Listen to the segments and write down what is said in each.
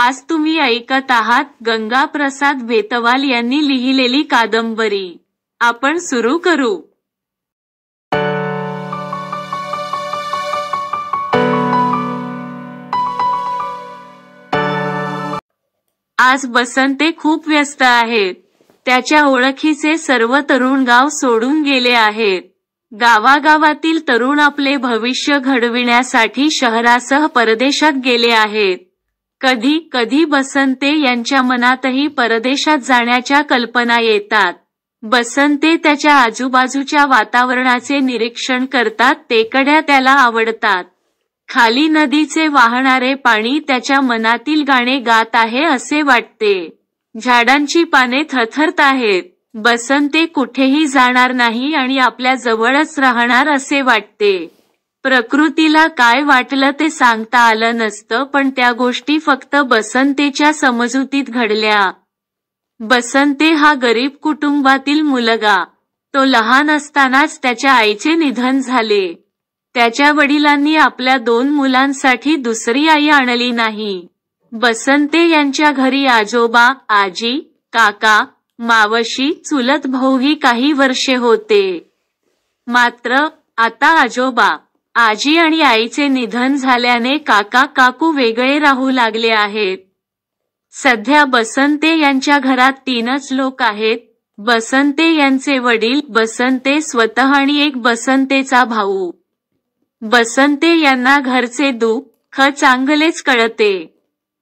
आज तुम्ही ऐकत आहात प्रसाद भेतवाल यांनी लिहिलेली कादंबरी आपण सुरू करू आज बसंते खूप व्यस्त आहेत त्याच्या ओळखीचे सर्व तरुण गाव सोडून गेले आहेत गावागावातील तरुण आपले भविष्य घडविण्यासाठी शहरासह परदेशात गेले आहेत कधी कधी बसंते यांच्या मनातही परदेशात जाण्याच्या कल्पना येतात बसंते त्याच्या आजूबाजूच्या वातावरणाचे निरीक्षण करतात तेकड्या त्याला आवडतात खाली नदीचे वाहणारे पाणी त्याच्या मनातील गाणे गात आहे असे वाटते झाडांची पाने थरथरत आहेत बसंते कुठेही जाणार नाही आणि आपल्या जवळच राहणार असे वाटते प्रकृतीला काय वाटलं ते सांगता आलं नसतं पण त्या गोष्टी फक्त बसंतेच्या समजुतीत घडल्या बसंते हा गरीब कुटुंबातील मुलगा तो लहान असतानाच त्याच्या आईचे निधन झाले त्याच्या वडिलांनी आपल्या दोन मुलांसाठी दुसरी आई आणली नाही बसंते यांच्या घरी आजोबा आजी काका मावशी चुलत ही काही वर्षे होते मात्र आता आजोबा आजी आणि आईचे निधन झाल्याने काका काकू वेगळे राहू लागले आहेत सध्या बसंते यांच्या घरात तीनच लोक आहेत बसंते यांचे वडील बसंते स्वतः आणि एक बसंतेचा भाऊ बसंते यांना घरचे दुःख ख चांगलेच कळते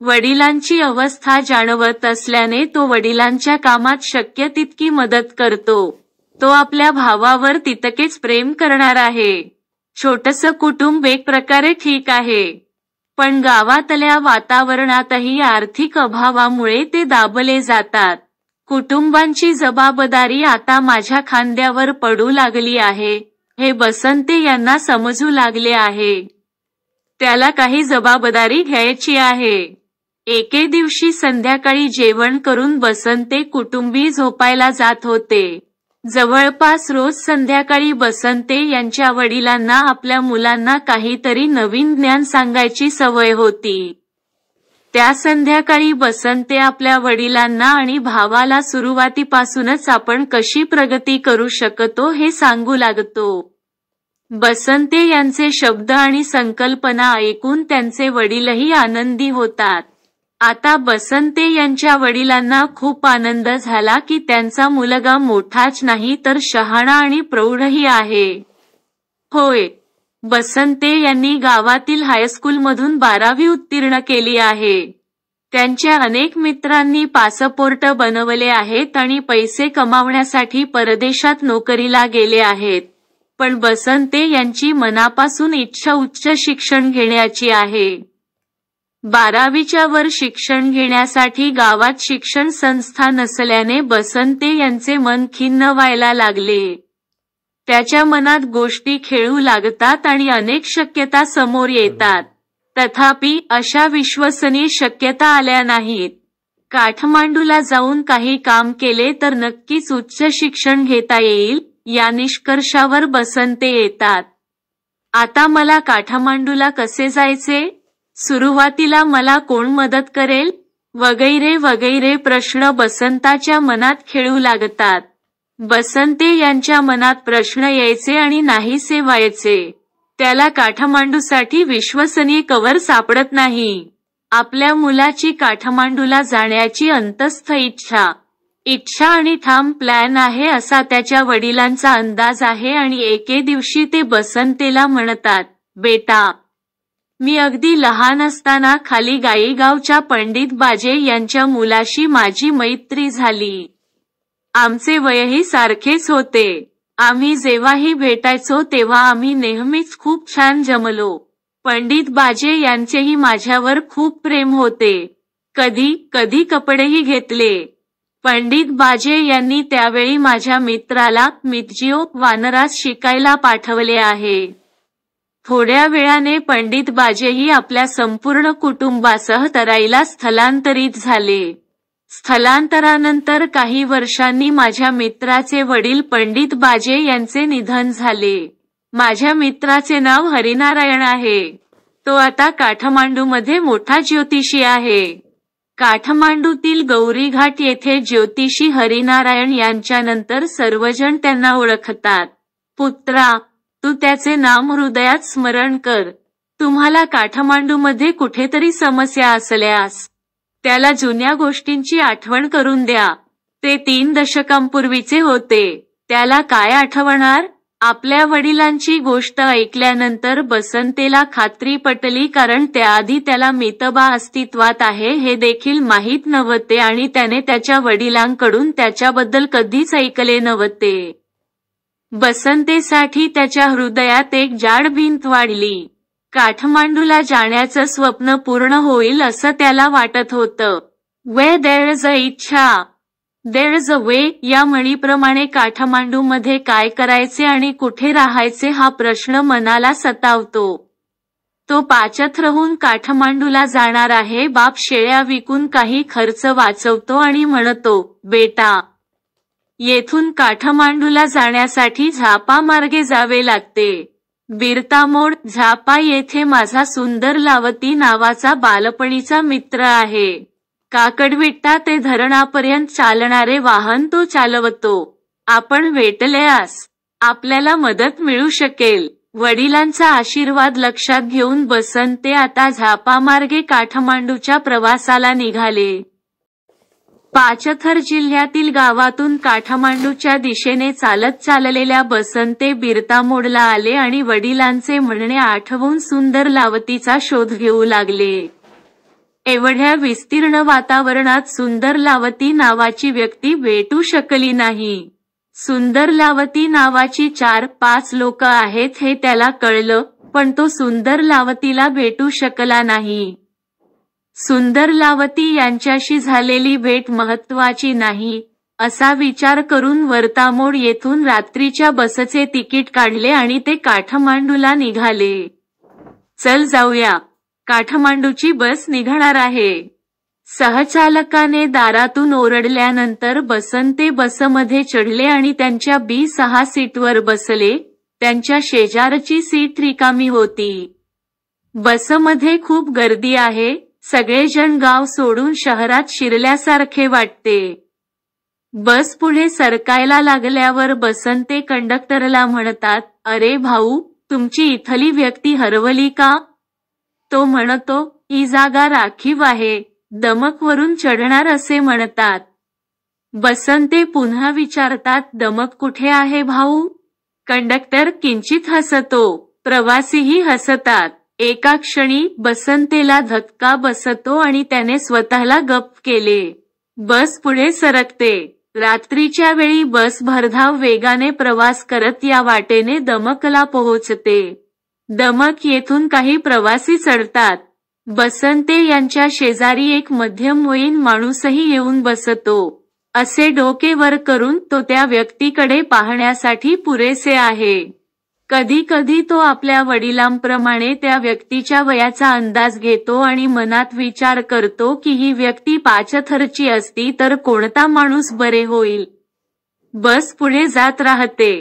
वडिलांची अवस्था जाणवत असल्याने तो वडिलांच्या कामात शक्य तितकी मदत करतो तो आपल्या भावावर तितकेच प्रेम करणार आहे छोटस कुटुंब एक प्रकारे ठीक आहे पण गावातल्या वातावरणातही आर्थिक अभावामुळे ते दाबले जातात कुटुंबांची जबाबदारी आता माझ्या खांद्यावर पडू लागली आहे हे बसंते यांना समजू लागले आहे त्याला काही जबाबदारी घ्यायची आहे एके दिवशी संध्याकाळी जेवण करून बसंते कुटुंबी झोपायला जात होते जवळपास रोज संध्याकाळी बसंते यांच्या वडिलांना आपल्या मुलांना काहीतरी नवीन ज्ञान सांगायची सवय होती त्या संध्याकाळी बसंते आपल्या वडिलांना आणि भावाला सुरुवातीपासूनच आपण कशी प्रगती करू शकतो हे सांगू लागतो बसंते यांचे शब्द आणि संकल्पना ऐकून त्यांचे वडीलही आनंदी होतात आता बसंते यांच्या वडिलांना खूप आनंद झाला की त्यांचा मुलगा मोठाच नाही तर शहाणा आणि प्रौढही आहे होय बसंते यांनी गावातील हायस्कूलमधून बारावी उत्तीर्ण केली आहे त्यांच्या अनेक मित्रांनी पासपोर्ट बनवले आहेत आणि पैसे कमावण्यासाठी परदेशात नोकरीला गेले आहेत पण बसंते यांची मनापासून इच्छा उच्च शिक्षण घेण्याची आहे बारावीच्या वर शिक्षण घेण्यासाठी गावात शिक्षण संस्था नसल्याने बसंते यांचे मन खिन्न व्हायला लागले त्याच्या मनात गोष्टी खेळू लागतात आणि अनेक शक्यता समोर येतात तथापि अशा विश्वसनीय शक्यता आल्या नाहीत काठमांडूला जाऊन काही काम केले तर नक्कीच उच्च शिक्षण घेता येईल या निष्कर्षावर बसंते येतात आता मला काठमांडूला कसे जायचे सुरुवातीला मला कोण मदत करेल वगैरे वगैरे प्रश्न बसंताच्या मनात खेळू लागतात बसंते यांच्या मनात प्रश्न यायचे आणि नाहीसे व्हायचे त्याला काठमांडूसाठी विश्वसनीय कवर सापडत नाही आपल्या मुलाची काठमांडूला जाण्याची अंतस्थ इच्छा इच्छा आणि ठाम प्लॅन आहे असा त्याच्या वडिलांचा अंदाज आहे आणि एके दिवशी ते बसंतेला म्हणतात बेटा मी अगदी लहान असताना खाली गाईगावच्या पंडित बाजे यांच्या मुलाशी माझी मैत्री झाली आमचे वयही सारखेच होते आम्ही जेव्हाही भेटायचो तेव्हा आम्ही नेहमीच खूप छान जमलो पंडित बाजे यांचेही माझ्यावर खूप प्रेम होते कधी कधी कपडेही घेतले पंडित बाजे यांनी त्यावेळी माझ्या मित्राला मितजिओ वानरास शिकायला पाठवले आहे थोड्या वेळाने पंडित बाजेही आपल्या संपूर्ण कुटुंबासह तराईला स्थलांतरित झाले स्थलांतरानंतर काही वर्षांनी माझ्या मित्राचे वडील पंडित बाजे यांचे निधन झाले माझ्या मित्राचे नाव हरिनारायण आहे तो आता काठमांडूमध्ये मोठा ज्योतिषी आहे काठमांडूतील गौरी घाट येथे ज्योतिषी हरिनारायण यांच्यानंतर सर्वजण त्यांना ओळखतात पुत्रा तू त्याचे नाम हृदयात स्मरण कर तुम्हाला काठमांडू मध्ये कुठेतरी समस्या असल्यास त्याला जुन्या गोष्टींची आठवण करून द्या ते तीन दशकांपूर्वीचे होते त्याला काय आठवणार आपल्या वडिलांची गोष्ट ऐकल्यानंतर बसंतेला खात्री पटली कारण त्याआधी त्याला मितबा अस्तित्वात आहे हे देखील माहीत नव्हते आणि त्याने त्याच्या वडिलांकडून त्याच्याबद्दल कधीच ऐकले नव्हते बसंतेसाठी त्याच्या हृदयात एक जाड भिंत वाढली काठमांडूला जाण्याचं स्वप्न पूर्ण होईल असं त्याला वाटत होतं वे देर इज इच्छा देर इज वे या म्हणीप्रमाणे काठमांडूमध्ये काय करायचे आणि कुठे राहायचे हा प्रश्न मनाला सतावतो तो पाचत राहून काठमांडूला जाणार आहे बाप शेळ्या विकून काही खर्च वाचवतो आणि म्हणतो बेटा येथून काठमांडूला जाण्यासाठी झापा मार्गे जावे लागते बिरतामोड झापा येथे माझा सुंदर लावती नावाचा बालपणीचा मित्र आहे काकडविट्टा ते धरणापर्यंत चालणारे वाहन तो चालवतो आपण भेटल्यास आपल्याला मदत मिळू शकेल वडिलांचा आशीर्वाद लक्षात घेऊन बसंत ते आता झापा मार्गे काठमांडूच्या प्रवासाला निघाले पाचथर जिल्ह्यातील गावातून काठमांडूच्या दिशेने चालत चाललेल्या बसंते बिरता मोडला आले आणि वडिलांचे म्हणणे आठवून सुंदर लावतीचा शोध घेऊ लागले एवढ्या विस्तीर्ण वातावरणात सुंदर लावती नावाची व्यक्ती भेटू शकली नाही सुंदर लावती नावाची चार पाच लोक आहेत हे त्याला कळलं पण तो सुंदर लावतीला भेटू शकला नाही सुंदरलावती यांच्याशी झालेली भेट महत्वाची नाही असा विचार करून वर्तामोड येथून रात्रीच्या बसचे तिकीट काढले आणि ते काठमांडूला निघाले चल जाऊया काठमांडूची बस निघणार आहे सहचालकाने दारातून ओरडल्यानंतर बसंते बसमध्ये चढले आणि त्यांच्या बी सहा सीटवर बसले त्यांच्या शेजारची सीट रिकामी होती बसमध्ये खूप गर्दी आहे सगळेजण गाव सोडून शहरात शिरल्यासारखे वाटते बस पुढे सरकायला लागल्यावर बसंते कंडक्टरला म्हणतात अरे भाऊ तुमची इथली व्यक्ती हरवली का तो म्हणतो ही जागा राखीव आहे दमकवरून चढणार असे म्हणतात बसंते पुन्हा विचारतात दमक कुठे आहे भाऊ कंडक्टर किंचित हसतो प्रवासीही हसतात एका क्षणी बसंतेला धक्का बसतो आणि त्याने स्वतःला गप केले बस पुढे सरकते रात्रीच्या वेळी बस भरधाव वेगाने प्रवास करत या वाटेने दमकला पोहोचते दमक येथून काही प्रवासी चढतात बसंते यांच्या शेजारी एक मध्यमवयीन माणूसही येऊन बसतो असे डोके वर करून तो त्या व्यक्तीकडे पाहण्यासाठी पुरेसे आहे कधी कधी तो आपल्या वडिलांप्रमाणे त्या व्यक्तीच्या वयाचा अंदाज घेतो आणि मनात विचार करतो की ही व्यक्ती पाचथरची असती तर कोणता माणूस बरे होईल बस पुढे जात राहते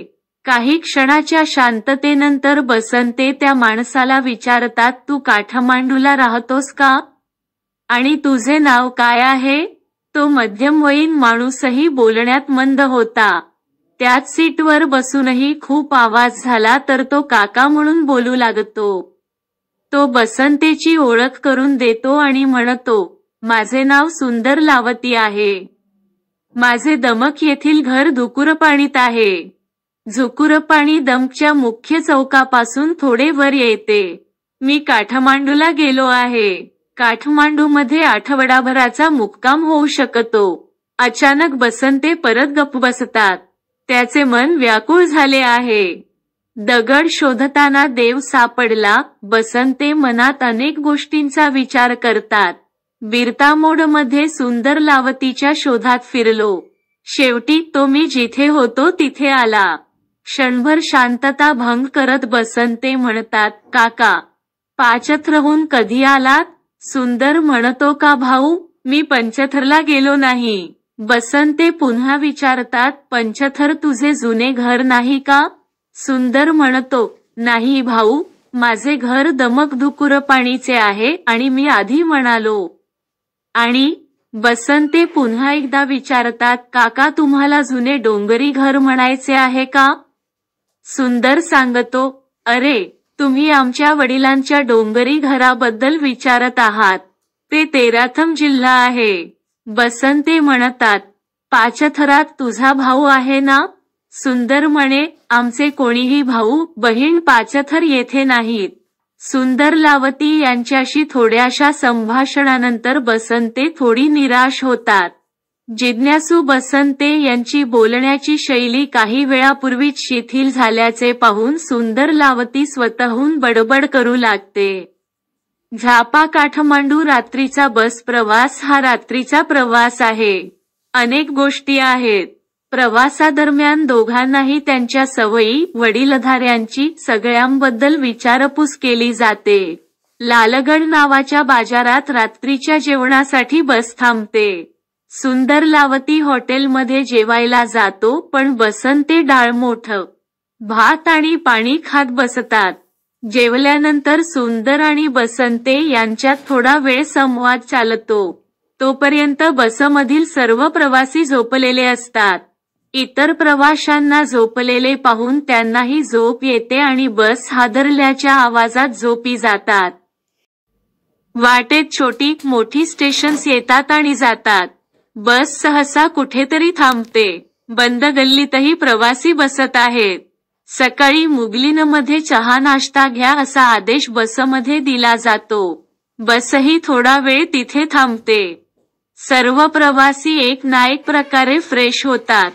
काही क्षणाच्या शांततेनंतर बसंते त्या माणसाला विचारतात तू काठमांडूला राहतोस का आणि तुझे नाव काय आहे तो मध्यमवयीन माणूसही बोलण्यात मंद होता त्याच सीटवर बसूनही खूप आवाज झाला तर तो काका म्हणून बोलू लागतो तो बसंतेची ओळख करून देतो आणि म्हणतो माझे नाव सुंदर लावती आहे माझे दमक येथील घर धुकुरपाणीत आहे झुकुरपाणी दमकच्या मुख्य चौकापासून थोडे वर येते मी काठमांडूला गेलो आहे काठमांडू मध्ये आठवडाभराचा मुक्काम होऊ शकतो अचानक बसंते परत गप्प बसतात त्याचे मन व्याकुळ झाले आहे दगड शोधताना देव सापडला बसंते मनात अनेक गोष्टींचा विचार करतात मध्ये सुंदर लावतीच्या शोधात फिरलो शेवटी तो मी जिथे होतो तिथे आला क्षणभर शांतता भंग करत बसंते म्हणतात काका पाचथरहून कधी आलात सुंदर म्हणतो का भाऊ मी पंचथरला गेलो नाही वसंते पुन्हा विचारतात पंचथर तुझे जुने घर नाही का सुंदर म्हणतो नाही भाऊ माझे घर दमक पाणीचे आहे आणि मी आधी म्हणालो आणि वसंते पुन्हा एकदा विचारतात काका तुम्हाला जुने डोंगरी घर म्हणायचे आहे का सुंदर सांगतो अरे तुम्ही आमच्या वडिलांच्या डोंगरी घराबद्दल विचारत आहात ते तेराथम जिल्हा आहे बसंते म्हणतात पाचथरात तुझा भाऊ आहे ना सुंदर म्हणे आमचे कोणीही भाऊ बहीण पाचथर येथे नाहीत सुंदर लावती यांच्याशी थोड्याशा संभाषणानंतर बसंते थोडी निराश होतात जिज्ञासू बसंते यांची बोलण्याची शैली काही वेळापूर्वीच शिथिल झाल्याचे पाहून सुंदर लावती स्वतःहून बडबड करू लागते झापा काठमांडू रात्रीचा बस प्रवास हा रात्रीचा प्रवास आहे अनेक गोष्टी आहेत प्रवासादरम्यान दोघांनाही त्यांच्या सवयी वडीलधाऱ्यांची सगळ्यांबद्दल विचारपूस केली जाते लालगड नावाच्या बाजारात रात्रीच्या जेवणासाठी बस थांबते सुंदर लावती हॉटेलमध्ये जेवायला जातो पण बसंते डाळ मोठ भात आणि पाणी खात बसतात जेवल्यानंतर सुंदर आणि बसंते यांच्यात थोडा वेळ संवाद चालतो तोपर्यंत बसमधील सर्व प्रवासी झोपलेले असतात इतर प्रवाशांना झोपलेले पाहून त्यांनाही झोप येते आणि बस हादरल्याच्या आवाजात झोपी जातात वाटेत छोटी मोठी स्टेशन्स येतात आणि जातात बस सहसा कुठेतरी थांबते बंद गल्लीतही प्रवासी बसत आहेत सकाळी मुगलीनमध्ये चहा नाश्ता घ्या असा आदेश बसमध्ये दिला जातो बसही थोडा वेळ तिथे थांबते सर्व प्रवासी एक ना एक प्रकारे फ्रेश होतात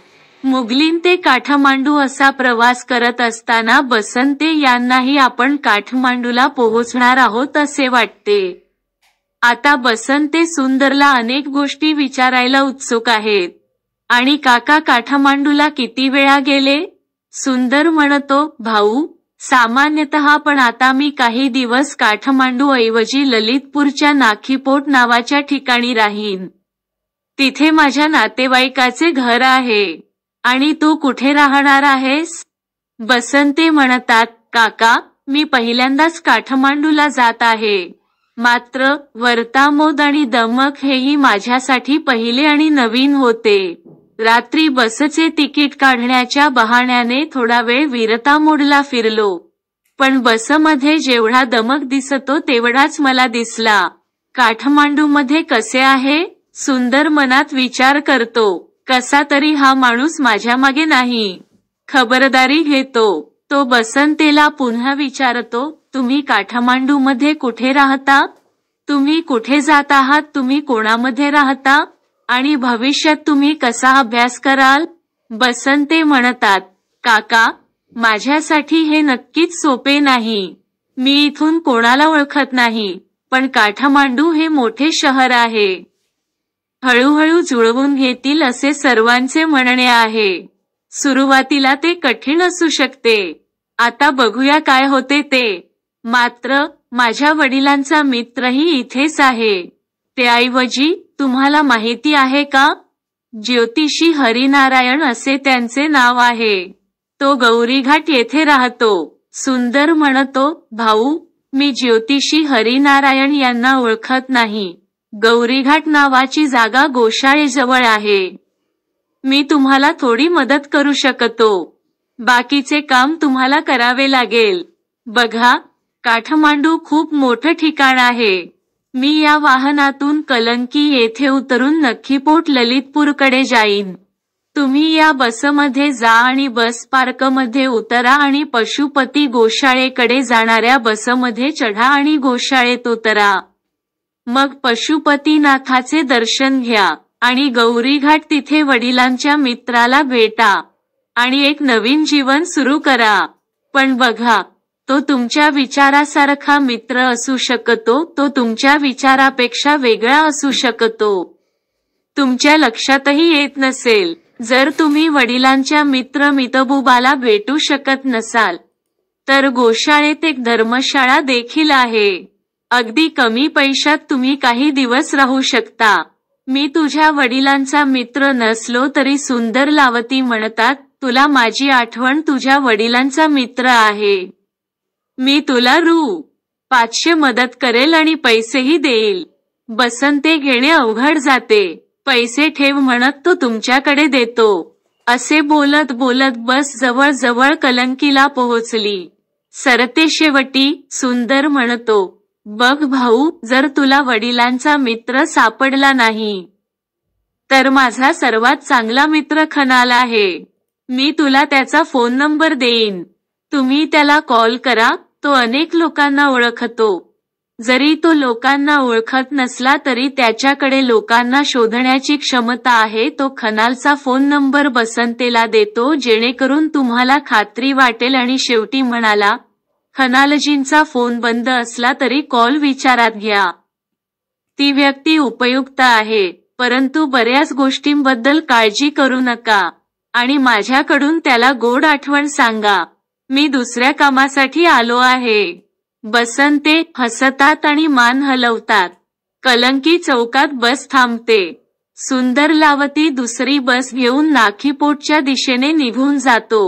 मुगलीन ते काठमांडू असा प्रवास करत असताना बसंते यांनाही आपण काठमांडूला पोहोचणार आहोत असे वाटते आता बसंते सुंदरला अनेक गोष्टी विचारायला उत्सुक आहेत आणि काका काठमांडूला किती वेळा गेले सुंदर म्हणतो भाऊ सामान्यत पण आता मी काही दिवस काठमांडू ऐवजी ललितपूरच्या नाखीपोट नावाच्या ठिकाणी राहीन तिथे माझ्या नातेवाईकाचे घर आहे आणि तू कुठे राहणार आहेस बसंती म्हणतात काका मी पहिल्यांदाच काठमांडूला जात आहे मात्र वर्तामोद आणि दमक हेही माझ्यासाठी पहिले आणि नवीन होते रात्री बसचे तिकीट काढण्याच्या बहाण्याने थोडा वेळ वीरता मोडला फिरलो पण बसमध्ये जेवढा दमक दिसतो तेवढाच मला दिसला काठमांडू मध्ये कसे आहे सुंदर मनात विचार करतो कसा तरी हा माणूस माझ्या मागे नाही खबरदारी घेतो तो बसंतेला पुन्हा विचारतो तुम्ही काठमांडू मध्ये कुठे राहता तुम्ही कुठे जात आहात तुम्ही कोणामध्ये राहता आणि भविष्यात तुम्ही कसा अभ्यास कराल बसंते म्हणतात काका माझ्यासाठी हे नक्कीच सोपे नाही मी इथून कोणाला ओळखत नाही पण काठमांडू हे मोठे शहर आहे हळूहळू जुळवून घेतील असे सर्वांचे म्हणणे आहे सुरुवातीला ते कठीण असू शकते आता बघूया काय होते ते मात्र माझ्या वडिलांचा मित्रही इथेच आहे त्याऐवजी तुम्हाला माहिती आहे का ज्योतिषी हरिनारायण असे त्यांचे नाव आहे तो गौरीघाट येथे राहतो सुंदर म्हणतो भाऊ मी ज्योतिषी हरिनारायण यांना ओळखत नाही गौरीघाट नावाची जागा जवळ आहे मी तुम्हाला थोडी मदत करू शकतो बाकीचे काम तुम्हाला करावे लागेल बघा काठमांडू खूप मोठं ठिकाण आहे मी या वाहनातून कलंकी येथे उतरून नक्कीपोट ललितपूरकडे जाईन तुम्ही या बसमध्ये जा आणि बस पार्कमध्ये उतरा आणि पशुपती गोशाळेकडे जाणाऱ्या बसमध्ये चढा आणि गोशाळेत उतरा मग पशुपतीनाथाचे दर्शन घ्या आणि गौरीघाट तिथे वडिलांच्या मित्राला भेटा आणि एक नवीन जीवन सुरू करा पण बघा तो तुमच्या विचारासारखा मित्र असू शकतो तो तुमच्या विचारापेक्षा वेगळा असू शकतो तुमच्या लक्षातही येत नसेल जर तुम्ही वडिलांच्या मित्र मितबुबाला भेटू शकत नसाल तर गोशाळेत एक धर्मशाळा देखील आहे अगदी कमी पैशात तुम्ही काही दिवस राहू शकता मी तुझ्या वडिलांचा मित्र नसलो तरी सुंदर लावती म्हणतात तुला माझी आठवण तुझ्या वडिलांचा मित्र आहे मी तुला रू, पाचशे मदत करेल आणि पैसेही देईल बसंते घेणे अवघड जाते पैसे ठेव म्हणत तो तुमच्याकडे देतो असे बोलत बोलत बस जवळ जवळ कलंकीला पोहोचली सरते शेवटी सुंदर म्हणतो बघ भाऊ जर तुला वडिलांचा मित्र सापडला नाही तर माझा सर्वात चांगला मित्र खनाल आहे मी तुला त्याचा फोन नंबर देईन तुम्ही त्याला कॉल करा तो अनेक लोकांना ओळखतो जरी तो लोकांना ओळखत नसला तरी त्याच्याकडे लोकांना शोधण्याची क्षमता आहे तो खनालचा फोन नंबर बसंतेला देतो जेणेकरून तुम्हाला खात्री वाटेल आणि शेवटी म्हणाला खनालजींचा फोन बंद असला तरी कॉल विचारात घ्या ती व्यक्ती उपयुक्त आहे परंतु बऱ्याच गोष्टींबद्दल काळजी करू नका आणि माझ्याकडून त्याला गोड आठवण सांगा मी दुसऱ्या कामासाठी आलो आहे बसंते हसतात आणि मान हलवतात कलंकी चौकात बस थांबते सुंदर लावती दुसरी बस घेऊन नाखीपोटच्या दिशेने निघून जातो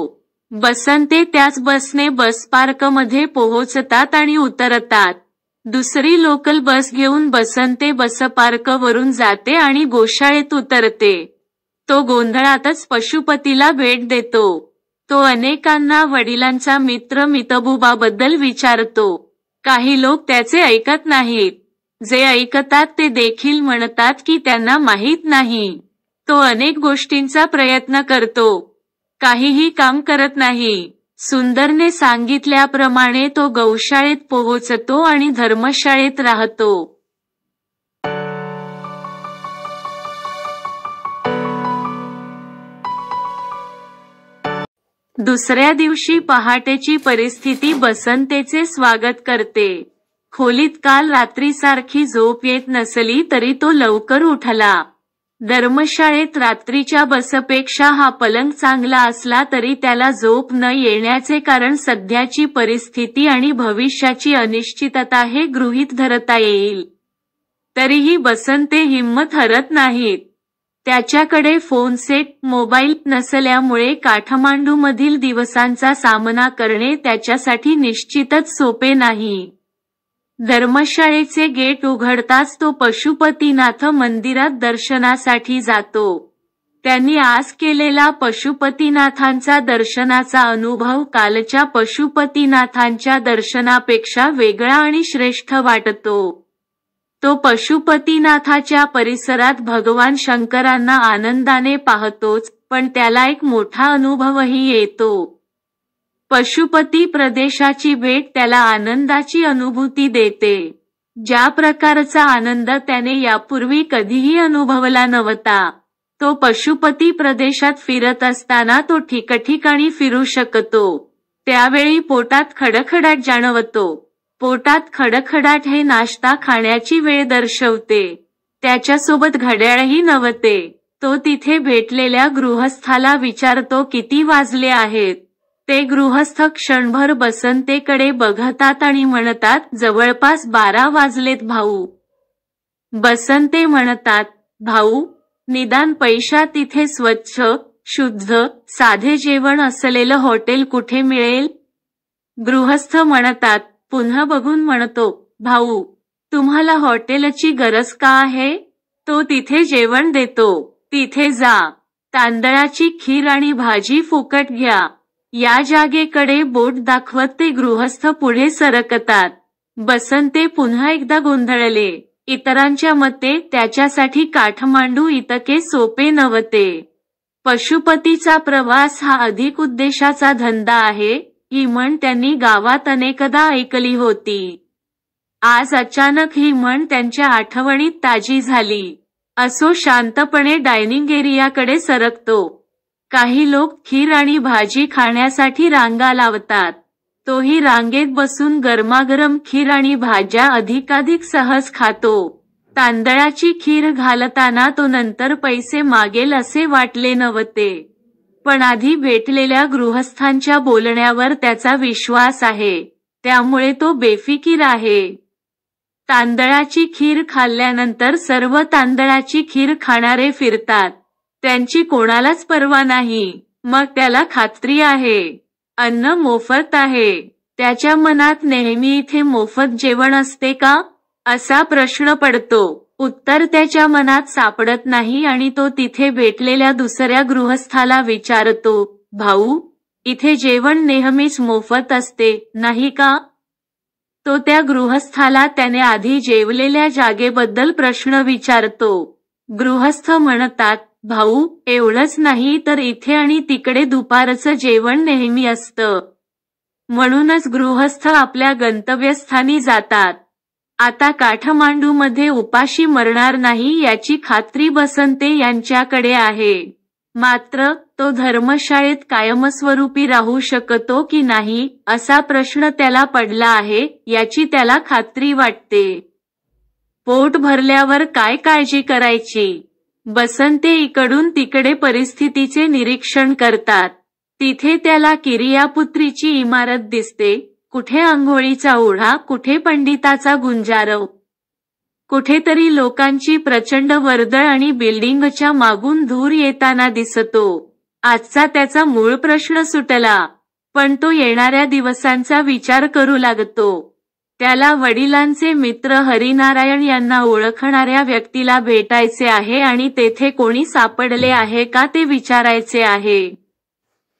बसंते त्याच बसने बस मध्ये पोहोचतात आणि उतरतात दुसरी लोकल बस घेऊन बसंते बस वरून जाते आणि गोशाळेत उतरते तो गोंधळातच पशुपतीला भेट देतो तो अनेकांना वडिलांचा मित्र मितबुबाबद्दल विचारतो काही लोक त्याचे ऐकत नाहीत जे ऐकतात ते देखील म्हणतात की त्यांना माहीत नाही तो अनेक गोष्टींचा प्रयत्न करतो काहीही काम करत नाही सुंदरने सांगितल्याप्रमाणे तो गौशाळेत पोहोचतो आणि धर्मशाळेत राहतो दुसऱ्या दिवशी पहाटेची परिस्थिती बसंतेचे स्वागत करते खोलीत काल रात्रीसारखी झोप येत नसली तरी तो लवकर उठला धर्मशाळेत रात्रीच्या बसपेक्षा हा पलंग चांगला असला तरी त्याला झोप न येण्याचे कारण सध्याची परिस्थिती आणि भविष्याची अनिश्चितता हे गृहीत धरता येईल तरीही बसंते हिंमत हरत नाहीत त्याच्याकडे फोन सेट मोबाईल नसल्यामुळे काठमांडूमधील दिवसांचा सामना करणे त्याच्यासाठी निश्चितच सोपे नाही धर्मशाळेचे गेट उघडताच तो पशुपतीनाथ मंदिरात दर्शनासाठी जातो त्यांनी आज केलेला पशुपतीनाथांचा दर्शनाचा अनुभव कालच्या पशुपतीनाथांच्या दर्शनापेक्षा वेगळा आणि श्रेष्ठ वाटतो तो पशुपतीनाथाच्या परिसरात भगवान शंकरांना आनंदाने पाहतोच पण त्याला एक मोठा अनुभवही येतो पशुपती प्रदेशाची भेट त्याला आनंदाची अनुभूती देते ज्या प्रकारचा आनंद त्याने यापूर्वी कधीही अनुभवला नव्हता तो पशुपती प्रदेशात फिरत असताना तो ठिकठिकाणी फिरू शकतो त्यावेळी पोटात खडखडाट जाणवतो पोटात खडखडाट हे नाश्ता खाण्याची वेळ दर्शवते त्याच्यासोबत घड्याळही नवते तो तिथे भेटलेल्या गृहस्थाला विचारतो किती वाजले आहेत ते गृहस्थ क्षणभर बसंतेकडे बघतात आणि म्हणतात जवळपास बारा वाजलेत भाऊ बसंते म्हणतात भाऊ निदान पैशा तिथे स्वच्छ शुद्ध साधे जेवण असलेलं हॉटेल कुठे मिळेल गृहस्थ म्हणतात पुन्हा बघून म्हणतो भाऊ तुम्हाला हॉटेलची गरज का आहे तो तिथे जेवण देतो तिथे जा तांदळाची खीर आणि भाजी फुकट घ्या या जागेकडे बोट दाखवत ते गृहस्थ पुढे सरकतात बसंते पुन्हा एकदा गोंधळले इतरांच्या मते त्याच्यासाठी काठमांडू इतके सोपे नव्हते पशुपतीचा प्रवास हा अधिक उद्देशाचा धंदा आहे ही म्हण त्यांनी गावात अनेकदा ऐकली होती आज अचानक ही म्हण त्यांच्या आठवणीत ताजी झाली असो शांतपणे डायनिंग एरियाकडे सरकतो काही लोक खीर आणि भाजी खाण्यासाठी रांगा लावतात तोही रांगेत बसून गरमागरम खीर आणि भाज्या अधिकाधिक सहज खातो तांदळाची खीर घालताना तो नंतर पैसे मागेल असे वाटले नव्हते पण आधी भेटलेल्या गृहस्थांच्या बोलण्यावर त्याचा विश्वास आहे त्यामुळे तो बेफिकीर आहे तांदळाची खीर खाल्ल्यानंतर सर्व तांदळाची खीर खाणारे फिरतात त्यांची कोणालाच पर्वा नाही मग त्याला खात्री आहे अन्न मोफत आहे त्याच्या मनात नेहमी इथे मोफत जेवण असते का असा प्रश्न पडतो उत्तर त्याच्या मनात सापडत नाही आणि तो तिथे भेटलेल्या दुसऱ्या गृहस्थाला विचारतो भाऊ इथे जेवण नेहमीच मोफत असते नाही का तो त्या गृहस्थाला त्याने आधी जेवलेल्या जागेबद्दल प्रश्न विचारतो गृहस्थ म्हणतात भाऊ एवढंच नाही तर इथे आणि तिकडे दुपारचं जेवण नेहमी असतं म्हणूनच गृहस्थ आपल्या गंतव्यस्थानी जातात आता काठमांडू काठमांडूमध्ये उपाशी मरणार नाही याची खात्री बसंते यांच्याकडे आहे मात्र तो धर्मशाळेत कायमस्वरूपी राहू शकतो की नाही असा प्रश्न त्याला पडला आहे याची त्याला खात्री वाटते पोट भरल्यावर काय काळजी करायची बसंते इकडून तिकडे परिस्थितीचे निरीक्षण करतात तिथे त्याला किरियापुत्रीची इमारत दिसते कुठे आंघोळीचा ओढा कुठे पंडिताचा गुंजारव कुठेतरी लोकांची प्रचंड वर्दळ आणि बिल्डिंगच्या मागून धूर येताना दिसतो आजचा त्याचा मूळ प्रश्न सुटला पण तो येणाऱ्या दिवसांचा विचार करू लागतो त्याला वडिलांचे मित्र हरिनारायण यांना ओळखणाऱ्या व्यक्तीला भेटायचे आहे आणि तेथे कोणी सापडले आहे का ते विचारायचे आहे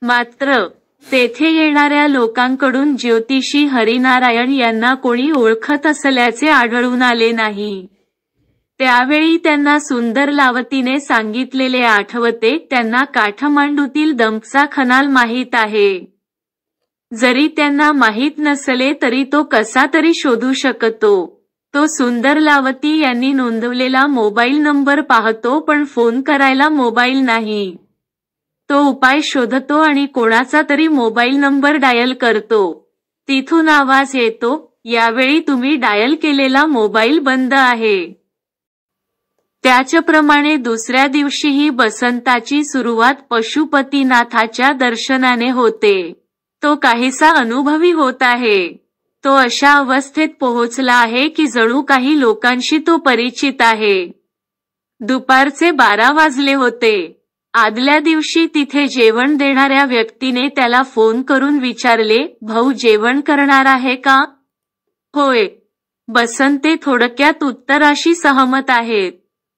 मात्र तेथे येणाऱ्या लोकांकडून ज्योतिषी हरिनारायण यांना कोणी ओळखत असल्याचे आढळून आले नाही त्यावेळी त्यांना सुंदर लावतीने सांगितलेले आठवते त्यांना काठमांडूतील दमचा खनाल माहीत आहे जरी त्यांना माहीत नसले तरी तो कसा तरी शोधू शकतो तो सुंदर लावती यांनी नोंदवलेला मोबाईल नंबर पाहतो पण फोन करायला मोबाईल नाही तो उपाय शोधतो आणि कोणाचा तरी मोबाईल नंबर डायल करतो तिथून आवाज येतो यावेळी तुम्ही डायल केलेला मोबाईल बंद आहे त्याचप्रमाणे दुसऱ्या दिवशीही बसंताची सुरुवात पशुपतीनाथाच्या दर्शनाने होते तो काहीसा अनुभवी होत आहे तो अशा अवस्थेत पोहोचला आहे की जणू काही लोकांशी तो परिचित आहे दुपारचे बारा वाजले होते आदल्या दिवशी तिथे जेवण देणाऱ्या व्यक्तीने त्याला फोन करून विचारले भाऊ जेवण करणार आहे का होय बसंत थोडक्यात उत्तराशी सहमत आहेत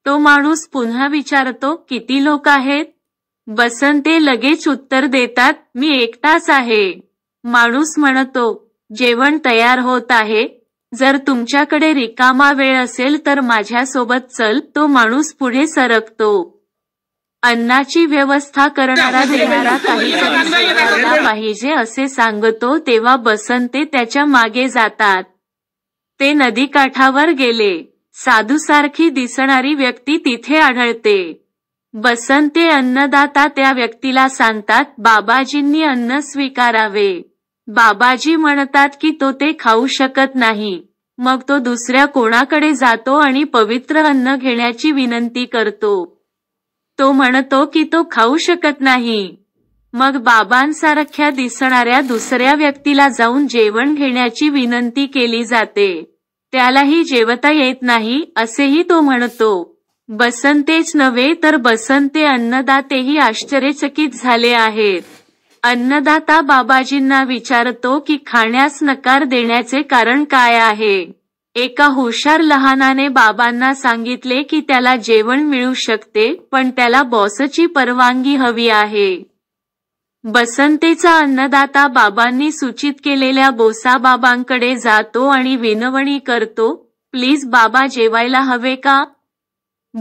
तो माणूस पुन्हा विचारतो किती लोक आहेत बसंते लगेच उत्तर देतात मी एकटाच आहे माणूस म्हणतो जेवण तयार होत आहे जर तुमच्याकडे रिकामा वेळ असेल तर माझ्यासोबत चल तो माणूस पुढे सरकतो अन्नाची व्यवस्था करणारा देणारा काही स्वीकारला पाहिजे असे सांगतो तेव्हा बसंते त्याच्या मागे जातात ते नदीकाठावर गेले साधूसारखी दिसणारी व्यक्ती तिथे आढळते बसंते अन्नदाता त्या व्यक्तीला सांगतात बाबाजींनी अन्न स्वीकारावे बाबाजी म्हणतात की तो ते खाऊ शकत नाही मग तो दुसऱ्या कोणाकडे जातो आणि पवित्र अन्न घेण्याची विनंती करतो तो म्हणतो की तो खाऊ शकत नाही मग बाबांसारख्या दिसणाऱ्या दुसऱ्या व्यक्तीला जाऊन जेवण घेण्याची विनंती केली जाते त्यालाही जेवता येत नाही असेही तो म्हणतो बसंतेच नव्हे तर बसंते अन्नदातेही आश्चर्यचकित झाले आहेत अन्नदाता बाबाजींना विचारतो की खाण्यास नकार देण्याचे कारण काय आहे एका हुशार लहानाने बाबांना सांगितले की त्याला जेवण मिळू शकते पण त्याला बॉसची परवानगी हवी आहे बसंतेचा अन्नदाता बाबांनी सूचित केलेल्या बोसाबाबांकडे जातो आणि विनवणी करतो प्लीज बाबा जेवायला हवे का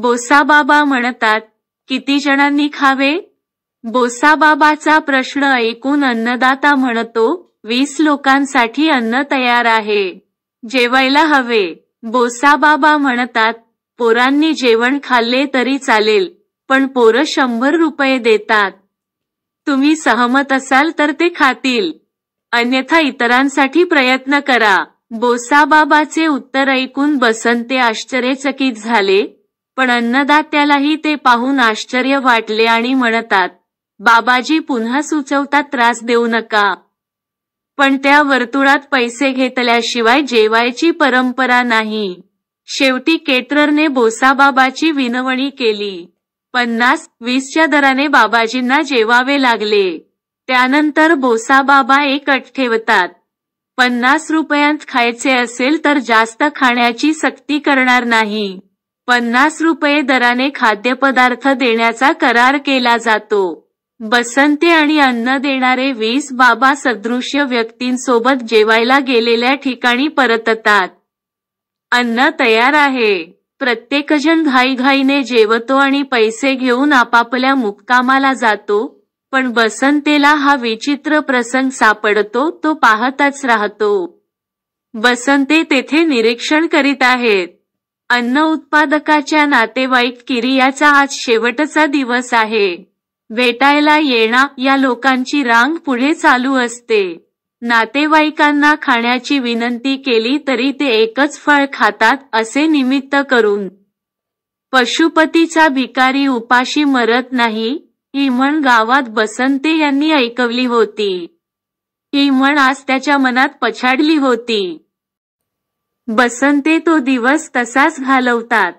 बोसाबाबा म्हणतात किती जणांनी खावे बोसाबाबाचा प्रश्न ऐकून अन्नदाता म्हणतो वीस लोकांसाठी अन्न तयार आहे जेवायला हवे बोसाबाबा म्हणतात पोरांनी जेवण खाल्ले तरी चालेल पण पोरं शंभर रुपये देतात तुम्ही सहमत असाल तर ते खातील अन्यथा इतरांसाठी प्रयत्न करा बोसाबाबाचे उत्तर ऐकून बसंते आश्चर्यचकित झाले पण अन्नदात्यालाही ते पाहून आश्चर्य वाटले आणि म्हणतात बाबाजी पुन्हा सुचवता त्रास देऊ नका पण त्या वर्तुळात पैसे घेतल्याशिवाय जेवायची परंपरा नाही शेवटी केतरने बोसाबाबाची विनवणी केली पन्नास वीसच्या दराने बाबाजींना जेवावे लागले त्यानंतर बोसाबाबा एक अट ठेवतात पन्नास रुपयांत खायचे असेल तर जास्त खाण्याची सक्ती करणार नाही पन्नास रुपये दराने खाद्यपदार्थ देण्याचा करार केला जातो बसंते आणि अन्न देणारे वीस बाबा सदृश्य व्यक्तींसोबत जेवायला गेलेल्या ठिकाणी परततात अन्न तयार आहे प्रत्येकजण घाईघाईने जेवतो आणि पैसे घेऊन आपापल्या मुक्कामाला जातो पण बसंतेला हा विचित्र प्रसंग सापडतो तो पाहताच राहतो बसंते तेथे निरीक्षण करीत आहेत अन्न उत्पादकाच्या नातेवाईक किरियाचा आज शेवटचा दिवस आहे वेटायला येणा या लोकांची रांग पुढे चालू असते नातेवाईकांना खाण्याची विनंती केली तरी ते एकच फळ खातात असे निमित्त करून पशुपतीचा भिकारी उपाशी मरत नाही ही म्हण गावात बसंते यांनी ऐकवली होती ही म्हण आज त्याच्या मनात पछाडली होती बसंते तो दिवस तसाच घालवतात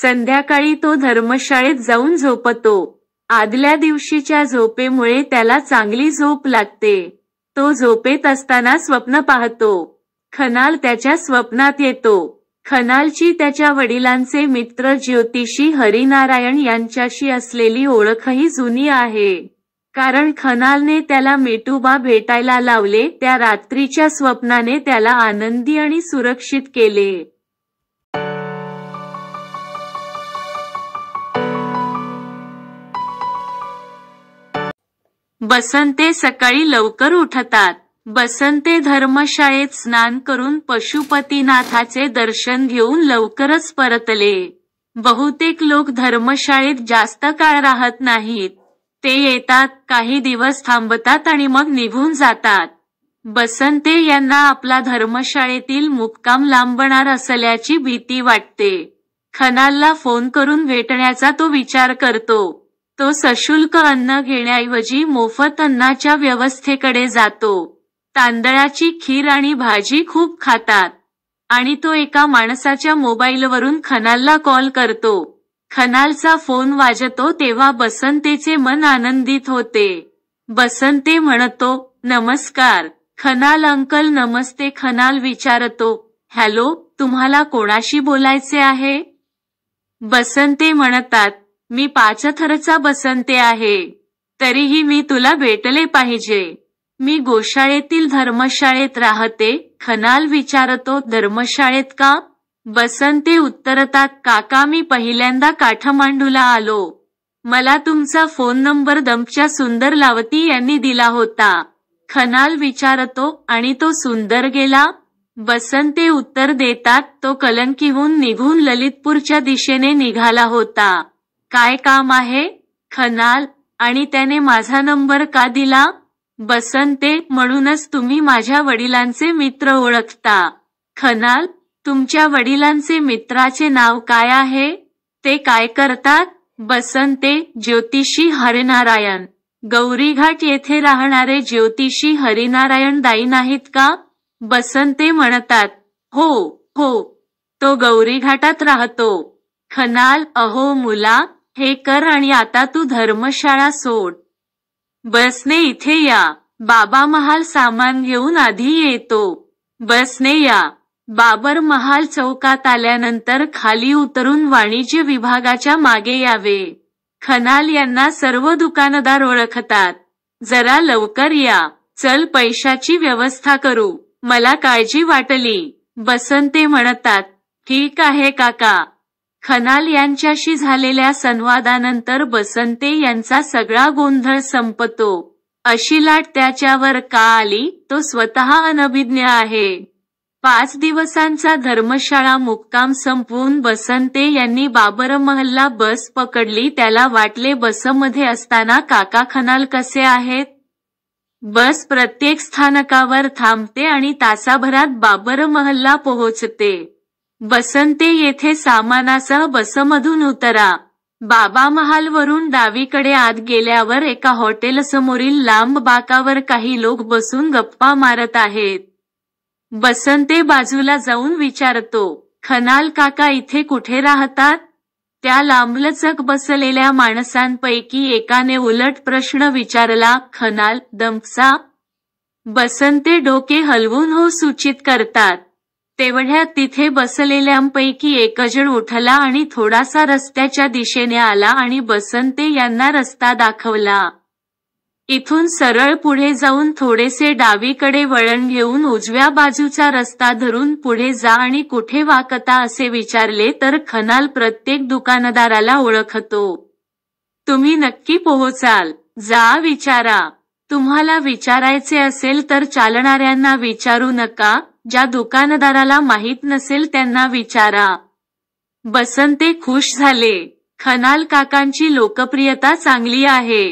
संध्याकाळी तो धर्मशाळेत जाऊन झोपतो आदल्या दिवशीच्या झोपेमुळे त्याला चांगली झोप लागते तो झोपेत असताना स्वप्न पाहतो खनाल त्याच्या स्वप्नात येतो खनालची त्याच्या वडिलांचे मित्र ज्योतिषी हरिनारायण यांच्याशी असलेली ओळखही जुनी आहे कारण खनालने त्याला मेटूबा भेटायला लावले त्या रात्रीच्या स्वप्नाने त्याला आनंदी आणि सुरक्षित केले बसंते सकाळी लवकर उठतात बसंते धर्मशाळेत स्नान करून पशुपतीनाथाचे दर्शन घेऊन लवकरच परतले बहुतेक लोक धर्मशाळेत जास्त काळ राहत नाहीत ते येतात काही दिवस थांबतात आणि मग निघून जातात बसंते यांना आपला धर्मशाळेतील मुक्काम लांबणार असल्याची भीती वाटते खनालला फोन करून भेटण्याचा तो विचार करतो तो सशुल्क अन्न घेण्याऐवजी मोफत अन्नाच्या व्यवस्थेकडे जातो तांदळाची खीर आणि भाजी खूप खातात आणि तो एका माणसाच्या मोबाईलवरून खनालला कॉल करतो खनालचा फोन वाजतो तेव्हा बसंतेचे मन आनंदित होते बसंते म्हणतो नमस्कार खनाल अंकल नमस्ते खनाल विचारतो हॅलो तुम्हाला कोणाशी बोलायचे आहे बसंते म्हणतात मी पाचथरचा बसंते आहे तरीही मी तुला भेटले पाहिजे मी गोशाळेतील धर्मशाळेत राहते खनाल विचारतो धर्मशाळेत का बसंते उत्तरतात काका मी पहिल्यांदा काठमांडूला आलो मला तुमचा फोन नंबर दमच्या सुंदर लावती यांनी दिला होता खनाल विचारतो आणि तो सुंदर गेला बसंते उत्तर देतात तो कलंकीहून निघून ललितपूरच्या दिशेने निघाला होता काय काम आहे खनाल आणि त्याने माझा नंबर का दिला बसंते म्हणूनच तुम्ही माझ्या वडिलांचे मित्र ओळखता खनाल तुमच्या वडिलांचे मित्राचे नाव काय आहे ते काय करतात बसंते ज्योतिषी हरिनारायण गौरीघाट येथे राहणारे ज्योतिषी हरिनारायण दाई नाहीत का बसंते म्हणतात हो हो तो गौरीघाटात राहतो खनाल अहो मुला हे कर आणि आता तू धर्मशाळा सोड बसने इथे या बाबा महाल सामान घेऊन आधी येतो बसने या बाबर महाल चौकात आल्यानंतर खाली उतरून वाणिज्य विभागाच्या मागे यावे खनाल यांना सर्व दुकानदार ओळखतात जरा लवकर या चल पैशाची व्यवस्था करू मला काळजी वाटली बसंते म्हणतात ठीक आहे काका खनाल यांच्याशी झालेल्या संवादानंतर बसंते यांचा सगळा गोंधळ संपतो अशी लाट त्याच्यावर का आली तो स्वतः अनभिज्ञ आहे पाच दिवसांचा धर्मशाळा मुक्काम संपवून बसंते यांनी बाबर महल्ला बस पकडली त्याला वाटले बसमध्ये असताना काका खनाल कसे आहेत बस प्रत्येक स्थानकावर थांबते आणि तासाभरात बाबर महल्ला पोहोचते बसंते येथे सामानासह बसमधून उतरा बाबा महालवरून डावीकडे आत गेल्यावर एका समोरील लांब बाकावर काही लोक बसून गप्पा मारत आहेत बसंते बाजूला जाऊन विचारतो खनाल काका इथे कुठे राहतात त्या लांबलचक बसलेल्या माणसांपैकी एकाने उलट प्रश्न विचारला खनाल दमसा बसंते डोके हलवून हो सूचित करतात तेवढ्या तिथे बसलेल्यांपैकी एकजण उठला आणि थोडासा रस्त्याच्या दिशेने आला आणि बसंते यांना रस्ता दाखवला इथून सरळ पुढे जाऊन थोडेसे डावीकडे वळण घेऊन उजव्या बाजूचा रस्ता धरून पुढे जा आणि कुठे वाकता असे विचारले तर खनाल प्रत्येक दुकानदाराला ओळखतो तुम्ही नक्की पोहोचाल जा विचारा तुम्हाला विचारायचे असेल तर चालणाऱ्यांना विचारू नका ज्या दुकानदाराला माहीत नसेल त्यांना विचारा बसंते खुश झाले खनाल काकांची लोकप्रियता चांगली आहे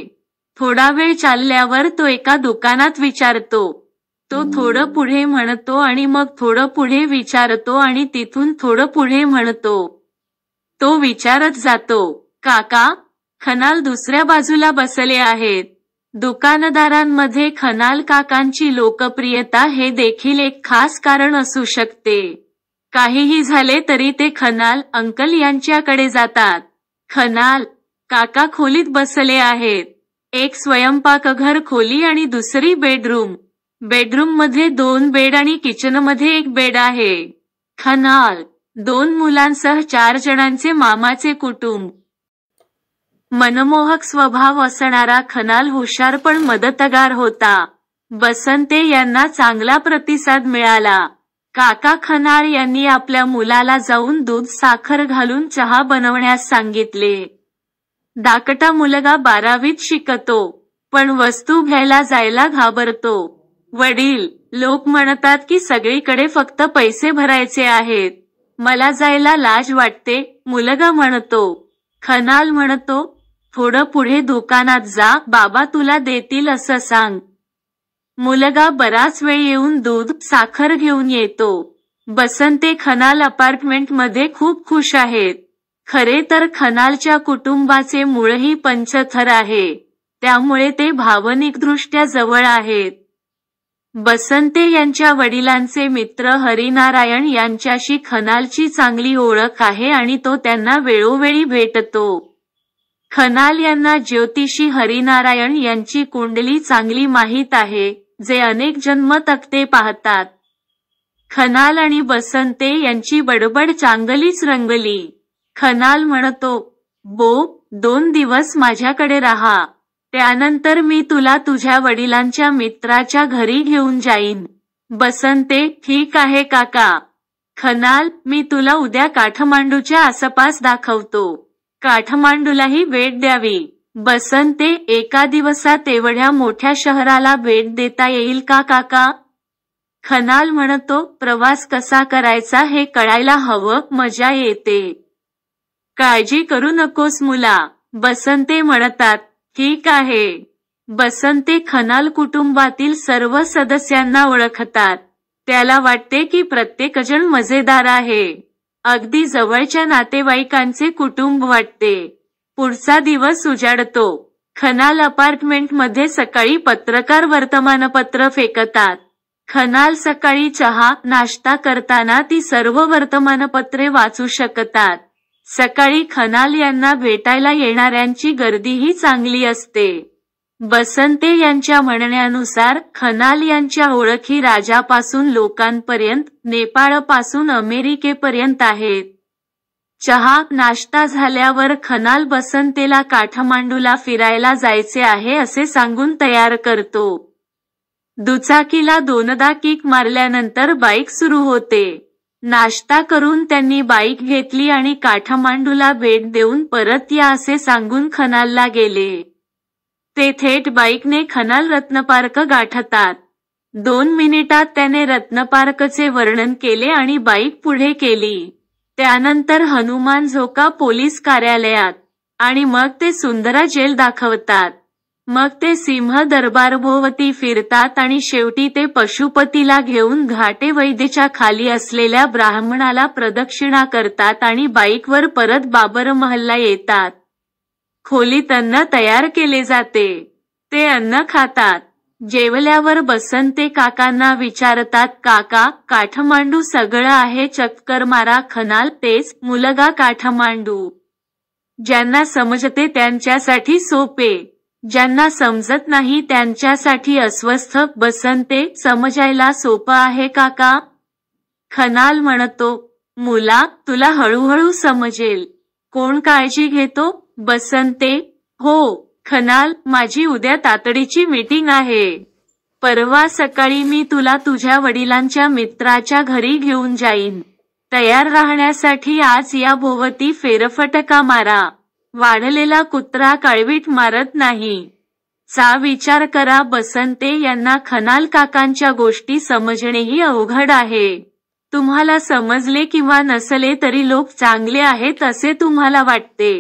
थोडा वेळ चालल्यावर तो एका दुकानात विचारतो तो थोडं पुढे म्हणतो आणि मग थोडं पुढे विचारतो आणि तिथून थोडं पुढे म्हणतो तो विचारत जातो काका खनाल दुसऱ्या बाजूला बसले आहेत दुकानदारांमध्ये खनाल काकांची लोकप्रियता हे देखील एक खास कारण असू शकते. काहीही झाले तरी ते खनाल अंकल यांच्याकडे जातात. खनाल काका खोलीत बसले आहेत. एक स्वयंपाकघर खोली आणि दुसरी बेडरूम. बेडरूम मध्ये दोन बेड आणि किचन मध्ये एक बेड आहे. खनाल दोन मुलांसह चार जणांचे मामाचे कुटुंब मनमोहक स्वभाव असणारा खनाल हुशार पण मदतगार होता बसंते यांना चांगला प्रतिसाद मिळाला काका खनाळ यांनी आपल्या मुलाला जाऊन दूध साखर घालून चहा बनवण्यास सांगितले दाकटा मुलगा बारावीत शिकतो पण वस्तू घ्यायला जायला घाबरतो वडील लोक म्हणतात की सगळीकडे फक्त पैसे भरायचे आहेत मला जायला लाज वाटते मुलगा म्हणतो खनाल म्हणतो थोडं पुढे दुकानात जा बाबा तुला देतील असं सांग मुलगा बराच वेळ येऊन दूध साखर घेऊन येतो बसंते खनाल मध्ये खूप खुश आहेत खरे तर खनालच्या कुटुंबाचे मूळही पंचथर आहे त्यामुळे ते भावनिकदृष्ट्या जवळ आहेत बसंते यांच्या वडिलांचे मित्र हरिनारायण यांच्याशी खनालची चांगली ओळख आहे आणि तो त्यांना वेळोवेळी भेटतो खनाल यांना ज्योतिषी हरिनारायण यांची कुंडली चांगली माहीत आहे जे अनेक जन्म तक्ते पाहतात खनाल आणि बसंते यांची बडबड चांगलीच रंगली खनाल म्हणतो बो दोन दिवस माझ्याकडे राहा त्यानंतर मी तुला तुझ्या वडिलांच्या मित्राच्या घरी घेऊन जाईन बसंते ठीक आहे काका खनाल मी तुला उद्या काठमांडूच्या आसपास दाखवतो काठमांडूलाही भेट द्यावी बसंते एका दिवसात एवढ्या मोठ्या शहराला भेट देता येईल का काका खनाल म्हणतो प्रवास कसा करायचा हे कळायला हवं मजा येते काळजी करू नकोस मुला बसंते म्हणतात ठीक आहे बसंते खनाल कुटुंबातील सर्व सदस्यांना ओळखतात त्याला वाटते की प्रत्येकजण मजेदार आहे अगदी जवळच्या नातेवाईकांचे कुटुंब वाटते पुढचा दिवस उजाडतो खनाल अपार्टमेंटमध्ये सकाळी पत्रकार वर्तमानपत्र फेकतात खनाल सकाळी चहा नाश्ता करताना ती सर्व वर्तमानपत्रे वाचू शकतात सकाळी खनाल यांना भेटायला येणाऱ्यांची गर्दीही चांगली असते बसंते यांच्या म्हणण्यानुसार खनाल यांच्या ओळखी राजापासून लोकांपर्यंत नेपाळपासून अमेरिकेपर्यंत आहेत चहा नाश्ता झाल्यावर खनाल बसंतेला काठमांडूला फिरायला जायचे आहे असे सांगून तयार करतो दुचाकीला दोनदा किक मारल्यानंतर बाईक सुरू होते नाश्ता करून त्यांनी बाईक घेतली आणि काठमांडूला भेट देऊन परत या असे सांगून खनालला गेले ते थेट बाईकने खनाल रत्नपार्क गाठतात दोन मिनिटात त्याने रत्नपार्कचे वर्णन केले आणि बाईक पुढे केली त्यानंतर हनुमान झोका पोलीस कार्यालयात आणि मग ते सुंदरा जेल दाखवतात मग ते सिंह दरबारभोवती फिरतात आणि शेवटी ते पशुपतीला घेऊन घाटे वैद्यच्या खाली असलेल्या ब्राह्मणाला प्रदक्षिणा करतात आणि बाईकवर परत बाबर महल्ला येतात खोलीत अन्न तयार केले जाते ते अन्न खातात जेवल्यावर बसंते काकांना विचारतात काका काठमांडू सगळं आहे चक्कर मारा खनाल तेच मुलगा काठमांडू ज्यांना समजते त्यांच्यासाठी सोपे ज्यांना समजत नाही त्यांच्यासाठी अस्वस्थ बसंते समजायला सोपं आहे काका खनाल म्हणतो मुला तुला हळूहळू समजेल कोण काळजी घेतो बसंते हो खनाल माझी उद्या तातडीची मीटिंग आहे परवा सकाळी मी तुला तुझ्या वडिलांच्या मित्राच्या घरी घेऊन जाईन तयार राहण्यासाठी आज या भोवती फेरफटका मारा वाढलेला कुत्रा काळवीट मारत नाही चा विचार करा बसंते यांना खनाल काकांच्या गोष्टी समजणेही अवघड आहे तुम्हाला समजले किंवा नसले तरी लोक चांगले आहेत असे तुम्हाला वाटते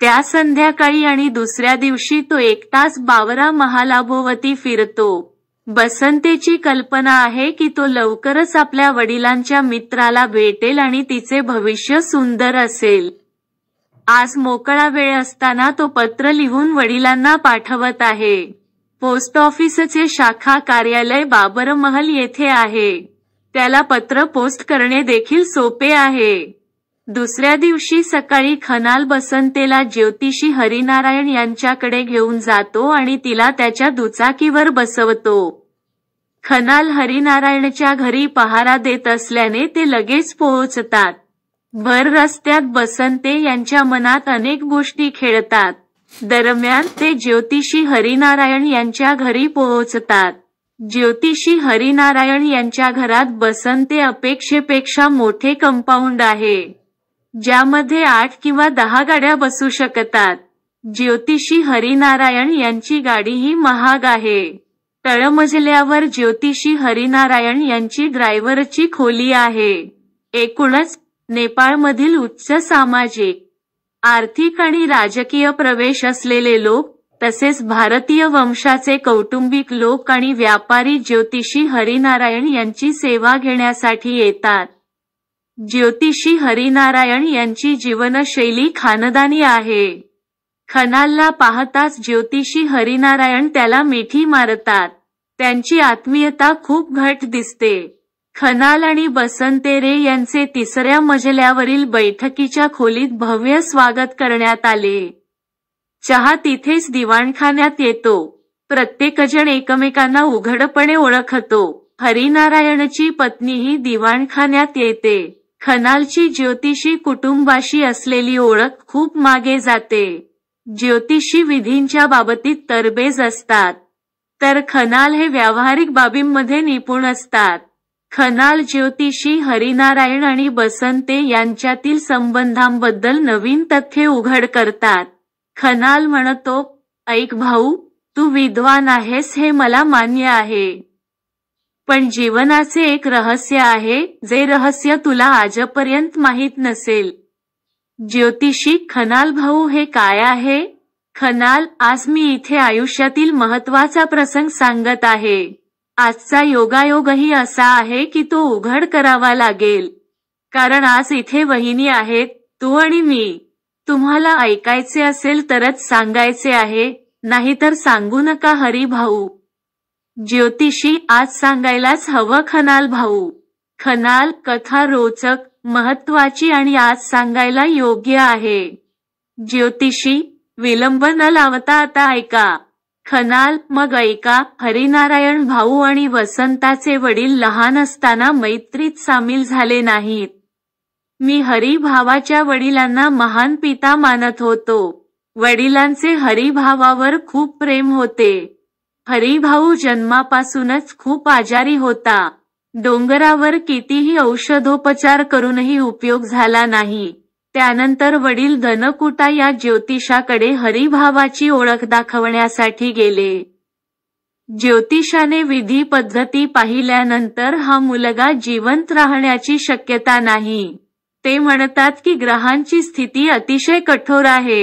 त्या संध्याकाळी आणि दुसऱ्या दिवशी तो एक तास बावरा महालाभोवती फिरतो बसंतेची कल्पना आहे की तो लवकरच आपल्या वडिलांच्या मित्राला भेटेल आणि तिचे भविष्य सुंदर असेल आज मोकळा वेळ असताना तो पत्र लिहून वडिलांना पाठवत आहे पोस्ट ऑफिसचे शाखा कार्यालय बाबर महल येथे आहे त्याला पत्र पोस्ट करणे देखील सोपे आहे दुसऱ्या दिवशी सकाळी खनाल बसंतेला ज्योतिषी हरिनारायण यांच्याकडे घेऊन जातो आणि तिला त्याच्या दुचाकीवर बसवतो खनाल हरिनारायणच्या घरी पहारा देत असल्याने ते लगेच पोहोचतात भर रस्त्यात बसंते यांच्या मनात अनेक गोष्टी खेळतात दरम्यान ते ज्योतिषी हरिनारायण यांच्या घरी पोहोचतात ज्योतिषी हरिनारायण यांच्या घरात बसंते अपेक्षेपेक्षा मोठे कंपाऊंड आहे ज्यामध्ये आठ किंवा दहा गाड्या बसू शकतात ज्योतिषी हरिनारायण यांची गाडी ही महाग आहे तळमजल्यावर ज्योतिषी हरिनारायण यांची ड्रायव्हरची खोली आहे एकूणच नेपाळमधील उच्च सामाजिक आर्थिक आणि राजकीय प्रवेश असलेले लोक तसेच भारतीय वंशाचे कौटुंबिक लोक आणि व्यापारी ज्योतिषी हरिनारायण यांची सेवा घेण्यासाठी येतात ज्योतिषी हरिनारायण यांची जीवनशैली खानदानी आहे खनालला पाहताच ज्योतिषी हरिनारायण त्याला मिठी मारतात त्यांची आत्मीयता खूप घट दिसते खनाल आणि बसंते यांचे तिसऱ्या मजल्यावरील बैठकीच्या खोलीत भव्य स्वागत करण्यात आले चहा तिथेच दिवाणखान्यात येतो प्रत्येकजण एकमेकांना उघडपणे ओळखतो हरिनारायणची पत्नीही दिवाणखान्यात येते खनालची ज्योतिषी कुटुंबाशी असलेली ओळख खूप मागे जाते ज्योतिषी विधींच्या बाबतीत तरबेज असतात तर खनाल हे व्यावहारिक बाबींमध्ये निपुण असतात खनाल ज्योतिषी हरिनारायण आणि बसंते यांच्यातील संबंधांबद्दल नवीन तथ्ये उघड करतात खनाल म्हणतो ऐक भाऊ तू विद्वान आहेस हे मला मान्य आहे पण जीवनाचे एक रहस्य आहे जे रहस्य तुला आजपर्यंत माहीत नसेल ज्योतिषी खनाल भाऊ हे काय आहे खनाल आज मी इथे आयुष्यातील महत्वाचा प्रसंग सांगत आहे आजचा योगायोगही असा आहे की तो उघड करावा लागेल कारण आज इथे वहिनी आहेत तू आणि मी तुम्हाला ऐकायचे असेल तरच सांगायचे आहे नाहीतर सांगू नका हरी भाऊ ज्योतिषी आज सांगायलाच हवं खनाल भाऊ खनाल कथा रोचक महत्वाची आणि आज सांगायला योग्य आहे ज्योतिषी विलंब न लावता आता ऐका खनाल मग ऐका हरिनारायण भाऊ आणि वसंताचे वडील लहान असताना मैत्रीत सामील झाले नाहीत मी हरी भावाच्या वडिलांना महान पिता मानत होतो वडिलांचे भावावर खूप प्रेम होते हरिभाऊ जन्मापासूनच खूप आजारी होता डोंगरावर कितीही औषधोपचार करूनही उपयोग झाला नाही त्यानंतर वडील धनकुटा या ज्योतिषाकडे हरिभावाची ओळख दाखवण्यासाठी गेले ज्योतिषाने विधी पद्धती पाहिल्यानंतर हा मुलगा जिवंत राहण्याची शक्यता नाही ते म्हणतात की ग्रहांची स्थिती अतिशय कठोर आहे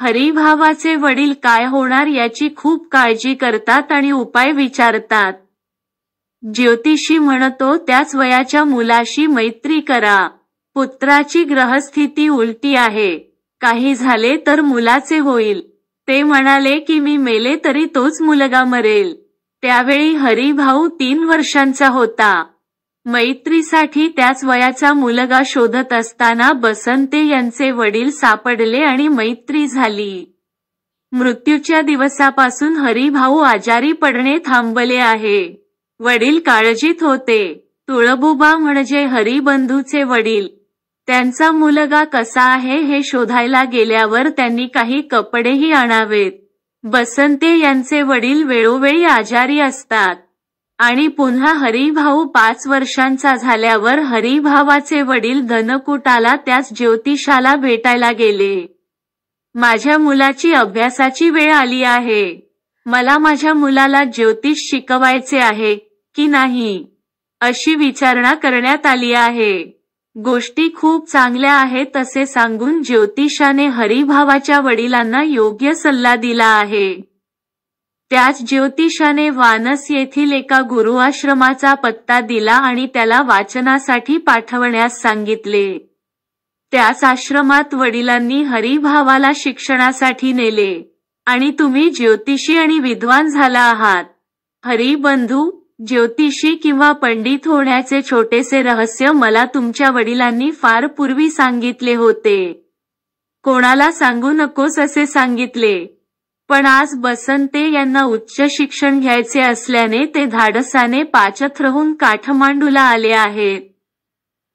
हरिभावाचे वडील काय होणार याची खूप काळजी करतात आणि उपाय विचारतात ज्योतिषी म्हणतो त्याच वयाच्या मुलाशी मैत्री करा पुत्राची ग्रहस्थिती उलटी आहे काही झाले तर मुलाचे होईल ते म्हणाले की मी मेले तरी तोच मुलगा मरेल त्यावेळी हरिभाऊ तीन वर्षांचा होता मैत्रीसाठी त्याच वयाचा मुलगा शोधत असताना बसंते यांचे वडील सापडले आणि मैत्री झाली. मृत्यूच्या दिवसापासून हरिभाऊ आजारी पडणे थांबले आहे. वडील काळजीत होते. तुळबुबा म्हणजे हरिबंधूचे वडील. त्यांचा मुलगा कसा आहे हे शोधायला गेल्यावर त्यांनी काही कपडेही आणावेत. बसंते यांचे वडील वेळोवेळी आजारी असतात. आणि पुन्हा हरिभाऊ पाच वर्षांचा झाल्यावर हरिभावाचे वडील धनकुटाला त्याच ज्योतिषाला भेटायला गेले माझ्या मुलाची अभ्यासाची वेळ आली आहे मला माझ्या मुलाला ज्योतिष शिकवायचे आहे की नाही अशी विचारणा करण्यात आली आहे गोष्टी खूप चांगल्या आहेत असे सांगून ज्योतिषाने हरिभावाच्या वडिलांना योग्य सल्ला दिला आहे त्याच ज्योतिषाने वानस येथील एका आश्रमाचा पत्ता दिला आणि त्याला वाचनासाठी पाठवण्यास सांगितले त्याच आश्रमात वडिलांनी हरिभावाला शिक्षणासाठी नेले आणि तुम्ही ज्योतिषी आणि विद्वान झाला आहात हरी बंधू ज्योतिषी किंवा पंडित होण्याचे छोटेसे रहस्य मला तुमच्या वडिलांनी फार पूर्वी सांगितले होते कोणाला सांगू नकोस असे सांगितले पण आज बसंते यांना उच्च शिक्षण घ्यायचे असल्याने ते धाडसाने पाचत राहून काठमांडूला आले आहेत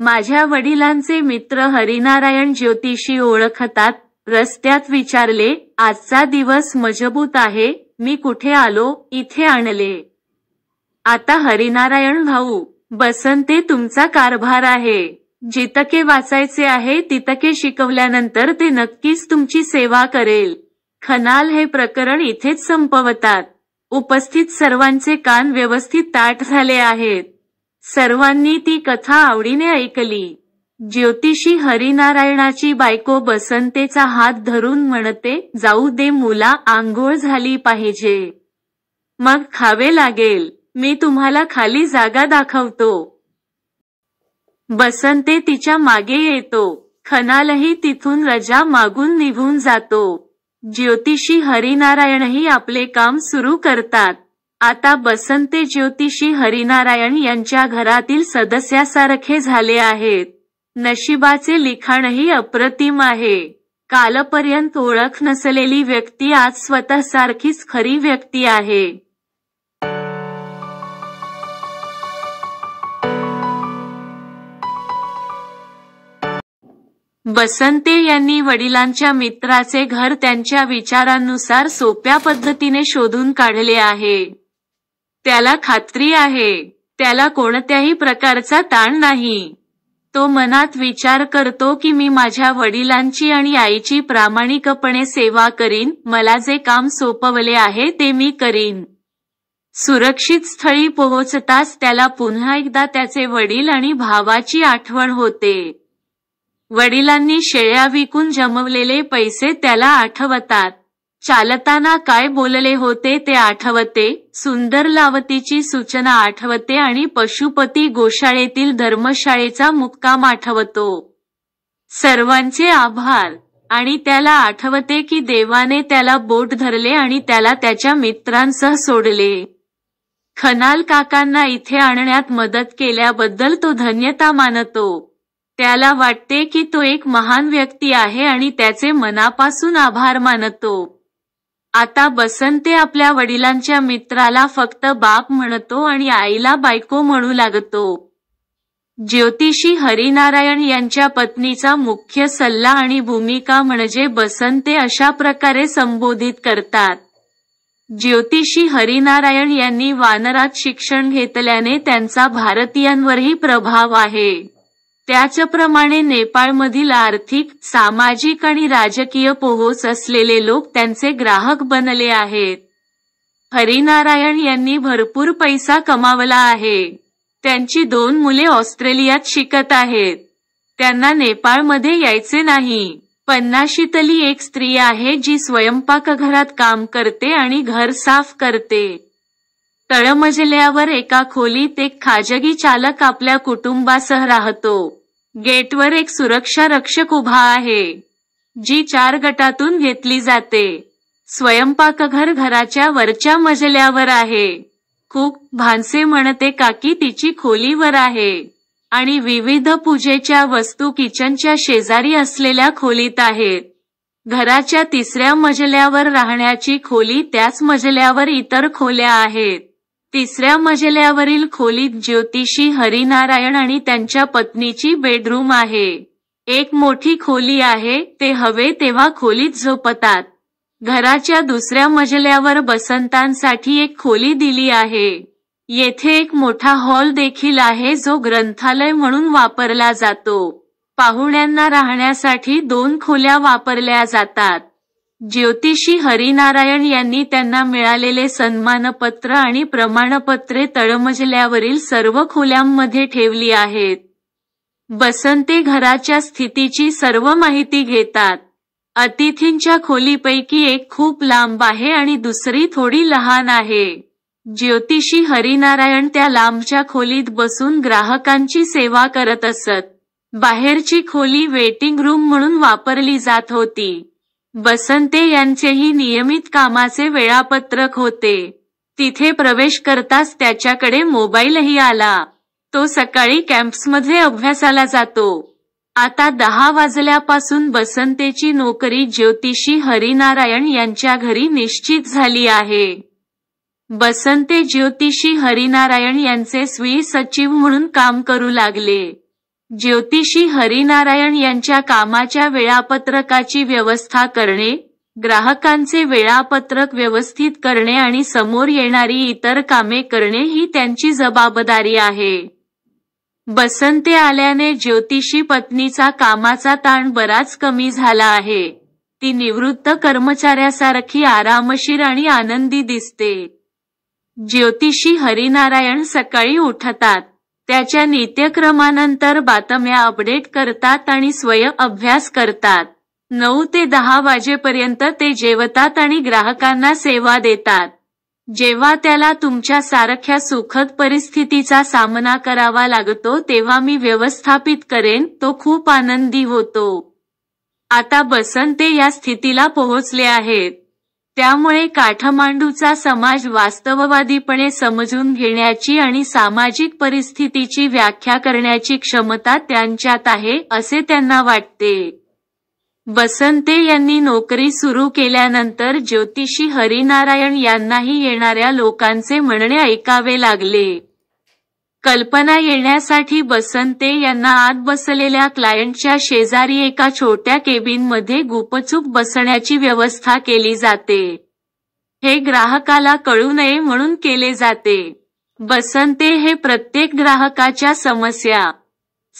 माझ्या वडिलांचे मित्र हरिनारायण ज्योतिषी ओळखतात रस्त्यात विचारले आजचा दिवस मजबूत आहे मी कुठे आलो इथे आणले आता हरिनारायण भाऊ बसंते तुमचा कारभार आहे जितके वाचायचे आहे तितके शिकवल्यानंतर ते नक्कीच तुमची सेवा करेल खनाल हे प्रकरण इथेच संपवतात उपस्थित सर्वांचे कान व्यवस्थित ताट झाले आहेत सर्वांनी ती कथा आवडीने ऐकली ज्योतिषी हरिनारायणाची बायको बसंतेचा हात धरून म्हणते जाऊ दे मुला आंघोळ झाली पाहिजे मग खावे लागेल मी तुम्हाला खाली जागा दाखवतो बसंते तिच्या मागे येतो खनालही तिथून रजा मागून निघून जातो ज्योतिषी हरिनारायणही आपले काम सुरू करतात आता बसंते ज्योतिषी हरिनारायण यांच्या घरातील सदस्यासारखे झाले आहेत नशिबाचे लिखाणही अप्रतिम आहे कालपर्यंत ओळख नसलेली व्यक्ती आज स्वतःसारखीच खरी व्यक्ती आहे बसंते यांनी वडिलांच्या मित्राचे घर त्यांच्या विचारांनुसार सोप्या पद्धतीने शोधून काढले आहे त्याला खात्री आहे त्याला कोणत्याही प्रकारचा ताण नाही तो मनात विचार करतो की मी माझ्या वडिलांची आणि आईची प्रामाणिकपणे सेवा करीन मला जे काम सोपवले आहे ते मी करीन सुरक्षित स्थळी पोहोचताच त्याला पुन्हा एकदा त्याचे वडील आणि भावाची आठवण होते वडिलांनी शेळ्या विकून जमवलेले पैसे त्याला आठवतात चालताना काय बोलले होते ते आठवते सुंदर लावतीची सूचना आठवते आणि पशुपती गोशाळेतील धर्मशाळेचा मुक्काम आठवतो सर्वांचे आभार आणि त्याला आठवते की देवाने त्याला बोट धरले आणि त्याला त्याच्या मित्रांसह सोडले खनाल काकांना इथे आणण्यात मदत केल्याबद्दल तो धन्यता मानतो त्याला वाटते की तो एक महान व्यक्ती आहे आणि त्याचे मनापासून आभार मानतो आता बसंत आपल्या वडिलांच्या मित्राला फक्त बाप म्हणतो आणि आईला बायको म्हणू लागतो ज्योतिषी हरिनारायण यांच्या पत्नीचा मुख्य सल्ला आणि भूमिका म्हणजे बसंते अशा प्रकारे संबोधित करतात ज्योतिषी हरिनारायण यांनी वानरात शिक्षण घेतल्याने त्यांचा भारतीयांवरही प्रभाव आहे त्याचप्रमाणे नेपाळमधील आर्थिक सामाजिक आणि राजकीय पोहोच असलेले लोक त्यांचे ग्राहक बनले आहेत हरिनारायण यांनी भरपूर पैसा कमावला आहे त्यांची दोन मुले ऑस्ट्रेलियात शिकत आहेत त्यांना नेपाळमध्ये यायचे नाही पन्नाशीतली एक स्त्री आहे जी स्वयंपाकघरात काम करते आणि घर साफ करते तळमजल्यावर एका खोलीत एक खाजगी चालक आपल्या कुटुंबासह राहतो गेटवर एक सुरक्षा रक्षक उभा आहे जी चार गटातून घेतली जाते स्वयंपाकघर घराच्या वरच्या मजल्यावर आहे खूप भानसे म्हणते काकी तिची खोलीवर आहे आणि विविध पूजेच्या वस्तू किचनच्या शेजारी असलेल्या खोलीत आहेत घराच्या तिसऱ्या मजल्यावर राहण्याची खोली त्याच मजल्यावर इतर खोल्या आहेत तिसऱ्या मजल्यावरील खोलीत ज्योतिषी हरिनारायण आणि त्यांच्या पत्नीची बेडरूम आहे एक मोठी खोली आहे ते हवे तेव्हा खोलीत झोपतात घराच्या दुसऱ्या मजल्यावर बसंतांसाठी एक खोली दिली आहे येथे एक मोठा हॉल देखील आहे जो ग्रंथालय म्हणून वापरला जातो पाहुण्यांना राहण्यासाठी दोन खोल्या वापरल्या जातात ज्योतिषी हरिनारायण यांनी त्यांना मिळालेले सन्मानपत्र आणि प्रमाणपत्रे तळमजल्यावरील सर्व खोल्यांमध्ये ठेवली आहेत बसंती घराच्या स्थितीची सर्व माहिती घेतात अतिथींच्या खोलीपैकी एक खूप लांब आहे आणि दुसरी थोडी लहान आहे ज्योतिषी हरिनारायण त्या लांबच्या खोलीत बसून ग्राहकांची सेवा करत असत बाहेरची खोली वेटिंग रूम म्हणून वापरली जात होती बसंते यांचेही नियमित कामाचे वेळापत्रक होते तिथे प्रवेश करताच त्याच्याकडे मोबाईलही आला तो सकाळी कॅम्प्समध्ये अभ्यासाला जातो आता दहा वाजल्यापासून बसंतेची नोकरी ज्योतिषी हरिनारायण यांच्या घरी निश्चित झाली आहे बसंते ज्योतिषी हरिनारायण यांचे स्वी सचिव म्हणून काम करू लागले ज्योतिषी हरिनारायण यांच्या कामाच्या वेळापत्रकाची व्यवस्था करणे ग्राहकांचे वेळापत्रक व्यवस्थित करणे आणि समोर येणारी इतर कामे करणे ही त्यांची जबाबदारी आहे बसंती आल्याने ज्योतिषी पत्नीचा कामाचा ताण बराच कमी झाला आहे ती निवृत्त कर्मचाऱ्यासारखी आरामशीर आणि आनंदी दिसते ज्योतिषी हरिनारायण सकाळी उठतात त्याच्या नित्यक्रमानंतर बातम्या अपडेट करतात आणि स्वयं अभ्यास करतात नऊ ते दहा वाजेपर्यंत ते जेवतात आणि ग्राहकांना सेवा देतात जेव्हा त्याला तुमच्या सारख्या सुखद परिस्थितीचा सामना करावा लागतो तेव्हा मी व्यवस्थापित करेन तो खूप आनंदी होतो आता बसंते या स्थितीला पोहोचले आहेत त्यामुळे काठमांडूचा समाज वास्तववादीपणे समजून घेण्याची आणि सामाजिक परिस्थितीची व्याख्या करण्याची क्षमता त्यांच्यात आहे असे त्यांना वाटते बसंते यांनी नोकरी सुरू केल्यानंतर ज्योतिषी हरिनारायण यांनाही येणाऱ्या लोकांचे म्हणणे ऐकावे लागले कल्पना येण्यासाठी बसंते यांना आत बसलेल्या क्लायंटच्या शेजारी एका छोट्या केबिनमध्ये गुपचूप बसण्याची व्यवस्था केली जाते हे ग्राहकाला कळू नये म्हणून केले जाते बसंते हे प्रत्येक ग्राहकाच्या समस्या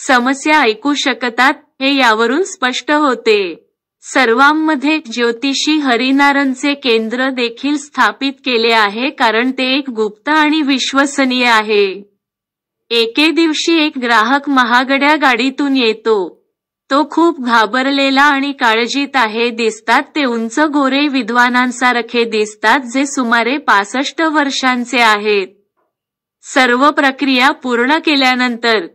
समस्या ऐकू शकतात हे यावरून स्पष्ट होते सर्वांमध्ये ज्योतिषी हरिनारनचे केंद्र देखील स्थापित केले आहे कारण ते एक गुप्त आणि विश्वसनीय आहे एके दिवशी एक ग्राहक महागड्या गाडीतून येतो तो खूप घाबरलेला आणि काळजीत आहे दिसतात ते उंच गोरे विद्वानांसारखे दिसतात जे सुमारे पासष्ट वर्षांचे आहेत सर्व प्रक्रिया पूर्ण केल्यानंतर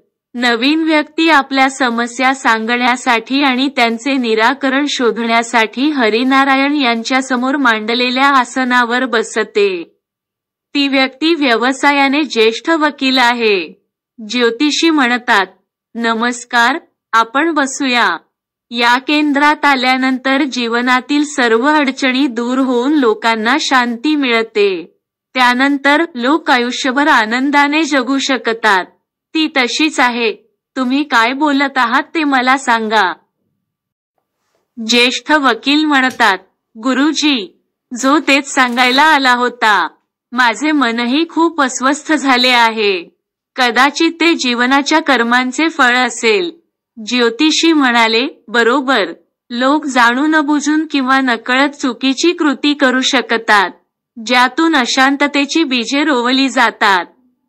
नवीन व्यक्ती आपल्या समस्या सांगण्यासाठी आणि त्यांचे निराकरण शोधण्यासाठी हरिनारायण यांच्यासमोर मांडलेल्या आसनावर बसते ती व्यक्ती व्यवसायाने ज्येष्ठ वकील आहे ज्योतिषी म्हणतात नमस्कार आपण बसूया या केंद्रात आल्यानंतर जीवनातील सर्व अडचणी दूर होऊन लोकांना शांती मिळते त्यानंतर लोक आयुष्यभर आनंदाने जगू शकतात ती तशीच आहे तुम्ही काय बोलत आहात ते मला सांगा ज्येष्ठ वकील म्हणतात गुरुजी जो तेच सांगायला आला होता माझे मनही खूप अस्वस्थ झाले आहे कदाचित ते जीवनाच्या कर्मांचे फळ असेल ज्योतिषी म्हणाले बरोबर लोक जाणून बुजून किंवा नकळत चुकीची कृती करू शकतात ज्यातून अशांततेची बीजे रोवली जातात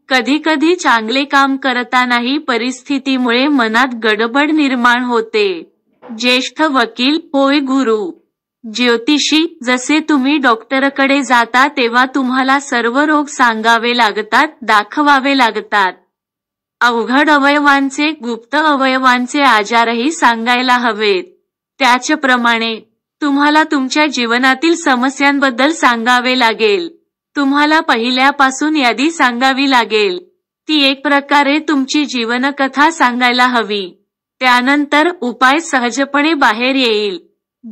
कधी-कधी चांगले काम करतानाही परिस्थितीमुळे मनात गडबड निर्माण होते ज्येष्ठ वकील होय गुरु ज्योतिषी जसे तुम्ही डॉक्टरकडे जाता तेव्हा तुम्हाला सर्व रोग सांगावे लागतात दाखवावे लागतात अवघड अवयवांचे गुप्त अवयवांचे आजारही सांगायला हवेत त्याचप्रमाणे तुम्हाला तुमच्या जीवनातील समस्यांबद्दल सांगावे लागेल तुम्हाला पहिल्यापासून यादी सांगावी लागेल ती एक प्रकारे तुमची जीवनकथा सांगायला हवी त्यानंतर उपाय सहजपणे बाहेर येईल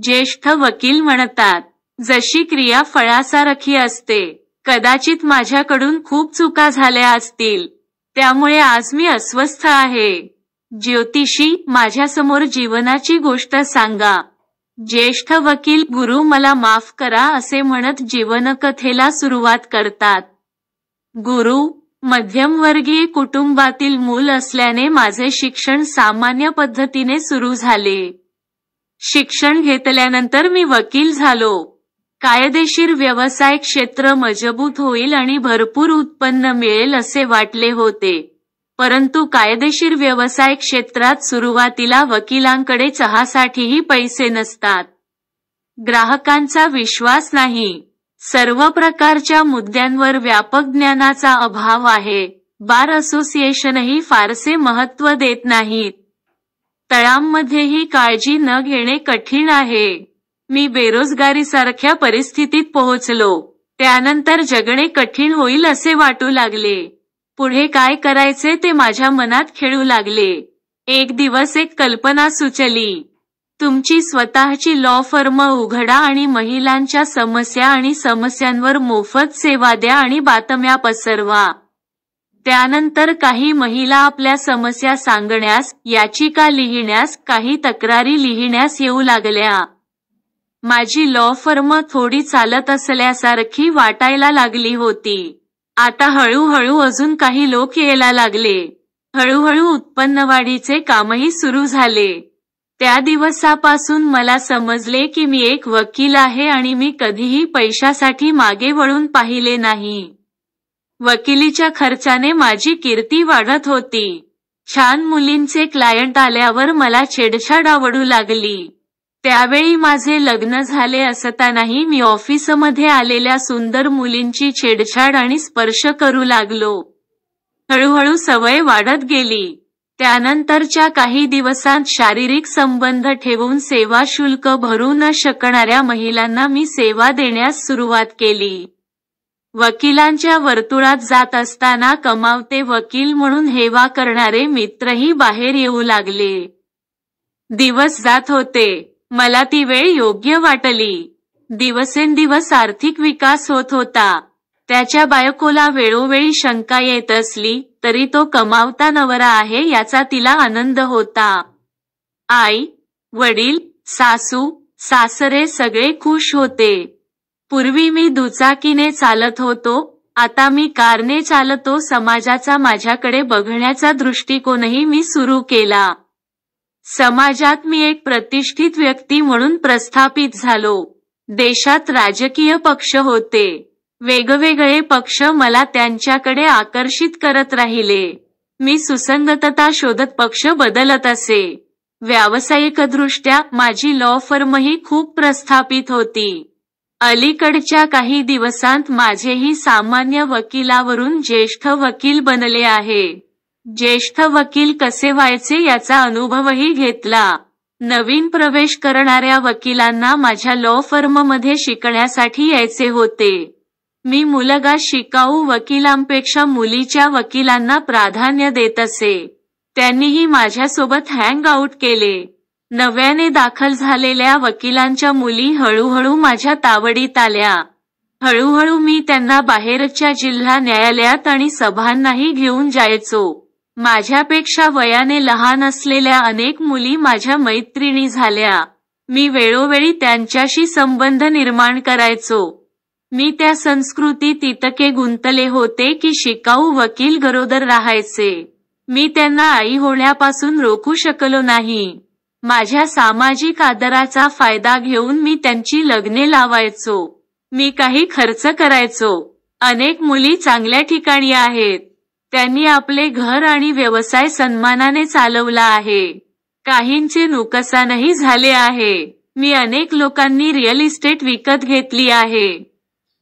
ज्येष्ठ वकील म्हणतात जशी क्रिया फळासारखी असते कदाचित माझ्याकडून खूप चुका झाल्या असतील त्यामुळे आज मी अस्वस्थ आहे ज्योतिषी माझ्यासमोर जीवनाची गोष्ट सांगा ज्येष्ठ वकील गुरु मला माफ करा असे म्हणत जीवनकथेला सुरुवात करतात गुरु मध्यमवर्गीय कुटुंबातील मूल असल्याने माझे शिक्षण सामान्य पद्धतीने सुरू झाले शिक्षण घेतल्यानंतर मी वकील झालो कायदेशीर व्यवसाय क्षेत्र मजबूत होईल आणि भरपूर उत्पन्न मिळेल असे वाटले होते परंतु कायदेशीर व्यवसाय क्षेत्रात सुरुवातीला वकिलांकडे चहासाठीही पैसे नसतात ग्राहकांचा विश्वास नाही सर्व प्रकारच्या मुद्द्यांवर व्यापक ज्ञानाचा अभाव आहे बार असोसिएशनही फारसे महत्त्व देत नाहीत तळांमध्येही काळजी न घेणे कठीण आहे मी बेरोजगारी सारख्या परिस्थितीत पोहोचलो त्यानंतर जगणे कठीण होईल असे वाटू लागले पुढे काय करायचे ते माझ्या मनात खेळू लागले एक दिवस एक कल्पना सुचली तुमची स्वतःची लॉ फर्म उघडा आणि महिलांच्या समस्या आणि समस्यांवर मोफत सेवा द्या आणि बातम्या पसरवा त्यानंतर काही महिला आपल्या समस्या सांगण्यास याचिका लिहिण्यास काही तक्रारी लिहिण्यास येऊ लागल्या माझी लॉ फर्म थोडी चालत असल्यासारखी वाटायला लागली होती आता हळूहळू अजून काही लोक यायला लागले हळूहळू वाढीचे कामही सुरू झाले त्या दिवसापासून मला समजले की मी एक वकील आहे आणि मी कधीही पैशासाठी मागे वळून पाहिले नाही वकिलीच्या खर्चाने माझी कीर्ती वाढत होती छान मुलींचे क्लायंट आल्यावर मला छेडछाड आवडू लागली त्यावेळी माझे लग्न झाले असतानाही मी ऑफिसमध्ये आलेल्या सुंदर मुलींची छेडछाड आणि स्पर्श करू लागलो हळूहळू सवय वाढत गेली त्यानंतरच्या काही दिवसांत शारीरिक संबंध ठेवून सेवा शुल्क भरू न शकणाऱ्या महिलांना मी सेवा देण्यास सुरुवात केली वकिलांच्या वर्तुळात जात असताना कमावते वकील म्हणून हेवा करणारे मित्रही बाहेर येऊ लागले दिवस जात होते मला ती वेळ योग्य वाटली दिवसेंदिवस आर्थिक विकास होत होता त्याच्या बायकोला वेळोवेळी शंका येत असली तरी तो कमावता नवरा आहे याचा तिला आनंद होता आई वडील सासू सासरे सगळे खुश होते पूर्वी मी दुचाकीने चालत होतो आता मी कारने चालतो समाजाचा माझ्याकडे बघण्याचा दृष्टिकोनही मी सुरू केला समाजात मी एक प्रतिष्ठित व्यक्ती म्हणून प्रस्थापित झालो देशात राजकीय पक्ष होते वेगवेगळे पक्ष मला त्यांच्याकडे आकर्षित करत राहिले मी सुसंगतता शोधत पक्ष बदलत असे व्यावसायिकदृष्ट्या माझी लॉ फर्मही खूप प्रस्थापित होती अलीकडच्या काही दिवसांत माझेही सामान्य वकिलावरून ज्येष्ठ वकील बनले आहे ज्येष्ठ वकील कसे व्हायचे याचा अनुभवही घेतला नवीन प्रवेश करणाऱ्या वकिलांना माझ्या लॉ फर्ममध्ये शिकण्यासाठी यायचे होते मी मुलगा शिकाऊ वकिलांपेक्षा मुलीच्या वकिलांना प्राधान्य देत असे त्यांनीही माझ्यासोबत हँग आऊट केले नव्याने दाखल झालेल्या वकिलांच्या मुली हळूहळू माझ्या तावडीत आल्या हळूहळू मी त्यांना बाहेरच्या जिल्हा न्यायालयात आणि सभांनाही घेऊन जायचो माझ्यापेक्षा वयाने लहान असलेल्या अनेक मुली माझ्या मैत्रिणी झाल्या मी वेळोवेळी त्यांच्याशी संबंध निर्माण करायचो मी त्या संस्कृतीत इतके गुंतले होते की शिकाऊ वकील गरोदर राहायचे मी त्यांना आई होण्यापासून रोखू शकलो नाही माझ्या सामाजिक आदराचा फायदा घेऊन मी त्यांची लग्ने लावायचो मी काही खर्च करायचो अनेक मुली चांगल्या ठिकाणी आहेत त्यांनी आपले घर आणि व्यवसाय सन्मानाने चालवला आहे काहींचे नुकसानही झाले आहे मी अनेक लोकांनी रिअल इस्टेट विकत घेतली आहे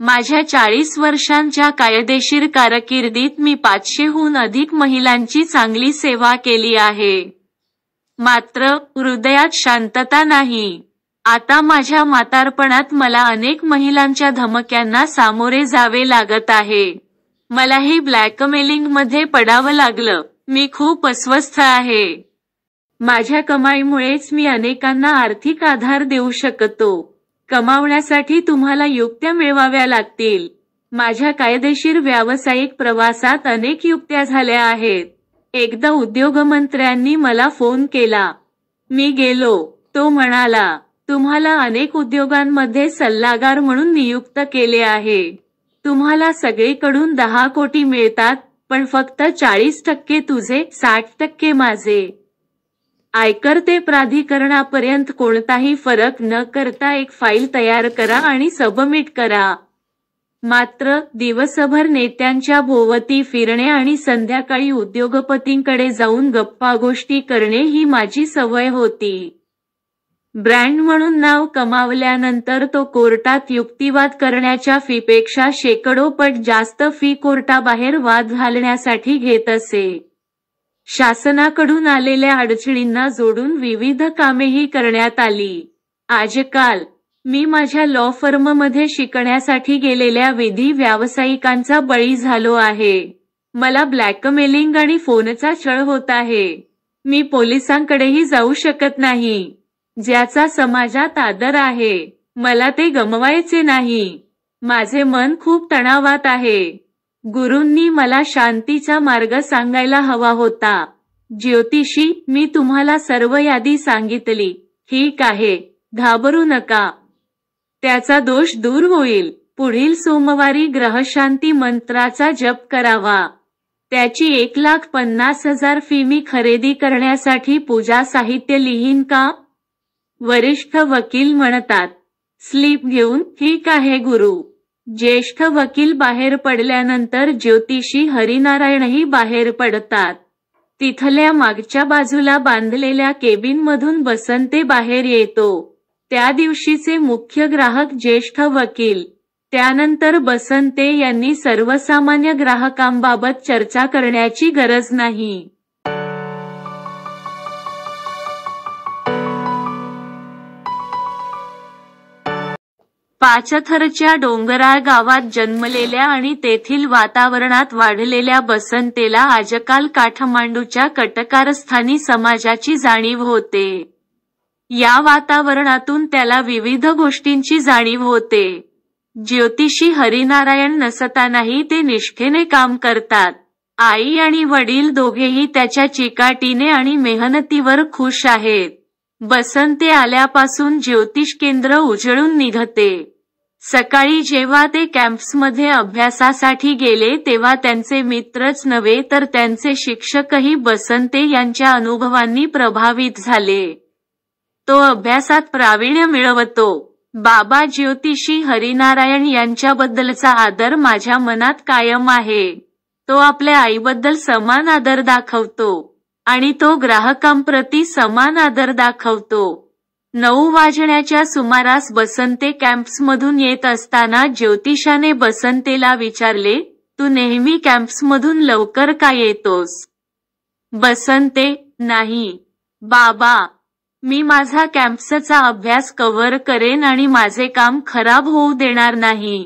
माझ्या चाळीस वर्षांच्या कायदेशीर कारकिर्दीत मी पाचशेहून अधिक महिलांची चांगली सेवा केली आहे मात्र, हृदयात शांतता नाही. आता माझ्या म्हातारपणात मला अनेक महिलांच्या धमक्यांना सामोरे जावे लागत आहे. मलाही मध्ये पडावं लागलं. मी खूप अस्वस्थ आहे. माझ्या कमाईमुळेच मी अनेकांना आर्थिक आधार देऊ शकतो. कमावण्यासाठी तुम्हाला युक्त्या मिळवाव्या लागतील. माझ्या कायदेशीर व्यावसायिक प्रवासात अनेक युक्त्या झाल्या आहेत. एकदा उद्योगमंत्र्यांनी मला फोन केला मी गेलो तो म्हणाला तुम्हाला अनेक उद्योगांमध्ये सल्लागार म्हणून नियुक्त केले आहे तुम्हाला सगळीकडून दहा कोटी मिळतात पण फक्त चाळीस टक्के तुझे साठ टक्के माझे आयकर ते प्राधिकरणापर्यंत कोणताही फरक न करता एक फाईल तयार करा आणि सबमिट करा मात्र दिवसभर नेत्यांच्या भोवती फिरणे आणि संध्याकाळी उद्योगपतींकडे जाऊन गप्पा गोष्टी करणे ही माझी सवय होती ब्रँड म्हणून नाव कमावल्यानंतर तो कोर्टात युक्तिवाद करण्याच्या फीपेक्षा शेकडो पट जास्त फी कोर्टाबाहेर वाद घालण्यासाठी घेत असे शासनाकडून आलेल्या अडचणींना जोडून विविध कामेही करण्यात आली आजकाल मी माझ्या लॉ फर्ममध्ये शिकण्यासाठी गेलेल्या विधी व्यावसायिकांचा बळी झालो आहे मला ब्लॅकमेलिंग आणि फोनचा छळ होत आहे मी पोलिसांकडेही जाऊ शकत नाही ज्याचा समाजात आदर आहे मला ते गमवायचे नाही माझे मन खूप तणावात आहे गुरुंनी मला शांतीचा मार्ग सांगायला हवा होता ज्योतिषी मी तुम्हाला सर्व यादी सांगितली ठीक आहे घाबरू नका त्याचा दोष दूर होईल पुढील सोमवारी ग्रहशांती मंत्राचा जप करावा त्याची एक लाख पन्नास हजार फी खरेदी करण्यासाठी पूजा साहित्य लिहीन का वरिष्ठ वकील म्हणतात स्लीप घेऊन ठीक आहे गुरु ज्येष्ठ वकील बाहेर पडल्यानंतर ज्योतिषी हरिनारायणही बाहेर पडतात तिथल्या मागच्या बाजूला बांधलेल्या केबिनमधून बसंते बाहेर येतो त्या दिवशीचे मुख्य ग्राहक ज्येष्ठ वकील त्यानंतर बसंते यांनी सर्वसामान्य ग्राहकांबाबत चर्चा करण्याची गरज नाही पाचथरच्या डोंगराळ गावात जन्मलेल्या आणि तेथील वातावरणात वाढलेल्या बसंतेला आजकाल काठमांडूच्या कटकारस्थानी समाजाची जाणीव होते या वातावरणातून त्याला विविध गोष्टींची जाणीव होते ज्योतिषी हरिनारायण नसतानाही ते निष्ठेने काम करतात आई आणि वडील दोघेही त्याच्या चिकाटीने आणि मेहनतीवर खुश आहेत बसंते आल्यापासून ज्योतिष केंद्र उजळून निघते सकाळी जेव्हा ते कॅम्प्समध्ये अभ्यासासाठी गेले तेव्हा त्यांचे मित्रच नव्हे तर त्यांचे शिक्षकही बसंते यांच्या अनुभवांनी प्रभावित झाले तो अभ्यासात प्रावीण्य मिळवतो बाबा ज्योतिषी हरिनारायण यांच्याबद्दलचा आदर माझ्या मनात कायम आहे तो आपल्या आईबद्दल समान आदर दाखवतो आणि तो ग्राहकांप्रती समान आदर दाखवतो नऊ वाजण्याच्या सुमारास बसंते कॅम्प्समधून येत असताना ज्योतिषाने बसंतेला विचारले तू नेहमी कॅम्प्समधून लवकर का येतोस बसंते नाही बाबा मी माझा कॅम्प्सचा अभ्यास कव्हर करेन आणि माझे काम खराब होऊ देणार नाही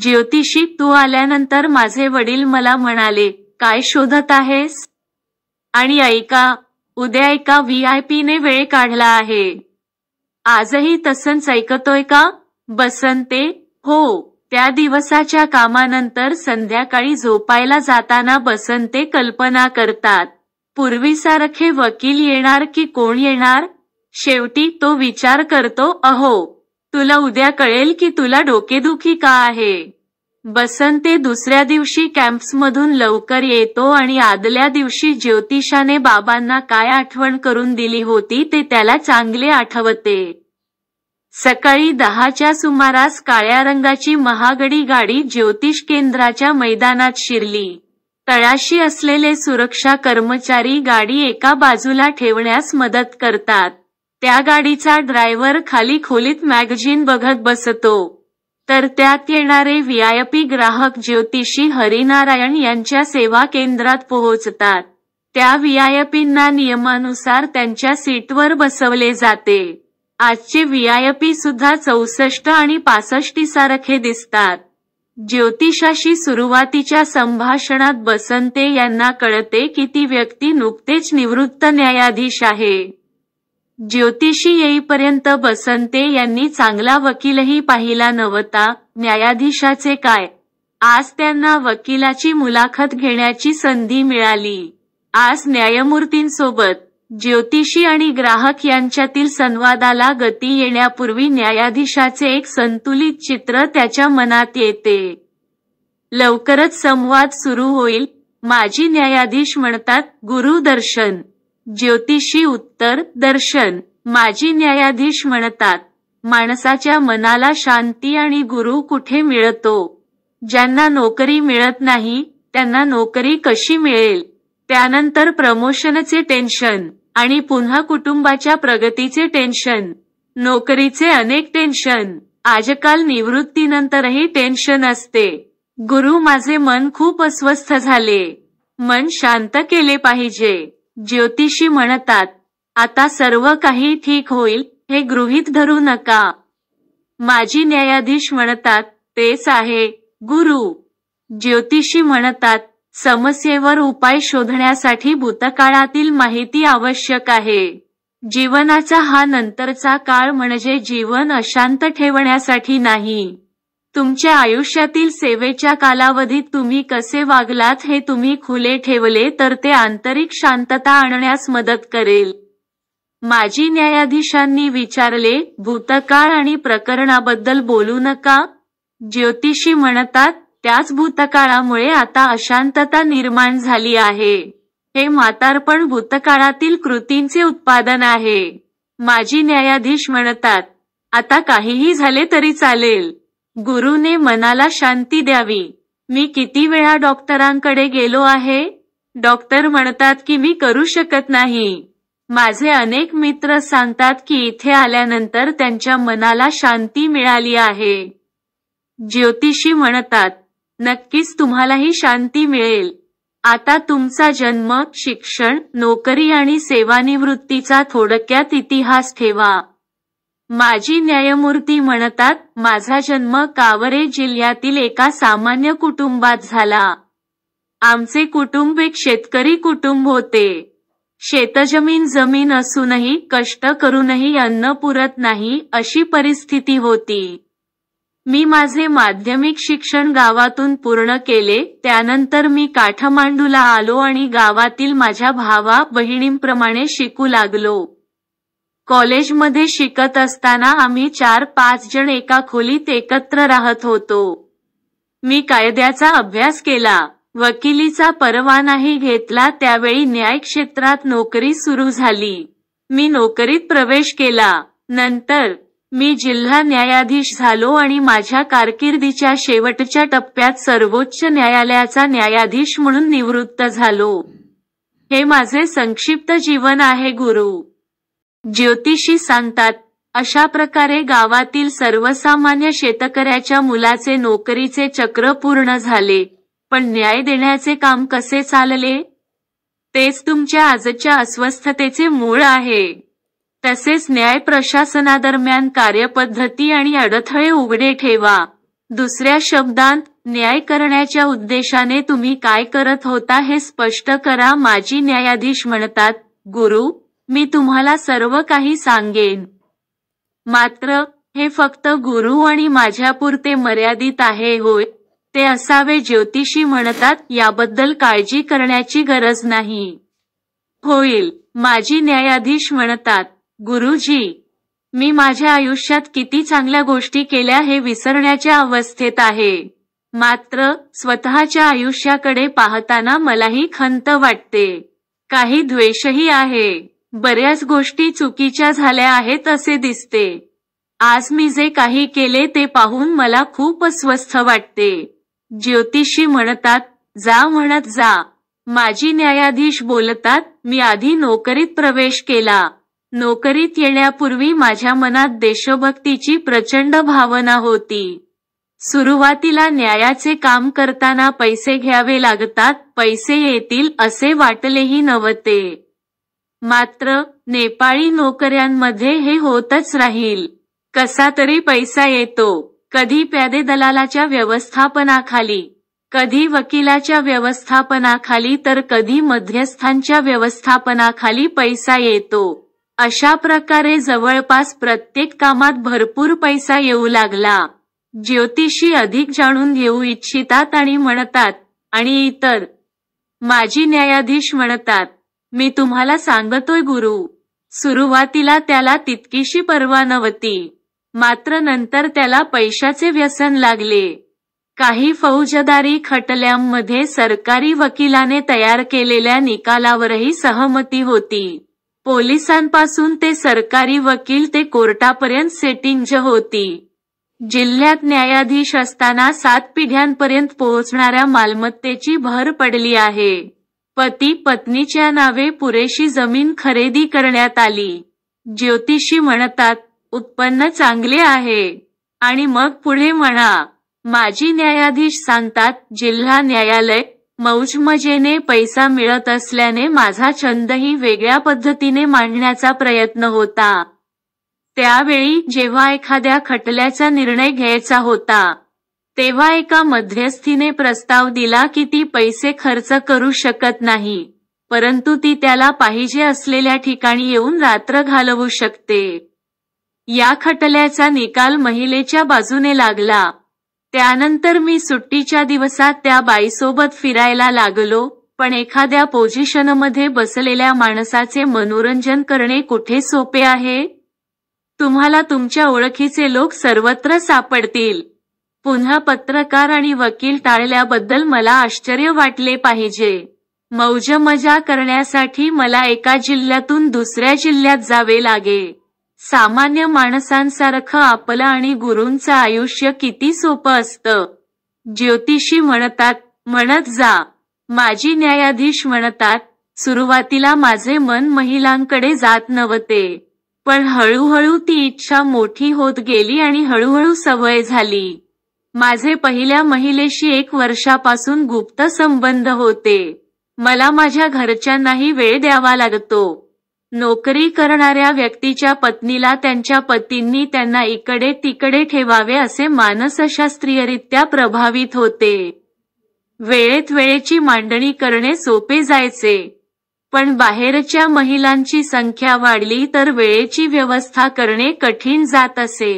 ज्योतिषी तू आल्यानंतर माझे वडील मला म्हणाले काय शोधत आहेस आणि ऐका उद्या एका व्ही आय पीने वेळ काढला आहे आजही तसंच ऐकतोय का बसंते हो त्या दिवसाच्या कामानंतर संध्याकाळी झोपायला जाताना बसंते कल्पना करतात पूर्वीसारखे वकील येणार की कोण येणार शेवटी तो विचार करतो अहो तुला उद्या कळेल की तुला डोकेदुखी का आहे बसंते दुसऱ्या दिवशी कॅम्प्समधून लवकर येतो आणि आदल्या दिवशी ज्योतिषाने बाबांना काय आठवण करून दिली होती ते त्याला चांगले आठवते सकाळी दहाच्या सुमारास काळ्या रंगाची महागडी गाडी ज्योतिष केंद्राच्या मैदानात शिरली तळाशी असलेले सुरक्षा कर्मचारी गाडी एका बाजूला ठेवण्यास मदत करतात त्या गाडीचा ड्रायव्हर खाली खोलीत मॅगझिन बघत बसतो तर त्यात येणारे व्हीआयपी ग्राहक ज्योतिषी हरिनारायण यांच्या सेवा केंद्रात पोहोचतात त्या व्हीआयपींना नियमानुसार त्यांच्या सीटवर बसवले जाते आजचे व्हीआयपी सुद्धा चौसष्ट आणि पासष्टी सारखे दिसतात ज्योतिषाशी सुरुवातीच्या संभाषणात बसंते यांना कळते की ती व्यक्ती नुकतेच निवृत्त न्यायाधीश आहे ज्योतिषी येईपर्यंत बसंते यांनी चांगला वकीलही पाहिला नव्हता न्यायाधीशाचे काय आज त्यांना वकिलाची मुलाखत घेण्याची संधी मिळाली आज न्यायमूर्तींसोबत ज्योतिषी आणि ग्राहक यांच्यातील संवादाला गती येण्यापूर्वी न्यायाधीशाचे एक संतुलित चित्र त्याच्या मनात येते लवकरच संवाद सुरू होईल माजी न्यायाधीश म्हणतात गुरु दर्शन ज्योतिषी उत्तर दर्शन माजी न्यायाधीश म्हणतात माणसाच्या मनाला शांती आणि गुरु कुठे मिळतो ज्यांना नोकरी मिळत नाही त्यांना नोकरी कशी मिळेल त्यानंतर प्रमोशनचे टेन्शन आणि पुन्हा कुटुंबाच्या प्रगतीचे टेन्शन नोकरीचे अनेक टेन्शन आजकाल निवृत्तीनंतरही टेन्शन असते गुरु माझे मन खूप अस्वस्थ झाले मन शांत केले पाहिजे ज्योतिषी म्हणतात आता सर्व काही ठीक होईल हे गृहीत धरू नका माजी न्यायाधीश म्हणतात तेच आहे गुरु ज्योतिषी म्हणतात समस्येवर उपाय शोधण्यासाठी भूतकाळातील माहिती आवश्यक आहे जीवनाचा हा नंतरचा काळ म्हणजे जीवन अशांत ठेवण्यासाठी नाही तुमच्या आयुष्यातील सेवेच्या कालावधीत तुम्ही कसे वागलात हे तुम्ही खुले ठेवले तर ते आंतरिक शांतता आणण्यास मदत करेल माजी न्यायाधीशांनी विचारले भूतकाळ आणि प्रकरणाबद्दल बोलू नका ज्योतिषी म्हणतात त्याच भूतकाळामुळे आता अशांतता निर्माण झाली आहे हे म्हातारपण भूतकाळातील कृतींचे उत्पादन आहे माजी न्यायाधीश म्हणतात आता काहीही झाले तरी चालेल गुरुने मनाला शांती द्यावी मी किती वेळा डॉक्टरांकडे गेलो आहे डॉक्टर म्हणतात की मी करू शकत नाही माझे अनेक मित्र सांगतात की इथे आल्यानंतर त्यांच्या मनाला शांती मिळाली आहे ज्योतिषी म्हणतात नक्कीच तुम्हालाही शांती मिळेल आता तुमचा जन्म शिक्षण नोकरी आणि सेवानिवृत्तीचा थोडक्यात इतिहास ठेवा माझी न्यायमूर्ती म्हणतात माझा जन्म कावरे जिल्ह्यातील एका सामान्य कुटुंबात झाला आमचे कुटुंब एक शेतकरी कुटुंब होते शेतजमीन जमीन असूनही कष्ट करूनही अन्न पुरत नाही अशी परिस्थिती होती मी माझे माध्यमिक शिक्षण गावातून पूर्ण केले त्यानंतर मी काठमांडूला आलो आणि गावातील माझ्या भावा बहिणींप्रमाणे शिकू लागलो कॉलेजमध्ये शिकत असताना आम्ही चार पाच जण एका खोलीत एकत्र राहत होतो मी कायद्याचा अभ्यास केला वकिलीचा परवानाही घेतला त्यावेळी न्याय क्षेत्रात नोकरी सुरू झाली मी नोकरीत प्रवेश केला नंतर मी जिल्हा न्यायाधीश झालो आणि माझ्या कारकिर्दीच्या शेवटच्या टप्प्यात सर्वोच्च न्यायालयाचा न्यायाधीश म्हणून निवृत्त झालो हे माझे संक्षिप्त जीवन आहे गुरु ज्योतिषी सांगतात अशा प्रकारे गावातील सर्वसामान्य शेतकऱ्याच्या मुलाचे नोकरीचे चक्र पूर्ण झाले पण न्याय देण्याचे काम कसे चालले तेच तुमच्या आजच्या अस्वस्थतेचे मूळ आहे तसेच न्याय प्रशासनादरम्यान कार्यपद्धती आणि अडथळे उघडे ठेवा दुसऱ्या शब्दांत न्याय करण्याच्या उद्देशाने तुम्ही काय करत होता हे स्पष्ट करा माजी न्यायाधीश म्हणतात गुरु मी तुम्हाला सर्व काही सांगेन मात्र हे फक्त गुरु आणि माझ्यापुरते मर्यादित आहे होय ते असावे ज्योतिषी म्हणतात याबद्दल काळजी करण्याची गरज नाही होईल माजी न्यायाधीश म्हणतात गुरुजी मी माझ्या आयुष्यात किती चांगल्या गोष्टी केल्या हे विसरण्याच्या अवस्थेत आहे मात्र स्वतःच्या आयुष्याकडे पाहताना मलाही खंत वाटते काही द्वेषही आहे बऱ्याच गोष्टी चुकीच्या झाल्या आहेत असे दिसते आज मी जे काही केले ते पाहून मला खूप अस्वस्थ वाटते ज्योतिषी म्हणतात जा म्हणत जा माजी न्यायाधीश बोलतात मी आधी नोकरीत प्रवेश केला नोकरीत येण्यापूर्वी माझ्या मनात देशभक्तीची प्रचंड भावना होती सुरुवातीला न्यायाचे काम करताना पैसे घ्यावे लागतात पैसे येतील असे वाटलेही नव्हते मात्र नेपाळी नोकऱ्यांमध्ये हे होतच राहील कसा तरी पैसा येतो कधी प्यादे दलालाच्या व्यवस्थापनाखाली कधी वकिलाच्या व्यवस्थापनाखाली तर कधी मध्यस्थांच्या व्यवस्थापनाखाली पैसा येतो अशा प्रकारे जवळपास प्रत्येक कामात भरपूर पैसा येऊ लागला ज्योतिषी अधिक जाणून घेऊ इच्छितात आणि म्हणतात आणि इतर माजी न्यायाधीश म्हणतात मी तुम्हाला सांगतोय गुरु सुरुवातीला त्याला तितकीशी परवा नव्हती मात्र नंतर त्याला पैशाचे व्यसन लागले काही फौजदारी खटल्यांमध्ये सरकारी वकिलाने तयार केलेल्या निकालावरही सहमती होती पोलिसांपासून ते सरकारी वकील ते कोर्टापर्यंत सेटिंग होती जिल्ह्यात न्यायाधीश असताना सात पिढ्यांपर्यंत पोहोचणाऱ्या मालमत्तेची भर पडली आहे पती पत्नीच्या नावे पुरेशी जमीन खरेदी करण्यात आली ज्योतिषी म्हणतात उत्पन्न चांगले आहे आणि मग पुढे म्हणा माजी न्यायाधीश सांगतात जिल्हा न्यायालय मौजमजेने पैसा मिळत असल्याने माझा छंदही वेगळ्या पद्धतीने मांडण्याचा प्रयत्न होता त्यावेळी जेव्हा एखाद्या खटल्याचा निर्णय घ्यायचा होता तेव्हा एका मध्यस्थीने प्रस्ताव दिला की ती पैसे खर्च करू शकत नाही परंतु ती त्याला पाहिजे असलेल्या ठिकाणी येऊन रात्र घालवू शकते या खटल्याचा निकाल महिलेच्या बाजूने लागला त्यानंतर मी सुट्टीच्या दिवसात त्या बाईसोबत फिरायला लागलो पण एखाद्या पोझिशनमध्ये बसलेल्या माणसाचे मनोरंजन करणे कुठे सोपे आहे तुम्हाला तुमच्या ओळखीचे लोक सर्वत्र सापडतील पुन्हा पत्रकार आणि वकील टाळल्याबद्दल मला आश्चर्य वाटले पाहिजे मौज मजा करण्यासाठी मला एका जिल्ह्यातून दुसऱ्या जिल्ह्यात जावे लागे सामान्य माणसांसारखं आपलं आणि गुरूंचं आयुष्य किती सोपं असतं ज्योतिषी म्हणतात म्हणत जा माजी न्यायाधीश म्हणतात सुरुवातीला माझे मन महिलांकडे जात नव्हते पण हळूहळू ती इच्छा मोठी होत गेली आणि हळूहळू सवय झाली माझे पहिल्या महिलेशी एक वर्षापासून गुप्त संबंध होते मला माझ्या घरच्यांनाही वेळ द्यावा लागतो नोकरी करणाऱ्या व्यक्तीच्या पत्नीला त्यांच्या पतींनी त्यांना इकडे तिकडे ठेवावे असे मानसशास्त्रीयरित्या प्रभावित होते वेळेत वेळेची मांडणी करणे सोपे जायचे पण बाहेरच्या महिलांची संख्या वाढली तर वेळेची व्यवस्था करणे कठीण जात असे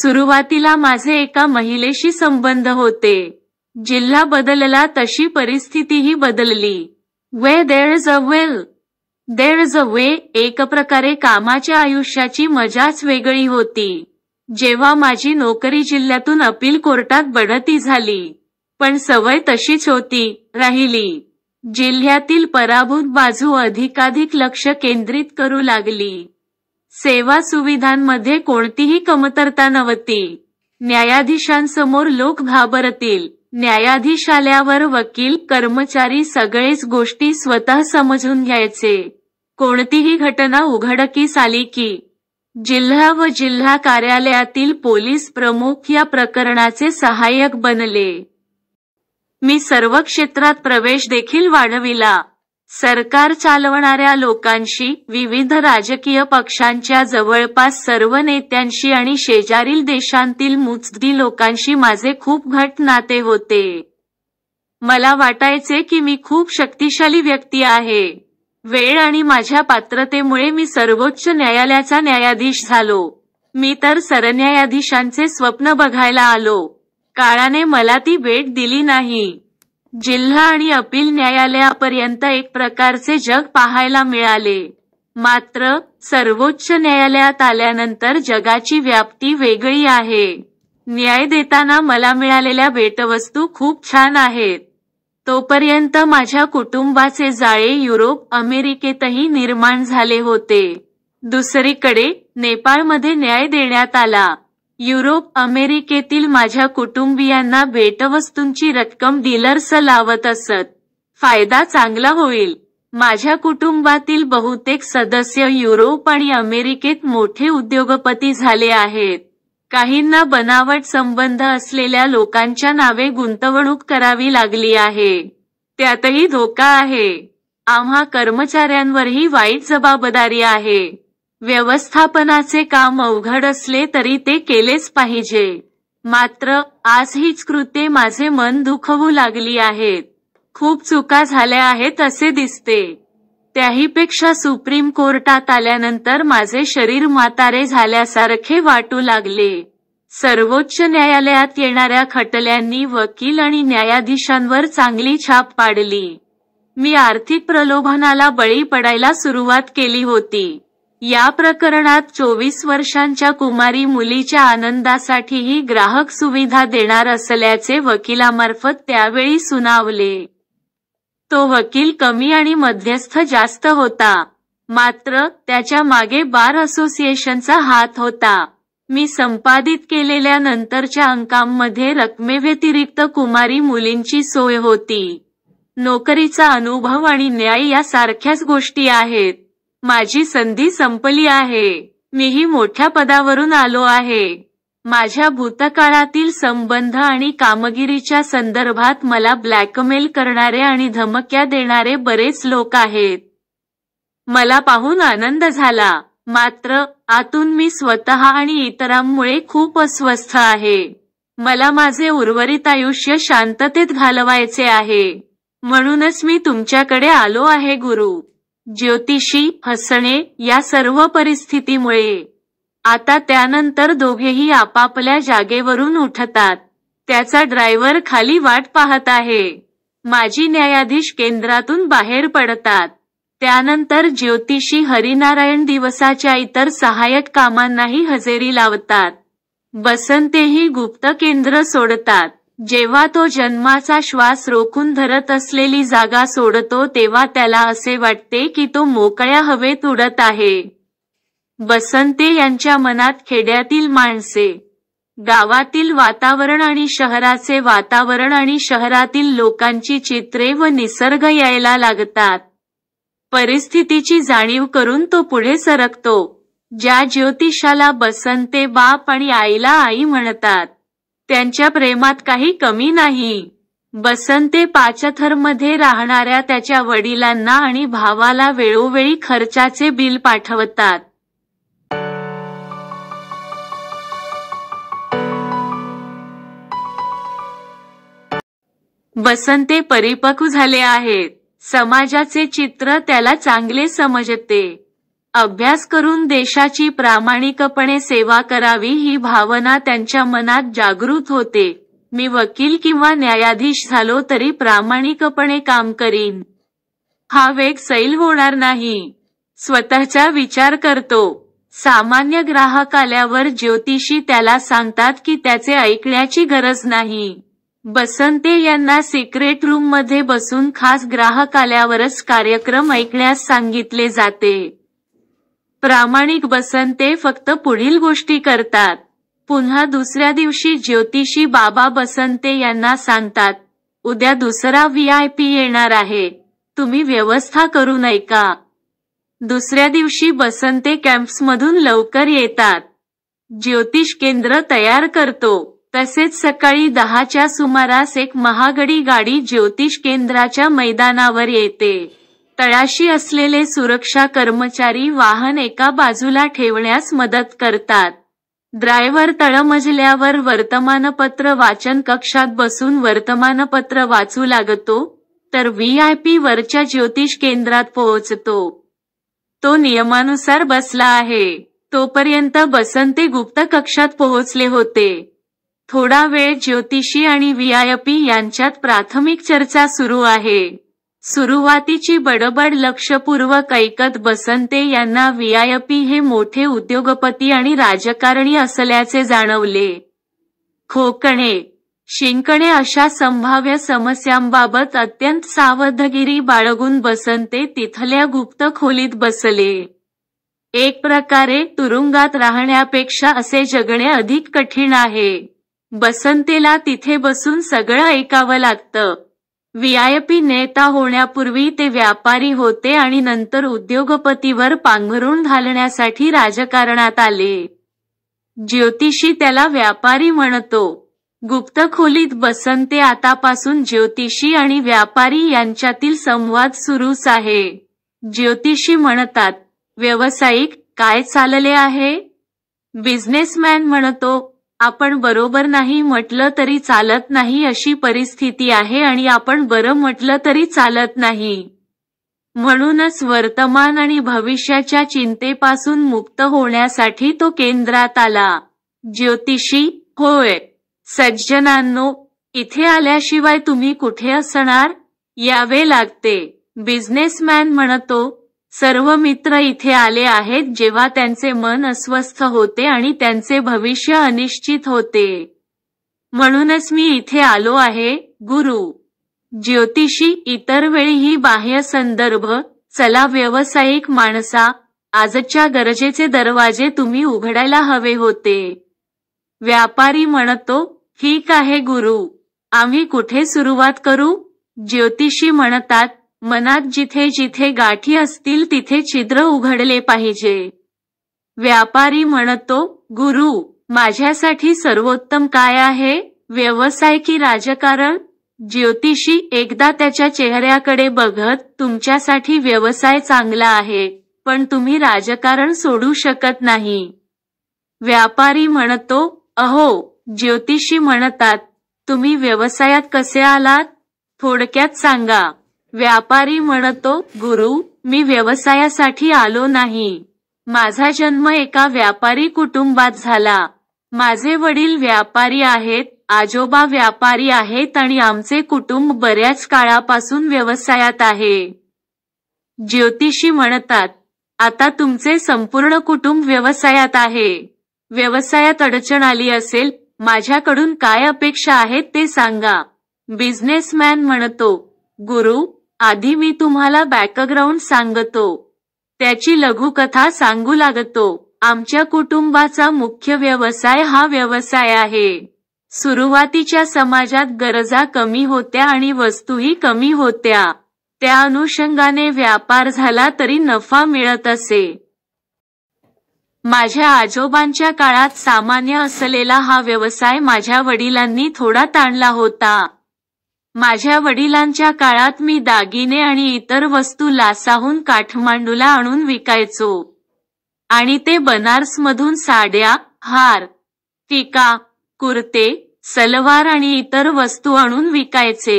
सुरुवातीला माझे एका महिलेशी संबंध होते जिल्हा बदलला तशी परिस्थितीही बदलली वे देळ is a well there is a वे एक प्रकारे कामाच्या आयुष्याची मजाच वेगळी होती जेव्हा माझी नोकरी जिल्ह्यातून अपील कोर्टात बढती झाली पण सवय तशीच होती राहिली जिल्ह्यातील पराभूत बाजू अधिकाधिक लक्ष केंद्रित करू लागली सेवा सुविधांमध्ये कोणतीही कमतरता नव्हती न्यायाधीशांसमोर लोक घाबरतील न्यायाधीशाल्यावर वकील कर्मचारी सगळेच गोष्टी स्वतः समजून घ्यायचे कोणतीही घटना उघडकीस आली की जिल्हा व जिल्हा कार्यालयातील पोलीस प्रमुख या प्रकरणाचे सहाय्यक बनले मी सर्व क्षेत्रात प्रवेश देखील वाढविला सरकार चालवणाऱ्या लोकांशी विविध राजकीय पक्षांच्या जवळपास सर्व नेत्यांशी आणि शेजारील देशांतील मुजदी लोकांशी माझे खूप घट नाते होते मला वाटायचे की मी खूप शक्तिशाली व्यक्ती आहे वेळ आणि माझ्या पात्रतेमुळे मी सर्वोच्च न्यायालयाचा न्यायाधीश झालो मी तर सरन्यायाधीशांचे स्वप्न बघायला आलो काळाने मला ती भेट दिली नाही जिल्हा आणि अपील न्यायालयापर्यंत एक प्रकारचे जग पाहायला मिळाले मात्र सर्वोच्च न्यायालयात आल्यानंतर जगाची व्याप्ती वेगळी आहे न्याय देताना मला मिळालेल्या भेटवस्तू खूप छान आहेत तोपर्यंत माझ्या कुटुंबाचे जाळे युरोप अमेरिकेतही निर्माण झाले होते दुसरीकडे नेपाळमध्ये न्याय देण्यात आला युरोप अमेरिकेतील माझ्या कुटुंबियांना भेटवस्तूंची रक्कम डीलर्स लावत असत फायदा चांगला होईल माझ्या कुटुंबातील बहुतेक सदस्य युरोप आणि अमेरिकेत मोठे उद्योगपती झाले आहेत काहींना बनावट संबंध असलेल्या लोकांच्या नावे गुंतवणूक करावी लागली आहे त्यातही धोका आहे आम्हा कर्मचाऱ्यांवरही वाईट जबाबदारी आहे व्यवस्थापनाचे काम अवघड असले तरी ते केलेच पाहिजे मात्र आज हीच कृत्ये माझे मन दुखवू लागली आहेत खूप चुका झाल्या आहेत असे दिसते त्याहीपेक्षा सुप्रीम कोर्टात आल्यानंतर माझे शरीर म्हातारे झाल्यासारखे वाटू लागले सर्वोच्च न्यायालयात येणाऱ्या खटल्यांनी वकील आणि न्यायाधीशांवर चांगली छाप पाडली मी आर्थिक प्रलोभनाला बळी पडायला सुरुवात केली होती या प्रकरणात चोवीस वर्षांच्या कुमारी मुलीच्या आनंदासाठीही ग्राहक सुविधा देणार असल्याचे वकिलामार्फत त्यावेळी सुनावले तो वकील कमी आणि मध्यस्थ जास्त होता मात्र त्याच्या मागे बार असोसिएशनचा हात होता मी संपादित केलेल्या नंतरच्या अंकांमध्ये रकमेव्यतिरिक्त कुमारी मुलींची सोय होती नोकरीचा अनुभव आणि न्याय यासारख्याच गोष्टी आहेत माझी संधी संपली आहे मीही मोठ्या पदावरून आलो आहे माझ्या भूतकाळातील संबंध आणि कामगिरीच्या संदर्भात मला ब्लॅकमेल करणारे आणि धमक्या देणारे बरेच लोक आहेत मला पाहून आनंद झाला मात्र आतून मी स्वतः आणि इतरांमुळे खूप अस्वस्थ आहे मला माझे उर्वरित आयुष्य शांततेत घालवायचे आहे म्हणूनच मी तुमच्याकडे आलो आहे गुरु ज्योतिषी फसणे या सर्व परिस्थितीमुळे आता त्यानंतर दोघेही आपापल्या जागेवरून उठतात त्याचा ड्रायव्हर खाली वाट पाहत आहे माजी न्यायाधीश केंद्रातून बाहेर पडतात त्यानंतर ज्योतिषी हरिनारायण दिवसाच्या इतर सहाय्यक कामांनाही हजेरी लावतात बसंतेही गुप्त केंद्र सोडतात जेव्हा तो जन्माचा श्वास रोखून धरत असलेली जागा सोडतो तेव्हा त्याला असे वाटते की तो मोकळ्या हवेत उडत आहे बसंते यांच्या मनात खेड्यातील माणसे गावातील वातावरण आणि शहराचे वातावरण आणि शहरातील लोकांची चित्रे व निसर्ग यायला लागतात परिस्थितीची जाणीव करून तो पुढे सरकतो ज्या ज्योतिषाला बसंते बाप आणि आईला आई म्हणतात त्यांच्या प्रेमात काही कमी नाही बसंते मध्ये राहणाऱ्या त्याच्या वडिलांना आणि भावाला वेळोवेळी खर्चाचे बिल पाठवतात बसंते परिपक्व झाले आहेत समाजाचे चित्र त्याला चांगले समजते अभ्यास करून देशाची प्रामाणिकपणे सेवा करावी ही भावना त्यांच्या मनात जागृत होते मी वकील किंवा न्यायाधीश झालो तरी प्रामाणिकपणे काम करीन हा वेग सैल होणार नाही स्वतःचा विचार करतो सामान्य ग्राहक आल्यावर ज्योतिषी त्याला सांगतात की त्याचे ऐकण्याची गरज नाही बसंते यांना सिक्रेट रूम मध्ये बसून खास ग्राहक आल्यावरच कार्यक्रम ऐकण्यास सांगितले जाते प्रामाणिक बसंते फक्त पुढील गोष्टी करतात पुन्हा दुसऱ्या दिवशी ज्योतिषी बाबा बसंते यांना सांगतात उद्या दुसरा व्ही आय पी येणार आहे तुम्ही व्यवस्था करू नये का दुसऱ्या दिवशी बसंते मधून लवकर येतात ज्योतिष केंद्र तयार करतो तसेच सकाळी दहाच्या सुमारास एक महागडी गाडी ज्योतिष केंद्राच्या मैदानावर येते तळाशी असलेले सुरक्षा कर्मचारी वाहन एका बाजूला ठेवण्यास मदत करतात ड्रायव्हर तळमजल्यावर वर्तमानपत्र वाचन कक्षात बसून वर्तमानपत्र वाचू लागतो तर व्ही आय पी वरच्या ज्योतिष केंद्रात पोहोचतो तो नियमानुसार बसला आहे तोपर्यंत बसंती गुप्त कक्षात पोहोचले होते थोडा वेळ ज्योतिषी आणि व्ही आय पी यांच्यात प्राथमिक चर्चा सुरू आहे सुरुवातीची बडबड लक्षपूर्वक ऐकत बसंते यांना व्हीआयपी हे मोठे उद्योगपती आणि राजकारणी असल्याचे जाणवले खोकणे शिंकणे अशा संभाव्य समस्यांबाबत अत्यंत सावधगिरी बाळगून बसंते तिथल्या गुप्त खोलीत बसले एक प्रकारे तुरुंगात राहण्यापेक्षा असे जगणे अधिक कठीण आहे बसंतेला तिथे बसून सगळं ऐकावं लागतं व्हीआयपी नेता होण्यापूर्वी ते व्यापारी होते आणि नंतर उद्योगपतीवर पांघरून घालण्यासाठी राजकारणात आले ज्योतिषी त्याला व्यापारी म्हणतो गुप्त खोलीत बसंते आतापासून ज्योतिषी आणि व्यापारी यांच्यातील संवाद सुरूच आहे ज्योतिषी म्हणतात व्यावसायिक काय चालले आहे बिझनेसमॅन म्हणतो आपण बरोबर नाही म्हटलं तरी चालत नाही अशी परिस्थिती आहे आणि आपण बरं म्हटलं तरी चालत नाही म्हणूनच वर्तमान आणि भविष्याच्या चिंतेपासून मुक्त होण्यासाठी तो केंद्रात आला ज्योतिषी होय सज्जनांनो इथे आल्याशिवाय तुम्ही कुठे असणार यावे लागते बिझनेसमॅन म्हणतो सर्व मित्र इथे आले आहेत जेव्हा त्यांचे मन अस्वस्थ होते आणि त्यांचे भविष्य अनिश्चित होते म्हणूनच मी इथे आलो आहे गुरु ज्योतिषी इतर वेळीही बाह्य संदर्भ चला व्यावसायिक माणसा आजच्या गरजेचे दरवाजे तुम्ही उघडायला हवे होते व्यापारी म्हणतो ठीक आहे गुरु आम्ही कुठे सुरुवात करू ज्योतिषी म्हणतात मनात जिथे जिथे गाठी असतील तिथे छिद्र उघडले पाहिजे व्यापारी म्हणतो गुरु माझ्यासाठी सर्वोत्तम काय आहे व्यवसाय की राजकारण ज्योतिषी एकदा त्याच्या चेहऱ्याकडे बघत तुमच्यासाठी व्यवसाय चांगला आहे पण तुम्ही राजकारण सोडू शकत नाही व्यापारी म्हणतो अहो ज्योतिषी म्हणतात तुम्ही व्यवसायात कसे आलात थोडक्यात सांगा व्यापारी म्हणतो गुरु मी व्यवसायासाठी आलो नाही माझा जन्म एका व्यापारी कुटुंबात झाला माझे वडील व्यापारी आहेत आजोबा व्यापारी आहेत आणि आमचे कुटुंब बऱ्याच काळापासून व्यवसायात आहे ज्योतिषी म्हणतात आता तुमचे संपूर्ण कुटुंब व्यवसायात आहे व्यवसायात अडचण आली असेल माझ्याकडून काय अपेक्षा आहेत ते सांगा बिझनेसमॅन म्हणतो गुरु आधी मी तुम्हाला बॅकग्राऊंड सांगतो त्याची लघुकथा सांगू लागतो आमच्या कुटुंबाचा मुख्य व्यवसाय हा व्यवसाय आहे सुरुवातीच्या समाजात गरजा कमी होत्या आणि वस्तूही कमी होत्या त्या अनुषंगाने व्यापार झाला तरी नफा मिळत असे माझ्या आजोबांच्या काळात सामान्य असलेला हा व्यवसाय माझ्या वडिलांनी थोडा ताणला होता माझ्या वडिलांच्या काळात मी दागिने आणि इतर वस्तू लासाहून काठमांडूला आणून विकायचो आणि ते बनारसमधून साड्या हार टीका कुर्ते सलवार आणि इतर वस्तू आणून विकायचे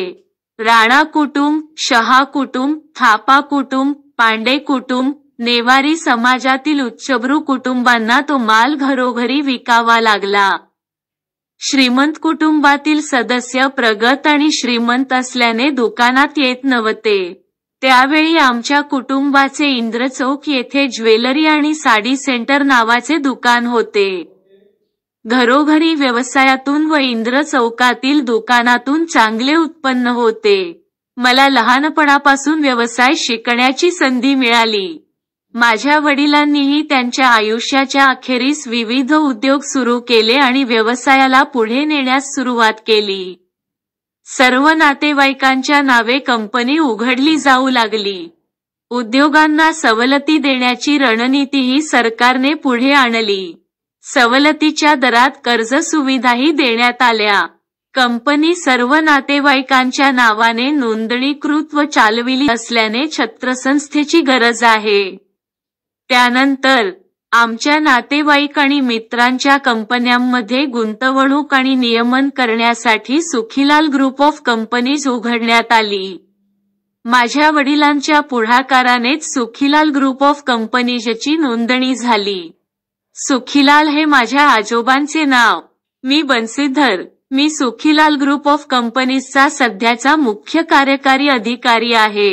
राणा कुटुंब शहा कुटुंब थापा कुटुंब पांडे कुटुंब नेवारी समाजातील उच्चभ्रू कुटुंबांना तो माल घरोघरी विकावा लागला श्रीमंत कुटुंबातील सदस्य प्रगत आणि श्रीमंत असल्याने दुकानात येत नव्हते त्यावेळी आमच्या कुटुंबाचे इंद्र चौक येथे ज्वेलरी आणि साडी सेंटर नावाचे दुकान होते घरोघरी व्यवसायातून व इंद्र चौकातील दुकानातून चांगले उत्पन्न होते मला लहानपणापासून व्यवसाय शिकण्याची संधी मिळाली माझ्या वडिलांनीही त्यांच्या आयुष्याच्या अखेरीस विविध उद्योग सुरू केले आणि व्यवसायाला पुढे नेण्यास सुरुवात केली सर्व नातेवाईकांच्या नावे कंपनी उघडली जाऊ लागली उद्योगांना सवलती देण्याची रणनीतीही सरकारने पुढे आणली सवलतीच्या दरात कर्ज सुविधाही देण्यात आल्या कंपनी सर्व नातेवाईकांच्या नावाने नोंदणीकृत व चालविली असल्याने छत्रसंस्थेची गरज आहे त्यानंतर आमच्या नातेवाईक आणि मित्रांच्या कंपन्यांमध्ये गुंतवणूक आणि नियमन करण्यासाठी सुखीलाल ग्रुप ऑफ कंपनीज उघडण्यात आली माझ्या वडिलांच्या पुढाकारानेच सुखीलाल ग्रुप ऑफ कंपनीजची नोंदणी झाली सुखीलाल हे माझ्या आजोबांचे नाव मी बनसिद्धर मी सुखीलाल ग्रुप ऑफ कंपनीजचा सध्याचा मुख्य कार्यकारी अधिकारी आहे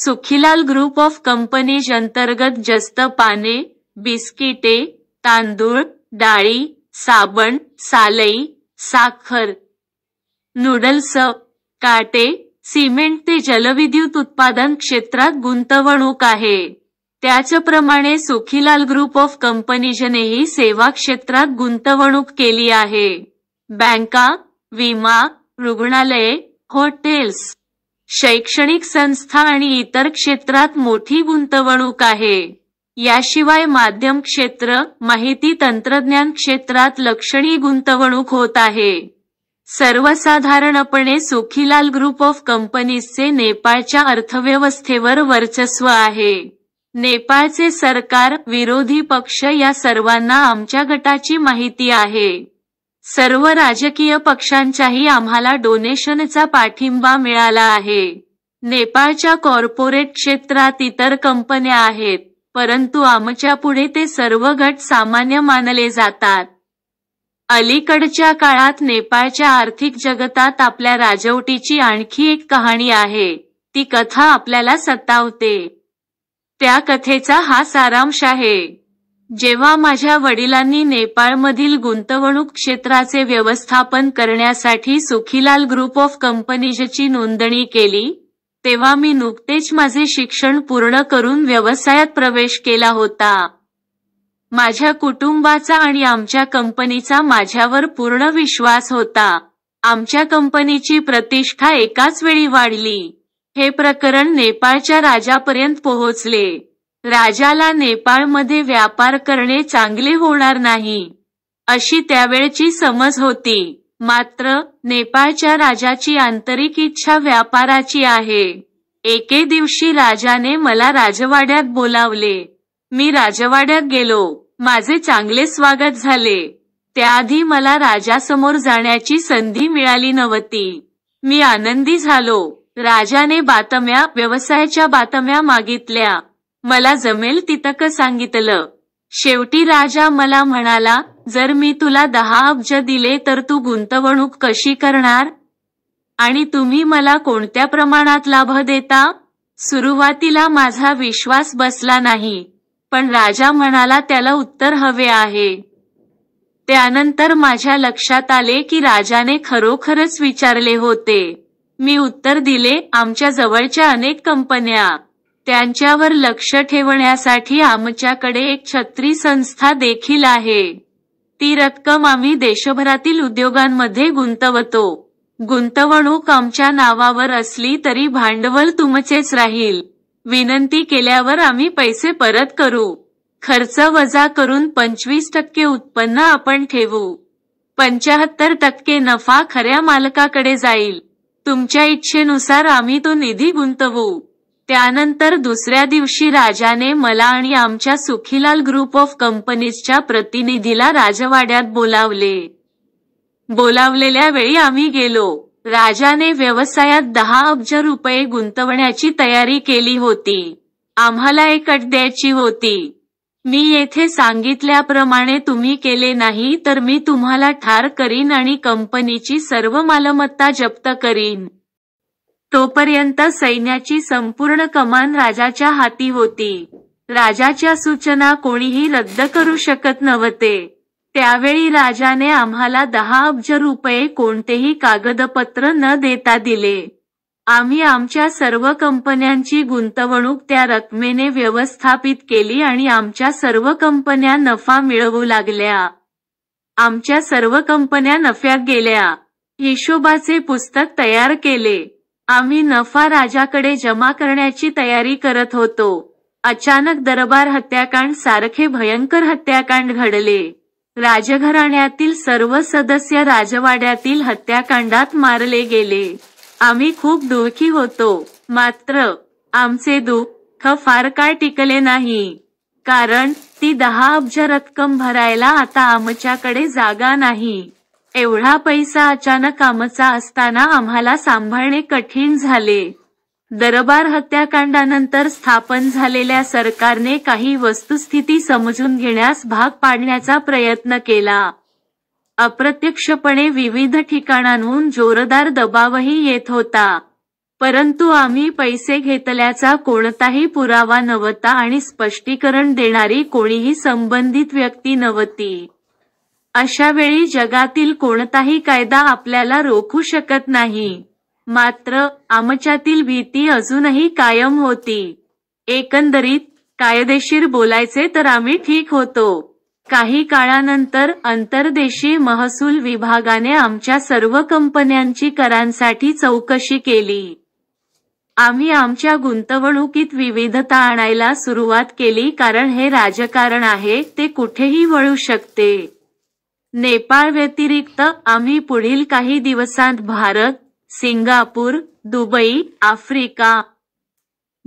सुखीलाल ग्रुप ऑफ कंपनीज अंतर्गत जस्त पाने बिस्किटे तांदूळ डाळी साबण सालई साखर नूडल्स काटे सिमेंट ते जलविद्युत उत्पादन क्षेत्रात गुंतवणूक आहे त्याचप्रमाणे सुखीलाल ग्रुप ऑफ कंपनीजनेही सेवा क्षेत्रात गुंतवणूक केली आहे बँका विमा रुग्णालये हॉटेल्स शैक्षणिक संस्था आणि इतर क्षेत्रात मोठी गुंतवणूक आहे याशिवाय माध्यम क्षेत्र माहिती तंत्रज्ञान क्षेत्रात लक्षणीय गुंतवणूक होत आहे सर्वसाधारणपणे सुखीलाल ग्रुप ऑफ कंपनीजचे नेपाळच्या अर्थव्यवस्थेवर वर्चस्व आहे नेपाळचे सरकार विरोधी पक्ष या सर्वांना आमच्या गटाची माहिती आहे सर्व राजकीय पक्षांच्याही आम्हाला डोनेशनचा पाठिंबा मिळाला आहे नेपाळच्या कॉर्पोरेट क्षेत्रात इतर कंपन्या आहेत परंतु आमच्या पुढे ते सर्व गट सामान्य मानले जातात अलीकडच्या काळात नेपाळच्या आर्थिक जगतात आपल्या राजवटीची आणखी एक कहाणी आहे ती कथा आपल्याला सतावते त्या कथेचा हा सारांश आहे जेव्हा माझ्या वडिलांनी नेपाळमधील गुंतवणूक क्षेत्राचे व्यवस्थापन करण्यासाठी सुखीलाल ग्रुप ऑफ कंपनीजची नोंदणी केली तेव्हा मी नुकतेच माझे शिक्षण पूर्ण करून व्यवसायात प्रवेश केला होता माझ्या कुटुंबाचा आणि आमच्या कंपनीचा माझ्यावर पूर्ण विश्वास होता आमच्या कंपनीची प्रतिष्ठा एकाच वेळी वाढली हे प्रकरण नेपाळच्या राजापर्यंत पोहोचले राजाला नेपाळमध्ये व्यापार करणे चांगले होणार नाही अशी त्यावेळची समज होती मात्र नेपाळच्या राजाची आंतरिक इच्छा व्यापाराची आहे एके दिवशी राजाने मला राजवाड्यात बोलावले मी राजवाड्यात गेलो माझे चांगले स्वागत झाले त्याआधी मला राजासमोर जाण्याची संधी मिळाली नव्हती मी आनंदी झालो राजाने बातम्या व्यवसायाच्या बातम्या मागितल्या मला जमेल तितकं सांगितलं शेवटी राजा मला म्हणाला जर मी तुला दहा अब्ज दिले तर तू गुंतवणूक कशी करणार आणि तुम्ही मला कोणत्या प्रमाणात लाभ देता सुरुवातीला माझा विश्वास बसला नाही पण राजा म्हणाला त्याला उत्तर हवे आहे त्यानंतर माझ्या लक्षात आले की राजाने खरोखरच विचारले होते मी उत्तर दिले आमच्या जवळच्या अनेक कंपन्या त्यांच्यावर लक्ष ठेवण्यासाठी आमच्याकडे एक छत्री संस्था देखील आहे ती रक्कम आम्ही देशभरातील उद्योगांमध्ये गुंतवतो गुंतवणूक आमच्या नावावर असली तरी भांडवल तुमचेच राहील विनंती केल्यावर आम्ही पैसे परत करू खर्च वजा करून पंचवीस टक्के उत्पन्न आपण ठेवू पंचाहत्तर टक्के नफा खऱ्या मालकाकडे जाईल तुमच्या इच्छेनुसार आम्ही तो निधी गुंतवू त्यानंतर दुसऱ्या दिवशी राजाने मला आणि आमच्या सुखीलाल ग्रुप ऑफ कंपनीजच्या प्रतिनिधीला राजवाड्यात बोलावले बोलावलेल्या वेळी आम्ही गेलो राजाने व्यवसायात दहा अब्ज रुपये गुंतवण्याची तयारी केली होती आम्हाला एक अट द्यायची होती मी येथे सांगितल्याप्रमाणे तुम्ही केले नाही तर मी तुम्हाला ठार करीन आणि कंपनीची सर्व मालमत्ता जप्त करीन तोपर्यंत सैन्याची संपूर्ण कमान राजाच्या हाती होती राजाच्या सूचना कोणीही रद्द करू शकत नव्हते त्यावेळी राजाने आम्हाला दहा अब्ज रुपये कोणतेही कागदपत्र न देता दिले आम्ही आमच्या सर्व कंपन्यांची गुंतवणूक त्या रकमेने व्यवस्थापित केली आणि आमच्या सर्व कंपन्या नफा मिळवू लागल्या आमच्या सर्व कंपन्या नफ्यात गेल्या हिशोबाचे पुस्तक तयार केले आम्ही नफा राजाकडे जमा करण्याची तयारी करत होतो अचानक दरबार हत्याकांड सारखे भयंकर हत्याकांड घडले राजघराण्यातील सर्व सदस्य राजवाड्यातील हत्याकांडात मारले गेले आम्ही खूप दुःखी होतो मात्र आमचे दुःख फार काय टिकले नाही कारण ती दहा अब्ज रक्कम भरायला आता आमच्याकडे जागा नाही एवढा पैसा अचानक कामाचा असताना आम्हाला सांभाळणे कठीण झाले दरबार हत्याकांडानंतर स्थापन झालेल्या सरकारने काही वस्तुस्थिती समजून घेण्यास भाग पाडण्याचा प्रयत्न केला अप्रत्यक्षपणे विविध ठिकाणांहून जोरदार दबावही येत होता परंतु आम्ही पैसे घेतल्याचा कोणताही पुरावा नव्हता आणि स्पष्टीकरण देणारी कोणीही संबंधित व्यक्ती नव्हती अशा वेळी जगातील कोणताही कायदा आपल्याला रोखू शकत नाही मात्र आमच्यातील भीती अजूनही कायम होती एकंदरीत कायदेशीर बोलायचे तर आम्ही ठीक होतो काही काळानंतर अंतर्देशीय महसूल विभागाने आमच्या सर्व कंपन्यांची करांसाठी चौकशी केली आम्ही आमच्या गुंतवणुकीत विविधता आणायला सुरुवात केली कारण हे राजकारण आहे ते कुठेही वळू शकते नेपाळ व्यतिरिक्त आम्ही पुढील काही दिवसांत Bharat Singapore Dubai Africa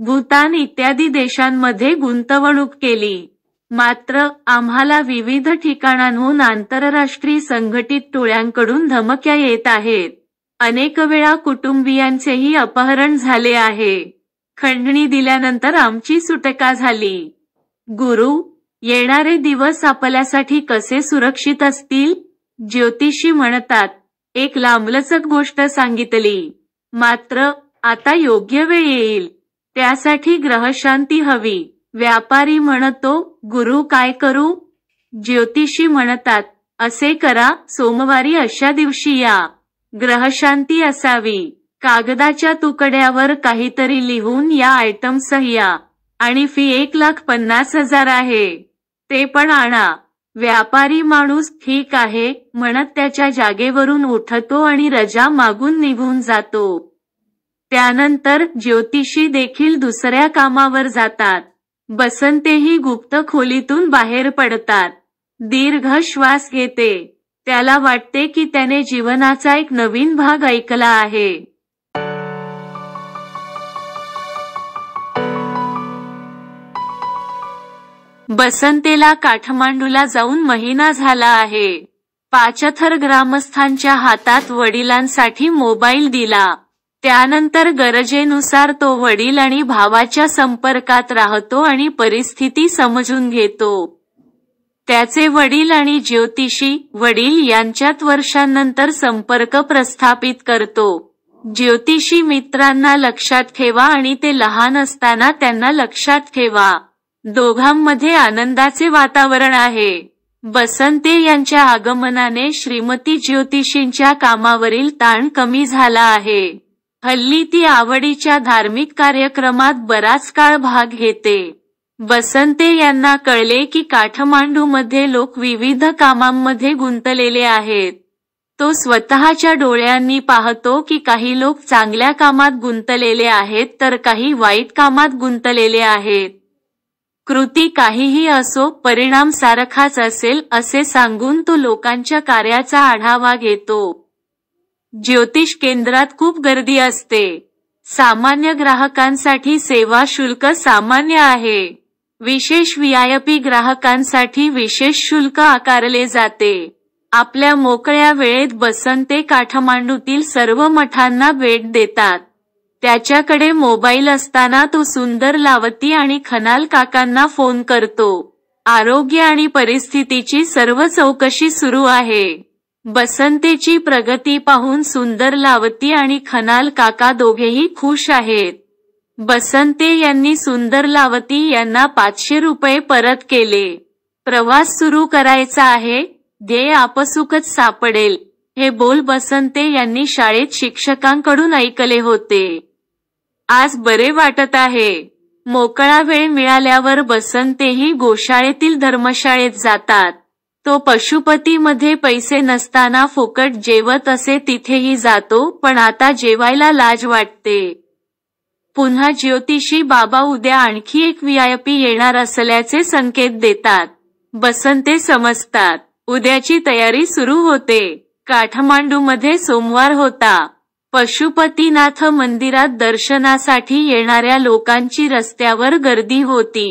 Bhutan इत्यादी देशांमध्ये गुंतवणूक केली मात्र आम्हाला विविध ठिकाणांहून आंतरराष्ट्रीय संघटित टोळ्यांकडून धमक्या येत आहेत अनेक वेळा कुटुंबियांचेही अपहरण झाले आहे खंडणी दिल्यानंतर आमची सुटका झाली गुरु येणारे दिवस आपल्यासाठी कसे सुरक्षित असतील ज्योतिषी म्हणतात एक लांबलचक गोष्ट सांगितली मात्र आता योग्य वेळ येईल त्यासाठी ग्रहशांती हवी व्यापारी म्हणतो गुरु काय करू ज्योतिषी म्हणतात असे करा सोमवारी अशा दिवशी या ग्रहशांती असावी कागदाच्या तुकड्यावर काहीतरी लिहून या आयटम सह्या आणि फी एक लाख पन्नास हजार आहे ते पण आणा व्यापारी माणूस ठीक आहे म्हणत त्याच्या जागेवरून उठतो आणि रजा मागून निघून जातो त्यानंतर ज्योतिषी देखील दुसऱ्या कामावर जातात बसंतेही गुप्त खोलीतून बाहेर पडतात दीर्घ श्वास घेते त्याला वाटते की त्याने जीवनाचा एक नवीन भाग ऐकला आहे बसंतेला काठमांडूला जाऊन महिना झाला आहे पाचथर ग्रामस्थांच्या हातात वडिलांसाठी मोबाईल दिला त्यानंतर गरजेनुसार तो वडील आणि भावाच्या संपर्कात राहतो आणि परिस्थिती समजून घेतो त्याचे वडील आणि ज्योतिषी वडील यांच्यात वर्षांनंतर संपर्क प्रस्थापित करतो ज्योतिषी मित्रांना लक्षात ठेवा आणि ते लहान असताना त्यांना लक्षात ठेवा दोघांमध्ये आनंदाचे वातावरण आहे बसंते यांच्या आगमनाने श्रीमती ज्योतिषींच्या कामावरील ताण कमी झाला आहे हल्ली ती आवडीच्या धार्मिक कार्यक्रमात बराच काळ भाग घेते बसंते यांना कळले की काठमांडू मध्ये लोक विविध कामांमध्ये गुंतलेले आहेत तो स्वतःच्या डोळ्यांनी पाहतो की काही लोक चांगल्या कामात गुंतलेले आहेत तर काही वाईट कामात गुंतलेले आहेत कृती काहीही असो परिणाम सारखाच असेल असे सांगून तो लोकांच्या कार्याचा आढावा घेतो ज्योतिष केंद्रात खूप गर्दी असते सामान्य ग्राहकांसाठी सेवा शुल्क सामान्य आहे विशेष व्यायपी ग्राहकांसाठी विशेष शुल्क आकारले जाते आपल्या मोकळ्या वेळेत बसंते काठमांडूतील सर्व मठांना भेट देतात त्याच्याकडे मोबाईल असताना तो सुंदर लावती आणि खनाल काकांना फोन करतो आरोग्य आणि परिस्थितीची सर्व चौकशी सुरू आहे बसंतेची प्रगती पाहून सुंदर लावती आणि खनाल काका दोघेही खुश आहेत बसंते यांनी सुंदर लावती यांना पाचशे रुपये परत केले प्रवास सुरू करायचा आहे ध्येय आपसुकच सापडेल हे बोल बसंते यांनी शाळेत शिक्षकांकडून ऐकले होते आज बरे वाटत आहे मोकळा वेळ मिळाल्यावर बसंतेही गोशाळेतील धर्मशाळेत जातात तो पशुपतीमध्ये पैसे नसताना फुकट जेवत असे तिथेही जातो पण आता जेवायला लाज वाटते पुन्हा ज्योतिषी बाबा उद्या आणखी एक व्हीआयपी येणार असल्याचे संकेत देतात बसंते समजतात उद्याची तयारी सुरू होते काठमांडूमध्ये सोमवार होता पशुपतीनाथ मंदिरात दर्शनासाठी येणाऱ्या लोकांची रस्त्यावर गर्दी होती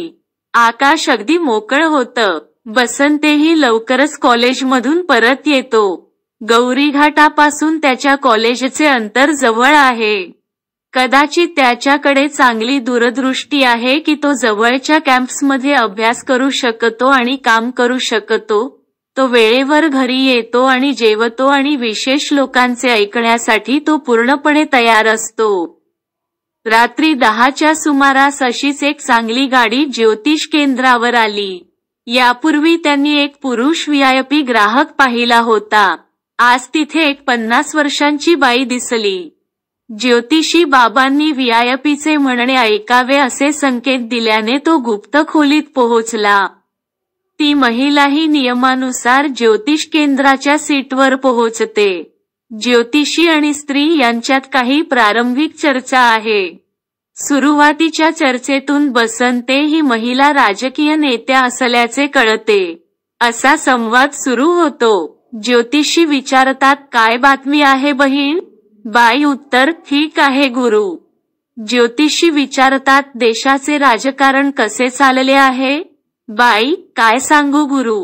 आकाश अगदी मोकळ होतं बसंतेही लवकरच कॉलेजमधून परत येतो गौरीघाटापासून त्याच्या कॉलेजचे अंतर जवळ आहे कदाचित त्याच्याकडे चांगली दूरदृष्टी आहे की तो जवळच्या कॅम्प्समध्ये अभ्यास करू शकतो आणि काम करू शकतो तो वेळेवर घरी येतो आणि जेवतो आणि विशेष लोकांचे ऐकण्यासाठी तो पूर्णपणे तयार असतो रात्री दहाच्या सुमारास अशीच एक चांगली गाडी ज्योतिष केंद्रावर आली यापूर्वी त्यांनी एक पुरुष व्हीआयपी ग्राहक पाहिला होता आज तिथे एक पन्नास वर्षांची बाई दिसली ज्योतिषी बाबांनी व्हीआयपीचे म्हणणे ऐकावे असे संकेत दिल्याने तो गुप्त खोलीत पोहोचला ती महिलाही नियमानुसार ज्योतिष केंद्राच्या सीटवर पोहोचते ज्योतिषी आणि स्त्री यांच्यात काही प्रारंभिक चर्चा आहे सुरुवातीच्या चर्चेतून बसंते ही महिला राजकीय नेत्या असल्याचे कळते असा संवाद सुरू होतो ज्योतिषी विचारतात काय बातमी आहे बहीण बाई उत्तर ठीक आहे गुरु ज्योतिषी विचारतात देशाचे राजकारण कसे चालले आहे बाई, काय सांगू गुरु,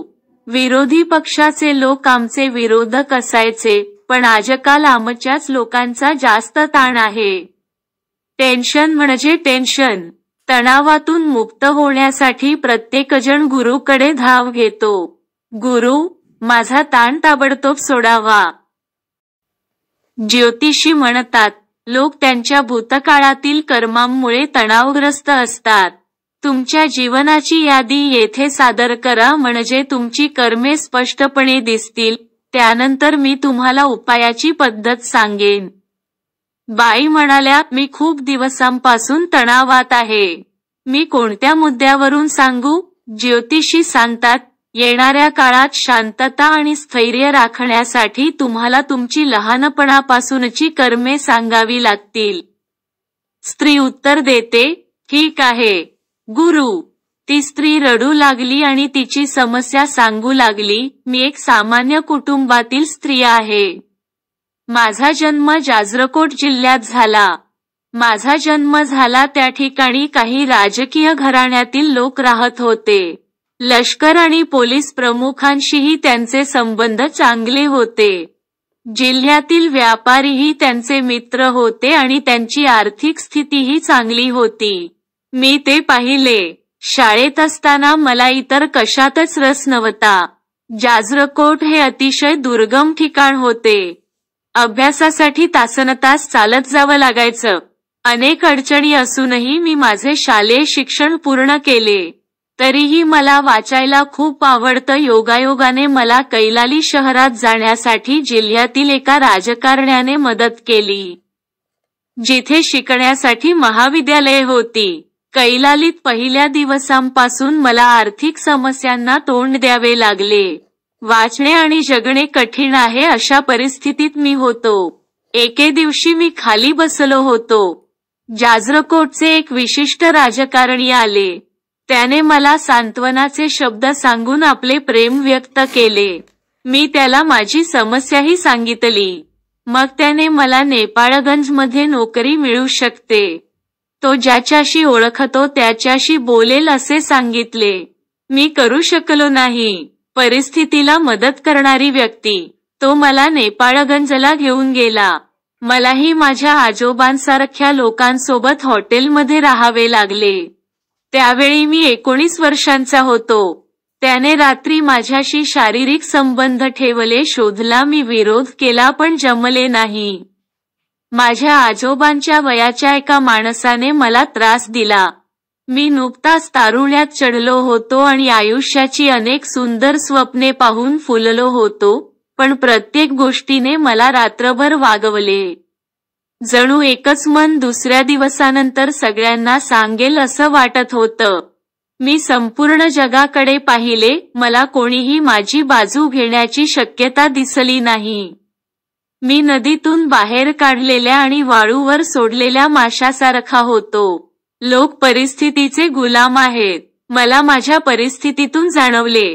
विरोधी पक्षाचे लोक आमचे विरोधक असायचे, पण आजकाल आमच्याच लोकांचा जास्त ताण आहे. टेन्शन म्हणजे टेन्शन. तणावातून मुक्त होण्यासाठी प्रत्येकजण गुरुकडे धाव घेतो. गुरु, माझा ताण ताबडतोब सोडावा. ज्योतिषी म्हणतात, लोक त्यांच्या भूतकाळातील कर्मांमुळे तणावग्रस्त असतात. तुमच्या जीवनाची यादी येथे सादर करा म्हणजे तुमची कर्मे स्पष्टपणे दिसतील त्यानंतर मी तुम्हाला उपायाची पद्धत सांगेन बाई म्हणाल्या मी खूप दिवसांपासून तणावात आहे मी कोणत्या मुद्द्यावरून सांगू ज्योतिषी सांगतात येणाऱ्या काळात शांतता आणि स्थैर्य राखण्यासाठी तुम्हाला तुमची लहानपणापासूनची कर्मे सांगावी लागतील स्त्री उत्तर देते ठीक आहे गुरु ती स्त्री रडू लागली आणि तिची समस्या सांगू लागली मी एक सामान्य कुटुंबातील स्त्री आहे माझा जन्म जाजरकोट जिल्ह्यात झाला माझा जन्म झाला त्या ठिकाणी काही राजकीय घराण्यातील लोक राहत होते लष्कर आणि पोलीस प्रमुखांशीही त्यांचे संबंध चांगले होते जिल्ह्यातील व्यापारीही त्यांचे मित्र होते आणि त्यांची आर्थिक स्थितीही चांगली होती मी ते पाहिले शाळेत असताना मला इतर कशातच रस नव्हता जाजरकोट हे अतिशय दुर्गम ठिकाण होते अभ्यासासाठी तासनतास चालत जावं लागायचं अनेक अडचणी असूनही मी माझे शालेय शिक्षण पूर्ण केले तरीही मला वाचायला खूप आवडतं योगायोगाने मला कैलाली शहरात जाण्यासाठी जिल्ह्यातील एका राजकारण्याने मदत केली जिथे शिकण्यासाठी महाविद्यालय होती कैलालीत पहिल्या दिवसांपासून मला आर्थिक समस्यांना तोंड द्यावे लागले वाचणे आणि जगणे कठीण आहे अशा परिस्थितीत मी होतो एके दिवशी मी खाली बसलो होतो जाजरकोटचे एक विशिष्ट राजकारणी आले त्याने मला सांत्वनाचे शब्द सांगून आपले प्रेम व्यक्त केले मी त्याला माझी समस्याही सांगितली मग त्याने मला नेपाळगंजमध्ये नोकरी मिळू शकते तो ज्याच्याशी ओळखतो त्याच्याशी बोलेल असे सांगितले मी करू शकलो नाही परिस्थितीला मदत करणारी व्यक्ती तो मला नेपाळगंजला घेऊन गेला मलाही माझ्या आजोबांसारख्या लोकांसोबत हॉटेलमध्ये राहावे लागले त्यावेळी मी एकोणीस वर्षांचा होतो त्याने रात्री माझ्याशी शारीरिक संबंध ठेवले शोधला मी विरोध केला पण जमले नाही माझ्या आजोबांच्या वयाच्या एका माणसाने मला त्रास दिला मी नुकताच तारुण्यात चढलो होतो आणि आयुष्याची अनेक सुंदर स्वप्ने पाहून फुललो होतो पण प्रत्येक गोष्टीने मला रात्रभर वागवले जणू एकच मन दुसऱ्या दिवसानंतर सगळ्यांना सांगेल असं वाटत होतं मी संपूर्ण जगाकडे पाहिले मला कोणीही माझी बाजू घेण्याची शक्यता दिसली नाही मी नदीतून बाहेर काढलेल्या आणि वाळूवर सोडलेल्या माशासारखा होतो लोक परिस्थितीचे गुलाम आहेत मला माझ्या परिस्थितीतून जाणवले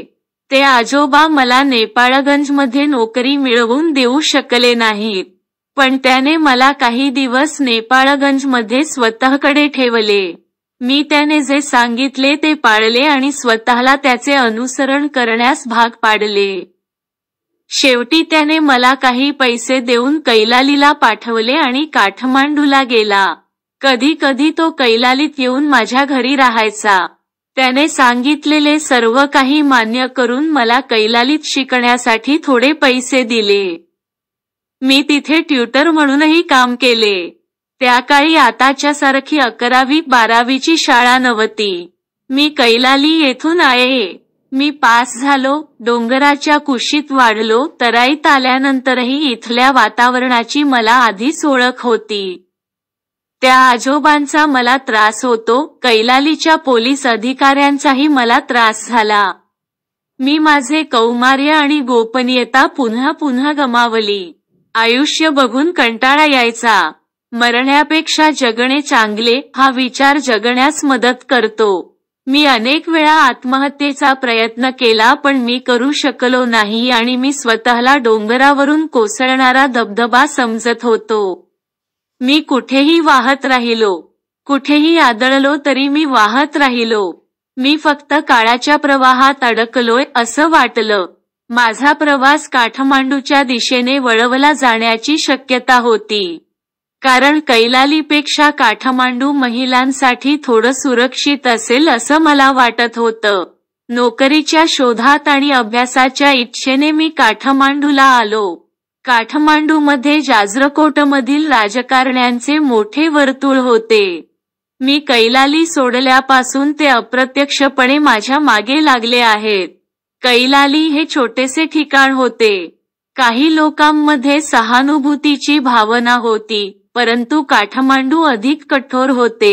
ते आजोबा मला नेपाळगंज मध्ये नोकरी मिळवून देऊ शकले नाहीत पण त्याने मला काही दिवस नेपाळगंज मध्ये स्वतःकडे ठेवले मी त्याने जे सांगितले ते पाळले आणि स्वतःला त्याचे अनुसरण करण्यास भाग पाडले शेवटी त्याने मला काही पैसे देऊन कैलालीला पाठवले आणि काठमांडूला गेला कधी कधी तो कैलालीत येऊन माझ्या घरी राहायचा त्याने सांगितलेले सर्व काही मान्य करून मला कैलालीत शिकण्यासाठी थोडे पैसे दिले मी तिथे ट्युटर म्हणूनही काम केले त्या काळी आताच्या सारखी अकरावी बारावीची शाळा नव्हती मी कैलाली येथून आहे मी पास झालो डोंगराच्या कुशीत वाढलो तराईत आल्यानंतरही इथल्या वातावरणाची मला आधीच ओळख होती त्या आजोबांचा मला त्रास होतो कैलालीच्या पोलीस अधिकाऱ्यांचाही मला त्रास झाला मी माझे कौमार्य आणि गोपनीयता पुन्हा पुन्हा गमावली आयुष्य बघून कंटाळा यायचा मरण्यापेक्षा जगणे चांगले हा विचार जगण्यास मदत करतो मी अनेक वेळा आत्महत्येचा प्रयत्न केला पण मी करू शकलो नाही आणि मी स्वतःला डोंगरावरून कोसळणारा धबधबा समजत होतो मी कुठेही वाहत राहिलो कुठेही आदळलो तरी मी वाहत राहिलो मी फक्त काळाच्या प्रवाहात अडकलोय असं वाटलं माझा प्रवास काठमांडूच्या दिशेने वळवला जाण्याची शक्यता होती कारण कैलालीपेक्षा काठमांडू महिलांसाठी थोडं सुरक्षित असेल असं मला वाटत होतं नोकरीच्या शोधात आणि अभ्यासाच्या इच्छेने मी काठमांडूला आलो काठमांडूमध्ये जाजरकोटमधील राजकारण्यांचे मोठे वर्तुळ होते मी कैलाली सोडल्यापासून ते अप्रत्यक्षपणे माझ्या मागे लागले आहेत कैलाली हे छोटेसे ठिकाण होते काही लोकांमध्ये सहानुभूतीची भावना होती परंतु काठमांडू अधिक कठोर होते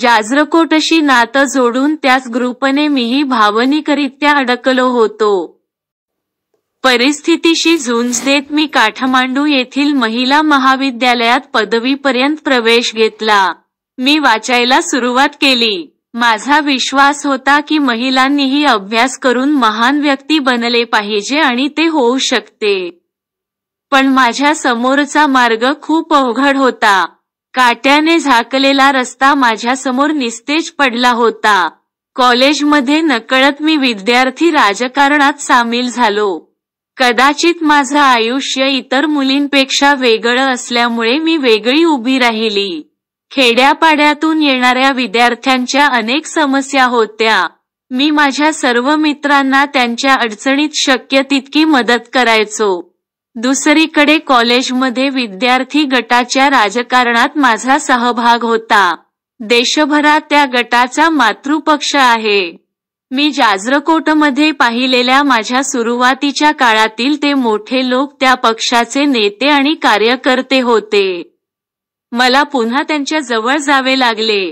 जाजरकोटशी नातं जोडून त्याच ग्रुपने मीही भावनिकरित्या अडकलो होतो परिस्थितीशी झुंज देत मी काठमांडू येथील महिला महाविद्यालयात पदवीपर्यंत प्रवेश घेतला मी वाचायला सुरुवात केली माझा विश्वास होता की महिलांनीही अभ्यास करून महान व्यक्ती बनले पाहिजे आणि ते होऊ शकते पण माझ्या समोरचा मार्ग खूप अवघड होता काट्याने झाकलेला रस्ता माझ्यासमोर निस्तेज पडला होता कॉलेजमध्ये नकळत मी विद्यार्थी राजकारणात सामील झालो कदाचित माझं आयुष्य इतर मुलींपेक्षा वेगळं असल्यामुळे मी वेगळी उभी राहिली खेड्यापाड्यातून येणाऱ्या विद्यार्थ्यांच्या अनेक समस्या होत्या मी माझ्या सर्व मित्रांना त्यांच्या अडचणीत शक्य तितकी मदत करायचो दुसरीकडे कॉलेजमध्ये विद्यार्थी गटाच्या राजकारणात माझा सहभाग होता देशभरात त्या गटाचा मातृपक्ष आहे मी जाजरकोटमध्ये पाहिलेल्या माझ्या सुरुवातीच्या काळातील ते मोठे लोक त्या पक्षाचे नेते आणि कार्यकर्ते होते मला पुन्हा त्यांच्या जवळ जावे लागले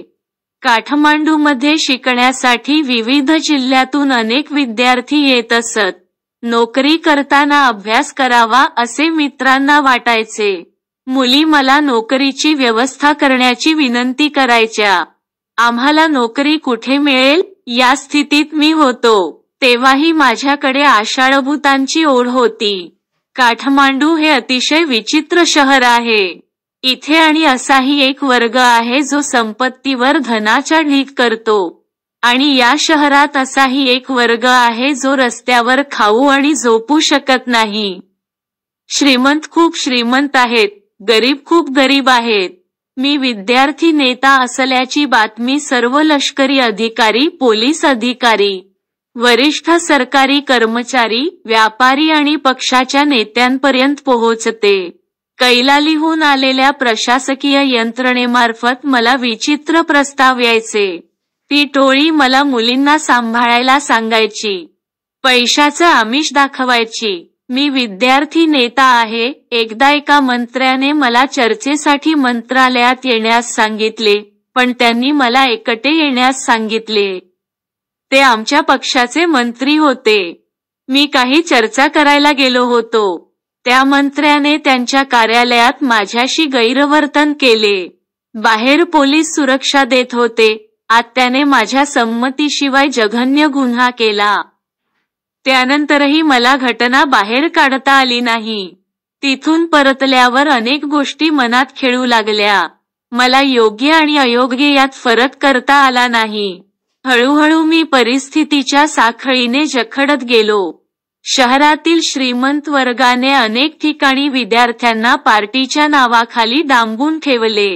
काठमांडूमध्ये शिकण्यासाठी विविध जिल्ह्यातून अनेक विद्यार्थी येत असत नोकरी करताना अभ्यास करावा असे मित्रांना वाटायचे. मुली मला नोकरीची व्यवस्था करण्याची विनंती करायच्या. आम्हाला नोकरी कुठे मिळेल या स्थितीत मी होतो. तेव्हाही माझ्याकडे आषाढभूतांची ओढ होती. काठमांडू हे अतिशय विचित्र शहर आहे. इथे आणि असाही एक वर्ग आहे जो संपत्तीवर धनाचा ढीक करतो आणि या शहरात असाही एक वर्ग आहे जो रस्त्यावर खाऊ आणि झोपू शकत नाही श्रीमंत खूप श्रीमंत आहेत गरीब खूप गरीब आहेत मी विद्यार्थी नेता असल्याची बातमी सर्व लष्करी अधिकारी पोलीस अधिकारी वरिष्ठ सरकारी कर्मचारी व्यापारी आणि पक्षाच्या नेत्यांपर्यंत पोहोचते कैलालीहून आलेल्या प्रशासकीय यंत्रणेमार्फत मला विचित्र प्रस्ताव यायचे ती टोळी मला मुलींना सांभाळायला सांगायची पैशाचं आमिष दाखवायची मी विद्यार्थी नेता आहे एकदा एका मंत्र्याने मला चर्चेसाठी मंत्रालयात येण्यास सांगितले पण त्यांनी मला एकटे येण्यास सांगितले ते आमच्या पक्षाचे मंत्री होते मी काही चर्चा करायला गेलो होतो त्या मंत्र्याने त्यांच्या कार्यालयात माझ्याशी गैरवर्तन केले बाहेर पोलीस सुरक्षा देत होते आत्याने माझ्या संमतीशिवाय जघन्य गुन्हा केला त्यानंतरही मला घटना बाहेर काढता आली नाही तिथून परतल्यावर अनेक गोष्टी मनात खेळू लागल्या मला योग्य आणि अयोग्य यात फरक करता आला नाही हळूहळू मी परिस्थितीच्या साखळीने जखडत गेलो शहरातील श्रीमंत वर्गाने अनेक ठिकाणी विद्यार्थ्यांना पार्टीच्या नावाखाली डांबून ठेवले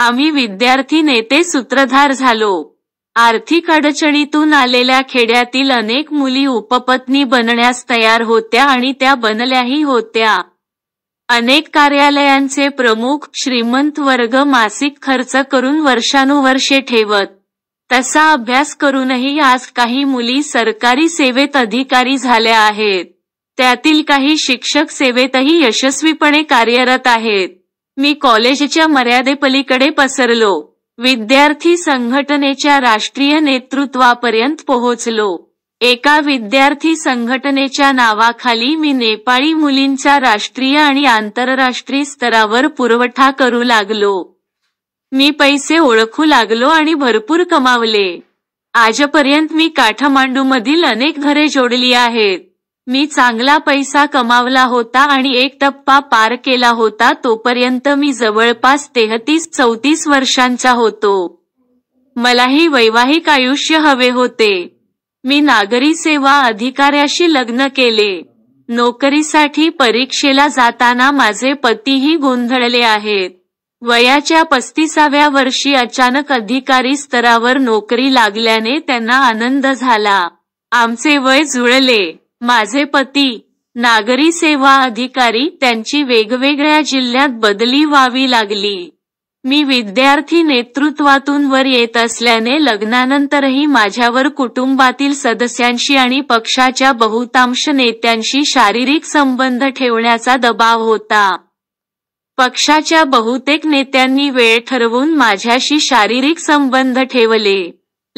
आम्ही विद्यार्थी नेते सूत्रधार झालो आर्थिक अडचणीतून आलेल्या खेड्यातील अनेक मुली उपपत्नी बनण्यास तयार होत्या आणि त्या बनल्याही होत्या अनेक कार्यालयांचे प्रमुख श्रीमंत वर्ग मासिक खर्च करून वर्षानुवर्षे ठेवत तसा अभ्यास करूनही आज काही मुली सरकारी सेवेत अधिकारी झाल्या आहेत त्यातील काही शिक्षक सेवेतही यशस्वीपणे कार्यरत आहेत मी कॉलेजच्या मर्यादेपलीकडे पसरलो विद्यार्थी संघटनेच्या राष्ट्रीय नेतृत्वापर्यंत पोहोचलो एका विद्यार्थी संघटनेच्या नावाखाली मी नेपाळी मुलींचा राष्ट्रीय आणि आंतरराष्ट्रीय स्तरावर पुरवठा करू लागलो मी पैसे ओळखू लागलो आणि भरपूर कमावले आजपर्यंत मी काठमांडूमधील अनेक घरे जोडली आहेत मी चांगला पैसा कमावला होता आणि एक टप्पा पार केला होता तोपर्यंत मी जवळपास तेहतीस चौतीस वर्षांचा होतो मलाही वैवाहिक आयुष्य हवे होते मी नागरी सेवा अधिकाऱ्याशी लग्न केले नोकरीसाठी परीक्षेला जाताना माझे पतीही गोंधळले आहेत वयाच्या पस्तीसाव्या वर्षी अचानक अधिकारी स्तरावर नोकरी लागल्याने त्यांना आनंद झाला आमचे वय जुळले माझे पती नागरी सेवा अधिकारी त्यांची वेगवेगळ्या जिल्ह्यात बदली व्हावी लागली मी विद्यार्थी नेतृत्वातून वर येत असल्याने लग्नानंतरही माझ्यावर कुटुंबातील सदस्यांशी आणि पक्षाच्या बहुतांश नेत्यांशी शारीरिक संबंध ठेवण्याचा दबाव होता पक्षाच्या बहुतेक नेत्यांनी वेळ ठरवून माझ्याशी शारीरिक संबंध ठेवले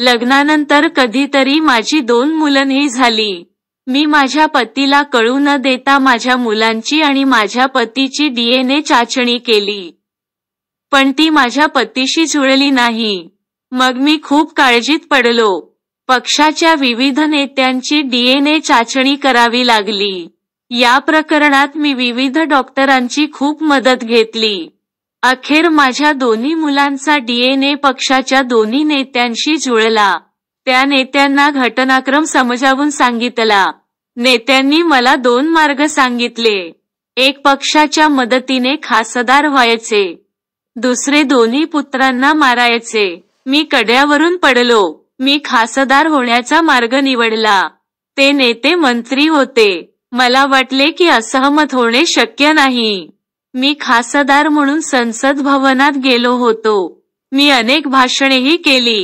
लग्नानंतर कधीतरी माझी दोन मुलंही झाली मी माझ्या पतीला कळू न देता माझ्या मुलांची आणि माझ्या पतीची डीएनए चाचणी केली पण ती माझ्या पतीशी जुळली नाही मग मी खूप काळजीत पडलो पक्षाच्या विविध नेत्यांची डीएनए चाचणी करावी लागली या प्रकरणात मी विविध डॉक्टरांची खूप मदत घेतली अखेर माझ्या दोन्ही मुलांचा डीएनए पक्षाच्या दोन्ही नेत्यांशी जुळला त्या नेत्यांना घटनाक्रम समजावून सांगितला नेत्यांनी मला दोन मार्ग सांगितले एक पक्षाच्या मदतीने खासदार व्हायचे दुसरे दोन्ही पुत्रांना मारायचे मी कड्यावरून पडलो मी खासदार होण्याचा मार्ग निवडला ते नेते मंत्री होते मला वाटले की असहमत होणे शक्य नाही मी खासदार म्हणून संसद भवनात गेलो होतो मी अनेक भाषणेही केली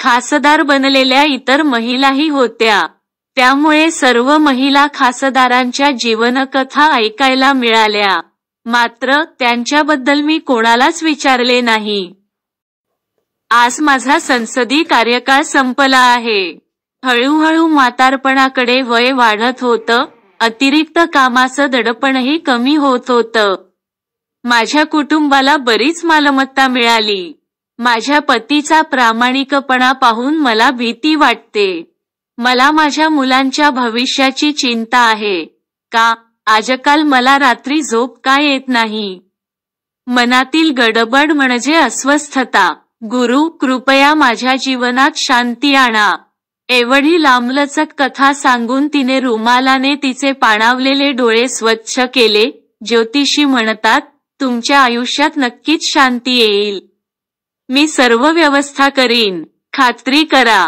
खासदार बनलेल्या इतर महिलाही होत्या त्यामुळे सर्व महिला खासदारांच्या जीवनकथा ऐकायला मिळाल्या मात्र त्यांच्याबद्दल मी कोणालाच विचारले नाही आज माझा संसदीय कार्यकाळ संपला आहे हळूहळू म्हातारपणाकडे वय वाढत होतं अतिरिक्त कामाचं दडपणही कमी होत होतं माझ्या कुटुंबाला बरीच मालमत्ता मिळाली माझ्या पतीचा प्रामाणिकपणा पाहून मला भीती वाटते मला माझ्या मुलांच्या भविष्याची चिंता आहे का आजकाल मला रात्री झोप का येत नाही मनातील गडबड म्हणजे अस्वस्थता गुरु कृपया माझ्या जीवनात शांती आणा एवढी लांबलचक कथा सांगून तिने रुमालाने तिचे पाणावलेले डोळे स्वच्छ केले ज्योतिषी म्हणतात तुमच्या आयुष्यात नक्कीच शांती येईल मी सर्व व्यवस्था करीन खात्री करा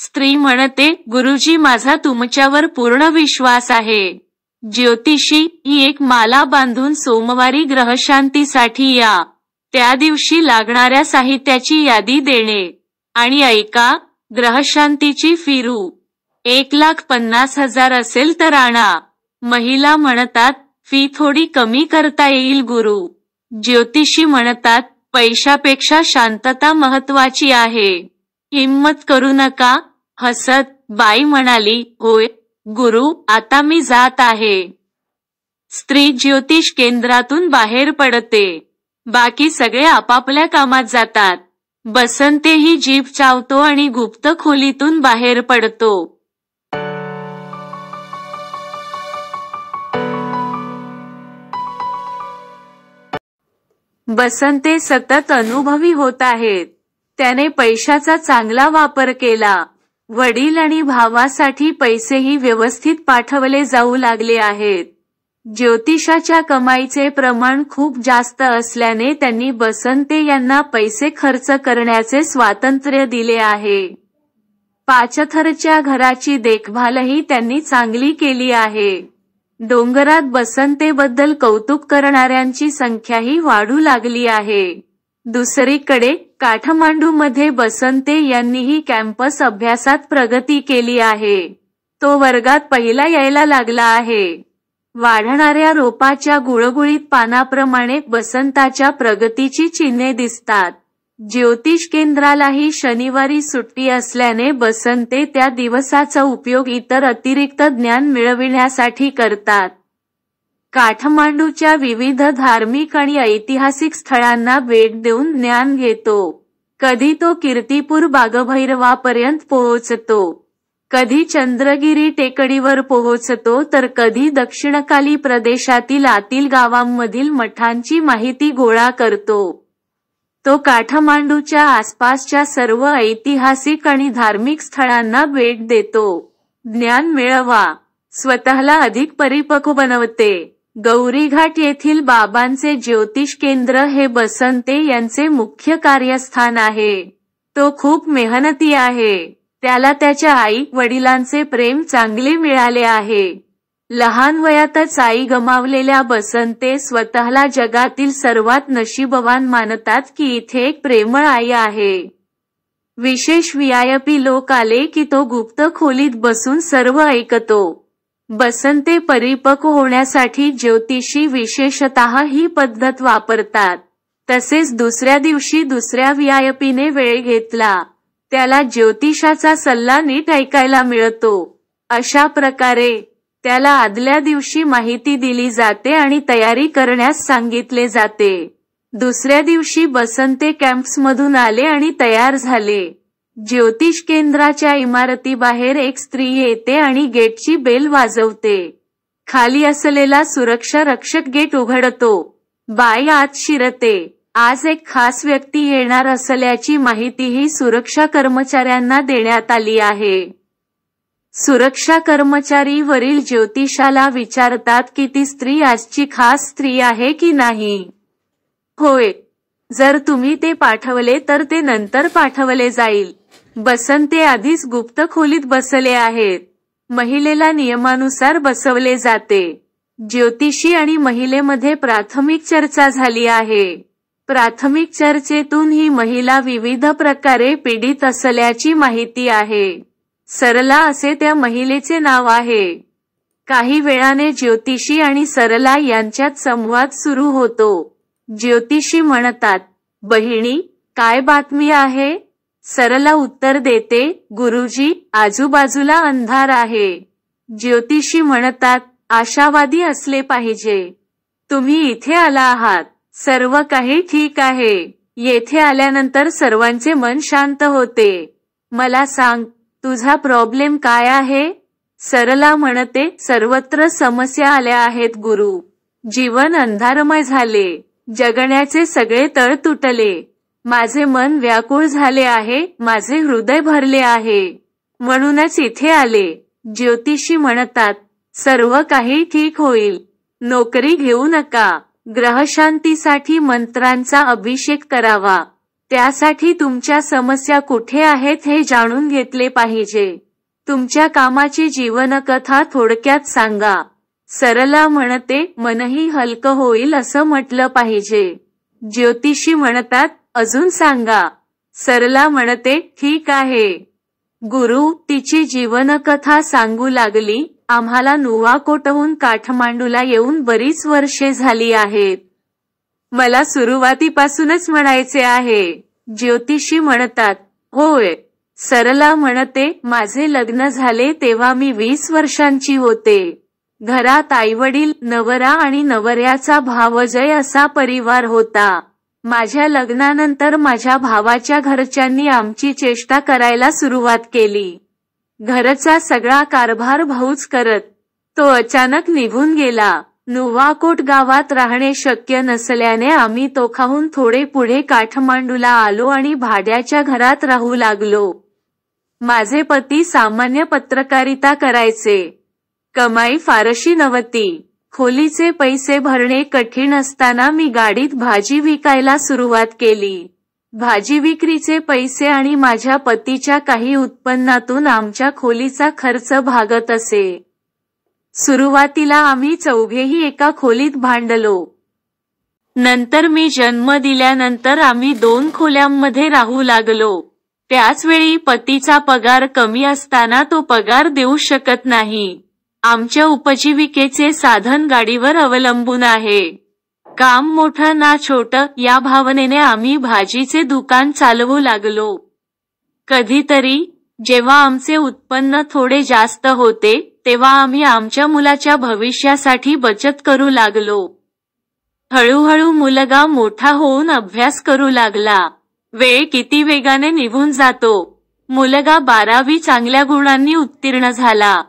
स्त्री म्हणते गुरुजी माझा तुमच्यावर पूर्ण विश्वास आहे ज्योतिषी ही एक माला बांधून सोमवारी ग्रहशांतीसाठी या त्या दिवशी लागणाऱ्या साहित्याची यादी देणे आणि ऐका ग्रहशांतीची फिरू एक लाख पन्नास हजार असेल तर आणा महिला म्हणतात फी थोडी कमी करता येईल गुरु ज्योतिषी म्हणतात पैशापेक्षा शांतता महत्वाची आहे हिम्मत करू नका हसत बाई म्हणाली होय गुरु आता मी जात आहे स्त्री ज्योतिष केंद्रातून बाहेर पडते बाकी सगळे आपापल्या कामात जातात बसंतेही जीभ चावतो आणि गुप्त खोलीतून बाहेर पडतो बसंते सतत अनुभवी होत आहेत त्याने पैशाचा चांगला वापर केला वडील आणि भावासाठी पैसेही व्यवस्थित पाठवले जाऊ लागले आहेत ज्योतिषाच्या कमाईचे प्रमाण खूप जास्त असल्याने त्यांनी बसंते यांना पैसे खर्च करण्याचे स्वातंत्र्य दिले आहे पाचथरच्या घराची देखभालही त्यांनी चांगली केली आहे डोंगरात बसंतेबद्दल कौतुक करणाऱ्यांची संख्याही वाढू लागली आहे दुसरीकडे काठमांडूमध्ये बसंते यांनीही कॅम्पस अभ्यासात प्रगती केली आहे तो वर्गात पहिला यायला लागला आहे वाढणाऱ्या रोपाच्या गुळगुळीत पानाप्रमाणे बसंताच्या प्रगतीची चिन्हे दिसतात ज्योतिष केंद्रालाही शनिवारी सुट्टी असल्याने बसंते त्या दिवसाचा उपयोग इतर अतिरिक्त ज्ञान मिळविण्यासाठी करतात काठमांडूच्या विविध धार्मिक आणि ऐतिहासिक स्थळांना भेट देऊन ज्ञान घेतो कधी तो कीर्तीपूर बागभैरवापर्यंत पोहोचतो कधी चंद्रगिरी टेकडीवर पोहोचतो तर कधी दक्षिणकाली प्रदेशातील आतील गावांमधील मठांची माहिती गोळा करतो तो काठमांडूच्या आसपासच्या सर्व ऐतिहासिक आणि धार्मिक स्थळांना भेट देतो ज्ञान मिळवा स्वतःला अधिक परिपक्व बनवते गौरीघाट येथील बाबांचे ज्योतिष केंद्र हे बसंते यांचे मुख्य कार्यस्थान आहे तो खूप मेहनती आहे त्याला त्याच्या आई वडिलांचे प्रेम चांगले मिळाले आहे लहान वयातच आई गमावलेल्या बसंते स्वतःला जगातील सर्वात नशीबवान मानतात की इथे एक प्रेमळ आई आहे विशेष व्हीआयपी लोक आले की तो गुप्त खोलीत बसून सर्व ऐकतो बसंते परिपक्व होण्यासाठी ज्योतिषी विशेषत ही पद्धत वापरतात तसेच दुसऱ्या दिवशी दुसऱ्या व्हीआयपीने वेळ घेतला त्याला ज्योतिषाचा सल्ला नीट ऐकायला मिळतो अशा प्रकारे त्याला आदल्या दिवशी माहिती दिली जाते आणि तयारी करण्यास सांगितले जाते दुसऱ्या दिवशी बसंते कॅम्प्समधून आले आणि तयार झाले ज्योतिष केंद्राच्या बाहेर एक स्त्री येते आणि गेटची बेल वाजवते खाली असलेला सुरक्षा रक्षक गेट उघडतो बाय आत शिरते आज एक खास व्यक्ती येणार असल्याची माहितीही सुरक्षा कर्मचाऱ्यांना देण्यात आली आहे सुरक्षा कर्मचारी वरील ज्योतिषाला विचारतात की ती स्त्री आजची खास स्त्री आहे की नाही होय जर तुम्ही ते पाठवले तर ते नंतर पाठवले जाईल बसंते आधीच गुप्त खोलीत बसले आहेत महिलेला नियमानुसार बसवले जाते ज्योतिषी आणि महिलेमध्ये प्राथमिक चर्चा झाली आहे प्राथमिक चर्चेतून ही महिला विविध प्रकारे पीडित असल्याची माहिती आहे सरला असे त्या महिलेचे नाव आहे काही वेळाने ज्योतिषी आणि सरला यांच्यात संवाद सुरू होतो ज्योतिषी म्हणतात बहिणी काय बातमी आहे सरला उत्तर देते गुरुजी आजूबाजूला अंधार आहे ज्योतिषी म्हणतात आशावादी असले पाहिजे तुम्ही इथे आला आहात सर्व काही ठीक आहे येथे आल्यानंतर सर्वांचे मन शांत होते मला सांग तुझा प्रॉब्लेम काय आहे सरला म्हणते सर्वत्र समस्या आल्या आहेत गुरु जीवन अंधारमय झाले जगण्याचे सगळे तळ तुटले माझे मन व्याकुळ झाले आहे माझे हृदय भरले आहे म्हणूनच इथे आले ज्योतिषी म्हणतात सर्व काही ठीक होईल नोकरी घेऊ नका ग्रहशांतीसाठी मंत्रांचा अभिषेक करावा त्यासाठी तुमच्या समस्या कुठे आहेत हे जाणून घेतले पाहिजे तुमच्या कामाची जीवनकथा थोडक्यात सांगा सरला म्हणते मनही हलक होईल असं म्हटलं पाहिजे ज्योतिषी म्हणतात अजून सांगा सरला म्हणते ठीक आहे गुरु तिची जीवनकथा सांगू लागली आम्हाला नुवाकोटहून काठमांडूला येऊन बरीच वर्षे झाली आहेत मला सुरुवातीपासूनच म्हणायचे आहे ज्योतिषी म्हणतात होय सरला म्हणते माझे लग्न झाले तेव्हा मी वीस वर्षांची होते घरात आईवडील नवरा आणि नवऱ्याचा भावजय असा परिवार होता माझ्या लग्नानंतर माझ्या भावाच्या घरच्यांनी आमची चेष्टा करायला सुरुवात केली घरचा सगळा कारभार भाऊच करत तो अचानक निघून गेला नुवाकोट गावात राहणे शक्य नसल्याने आम्ही तोखाहून थोडे पुढे काठमांडूला आलो आणि भाड्याच्या घरात राहू लागलो माझे पती सामान्य पत्रकारिता करायचे कमाई फारशी नव्हती खोलीचे पैसे भरणे कठीण असताना मी गाडीत भाजी विकायला सुरुवात केली भाजी विक्रीचे पैसे आणि माझ्या पतीच्या काही उत्पन्नातून आमच्या खोलीचा खर्च भागत असे सुरुवातीला आम्ही चौघेही एका खोलीत भांडलो नंतर मी जन्म दिल्यानंतर आम्ही दोन खोल्यांमध्ये राहू लागलो त्याच वेळी पतीचा पगार कमी असताना तो पगार देऊ शकत नाही आमच्या उपजीविकेचे साधन गाडीवर अवलंबून आहे काम मोठं ना छोटं या भावनेने आम्ही भाजीचे दुकान चालवू लागलो कधीतरी जेव्हा आमचे उत्पन्न थोडे जास्त होते तेव्हा आम्ही आमच्या मुलाच्या भविष्यासाठी बचत करू लागलो हळूहळू मुलगा मोठा होऊन अभ्यास करू लागला वेळ किती वेगाने निघून जातो मुलगा बारावी चांगल्या गुणांनी उत्तीर्ण झाला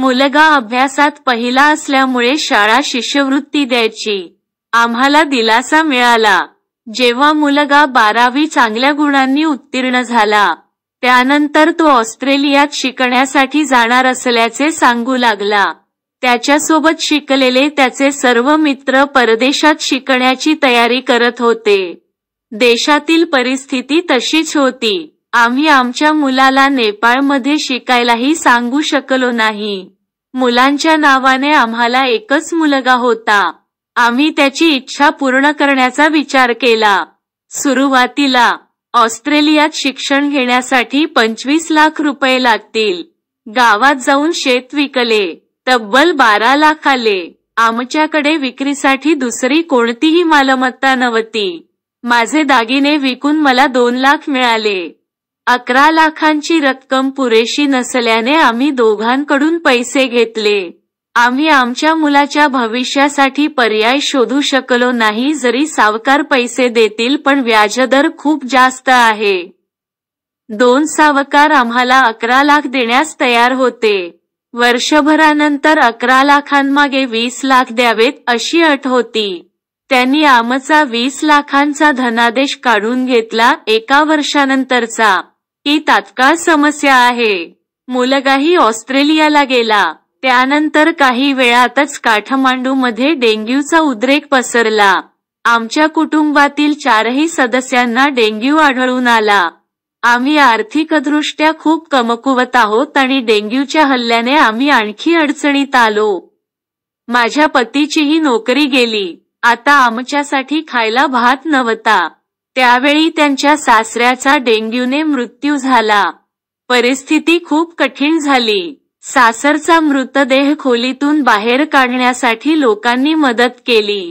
मुलगा अभ्यासात पहिला असल्यामुळे शाळा शिष्यवृत्ती द्यायची आम्हाला दिलासा मिळाला जेव्हा मुलगा बारावी चांगल्या गुणांनी उत्तीर्ण झाला त्यानंतर तो ऑस्ट्रेलियात शिकण्यासाठी जाणार असल्याचे सांगू लागला त्याच्यासोबत शिकलेले त्याचे सर्व मित्र परदेशात शिकण्याची तयारी करत होते देशातील परिस्थिती तशीच होती आम्ही आमच्या मुलाला नेपाळमध्ये शिकायलाही सांगू शकलो नाही मुलांच्या नावाने आम्हाला एकच मुलगा होता आम्ही त्याची इच्छा पूर्ण करण्याचा विचार केला सुरुवातीला ऑस्ट्रेलियात शिक्षण घेण्यासाठी पंचवीस लाख रुपये लागतील गावात जाऊन शेत विकले तब्बल बारा लाख आले आमच्याकडे विक्रीसाठी दुसरी कोणतीही मालमत्ता नव्हती माझे दागिने विकून मला दोन लाख मिळाले अकरा लाखांची रक्कम पुरेशी नसल्याने आम्ही दोघांकडून पैसे घेतले आम्ही आमच्या मुलाच्या भविष्यासाठी पर्याय शोधू शकलो नाही जरी सावकार पैसे देतील पण व्याजदर खूप जास्त आहे दोन सावकार आम्हाला अकरा लाख देण्यास तयार होते वर्षभरानंतर अकरा लाखांमागे वीस लाख द्यावेत अशी अट होती त्यांनी आमचा वीस लाखांचा धनादेश काढून घेतला एका वर्षानंतरचा ही तात्काळ समस्या आहे मुलगाही ऑस्ट्रेलियाला गेला त्यानंतर काही वेळातच काठमांडूमध्ये डेंग्यूचा उद्रेक पसरला आमच्या कुटुंबातील चारही सदस्यांना डेंग्यू आढळून आला आम्ही आर्थिकदृष्ट्या खूप कमकुवत आहोत आणि डेंग्यूच्या हल्ल्याने आम्ही आणखी अडचणीत आलो माझ्या पतीचीही नोकरी गेली आता आमच्यासाठी खायला भात नव्हता त्यावेळी त्यांच्या सासऱ्याचा डेंग्यूने मृत्यू झाला परिस्थिती खूप कठीण झाली सासरचा मृतदेह खोलीतून बाहेर काढण्यासाठी लोकांनी मदत केली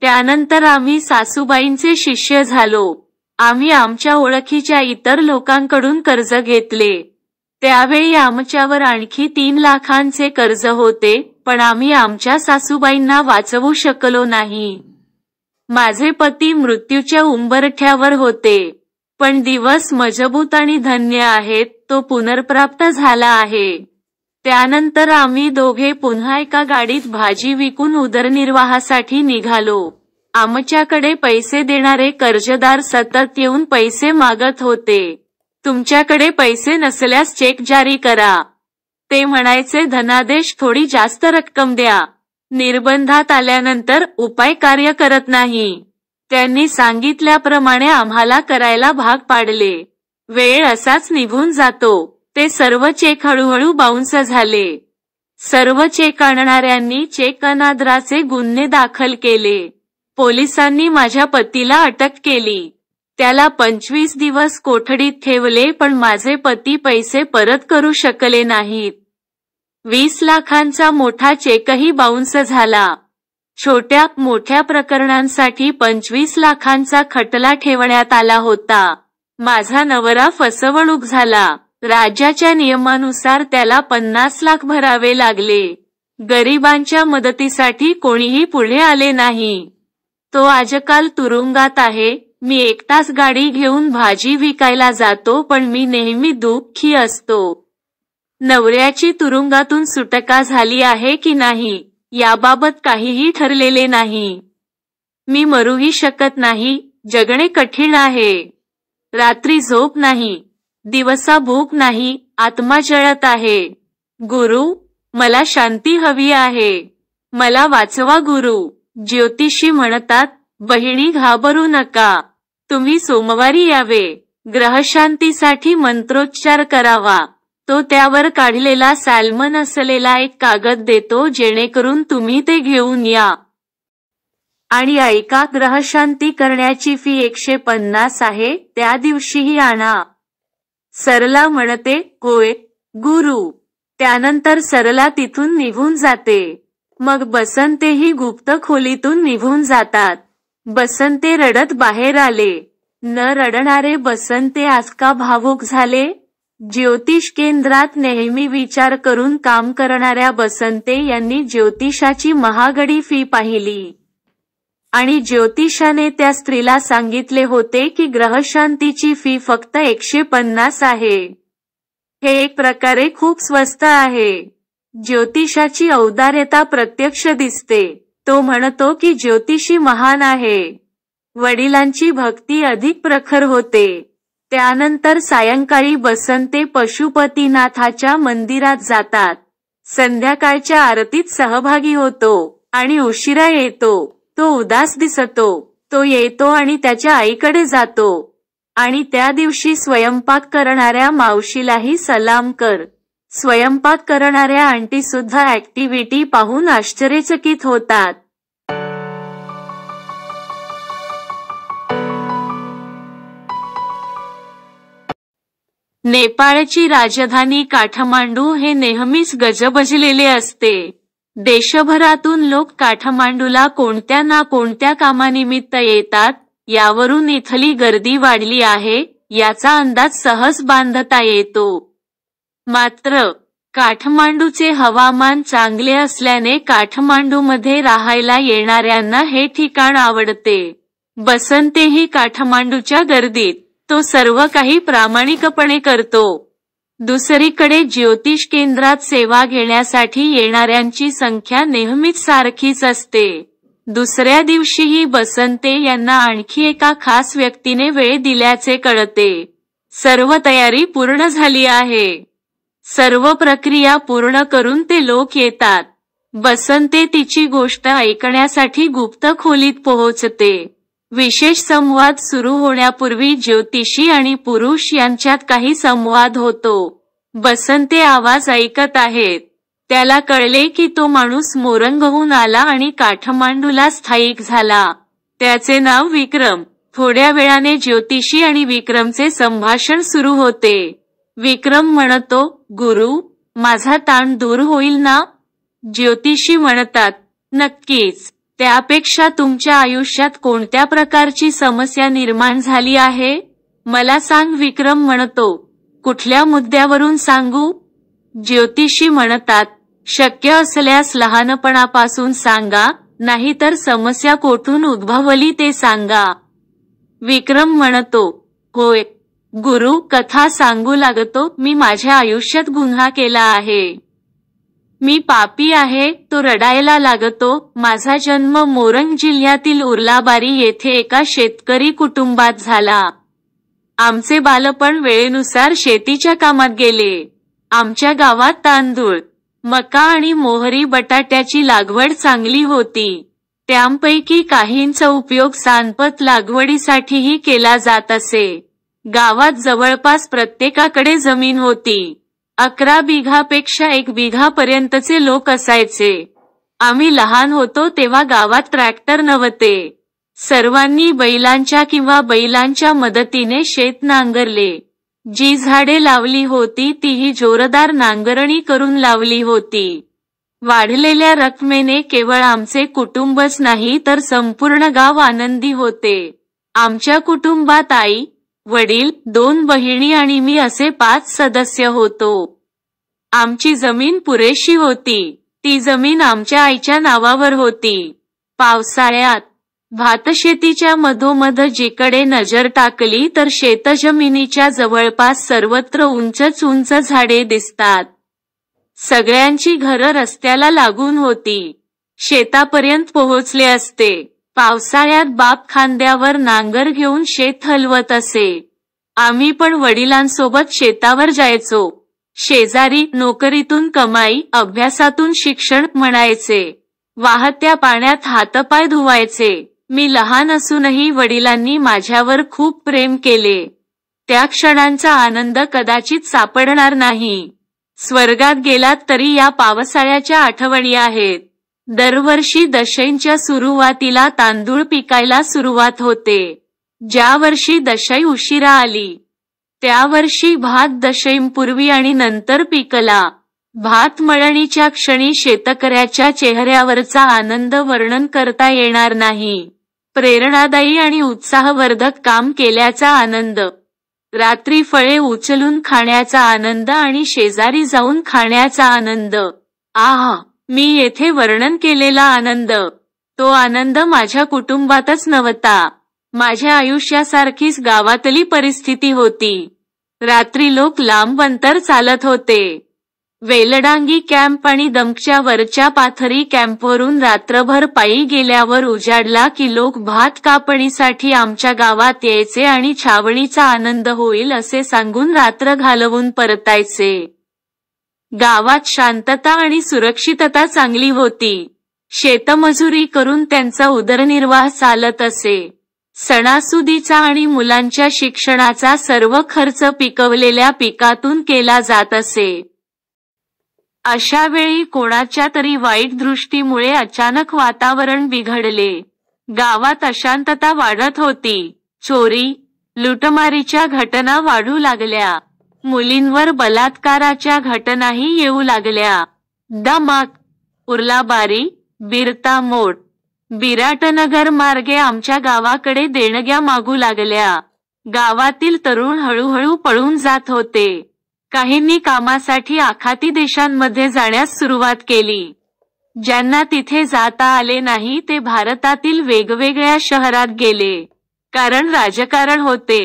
त्यानंतर आम्ही सासूबाईंचे शिष्य झालो आम्ही आमच्या ओळखीच्या इतर लोकांकडून कर्ज घेतले त्यावेळी आमच्यावर आणखी तीन लाखांचे कर्ज होते पण आम्ही आमच्या सासूबाईंना वाचवू शकलो नाही माझे पती मृत्यूच्या उंबरठ्यावर होते पण दिवस मजबूत आणि धन्य आहेत तो पुनर्प्राप्त झाला आहे त्यानंतर आम्ही दोघे पुन्हा एका गाडीत भाजी विकून उदरनिर्वाहासाठी निघालो आमच्याकडे पैसे देणारे कर्जदार सतत येऊन पैसे मागत होते तुमच्याकडे पैसे नसल्यास चेक जारी करा ते म्हणायचे धनादेश थोडी जास्त रक्कम द्या निर्बंधात आल्यानंतर उपाय कार्य करत नाही त्यांनी सांगितल्याप्रमाणे आम्हाला करायला भाग पाडले वेळ असाच निघून जातो ते सर्व चेक हळूहळू बाउन्स झाले सर्व चेक आणणाऱ्यांनी चेक अनादराचे गुन्हे दाखल केले पोलिसांनी माझ्या पतीला अटक केली त्याला पंचवीस दिवस कोठडीत ठेवले पण माझे पती पैसे परत करू शकले नाहीत वीस लाखांचा मोठा चेकही बाउन्स झाला छोट्या मोठ्या प्रकरणांसाठी पंचवीस लाखांचा खटला ठेवण्यात आला होता माझा नवरा फसवणूक झाला राज्याच्या नियमानुसार त्याला पन्नास लाख भरावे लागले गरिबांच्या मदतीसाठी कोणीही पुढे आले नाही तो आजकाल तुरुंगात आहे मी एक तास गाडी घेऊन भाजी विकायला जातो पण मी नेहमी दुःखी असतो नवऱ्याची तुरुंगातून सुटका झाली आहे की नाही याबाबत काहीही ठरलेले नाही मी मरूही शकत नाही जगणे कठीण आहे रात्री झोप नाही दिवसा भूक नाही आत्मा जळत आहे गुरु मला शांती हवी आहे मला वाचवा गुरु ज्योतिषी म्हणतात बहिणी घाबरू नका तुम्ही सोमवारी यावे ग्रहशांतीसाठी मंत्रोच्चार करावा तो त्यावर काढलेला सॅल्मन असलेला एक कागद देतो जेणेकरून तुम्ही ते घेऊन या आणि ऐका ग्रहशांती करण्याची फी एकशे पन्नास आहे त्या दिवशीही आणा सरला म्हणते होय गुरु त्यानंतर सरला तिथून निघून जाते मग बसंतेही गुप्त खोलीतून निघून जातात बसंते रडत बाहेर आले न रडणारे बसंते आजका भावुक झाले ज्योतिष केंद्रात नेहमी विचार करून काम करणाऱ्या बसंते यांनी ज्योतिषाची महागडी फी पाहिली आणि ज्योतिषाने त्या स्त्रीला सांगितले होते की ग्रहशांतीची फी फक्त एकशे पन्नास आहे हे एक प्रकारे खूप स्वस्त आहे ज्योतिषाची औदार्यता प्रत्यक्ष दिसते तो म्हणतो की ज्योतिषी महान आहे वडिलांची भक्ती अधिक प्रखर होते त्यानंतर सायंकाळी बसंते पशुपतीनाथाच्या मंदिरात जातात संध्याकाळच्या आरतीत सहभागी होतो आणि उशिरा येतो तो उदास दिसतो तो येतो आणि त्याच्या आईकडे जातो आणि त्या दिवशी स्वयंपाक करणाऱ्या मावशीलाही सलाम कर स्वयंपाक करणाऱ्या आंटी सुद्धा ऍक्टिव्हिटी पाहून आश्चर्यचकित होतात नेपाळची राजधानी काठमांडू हे नेहमीच गजबजलेले असते देशभरातून लोक काठमांडूला कोणत्या ना कोणत्या कामानिमित्त येतात यावरून इथली गर्दी वाढली आहे याचा अंदाज सहज बांधता येतो मात्र काठमांडूचे हवामान चांगले असल्याने काठमांडूमध्ये राहायला येणाऱ्यांना हे ठिकाण आवडते बसंतेही काठमांडूच्या गर्दीत तो सर्व काही प्रामाणिकपणे करतो दुसरीकडे ज्योतिष केंद्रात सेवा घेण्यासाठी येणाऱ्यांची संख्या नेहमीच सारखीच असते दुसऱ्या दिवशीही बसंते यांना आणखी एका खास व्यक्तीने वेळ दिल्याचे कळते सर्व तयारी पूर्ण झाली आहे सर्व प्रक्रिया पूर्ण करून ते लोक येतात बसंते तिची गोष्ट ऐकण्यासाठी गुप्त खोलीत पोहोचते विशेष संवाद सुरू होण्यापूर्वी ज्योतिषी आणि पुरुष यांच्यात काही संवाद होतो बसंते आवाज ऐकत आहेत त्याला कळले की तो माणूस मोरंगहून आला आणि काठमांडूला स्थायिक झाला त्याचे नाव विक्रम थोड्या वेळाने ज्योतिषी आणि विक्रमचे संभाषण सुरू होते विक्रम म्हणतो गुरु माझा ताण दूर होईल ना ज्योतिषी म्हणतात नक्कीच त्यापेक्षा तुमच्या आयुष्यात कोणत्या प्रकारची समस्या निर्माण झाली आहे मला सांग विक्रम म्हणतो कुठल्या मुद्द्यावरून सांगू ज्योतिषी म्हणतात शक्य असल्यास लहानपणापासून सांगा तर समस्या कोठून उद्भवली ते सांगा विक्रम म्हणतो होय गुरु कथा सांगू लागतो मी माझ्या आयुष्यात गुन्हा केला आहे मी पापी आहे तो रडायला लागतो माझा जन्म मोरंग जिल्ह्यातील उरलाबारी येथे एका शेतकरी कुटुंबात झाला आमचे बालपण वेळेनुसार शेतीच्या कामात गेले आमच्या गावात तांदूळ मका आणि मोहरी बटाट्याची लागवड चांगली होती त्यापैकी काहींचा उपयोग सांपत लागवडीसाठीही केला जात असे गावात जवळपास प्रत्येकाकडे जमीन होती अकरा बिघापेक्षा एक पर्यंतचे लोक असायचे आम्ही लहान होतो तेव्हा गावात ट्रॅक्टर नव्हते सर्वांनी बैलांच्या किंवा बैलांच्या मदतीने शेत नांगरले जी झाडे लावली होती तीही जोरदार नांगरणी करून लावली होती वाढलेल्या रकमेने केवळ आमचे कुटुंबच नाही तर संपूर्ण गाव आनंदी होते आमच्या कुटुंबात आई वडील दोन बहिणी आणि मी असे पाच सदस्य होतो आमची जमीन पुरेशी होती ती जमीन आमच्या आईच्या नावावर होती पावसाळ्यात भातशेतीच्या मधोमध जिकडे नजर टाकली तर शेतजमिनीच्या जवळपास सर्वत्र उंचच उंच झाडे दिसतात सगळ्यांची घरं रस्त्याला लागून होती शेतापर्यंत पोहोचले असते पावसाळ्यात बाप खांद्यावर नांगर घेऊन शेत हलवत असे आम्ही पण वडिलांसोबत शेतावर जायचो शेजारी नोकरीतून कमाई अभ्यासातून शिक्षण म्हणायचे वाहत्या पाण्यात हातपाय धुवायचे मी लहान असूनही वडिलांनी माझ्यावर खूप प्रेम केले त्या क्षणांचा आनंद कदाचित सापडणार नाही स्वर्गात गेलात तरी या पावसाळ्याच्या आठवणी आहेत दरवर्षी दशैंच्या सुरुवातीला तांदूळ पिकायला सुरुवात होते ज्या वर्षी दशई उशिरा आली त्या वर्षी भात दशैंपूर्वी आणि नंतर पिकला भात मळणीच्या क्षणी शेतकऱ्याच्या चेहऱ्यावरचा आनंद वर्णन करता येणार नाही प्रेरणादायी आणि उत्साहवर्धक काम केल्याचा आनंद रात्री फळे उचलून खाण्याचा आनंद आणि शेजारी जाऊन खाण्याचा आनंद आहा मी येथे वर्णन केलेला आनंद तो आनंद माझ्या कुटुंबातच नव्हता माझ्या आयुष्यासारखीच गावातली परिस्थिती होती रात्री लोक लांब अंतर चालत होते वेलडांगी कॅम्प आणि दमच्या वरच्या पाथरी कॅम्पवरून रात्रभर पायी गेल्यावर उजाडला की लोक भात कापणीसाठी आमच्या गावात यायचे आणि छावणीचा आनंद होईल असे सांगून रात्र घालवून परतायचे गावात शांतता आणि सुरक्षितता चांगली होती शेतमजुरी करून त्यांचा उदरनिर्वाह चालत असे सणासुदीचा आणि मुलांच्या शिक्षणाचा सर्व खर्च पिकवलेल्या पिकातून केला जात असे अशा वेळी कोणाच्या तरी वाईट दृष्टीमुळे अचानक वातावरण बिघडले गावात अशांतता वाढत होती चोरी लुटमारीच्या घटना वाढू लागल्या मुलींवर बलात्काराच्या घटनाही येऊ लागल्या दमाक बारी बिरता मोड बिराटनगर मार्गे आमच्या गावाकडे देणग्या मागू लागल्या गावातील तरुण हळूहळू पळून जात होते काहींनी कामासाठी आखाती देशांमध्ये जाण्यास सुरुवात केली ज्यांना तिथे जाता आले नाही ते भारतातील वेगवेगळ्या शहरात गेले कारण राजकारण होते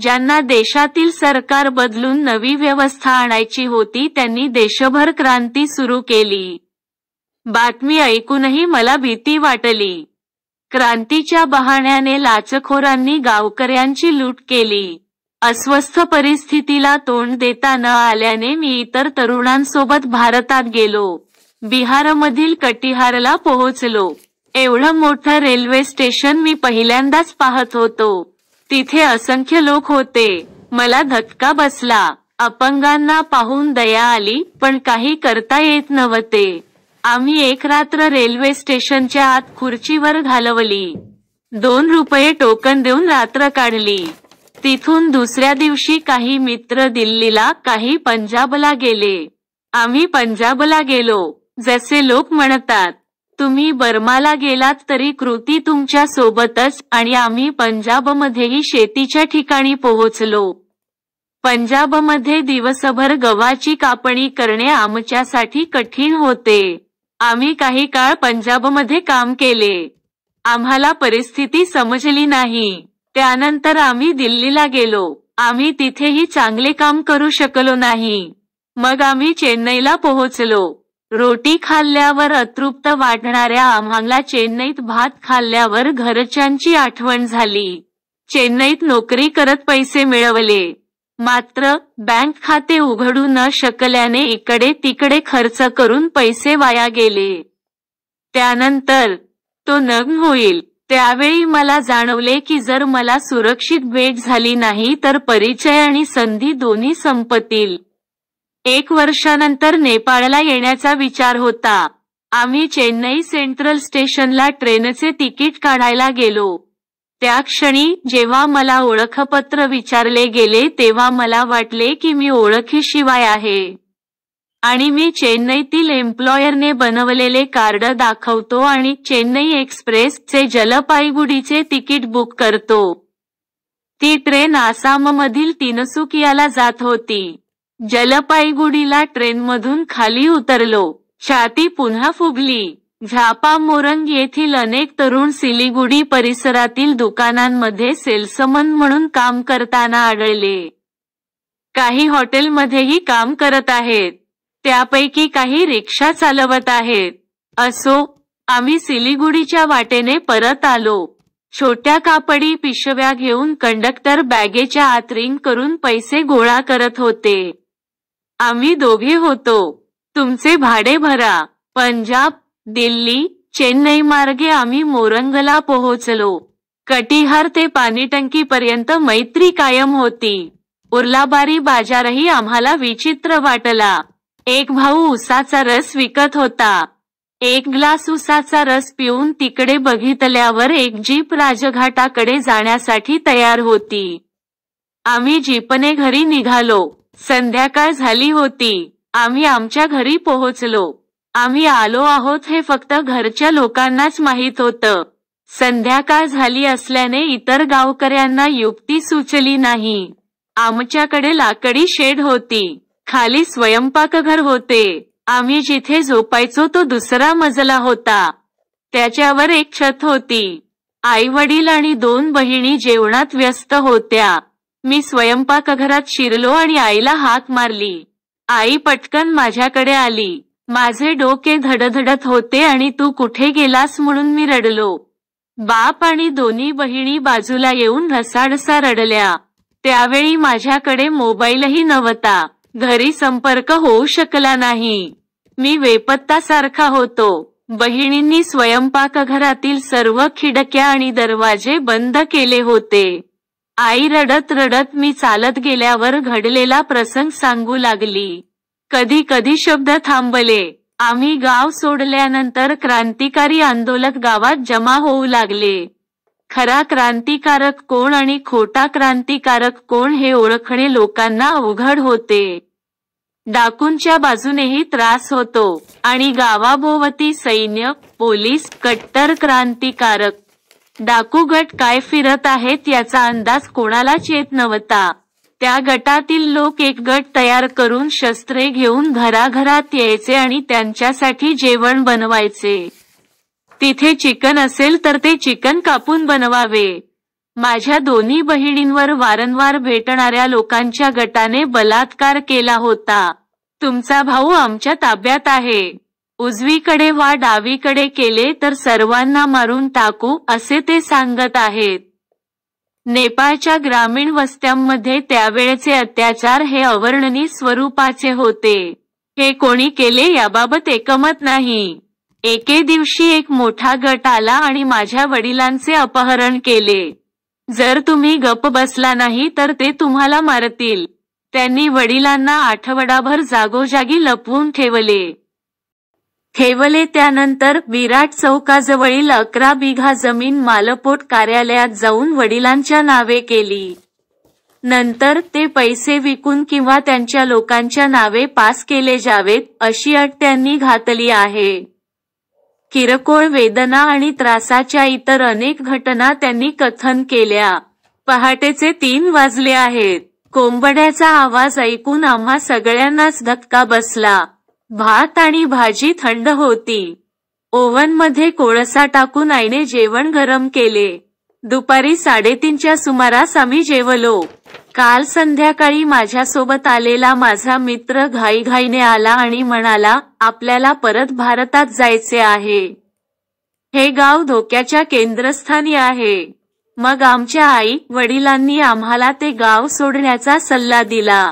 ज्यांना देशातील सरकार बदलून नवी व्यवस्था आणायची होती त्यांनी देशभर क्रांती सुरू केली बातमी ऐकूनही मला भीती वाटली क्रांतीच्या बहाण्याने लाचखोरांनी गावकऱ्यांची लूट केली अस्वस्थ परिस्थितीला तोंड देता न आल्याने मी इतर तरुणांसोबत भारतात गेलो बिहारमधील कटिहारला पोहोचलो एवढं मोठं रेल्वे स्टेशन मी पहिल्यांदाच पाहत होतो तिथे असंख्य लोक होते मला धक्का बसला अपंगांना पाहून दया आली पण काही करता येत नव्हते आम्ही एक रात्र रेल्वे स्टेशनच्या आत खुर्चीवर घालवली दोन रुपये टोकन देऊन रात्र काढली तिथून दुसऱ्या दिवशी काही मित्र दिल्लीला काही पंजाबला गेले आम्ही पंजाबला गेलो जसे लोक म्हणतात तुम्ही बर्माला गेलात तरी कृती तुमच्या सोबतच आणि आम्ही पंजाबमध्येही शेतीच्या ठिकाणी पोहोचलो पंजाबमध्ये दिवसभर गव्हाची कापणी करणे आमच्यासाठी कठीण होते आम्ही काही काळ पंजाबमध्ये काम केले आम्हाला परिस्थिती समजली नाही त्यानंतर आम्ही दिल्लीला गेलो आम्ही तिथेही चांगले काम करू शकलो नाही मग आम्ही चेन्नईला पोहोचलो रोटी खाल्ल्यावर अतृप्त वाटणाऱ्या आम्हाला चेन्नईत भात खाल्ल्यावर घरच्यांची आठवण झाली चेन्नईत नोकरी करत पैसे मिळवले मात्र बँक खाते उघडू न शकल्याने इकडे तिकडे खर्च करून पैसे वाया गेले त्यानंतर तो नग्न होईल त्यावेळी मला जाणवले की जर मला सुरक्षित भेट झाली नाही तर परिचय आणि संधी दोन्ही संपतील एक वर्षानंतर नेपाळला येण्याचा विचार होता आम्ही चेन्नई सेंट्रल स्टेशनला ट्रेनचे तिकीट काढायला गेलो त्या क्षणी जेव्हा मला ओळखपत्र विचारले गेले तेव्हा मला वाटले की मी ओळखीशिवाय आहे आणि मी चेन्नईतील एम्प्लॉयरने बनवलेले कार्ड दाखवतो आणि चेन्नई एक्सप्रेसचे जलपाईगुडीचे तिकीट बुक करतो ती ट्रेन आसाममधील तिनसुकियाला जात होती जलपाईगुडीला ट्रेनमधून खाली उतरलो छाती पुन्हा फुगली झापा मोरंग येथील अनेक तरुण सिलिगुडी परिसरातील दुकानांमध्ये सेल्समन म्हणून काम करताना आढळले काही हॉटेलमध्येही काम करत आहेत त्यापैकी काही रिक्षा चालवत आहेत असो आम्ही सिलिगुडीच्या वाटेने परत आलो छोट्या कापडी पिशव्या घेऊन कंडक्टर बॅगेच्या आत रिंग करून पैसे गोळा करत होते आम्ही दोघे होतो तुमचे भाडे भरा पंजाब दिल्ली चेन्नई मार्गे आम्ही मोरंगला पोहोचलो कटिहार ते पर्यंत मैत्री कायम होती उर्लाबारी बाजारही आम्हाला विचित्र वाटला एक भाऊ उसाचा रस विकत होता एक ग्लास उसाचा रस पिऊन तिकडे बघितल्यावर एक जीप राजघाटाकडे जाण्यासाठी तयार होती आम्ही जीपने घरी निघालो संध्याकाळ झाली होती आम्ही आमच्या घरी पोहोचलो आम्ही आलो आहोत हे फक्त घरच्या लोकांनाच माहीत होतं संध्याकाळ झाली असल्याने इतर गावकऱ्यांना युक्ती सुचली नाही आमच्याकडे लाकडी शेड होती खाली स्वयंपाक घर होते आम्ही जिथे झोपायचो तो दुसरा मजला होता त्याच्यावर एक छत होती आई वडील आणि दोन बहिणी जेवणात व्यस्त होत्या मी स्वयंपाकघरात शिरलो आणि आईला हाक मारली आई पटकन माझ्याकडे आली माझे डोके धडधडत होते आणि तू कुठे गेलास म्हणून मी रडलो बाप आणि दोन्ही बहिणी बाजूला येऊन रसाडसा रडल्या त्यावेळी माझ्याकडे मोबाईलही नव्हता घरी संपर्क होऊ शकला नाही मी सारखा होतो बहिणींनी स्वयंपाकघरातील सर्व खिडक्या आणि दरवाजे बंद केले होते आई रडत रडत मी चालत गेल्यावर घडलेला प्रसंग सांगू लागली कधी कधी शब्द थांबले आम्ही गाव सोडल्यानंतर क्रांतिकारी आंदोलक गावात जमा होऊ लागले खरा क्रांतिकारक कोण आणि खोटा क्रांतिकारक कोण हे ओळखणे लोकांना अवघड होते डाकूंच्या बाजूनेही त्रास होतो आणि गावाभोवती सैन्य पोलीस कट्टर क्रांतिकारक डाकू गट काय फिरत आहेत याचा अंदाज कोणालाच येत नव्हता त्या गटातील लोक एक गट तयार करून शस्त्रे घेऊन घराघरात यायचे आणि त्यांच्यासाठी जेवण बनवायचे तिथे चिकन असेल तर ते चिकन कापून बनवावे माझ्या दोन्ही बहिणींवर वारंवार भेटणाऱ्या लोकांच्या गटाने बलात्कार केला होता तुमचा भाऊ आमच्या ताब्यात आहे उजवीकडे वा डावीकडे केले तर सर्वांना मारून टाकू असे ते सांगत आहेत नेपाळच्या ग्रामीण वस्त्यांमध्ये त्यावेळेचे अत्याचार हे अवर्णनी स्वरूपाचे होते हे कोणी केले याबाबत एकमत नाही एके दिवशी एक मोठा गट आला आणि माझ्या वडिलांचे अपहरण केले जर तुम्ही गप बसला नाही तर ते तुम्हाला मारतील त्यांनी वडिलांना आठवडाभर जागोजागी लपवून ठेवले ठेवले त्यानंतर विराट चौकाजवळील अकरा बिघा जमीन मालपोट कार्यालयात जाऊन वडिलांच्या नावे केली नंतर ते पैसे विकून किंवा त्यांच्या लोकांच्या नावे पास केले जावेत अशी अट त्यांनी घातली आहे किरकोळ वेदना आणि त्रासाच्या इतर अनेक घटना त्यांनी कथन केल्या पहाटेचे तीन वाजले आहेत कोंबड्याचा आवाज ऐकून आम्हा सगळ्यांनाच धक्का बसला भात आणि भाजी थंड होती ओव्हन मध्ये कोळसा टाकून आईने जेवण गरम केले दुपारी साडेतीनच्या सुमारास आम्ही जेवलो काल संध्याकाळी माझ्यासोबत आलेला माझा मित्र घाईघाईने आला आणि म्हणाला आपल्याला परत भारतात जायचे आहे हे गाव धोक्याच्या केंद्रस्थानी आहे मग आमच्या आई वडिलांनी आम्हाला ते गाव सोडण्याचा सल्ला दिला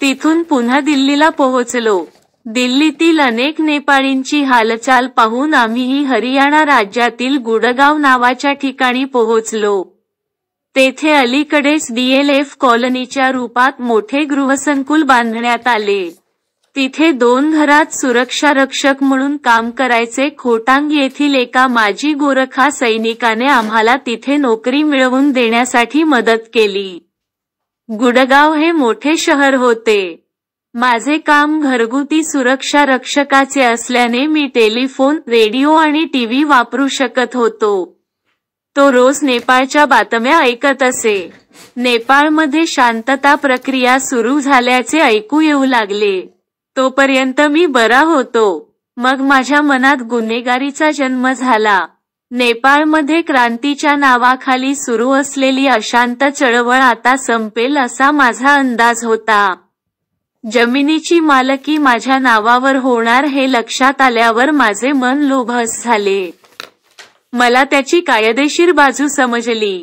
तिथून पुन्हा दिल्लीला पोहोचलो दिल्लीतील अनेक नेपाळींची हालचाल पाहून आम्हीही हरियाणा राज्यातील गुडगाव नावाच्या ठिकाणी पोहोचलो तेथे अलीकडेच डीएलएफ कॉलनीच्या रूपात मोठे गृहसंकुल बांधण्यात आले तिथे दोन घरात सुरक्षा रक्षक म्हणून काम करायचे खोटांग येथील एका माजी गोरखा सैनिकाने आम्हाला तिथे नोकरी मिळवून देण्यासाठी मदत केली गुडगाव हे मोठे शहर होते माझे काम घरगुती सुरक्षा रक्षकाचे असल्याने मी टेलिफोन रेडिओ आणि टीव्ही वापरू शकत होतो तो रोज नेपाळच्या बातम्या ऐकत असे नेपाळमध्ये शांतता प्रक्रिया सुरू झाल्याचे ऐकू येऊ लागले तोपर्यंत मी बरा होतो मग माझ्या मनात गुन्हेगारीचा जन्म झाला नेपाळमध्ये क्रांतीच्या नावाखाली सुरू असलेली अशांत चळवळ आता संपेल असा माझा अंदाज होता जमिनीची मालकी माझ्या नावावर होणार हे लक्षात आल्यावर माझे मन लोभस झाले मला त्याची कायदेशीर बाजू समजली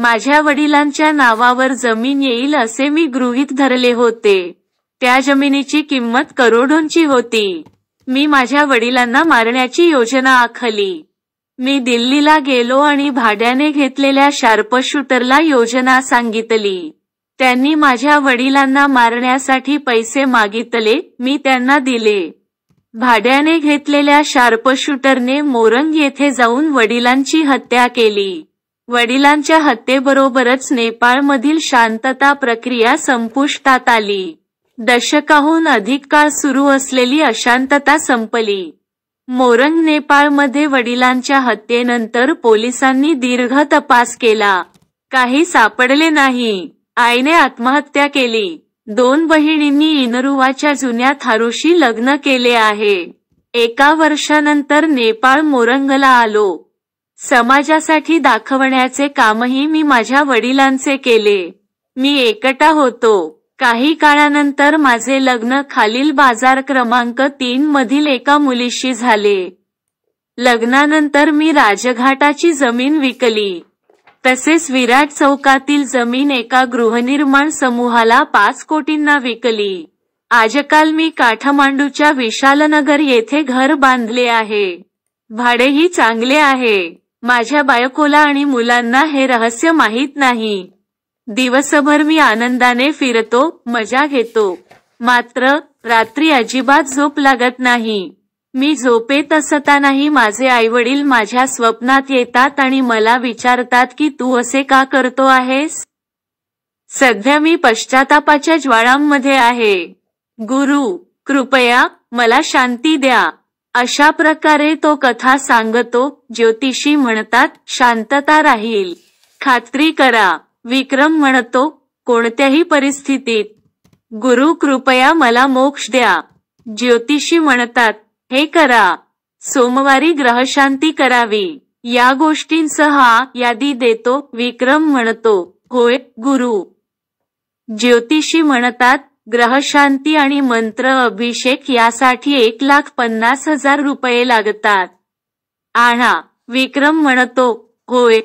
माझ्या वडिलांच्या नावावर जमीन येईल असे मी गृहित धरले होते त्या जमिनीची किंमत करोडोंची होती मी माझ्या वडिलांना मारण्याची योजना आखली मी दिल्लीला गेलो आणि भाड्याने घेतलेल्या शार्पशूटरला योजना सांगितली त्यांनी माझ्या वडिलांना मारण्यासाठी पैसे मागितले मी त्यांना दिले भाड्याने घेतलेल्या शार्पशूटरने मोरंग येथे जाऊन वडिलांची हत्या केली वडिलांच्या हत्येबरोबरच नेपाळमधील शांतता प्रक्रिया संपुष्टात आली दशकाहून अधिक काळ सुरू असलेली अशांतता संपली मोरंग नेपाळमध्ये वडिलांच्या हत्येनंतर पोलिसांनी दीर्घ तपास केला काही सापडले नाही आईने आत्महत्या केली दोन बहिणींनी इनरुवाच्या जुन्या थारूशी लग्न केले आहे एका वर्षानंतर नेपाळ मोरंगला आलो समाजासाठी दाखवण्याचे कामही मी माझ्या वडिलांचे केले मी एकटा होतो काही काळानंतर माझे लग्न खालील बाजार क्रमांक तीन मधील एका मुलीशी झाले लग्नानंतर मी राजघाटाची जमीन विकली तसेच विराट चौकातील जमीन एका गृहनिर्माण समूहाला पाच कोटींना विकली आजकाल मी काठमांडूच्या विशालनगर येथे घर बांधले आहे भाडेही चांगले आहे माझ्या बायकोला आणि मुलांना हे रहस्य माहीत नाही दिवसभर मी आनंदाने फिरतो मजा घेतो मात्र रात्री अजिबात झोप लागत नाही मी झोपेत असतानाही माझे आई वडील माझ्या स्वप्नात येतात आणि मला विचारतात की तू असे का करतो आहेस सध्या मी पश्चातापाच्या ज्वाळांमध्ये आहे गुरु कृपया मला शांती द्या अशा प्रकारे तो कथा सांगतो ज्योतिषी म्हणतात शांतता राहील खात्री करा विक्रम म्हणतो कोणत्याही परिस्थितीत गुरु कृपया मला मोक्ष द्या ज्योतिषी म्हणतात हे करा सोमवारी ग्रहशांती करावी या गोष्टींसह यादी देतो विक्रम म्हणतो होय गुरु ज्योतिषी म्हणतात ग्रहशांती आणि मंत्र अभिषेक यासाठी एक लाख पन्नास हजार रुपये लागतात आणा विक्रम म्हणतो होय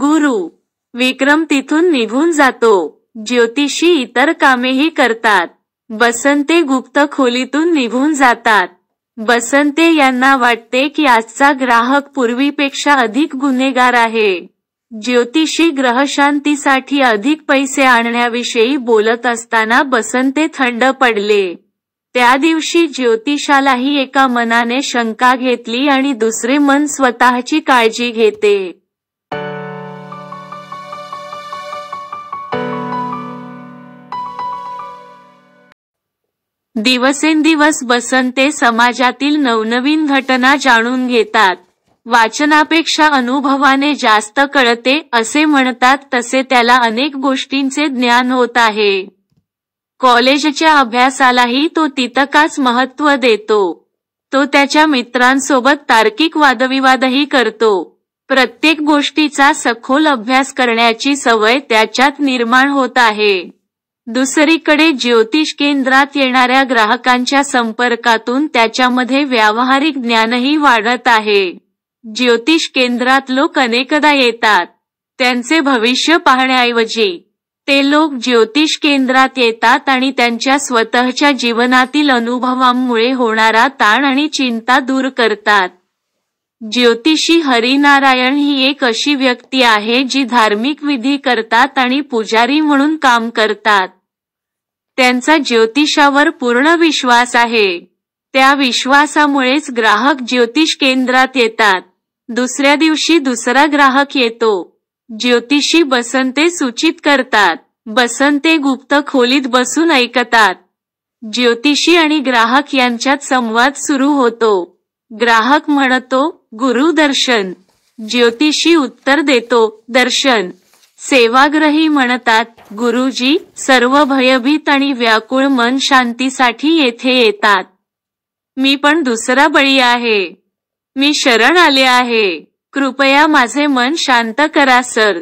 गुरु विक्रम तिथून निघून जातो ज्योतिषी इतर कामेही करतात बसंते गुप्त खोलीतून निघून जातात बसंते यांना वाटते की आजचा ग्राहक पूर्वीपेक्षा अधिक गुन्हेगार आहे ज्योतिषी ग्रहशांतीसाठी अधिक पैसे आणण्याविषयी बोलत असताना बसंते थंड पडले त्या दिवशी ज्योतिषालाही एका मनाने शंका घेतली आणि दुसरे मन स्वतःची काळजी घेते दिवसेंदिवस बसंते समाजातील नवनवीन घटना जाणून घेतात वाचनापेक्षा अनुभवाने जास्त कळते असे म्हणतात तसे त्याला अनेक गोष्टींचे ज्ञान होत आहे कॉलेजच्या अभ्यासालाही तो तितकाच महत्त्व देतो तो त्याच्या मित्रांसोबत तार्किक वादविवादही करतो प्रत्येक गोष्टीचा सखोल अभ्यास करण्याची सवय त्याच्यात निर्माण होत आहे दुसरीकडे ज्योतिष केंद्रात येणाऱ्या ग्राहकांच्या संपर्कातून त्याच्यामध्ये व्यावहारिक ज्ञानही वाढत आहे ज्योतिष केंद्रात लोक अनेकदा येतात त्यांचे भविष्य पाहण्याऐवजी ते लोक ज्योतिष केंद्रात येतात आणि त्यांच्या स्वतःच्या जीवनातील अनुभवांमुळे होणारा ताण आणि चिंता दूर करतात ज्योतिषी हरिनारायण ही एक अशी व्यक्ती आहे जी धार्मिक विधी करतात आणि पुजारी म्हणून काम करतात त्यांचा ज्योतिषावर पूर्ण विश्वास आहे त्या विश्वासामुळेच ग्राहक ज्योतिष केंद्रात येतात दुसऱ्या दिवशी दुसरा ग्राहक येतो ज्योतिषी बसंते सूचित करतात बसंते गुप्त खोलीत बसून ऐकतात ज्योतिषी आणि ग्राहक यांच्यात संवाद सुरू होतो ग्राहक म्हणतो गुरु दर्शन ज्योतिषी उत्तर देतो दर्शन सेवाग्रही म्हणतात गुरुजी सर्व भयभीत आणि व्याकुळ मन शांतीसाठी येथे येतात मी पण दुसरा बळी आहे मी शरण आले आहे कृपया माझे मन शांत करा सर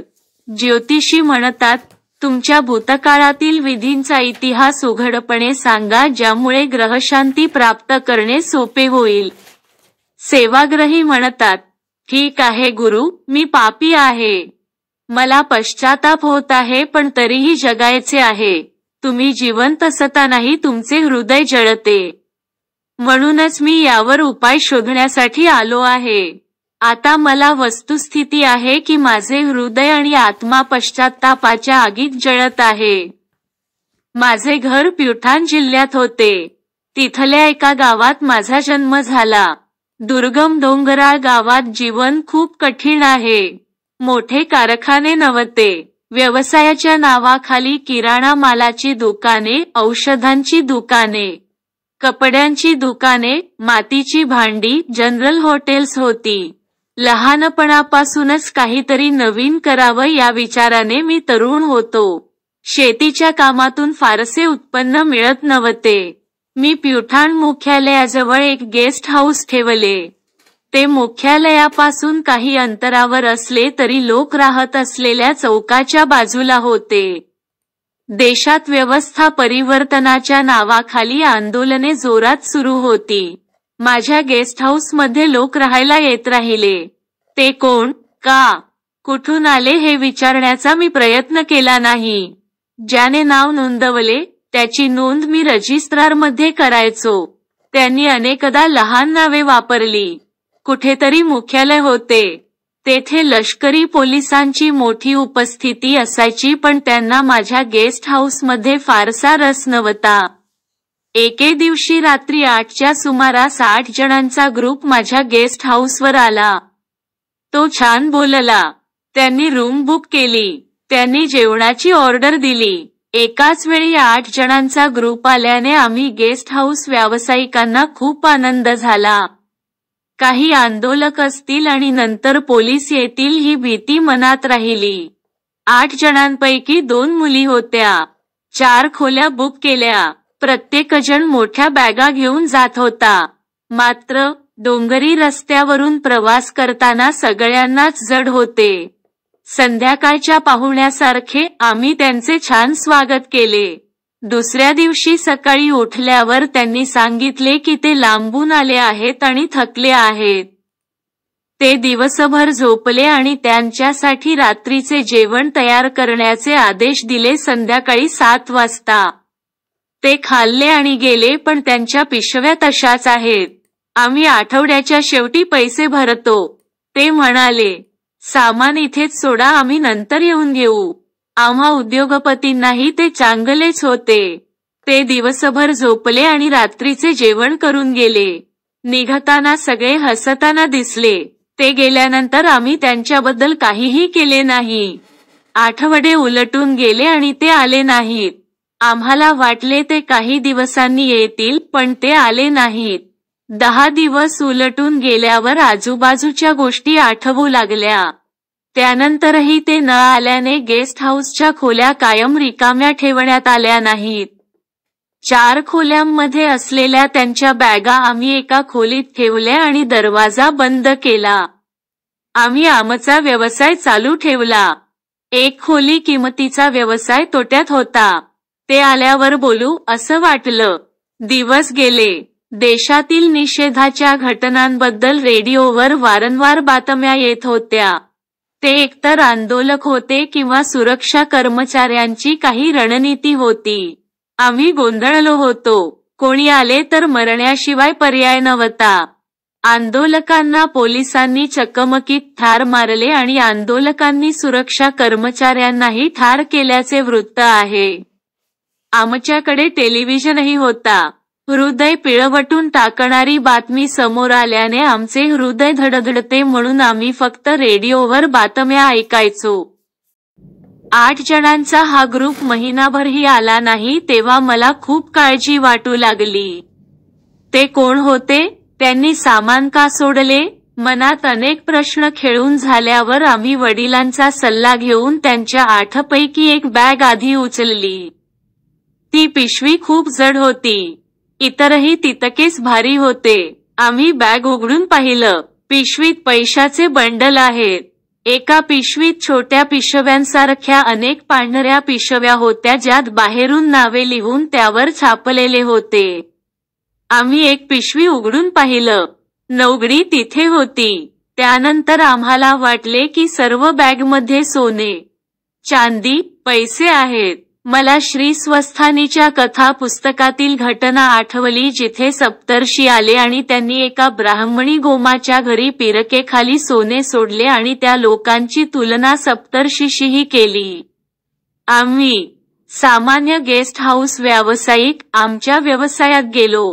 ज्योतिषी म्हणतात तुमच्या भूतकाळातील विधींचा इतिहास उघडपणे सांगा ज्यामुळे ग्रहशांती प्राप्त करणे सोपे होईल सेवाग्रही म्हणतात ठीक आहे गुरु मी पापी आहे मला पश्चाताप होत आहे पण तरीही जगायचे आहे तुम्ही जिवंत असतानाही तुमचे हृदय जळते म्हणूनच मी यावर उपाय शोधण्यासाठी आलो आहे आता मला वस्तुस्थिती आहे की माझे हृदय आणि आत्मा पश्चातापाच्या आगीत जळत आहे माझे घर प्युठान जिल्ह्यात होते तिथल्या एका गावात माझा जन्म झाला दुर्गम डोंगराळ गावात जीवन खूप कठीण आहे मोठे कारखाने नव्हते व्यवसायाच्या नावाखाली किराणा मालाची दुकाने औषधांची दुकाने कपड्यांची दुकाने मातीची भांडी जनरल हॉटेल्स होती लहानपणापासूनच काहीतरी नवीन करावं या विचाराने मी तरुण होतो शेतीच्या कामातून फारसे उत्पन्न मिळत नव्हते मी प्युठाण मुख्यालयाजवळ एक गेस्ट हाऊस ठेवले ते मुख्यालयापासून काही अंतरावर असले तरी लोक राहत असलेल्या चौकाच्या बाजूला होते देशात व्यवस्था परिवर्तनाच्या नावाखाली आंदोलने जोरात सुरू होती माझ्या गेस्ट हाऊसमध्ये लोक राहायला येत राहिले ते कोण का कुठून आले हे विचारण्याचा मी प्रयत्न केला नाही ज्याने नाव नोंदवले त्याची नोंद मी रजिस्ट्रारमध्ये करायचो त्यांनी अनेकदा लहान नावे वापरली कुठेतरी मुख्यालय होते तेथे लष्करी पोलिसांची मोठी उपस्थिती असायची पण त्यांना माझ्या गेस्ट हाऊसमध्ये फारसा रस नव्हता एके दिवशी रात्री आठच्या सुमारास आठ जणांचा ग्रुप माझ्या गेस्ट हाऊसवर आला तो छान बोलला त्यांनी रूम बुक केली त्यांनी जेवणाची ऑर्डर दिली एकाच वेळी आठ जणांचा ग्रुप आल्याने आम्ही गेस्ट हाऊस व्यावसायिकांना खूप आनंद झाला काही आंदोलक असतील आणि नंतर पोलीस येतील ही भीती मनात राहिली आठ जणांपैकी दोन मुली होत्या चार खोल्या बुक केल्या प्रत्येकजण मोठ्या बॅगा घेऊन जात होता मात्र डोंगरी रस्त्यावरून प्रवास करताना सगळ्यांनाच जड होते संध्याकाळच्या पाहुण्यासारखे आम्ही त्यांचे छान स्वागत केले दुसऱ्या दिवशी सकाळी उठल्यावर त्यांनी सांगितले की ते लांबून आले आहेत आणि थकले आहेत ते दिवसभर झोपले आणि त्यांच्यासाठी रात्रीचे जेवण तयार करण्याचे आदेश दिले संध्याकाळी सात वाजता ते खाल्ले आणि गेले पण त्यांच्या पिशव्या तशाच आहेत आम्ही आठवड्याच्या शेवटी पैसे भरतो ते म्हणाले सामान इथेच सोडा आम्ही नंतर येऊन घेऊ आम्हा उद्योगपतींनाही ते चांगलेच होते ते दिवसभर झोपले आणि रात्रीचे जेवण करून गेले निघताना सगळे हसताना दिसले ते गेल्यानंतर आम्ही त्यांच्याबद्दल काहीही केले नाही आठवडे उलटून गेले आणि ते आले नाहीत आम्हाला वाटले ते काही दिवसांनी येतील पण ते आले नाहीत दहा दिवस उलटून गेल्यावर आजूबाजूच्या गोष्टी आठवू लागल्या त्यानंतरही ते न आल्याने गेस्ट हाऊसच्या खोल्या कायम रिकाम्या ठेवण्यात आल्या नाहीत चार खोल्यांमध्ये असलेल्या त्यांच्या बॅगा आम्ही एका खोलीत ठेवल्या आणि दरवाजा बंद केला आम्ही आमचा व्यवसाय चालू ठेवला एक खोली किमतीचा व्यवसाय तोट्यात होता ते आल्यावर बोलू असं वाटलं दिवस गेले देशातील निषेधाच्या घटनांबद्दल रेडिओवर वारंवार बातम्या येत होत्या ते एकतर आंदोलक होते किंवा सुरक्षा कर्मचाऱ्यांची काही रणनीती होती आम्ही गोंधळलो होतो कोणी आले तर मरण्याशिवाय पर्याय नव्हता आंदोलकांना पोलिसांनी चकमकीत ठार मारले आणि आंदोलकांनी सुरक्षा कर्मचाऱ्यांनाही ठार केल्याचे वृत्त आहे आमच्याकडे टेलिव्हिजनही होता हृदय पिळवटून टाकणारी बातमी समोर आल्याने आमचे हृदय धडधडते म्हणून आम्ही फक्त रेडिओवर बातम्या ऐकायचो आठ जणांचा हा ग्रुप महिनाभरही आला नाही तेव्हा मला खूप काळजी वाटू लागली ते कोण होते त्यांनी सामान का सोडले मनात अनेक प्रश्न खेळून झाल्यावर आम्ही वडिलांचा सल्ला घेऊन त्यांच्या आठपैकी एक बॅग आधी उचलली ती पिशवी खूप जड होती इतरही तितकेच भारी होते आम्ही बॅग उघडून पाहिलं पिशवीत पैशाचे बंडल आहेत एका पिशवीत छोट्या पिशव्यांसारख्या अनेक पांढऱ्या पिशव्या होत्या ज्यात बाहेरून नावे लिहून त्यावर छापलेले होते आम्ही एक पिशवी उघडून पाहिलं नवगडी तिथे होती त्यानंतर आम्हाला वाटले की सर्व बॅगमध्ये सोने चांदी पैसे आहेत मला श्री स्वस्थानीच्या कथा पुस्तकातील घटना आठवली जिथे सप्तर्षी आले आणि त्यांनी एका ब्राह्मणी गोमाच्या घरी पिरकेखाली सोने सोडले आणि त्या लोकांची तुलना सप्तर्षीशीही केली आम्ही सामान्य गेस्ट हाऊस व्यावसायिक आमच्या व्यवसायात गेलो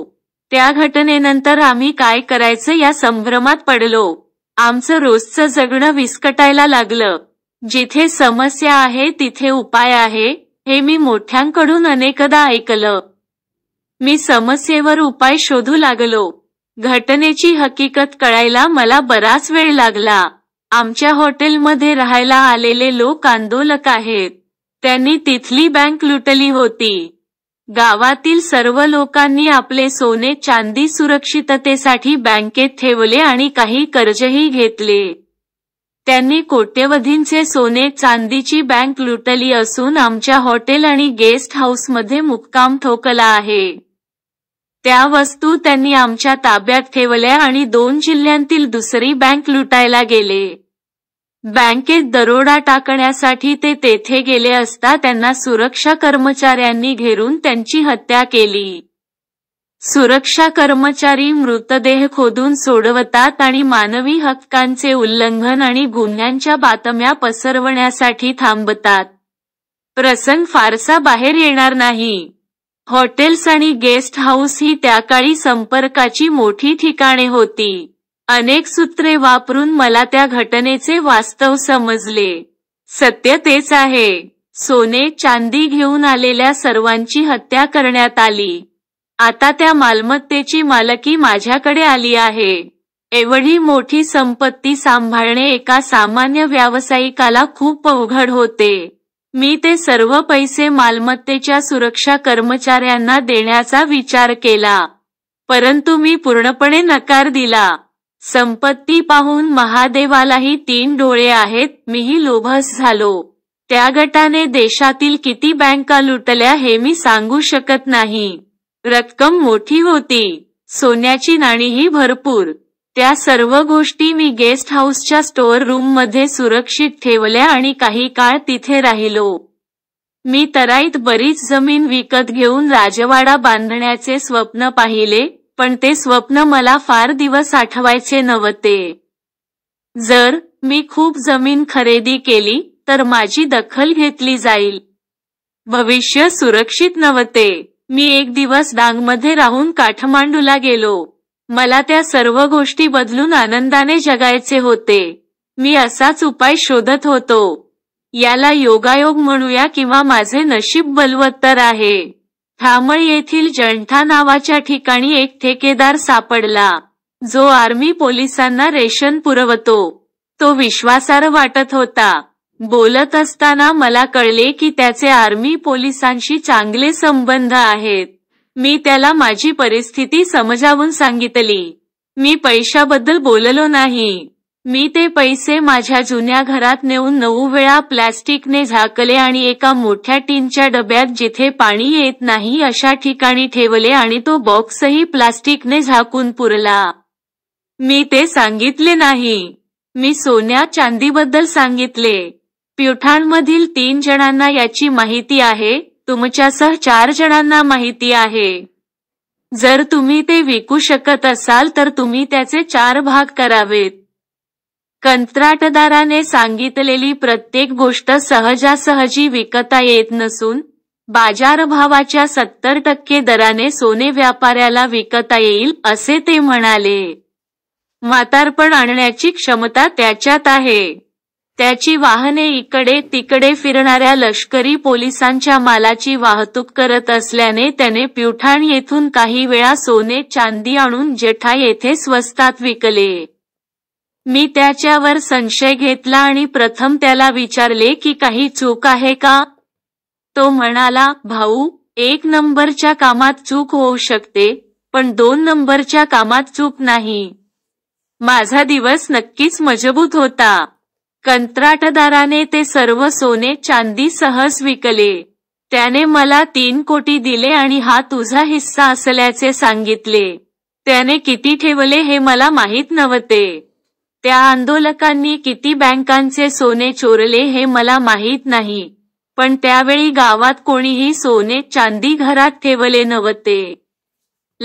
त्या घटनेनंतर आम्ही काय करायचं या संभ्रमात पडलो आमचं रोजचं जगणं विस्कटायला लागलं जिथे समस्या आहे तिथे उपाय आहे हे मी मोठ्यांकडून अनेकदा ऐकलं मी समस्येवर उपाय शोधू लागलो घटनेची हकीकत कळायला मला बराच वेळ लागला आमच्या हॉटेलमध्ये राहायला आलेले लोक आंदोलक आहेत त्यांनी तिथली बँक लुटली होती गावातील सर्व लोकांनी आपले सोने चांदी सुरक्षिततेसाठी बँकेत ठेवले आणि काही कर्जही घेतले त्यांनी कोट्यवधींचे सोने चांदीची बँक लुटली असून आमच्या हॉटेल आणि गेस्ट हाऊसमध्ये मुक्काम ठोकला आहे त्या वस्तू त्यांनी आमच्या ताब्यात ठेवल्या आणि दोन जिल्ह्यांतील दुसरी बँक लुटायला गेले बँकेत दरोडा टाकण्यासाठी ते तेथे गेले असता त्यांना सुरक्षा कर्मचाऱ्यांनी घेरून त्यांची हत्या केली सुरक्षा कर्मचारी मृतदेह खोदून सोडवतात आणि मानवी हक्कांचे उल्लंघन आणि गुन्ह्यांच्या बातम्या पसरवण्यासाठी थांबतात प्रसंग फारसा बाहेर येणार नाही हॉटेल्स आणि गेस्ट हाऊस ही त्या काळी संपर्काची मोठी ठिकाणे होती अनेक सूत्रे वापरून मला त्या घटनेचे वास्तव समजले सत्य तेच आहे सोने चांदी घेऊन आलेल्या सर्वांची हत्या करण्यात आली आता त्या मालमत्तेची मालकी माझ्याकडे आली आहे एवढी मोठी संपत्ती सांभाळणे एका सामान्य व्यावसायिकाला खूप अवघड होते मी ते सर्व पैसे मालमत्तेच्या सुरक्षा कर्मचाऱ्यांना देण्याचा विचार केला परंतु मी पूर्णपणे नकार दिला संपत्ती पाहून महादेवालाही तीन डोळे आहेत मीही लोभस झालो त्या गटाने देशातील किती बँका लुटल्या हे मी सांगू शकत नाही रक्कम मोठी होती सोन्याची नाणीही भरपूर त्या सर्व गोष्टी मी गेस्ट हाऊसच्या स्टोअर मध्ये सुरक्षित ठेवल्या आणि काही काळ तिथे राहिलो मी तराईत बरीच जमीन विकत घेऊन राजवाडा बांधण्याचे स्वप्न पाहिले पण ते स्वप्न मला फार दिवस आठवायचे नव्हते जर मी खूप जमीन खरेदी केली तर माझी दखल घेतली जाईल भविष्य सुरक्षित नव्हते मी एक दिवस डांगमध्ये राहून काठमांडूला गेलो मला त्या सर्व गोष्टी बदलून आनंदाने जगायचे होते मी असाच उपाय शोधत होतो याला योगायोग म्हणूया किंवा माझे नशीब बलवत्तर आहे ठामळ येथील जंठा नावाच्या ठिकाणी एक ठेकेदार सापडला जो आर्मी पोलिसांना रेशन पुरवतो तो विश्वासार्ह वाटत होता बोलत असताना मला कळले की त्याचे आर्मी पोलिसांशी चांगले संबंध आहेत मी त्याला माझी परिस्थिती समजावून सांगितली मी पैशाबद्दल बोललो नाही मी ते पैसे माझ्या जुन्या घरात नेऊन नऊ वेळा प्लॅस्टिकने झाकले आणि एका मोठ्या टीनच्या डब्यात जिथे पाणी येत नाही अशा ठिकाणी ठेवले आणि तो बॉक्सही प्लास्टिकने झाकून पुरला मी ते सांगितले नाही मी सोन्या चांदीबद्दल सांगितले मधील तीन जणांना याची माहिती आहे तुमच्यासह चार जणांना माहिती आहे जर तुम्ही ते विकू शकत असाल तर तुम्ही त्याचे चार भाग करावेत कंत्राटदाराने सांगितलेली प्रत्येक गोष्ट सहजासहजी विकता येत नसून बाजारभावाच्या सत्तर टक्के दराने सोने व्यापाऱ्याला विकता येईल असे ते म्हणाले म्हातारपण आणण्याची क्षमता त्याच्यात आहे त्याची वाहने इकडे तिकडे फिरणाऱ्या लष्करी पोलिसांच्या मालाची वाहतूक करत असल्याने त्याने प्युठाण येथून काही वेळा सोने चांदी आणून जेठा येथे स्वस्तात विकले मी त्याच्यावर संशय घेतला आणि प्रथम त्याला विचारले की काही चूक आहे का तो म्हणाला भाऊ एक नंबरच्या कामात चूक होऊ शकते पण दोन नंबरच्या कामात चूक नाही माझा दिवस नक्कीच मजबूत होता कंत्राटदाराने ते सर्व सोने चांदी सहज विकले त्याने मला तीन कोटी दिले आणि हा तुझा हिस्सा असल्याचे सांगितले त्याने किती ठेवले हे मला माहीत नव्हते त्या आंदोलकांनी किती बँकांचे सोने चोरले हे मला माहीत नाही पण त्यावेळी गावात कोणीही सोने चांदी घरात ठेवले नव्हते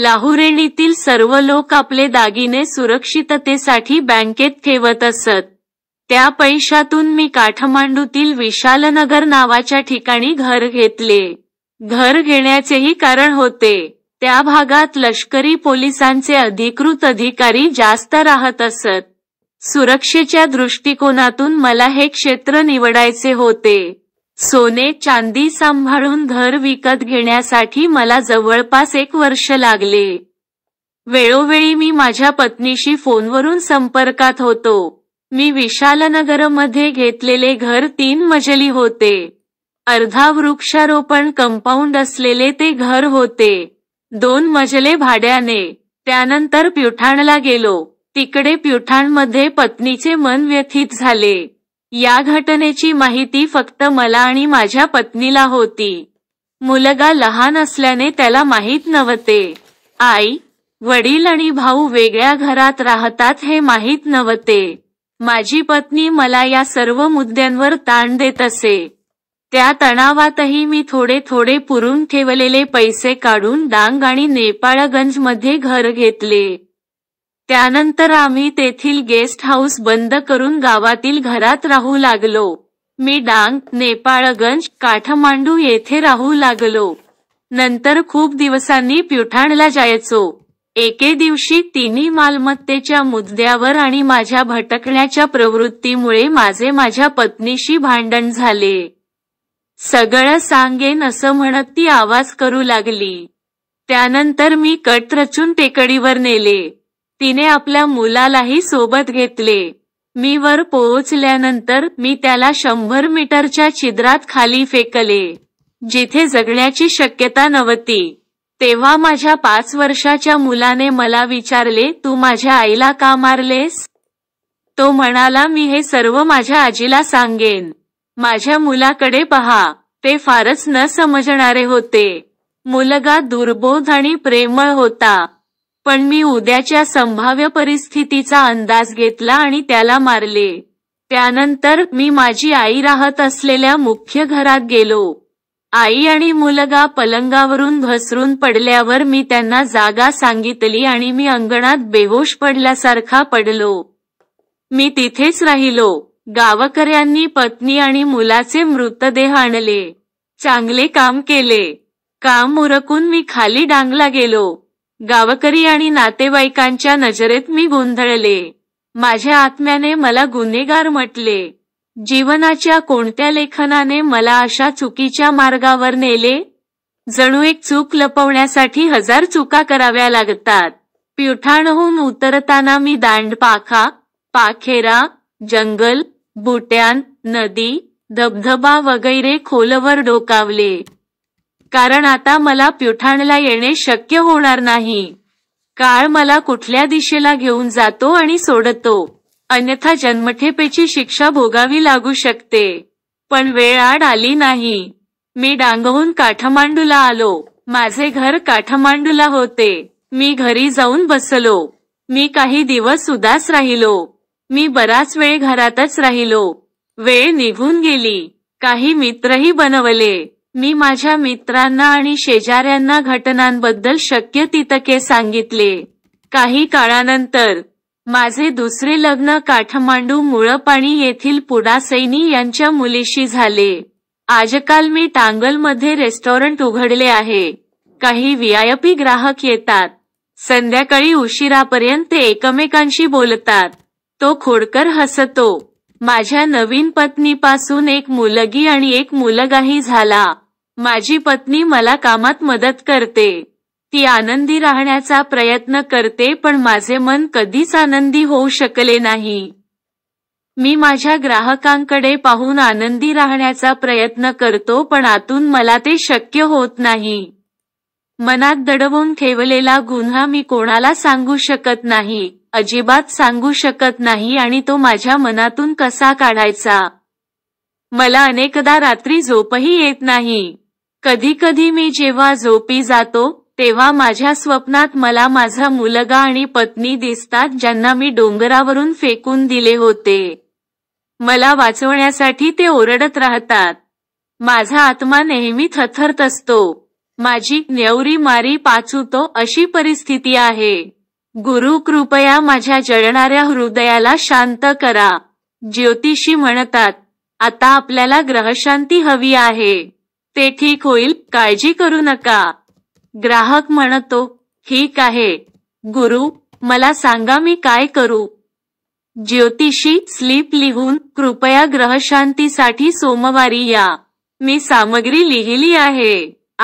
लाहुरेणीतील सर्व लोक आपले दागिने सुरक्षिततेसाठी बँकेत ठेवत असत त्या पैशातून मी काठमांडूतील विशालनगर नावाच्या ठिकाणी घर घेतले घर घेण्याचेही कारण होते त्या भागात लष्करी पोलिसांचे अधिकृत अधिकारी जास्त राहत असत सुरक्षेच्या दृष्टिकोनातून मला हे क्षेत्र निवडायचे होते सोने चांदी सांभाळून घर विकत घेण्यासाठी मला जवळपास एक वर्ष लागले वेळोवेळी मी माझ्या पत्नीशी फोनवरून संपर्कात होतो मी विशालनगरमध्ये घेतलेले घर तीन मजली होते अर्धा वृक्षारोपण कंपाऊंड असलेले ते घर होते दोन मजले भाड्याने त्यानंतर प्युठाणला गेलो तिकडे प्युठाणमध्ये पत्नीचे मन व्यथित झाले या घटनेची माहिती फक्त मला आणि माझ्या पत्नीला होती मुलगा लहान असल्याने त्याला माहीत नव्हते आई वडील आणि भाऊ वेगळ्या घरात राहतात हे माहीत नव्हते माझी पत्नी मला या सर्व मुद्द्यांवर ताण देत असे त्या तणावातही मी थोडे थोडे पुरून ठेवलेले पैसे काढून डांग आणि नेपाळगंज मध्ये घर घेतले त्यानंतर आम्ही तेथील गेस्ट हाऊस बंद करून गावातील घरात राहू लागलो मी डांग नेपाळगंज काठमांडू येथे राहू लागलो नंतर खूप दिवसांनी प्युठाणला जायचो एके दिवशी तिन्ही मालमत्तेच्या मुद्द्यावर आणि माझ्या भटकण्याच्या प्रवृत्तीमुळे माझे माझ्या पत्नीशी भांडण झाले सगळं सांगेन असं म्हणत ती आवाज करू लागली त्यानंतर मी कट रचून टेकडीवर नेले तिने आपल्या मुलालाही सोबत घेतले मी वर पोहोचल्यानंतर मी त्याला शंभर मीटरच्या छिद्रात खाली फेकले जिथे जगण्याची शक्यता नव्हती तेव्हा माझ्या पाच वर्षाच्या मुलाने मला विचारले तू माझ्या आईला का मारलेस तो म्हणाला मी हे सर्व माझ्या आजीला सांगेन माझ्या मुलाकडे पहा ते फारच न समजणारे होते मुलगा दुर्बोध आणि प्रेमळ होता पण मी उद्याच्या संभाव्य परिस्थितीचा अंदाज घेतला आणि त्याला मारले त्यानंतर मी माझी आई राहत असलेल्या मुख्य घरात गेलो आई आणि मुलगा पलंगावरून घसरून पडल्यावर मी त्यांना जागा सांगितली आणि मी अंगणात बेहोश पडल्यासारखा पडलो मी तिथेच राहिलो गावकऱ्यांनी पत्नी आणि मुलाचे मृतदेह आणले चांगले काम केले काम उरकून मी खाली डांगला गेलो गावकरी आणि नातेवाईकांच्या नजरेत मी गोंधळले माझ्या आत्म्याने मला गुन्हेगार म्हटले जीवनाच्या कोणत्या लेखनाने मला अशा चुकीच्या मार्गावर नेले जणू एक चूक लपवण्यासाठी हजार चुका कराव्या लागतात प्युठाणहून उतरताना मी दांडपाखा पाखेरा जंगल बुट्यान नदी धबधबा वगैरे खोलवर डोकावले कारण आता मला प्युठाणला येणे शक्य होणार नाही काळ मला कुठल्या दिशेला घेऊन जातो आणि सोडतो अन्यथा जन्मठेपेची शिक्षा भोगावी लागू शकते पण वेळ आड आली नाही मी डांगहून काठमांडूला आलो माझे घर काठमांडूला होते मी घरी जाऊन बसलो मी काही दिवस उदास राहिलो मी बराच वेळ घरातच राहिलो वेळ निघून गेली काही मित्रही बनवले मी माझ्या मित्रांना आणि शेजाऱ्यांना घटनांबद्दल शक्य तितके सांगितले काही काळानंतर माझे दुसरे लग्न काठमांडू मुळपाणी येथील पुडासैनी यांच्या मुलीशी झाले. आजकाल मी टांगलमध्ये रेस्टॉरंट उघडले आहे. काही व्हीआयपी ग्राहक येतात. संध्याकाळी उशिरापर्यंत एकमेकांशी बोलतात. तो खोडकर हसतो. माझ्या नवीन पत्नीपासून एक मुलगी आणि एक मुलगाही झाला. माझी पत्नी मला कामात मदत करते. ती आनंदी राहण्याचा प्रयत्न करते पण माझे मन कधीच आनंदी होऊ शकले नाही मी माझ्या ग्राहकांकडे पाहून आनंदी राहण्याचा प्रयत्न करतो पण आतून मला ते शक्य होत नाही मनात दडवून ठेवलेला गुन्हा मी कोणाला सांगू शकत नाही अजिबात सांगू शकत नाही आणि तो माझ्या मनातून कसा काढायचा मला अनेकदा रात्री झोपही येत नाही कधीकधी मी जेव्हा झोपी जातो तेव्हा माझ्या स्वप्नात मला माझा मुलगा आणि पत्नी दिसतात ज्यांना मी डोंगरावरून फेकून दिले होते मला वाचवण्यासाठी ते ओरडत राहतात माझा आत्मा नेहमी थथरत असतो माझी न्यवरी मारी पाचूतो अशी परिस्थिती आहे गुरु कृपया माझ्या जळणाऱ्या हृदयाला शांत करा ज्योतिषी म्हणतात आता आपल्याला ग्रहशांती हवी आहे ते ठीक होईल काळजी करू नका ग्राहक म्हणतो ठीक आहे गुरु मला सांगा मी काय करू ज्योतिषी स्लीप लिहून कृपया ग्रहशांतीसाठी सोमवारी या मी सामग्री लिहिली आहे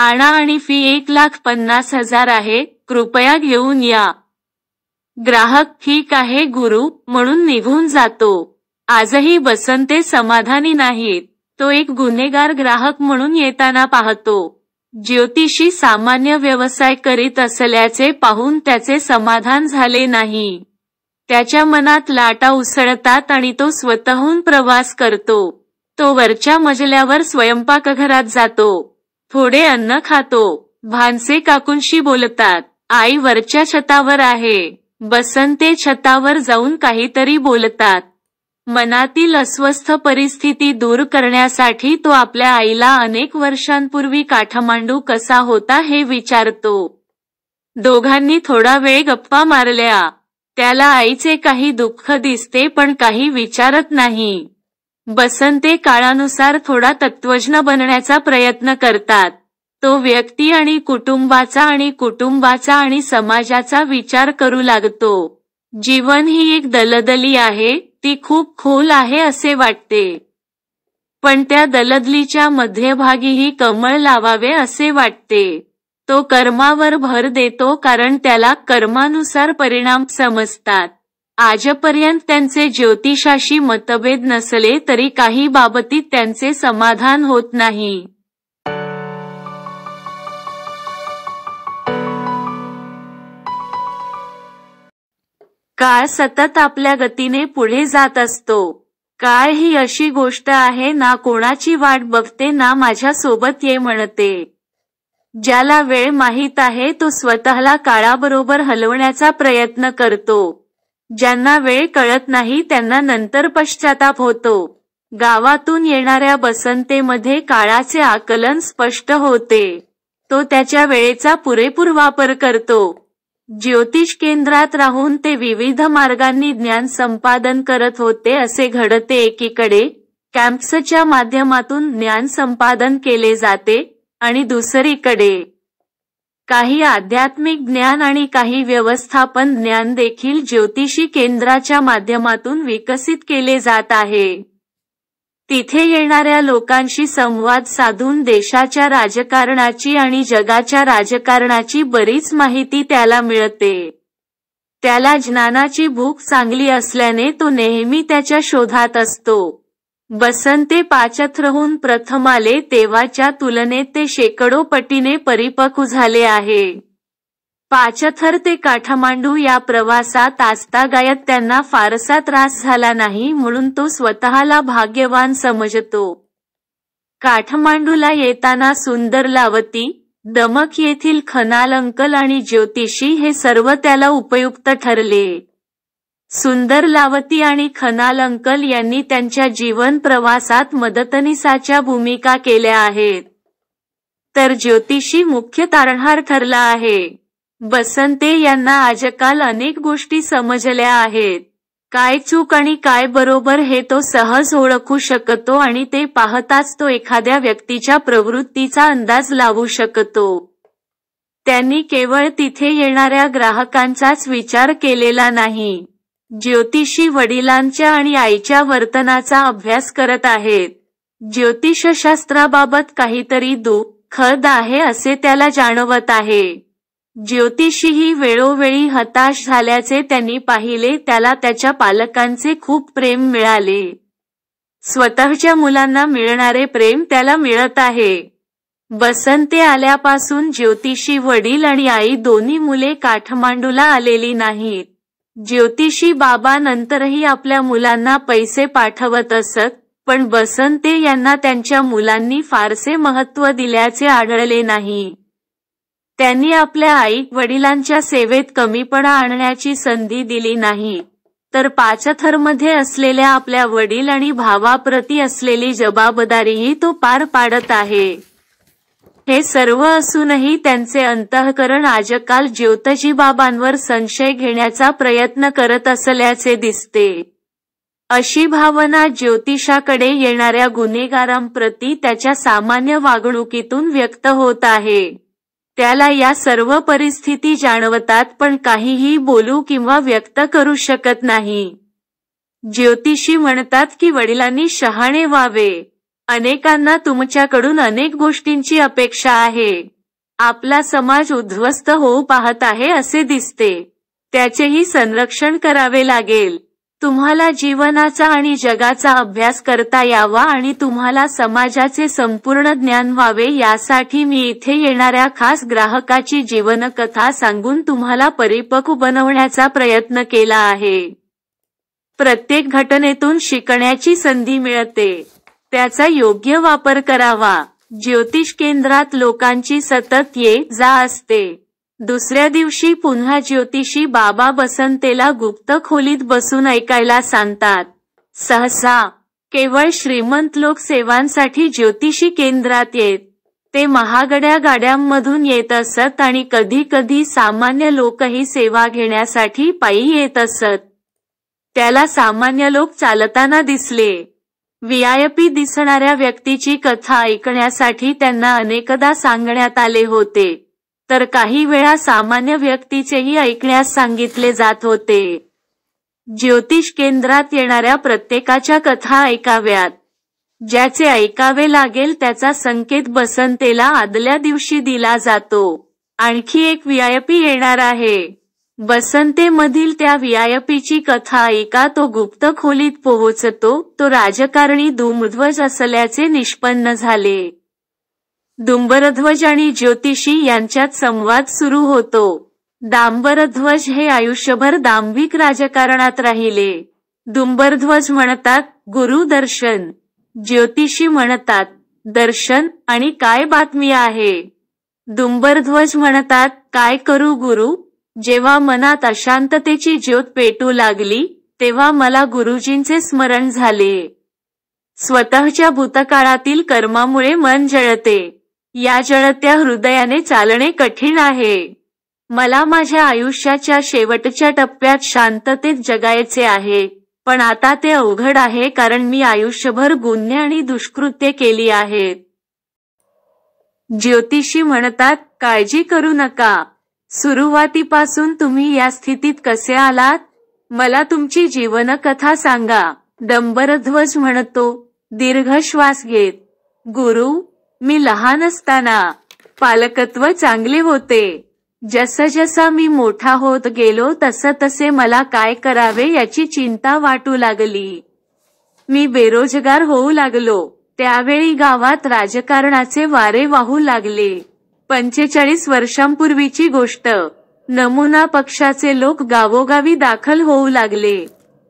आणा आणि फी एक लाख पन्नास हजार आहे कृपया घेऊन या ग्राहक ठीक आहे गुरु म्हणून निघून जातो आजही बसंते समाधानी नाहीत तो एक गुन्हेगार ग्राहक म्हणून येताना पाहतो ज्योतिषी सामान्य व्यवसाय करीत असल्याचे पाहून त्याचे समाधान झाले नाही त्याच्या मनात लाटा उसळतात आणि तो स्वतःहून प्रवास करतो तो वरच्या मजल्यावर स्वयंपाकघरात जातो थोडे अन्न खातो भानसे काकूंशी बोलतात आई वरच्या छतावर आहे बसंते छतावर जाऊन काहीतरी बोलतात मनातील अस्वस्थ परिस्थिती दूर करण्यासाठी तो आपल्या आईला अनेक वर्षांपूर्वी काठमांडू कसा होता हे विचारतो दोघांनी थोडा वेळ गप्पा मारल्या त्याला आईचे काही दुःख दिसते पण काही विचारत नाही बसंते काळानुसार थोडा तत्वज्ञ बनण्याचा प्रयत्न करतात तो व्यक्ती आणि कुटुंबाचा आणि कुटुंबाचा आणि समाजाचा विचार करू लागतो जीवन ही एक दलदली आहे ती खूप खोल आहे असे वाटते पण त्या दलदलीच्या मध्यभागीही कमळ लावावे असे वाटते तो कर्मावर भर देतो कारण त्याला कर्मानुसार परिणाम समजतात आजपर्यंत त्यांचे ज्योतिषाशी मतभेद नसले तरी काही बाबतीत त्यांचे समाधान होत नाही काळ सतत आपल्या गतीने पुढे जात असतो काळ ही अशी गोष्ट आहे ना कोणाची वाट बघते ना माझ्या सोबत ये म्हणते ज्याला वेळ माहीत आहे तो स्वतःला काळाबरोबर हलवण्याचा प्रयत्न करतो ज्यांना वेळ कळत नाही त्यांना नंतर पश्चाताप होतो गावातून येणाऱ्या बसंतेमध्ये काळाचे आकलन स्पष्ट होते तो त्याच्या वेळेचा पुरेपूर वापर करतो ज्योतिष केंद्रात राहून ते विविध मार्गांनी ज्ञान संपादन करत होते असे घडते एकीकडे कॅम्प्सच्या माध्यमातून ज्ञान संपादन केले जाते आणि दुसरीकडे काही आध्यात्मिक ज्ञान आणि काही व्यवस्थापन ज्ञान देखील ज्योतिषी केंद्राच्या माध्यमातून विकसित केले जात आहे तिथे येणाऱ्या लोकांशी संवाद साधून देशाच्या राजकारणाची आणि जगाच्या राजकारणाची बरीच माहिती त्याला मिळते त्याला ज्ञानाची भूक चांगली असल्याने तो नेहमी त्याच्या शोधात असतो बसंते राहून प्रथम आले तेव्हाच्या तुलनेत ते शेकडो पटीने परिपक्व झाले आहे पाचथर ते काठमांडू या प्रवासात गायत त्यांना फारसा त्रास झाला नाही म्हणून तो स्वतःला भाग्यवान समजतो काठमांडूला येताना सुंदरलावती दमक येथील खनाल अंकल आणि ज्योतिषी हे सर्व त्याला उपयुक्त ठरले सुंदरलावती आणि खनाल अंकल यांनी त्यांच्या जीवन प्रवासात मदतनिसाच्या भूमिका केल्या आहेत तर ज्योतिषी मुख्य तारणहार ठरला आहे बसंते यांना आजकाल अनेक गोष्टी समजल्या आहेत काय चूक आणि काय बरोबर हे तो सहज ओळखू शकतो आणि ते पाहताच तो एखाद्या व्यक्तीच्या प्रवृत्तीचा अंदाज लावू शकतो त्यांनी केवळ तिथे येणाऱ्या ग्राहकांचाच विचार केलेला नाही ज्योतिषी वडिलांच्या आणि आईच्या वर्तनाचा अभ्यास करत आहेत ज्योतिषशास्त्राबाबत काहीतरी दुःखद आहे असे त्याला जाणवत आहे ज्योतिषीही वेळोवेळी हताश झाल्याचे त्यांनी पाहिले त्याला त्याच्या पालकांचे खूप प्रेम मिळाले स्वतःच्या मुलांना मिळणारे प्रेम त्याला मिळत आहे बसंते आल्यापासून ज्योतिषी वडील आणि आई दोन्ही मुले काठमांडूला आलेली नाहीत ज्योतिषी बाबा नंतरही आपल्या मुलांना पैसे पाठवत असत पण बसंते यांना त्यांच्या मुलांनी फारसे महत्त्व दिल्याचे आढळले नाही त्यांनी आपल्या आई वडिलांच्या सेवेत कमीपणा आणण्याची संधी दिली नाही तर पाचथरमध्ये असलेल्या आपल्या वडील आणि भावाप्रती असलेली जबाबदारीही तो पार पाडत आहे हे सर्व असूनही त्यांचे अंतःकरण आजकाल ज्योतजी बाबांवर संशय घेण्याचा प्रयत्न करत असल्याचे दिसते अशी भावना ज्योतिषाकडे येणाऱ्या गुन्हेगारांप्रती त्याच्या सामान्य वागणुकीतून व्यक्त होत आहे त्याला या सर्व परिस्थिती जाणवतात पण काहीही बोलू किंवा व्यक्त करू शकत नाही ज्योतिषी म्हणतात की वडिलांनी शहाणे व्हावे अनेकांना तुमच्याकडून अनेक गोष्टींची अपेक्षा आहे आपला समाज उद्ध्वस्त होऊ पाहत आहे असे दिसते त्याचेही संरक्षण करावे लागेल तुम्हाला जीवनाचा आणि जगाचा अभ्यास करता यावा आणि तुम्हाला समाजाचे संपूर्ण ज्ञान व्हावे यासाठी मी इथे येणाऱ्या खास ग्राहकाची जीवनकथा सांगून तुम्हाला परिपक्व बनवण्याचा प्रयत्न केला आहे प्रत्येक घटनेतून शिकण्याची संधी मिळते त्याचा योग्य वापर करावा ज्योतिष केंद्रात लोकांची सतत ये जा असते दुसऱ्या दिवशी पुन्हा ज्योतिषी बाबा बसंतेला गुप्त खोलीत बसून ऐकायला सांगतात सहसा केवळ श्रीमंत लोक सेवांसाठी ज्योतिषी केंद्रात येत ते महागड्या गाड्यांमधून येत असत आणि कधी कधी सामान्य लोकही सेवा घेण्यासाठी पायी येत असत त्याला सामान्य लोक चालताना दिसले व्हीआयपी दिसणाऱ्या व्यक्तीची कथा ऐकण्यासाठी त्यांना अनेकदा सांगण्यात आले होते तर काही वेळा सामान्य व्यक्तीचेही ऐकण्यास सांगितले जात होते ज्योतिष केंद्रात येणाऱ्या प्रत्येकाच्या कथा ऐकाव्यात ज्याचे ऐकावे लागेल त्याचा संकेत बसंतेला आदल्या दिवशी दिला जातो आणखी एक व्हीआयपी येणार आहे बसंतेमधील त्या व्हीआयपीची कथा ऐका तो गुप्त खोलीत पोहोचतो तो राजकारणी धूमध्वज असल्याचे निष्पन्न झाले दुंबरध्वज आणि ज्योतिषी यांच्यात संवाद सुरू होतो दांबरध्वज हे आयुष्यभर दांभिक राजकारणात राहिले दुंबरध्वज म्हणतात गुरु दर्शन ज्योतिषी म्हणतात दर्शन आणि काय बातमी आहे दुंबरध्वज म्हणतात काय करू गुरु जेव्हा मनात अशांततेची ज्योत पेटू लागली तेव्हा मला गुरुजींचे स्मरण झाले स्वतःच्या भूतकाळातील कर्मामुळे मन जळते या जळत्या हृदयाने चालणे कठीण आहे मला माझ्या आयुष्याच्या शेवटच्या टप्प्यात शांततेत जगायचे आहे पण आता ते अवघड आहे कारण मी आयुष्यभर गुन्हे आणि दुष्कृत्य केली आहेत ज्योतिषी म्हणतात काळजी करू नका सुरुवातीपासून तुम्ही या स्थितीत कसे आलात मला तुमची जीवनकथा सांगा डंबरध्वज म्हणतो दीर्घ श्वास घेत गुरु मी लहान असताना पालकत्व चांगले होते जसा मी मोठा होत गेलो तसं तसे मला काय करावे याची चिंता वाटू लागली मी बेरोजगार होऊ लागलो त्यावेळी गावात राजकारणाचे वारे वाहू लागले पंचेचाळीस वर्षांपूर्वीची गोष्ट नमुना पक्षाचे लोक गावोगावी दाखल होऊ लागले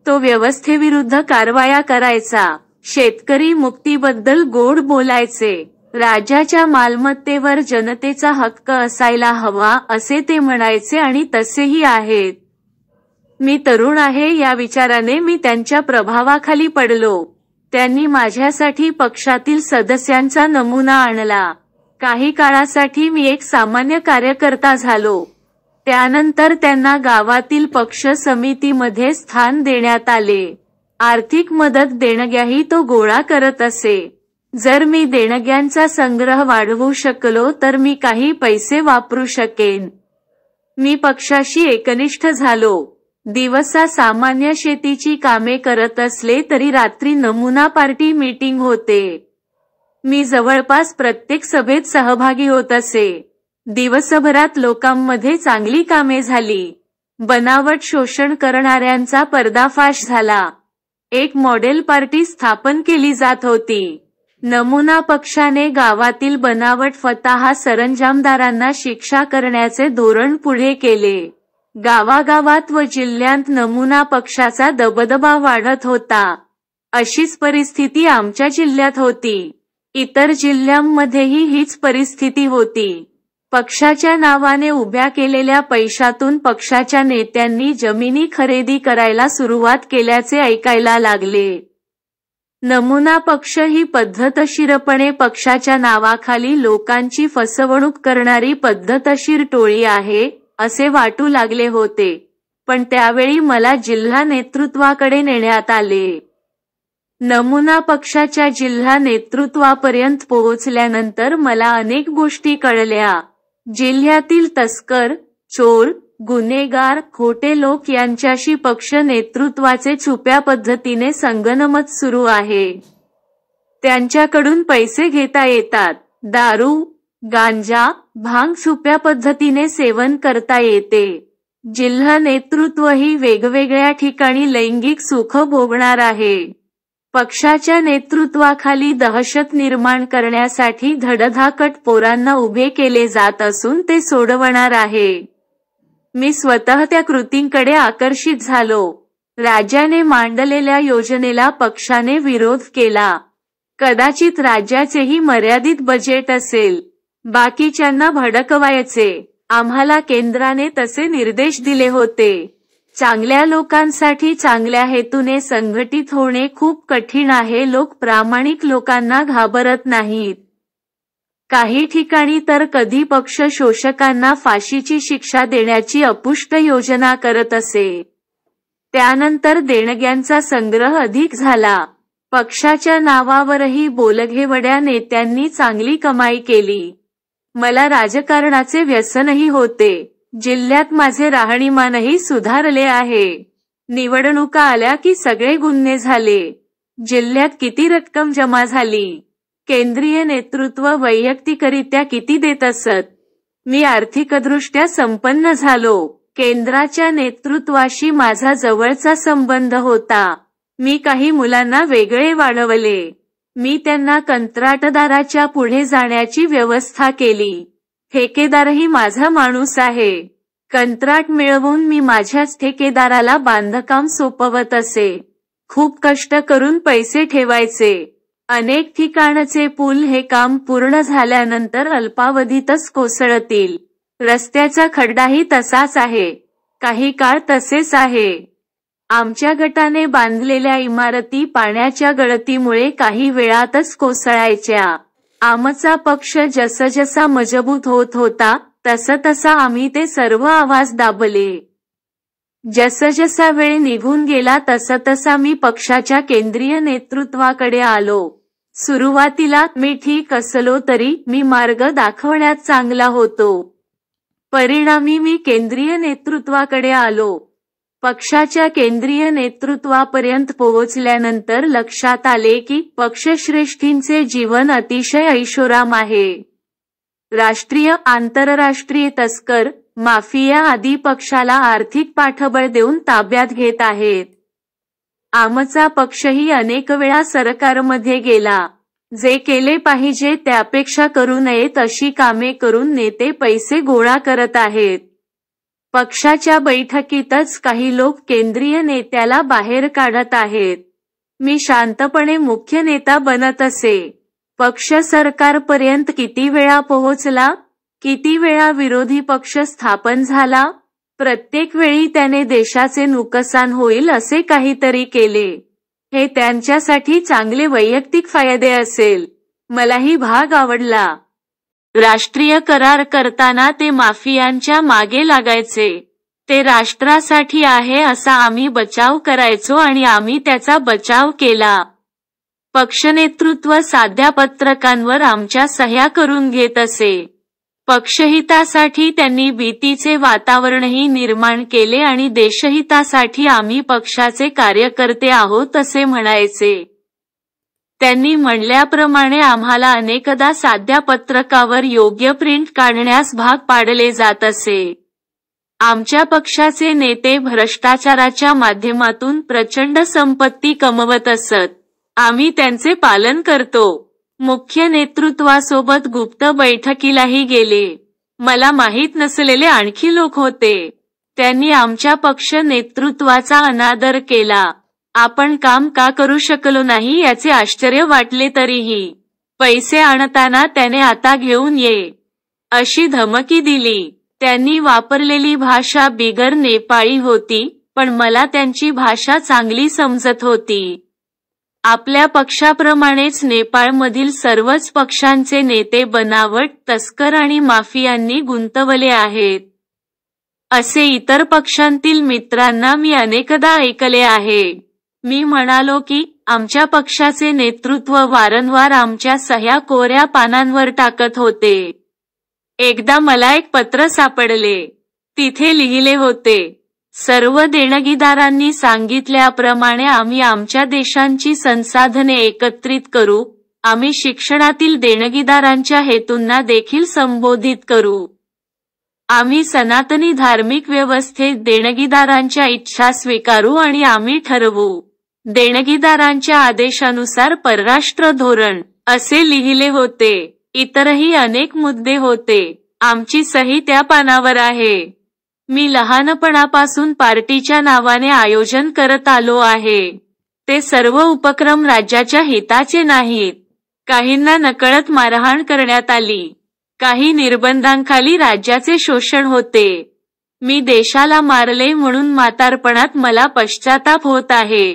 तो व्यवस्थेविरुद्ध कारवाया करायचा शेतकरी मुक्तीबद्दल गोड बोलायचे राजाच्या मालमत्तेवर जनतेचा हक्क असायला हवा असे ते म्हणायचे आणि तसेही आहेत मी तरुण आहे या विचाराने मी त्यांच्या प्रभावाखाली पडलो त्यांनी माझ्यासाठी पक्षातील सदस्यांचा नमुना आणला काही काळासाठी मी एक सामान्य कार्यकर्ता झालो त्यानंतर त्यांना गावातील पक्ष समितीमध्ये स्थान देण्यात आले आर्थिक मदत देणग्याही तो गोळा करत असे जर मी देणग्यांचा संग्रह वाढवू शकलो तर मी काही पैसे वापरू शकेन मी पक्षाशी एकनिष्ठ झालो दिवसा सामान्य शेतीची कामे करत असले तरी रात्री नमुना पार्टी मीटिंग होते मी जवळपास प्रत्येक सभेत सहभागी होत असे दिवसभरात लोकांमध्ये चांगली कामे झाली बनावट शोषण करणाऱ्यांचा पर्दाफाश झाला एक मॉडेल पार्टी स्थापन केली जात होती नमुना पक्षाने गावातील बनावट फतहा सरंजामदारांना शिक्षा करण्याचे धोरण पुढे केले गावागावात व जिल्ह्यांत नमुना पक्षाचा दबदबा वाढत होता अशीच परिस्थिती आमच्या जिल्ह्यात होती इतर जिल्ह्यांमध्येही हीच परिस्थिती होती पक्षाच्या नावाने उभ्या केलेल्या पैशातून पक्षाच्या नेत्यांनी जमिनी खरेदी करायला सुरुवात केल्याचे ऐकायला लागले नमुना पक्ष ही पद्धतशीरपणे पक्षाच्या नावाखाली लोकांची फसवणूक करणारी पद्धतशीर टोळी आहे असे वाटू लागले होते पण त्यावेळी मला जिल्हा नेतृत्वाकडे नेण्यात आले नमुना पक्षाच्या जिल्हा नेतृत्वापर्यंत पोहोचल्यानंतर मला अनेक गोष्टी कळल्या जिल्ह्यातील तस्कर चोर गुन्हेगार खोटे लोक यांच्याशी पक्ष नेतृत्वाचे छुप्या पद्धतीने संगनमत सुरू आहे त्यांच्याकडून पैसे घेता येतात दारू गांजा भांग छुप्या पद्धतीने सेवन करता येते जिल्हा नेतृत्व ही वेगवेगळ्या ठिकाणी लैंगिक सुख भोगणार आहे पक्षाच्या नेतृत्वाखाली दहशत निर्माण करण्यासाठी धडधाकट पोरांना उभे केले जात असून ते सोडवणार आहे मी स्वतः त्या कृतींकडे आकर्षित झालो राज्याने मांडलेल्या योजनेला पक्षाने विरोध केला कदाचित राज्याचेही मर्यादित बजेट असेल बाकीच्यांना भडकवायचे आम्हाला केंद्राने तसे निर्देश दिले होते चांगल्या लोकांसाठी चांगल्या हेतूने संघटित होणे खूप कठीण आहे लोक प्रामाणिक लोकांना घाबरत नाहीत काही ठिकाणी तर कधी पक्ष शोषकांना फाशीची शिक्षा देण्याची अपुष्ट योजना करत असे त्यानंतर देणग्यांचा संग्रह अधिक झाला पक्षाच्या नावावरही बोलघेवड्या नेत्यांनी चांगली कमाई केली मला राजकारणाचे व्यसनही होते जिल्ह्यात माझे राहणीमानही सुधारले आहे निवडणुका आल्या की सगळे गुन्हे झाले जिल्ह्यात किती रक्कम जमा झाली केंद्रीय नेतृत्व वैयक्तिकरित्या किती देत असत मी आर्थिकदृष्ट्या संपन्न झालो केंद्राच्या नेतृत्वाशी माझा जवळचा संबंध होता मी काही मुलांना वेगळे वाढवले मी त्यांना कंत्राटदाराच्या पुढे जाण्याची व्यवस्था केली ठेकेदारही माझा माणूस आहे कंत्राट मिळवून मी माझ्याच ठेकेदाराला बांधकाम सोपवत असे खूप कष्ट करून पैसे ठेवायचे अनेक ठिकाणचे पूल हे काम पूर्ण झाल्यानंतर अल्पावधीतच कोसळतील रस्त्याचा खड्डाही तसाच आहे काही काळ तसेच आहे आमच्या गटाने बांधलेल्या इमारती पाण्याच्या गळतीमुळे काही वेळातच कोसळायच्या आमचा पक्ष जसा मजबूत होत होता तसतसा आम्ही ते सर्व आवाज दाबले जसा वेळ निघून गेला तसतसा मी पक्षाच्या केंद्रीय नेतृत्वाकडे आलो सुरुवातीला मी ठीक असलो तरी मी मार्ग दाखवण्यात चांगला होतो परिणामी मी केंद्रीय नेतृत्वाकडे आलो पक्षाच्या केंद्रीय नेतृत्वापर्यंत पोहोचल्यानंतर लक्षात आले की पक्षश्रेष्ठींचे जीवन अतिशय ऐशोराम आहे राष्ट्रीय आंतरराष्ट्रीय तस्कर माफिया आदी पक्षाला आर्थिक पाठबळ देऊन ताब्यात घेत आहेत आमचा पक्षही अनेक वेळा सरकारमध्ये गेला जे केले पाहिजे त्यापेक्षा करू नयेत अशी कामे करून नेते पैसे गोळा करत आहेत पक्षाच्या बैठकीतच काही लोक केंद्रीय नेत्याला बाहेर काढत आहेत मी शांतपणे मुख्य नेता बनत असे पक्ष सरकारपर्यंत किती वेळा पोहोचला किती वेळा विरोधी पक्ष स्थापन झाला प्रत्येक वेळी त्याने देशाचे नुकसान होईल असे काहीतरी केले हे त्यांच्यासाठी चांगले वैयक्तिक फायदे असेल मलाही भाग आवडला राष्ट्रीय करार करताना ते माफियांच्या मागे लागायचे ते राष्ट्रासाठी आहे असा आम्ही बचाव करायचो आणि आम्ही त्याचा बचाव केला पक्षनेतृत्व साध्या पत्रकांवर आमच्या सह्या करून घेत असे पक्षहितासाठी त्यांनी भीतीचे वातावरणही निर्माण केले आणि देशहितासाठी आम्ही पक्षाचे कार्यकर्ते आहोत असे म्हणायचे त्यांनी म्हणल्याप्रमाणे आम्हाला अनेकदा साध्या पत्रकावर योग्य प्रिंट काढण्यास भाग पाडले जात असे आमच्या पक्षाचे नेते भ्रष्टाचाराच्या माध्यमातून प्रचंड संपत्ती कमवत असत आम्ही त्यांचे पालन करतो मुख्य नेतृत्वासोबत गुप्त बैठकीलाही गेले मला माहीत नसलेले आणखी लोक होते त्यांनी आमच्या पक्ष नेतृत्वाचा अनादर केला आपण काम का करू शकलो नाही याचे आश्चर्य वाटले तरीही पैसे आणताना त्याने आता घेऊन ये अशी धमकी दिली त्यांनी वापरलेली भाषा बिगर नेपाळी होती पण मला त्यांची भाषा चांगली समजत होती आपल्या पक्षाप्रमाणेच नेपाळमधील सर्वच पक्षांचे नेते बनावट तस्कर आणि माफियांनी गुंतवले आहेत असे इतर पक्षांतील मित्रांना मी अनेकदा ऐकले आहे मी म्हणालो की आमच्या पक्षाचे नेतृत्व वारंवार आमच्या सह्या कोऱ्या पानांवर टाकत होते एकदा मला एक पत्र सापडले तिथे लिहिले होते सर्व देणगीदारांनी सांगितल्याप्रमाणे आम्ही आमच्या देशांची संसाधने एकत्रित करू आम्ही शिक्षणातील देणगीदारांच्या हेतूंना देखील संबोधित करू आम्ही सनातनी धार्मिक व्यवस्थेत देणगीदारांच्या इच्छा स्वीकारू आणि आम्ही ठरवू देणगीदारांच्या आदेशानुसार परराष्ट्र धोरण असे लिहिले होते इतरही अनेक मुद्दे होते आमची सही त्या पानावर आहे मी लहानपणापासून पार्टीच्या नावाने आयोजन करत आलो आहे ते सर्व उपक्रम राज्याच्या हिताचे नाहीत काहींना नकळत मारहाण करण्यात आली काही निर्बंधांखाली राज्याचे शोषण होते मी देशाला मारले म्हणून मातारपणात मला पश्चाताप होत आहे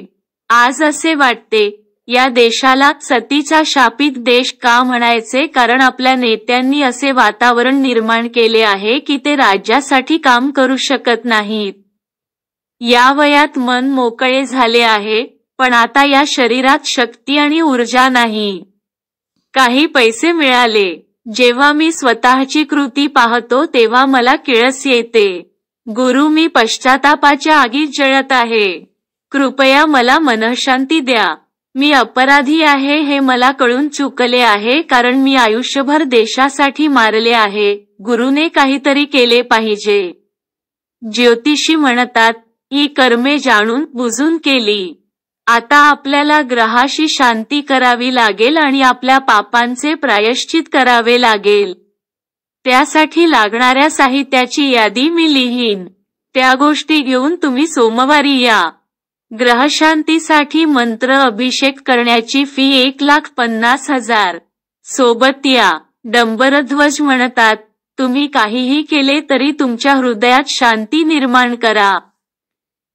आज असे वाटते या देशाला सतीचा शापित देश का म्हणायचे कारण आपल्या नेत्यांनी असे वातावरण निर्माण केले आहे की ते राज्यासाठी काम करू शकत नाहीत या वयात मन मोकळे झाले आहे पण आता या शरीरात शक्ती आणि ऊर्जा नाही काही पैसे मिळाले जेव्हा मी स्वतःची कृती पाहतो तेव्हा मला किळस येते गुरु मी पश्चातापाच्या आगीत जळत आहे कृपया मला मनशांती द्या मी अपराधी आहे हे मला कळून चुकले आहे कारण मी आयुष्यभर देशासाठी मारले आहे गुरुने काहीतरी केले पाहिजे ज्योतिषी म्हणतात ही कर्मे जाणून बुजून केली आता आपल्याला ग्रहाशी शांती करावी लागेल आणि आपल्या पापांचे प्रायश्चित करावे लागेल त्यासाठी लागणाऱ्या साहित्याची यादी मी लिहीन त्या गोष्टी घेऊन तुम्ही सोमवारी या ग्रहशांतीसाठी मंत्र अभिषेक करण्याची फी एक लाख पन्नास हजार सोबत या डंबरध्वज म्हणतात तुम्ही काहीही केले तरी तुमच्या हृदयात शांती निर्माण करा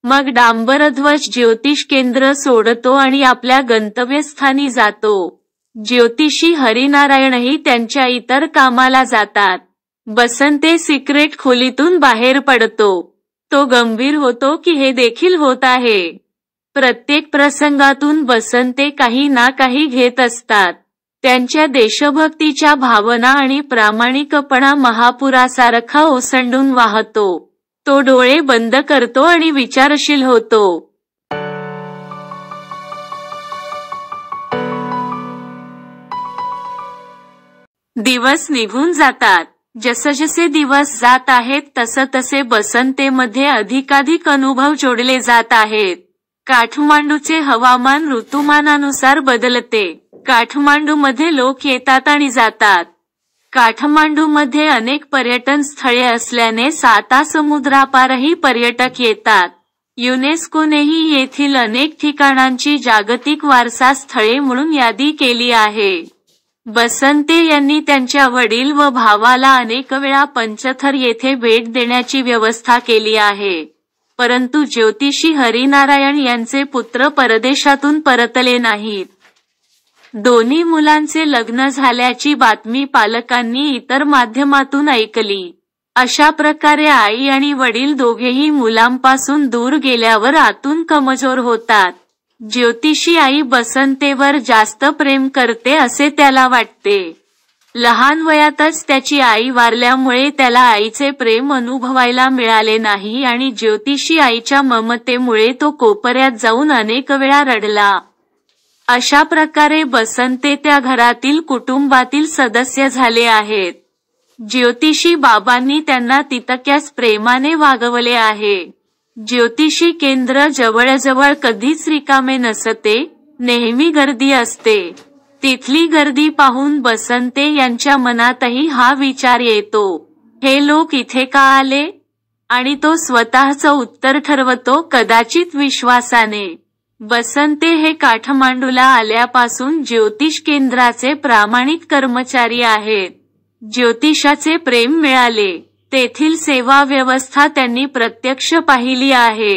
मग डांबरध्वज ज्योतिष केंद्र सोडतो आणि आपल्या गंतव्यस्थानी जातो ज्योतिषी हरिनारायणही त्यांच्या इतर कामाला जातात बसंते सिक्रेट खोलीतून बाहेर पडतो तो गंभीर होतो की हे देखील होत आहे प्रत्येक प्रसंगातून बसंते काही ना काही घेत असतात त्यांच्या देशभक्तीच्या भावना आणि प्रामाणिकपणा महापुरासारखा ओसंडून वाहतो तो डोळे बंद करतो आणि विचारशील होतो दिवस निघून जातात जसजसे दिवस जात आहेत तसे बसंतेमध्ये अधिकाधिक अनुभव जोडले जात आहेत काठमांडूचे हवामान ऋतुमानानुसार बदलते काठमांडू मध्ये लोक येतात आणि जातात काठमांडू मध्ये अनेक पर्यटन स्थळे असल्याने साता समुद्रापारही पर्यटक येतात युनेस्कोनेही येथील अनेक ठिकाणांची जागतिक वारसा स्थळे म्हणून यादी केली आहे बसंते यांनी त्यांच्या वडील व भावाला अनेक वेळा पंचथर येथे भेट देण्याची व्यवस्था केली आहे परंतु ज्योतिषी हरिनारायण यांचे पुत्र परदेशातून परतले नाहीत दोन्ही मुलांचे लग्न झाल्याची बातमी पालकांनी इतर माध्यमातून ऐकली अशा प्रकारे आई आणि वडील दोघेही मुलांपासून दूर गेल्यावर आतून कमजोर होतात ज्योतिषी आई बसंतेवर जास्त प्रेम करते असे त्याला वाटते लहान वयातच त्याची आई वारल्यामुळे त्याला आईचे प्रेम अनुभवायला मिळाले नाही आणि ज्योतिषी आईच्या ममतेमुळे तो कोपऱ्यात जाऊन अनेक वेळा रडला अशा प्रकारे बसंते त्या घरातील कुटुंबातील सदस्य झाले आहेत ज्योतिषी बाबांनी त्यांना तितक्याच प्रेमाने वागवले आहे ज्योतिषी केंद्र जवळजवळ कधीच रिकामे नसते नेहमी गर्दी असते तिथली गर्दी पाहून बसंते यांच्या मनातही हा विचार येतो हे लोक इथे का आले आणि तो स्वतःच उत्तर ठरवतो कदाचित विश्वासाने बसंते हे काठमांडूला आल्यापासून ज्योतिष केंद्राचे प्रामाणिक कर्मचारी आहेत ज्योतिषाचे प्रेम मिळाले तेथील सेवा व्यवस्था त्यांनी प्रत्यक्ष पाहिली आहे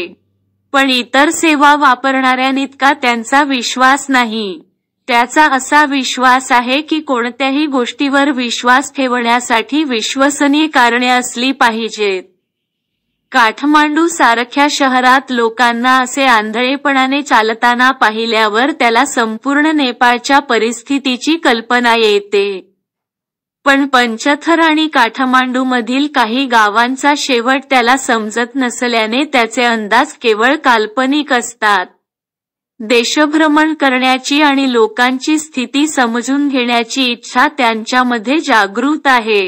पण इतर सेवा वापरणाऱ्यांइतका त्यांचा विश्वास नाही त्याचा असा विश्वास आहे की कोणत्याही गोष्टीवर विश्वास ठेवण्यासाठी विश्वसनीय कारणे असली पाहिजेत काठमांडू सारख्या शहरात लोकांना असे आंधळेपणाने चालताना पाहिल्यावर त्याला संपूर्ण नेपाळच्या परिस्थितीची कल्पना येते पण पंचथर आणि मधील काही गावांचा शेवट त्याला समजत नसल्याने त्याचे अंदाज केवळ काल्पनिक असतात देशभ्रमण करण्याची आणि लोकांची स्थिती समजून घेण्याची इच्छा त्यांच्यामध्ये जागृत आहे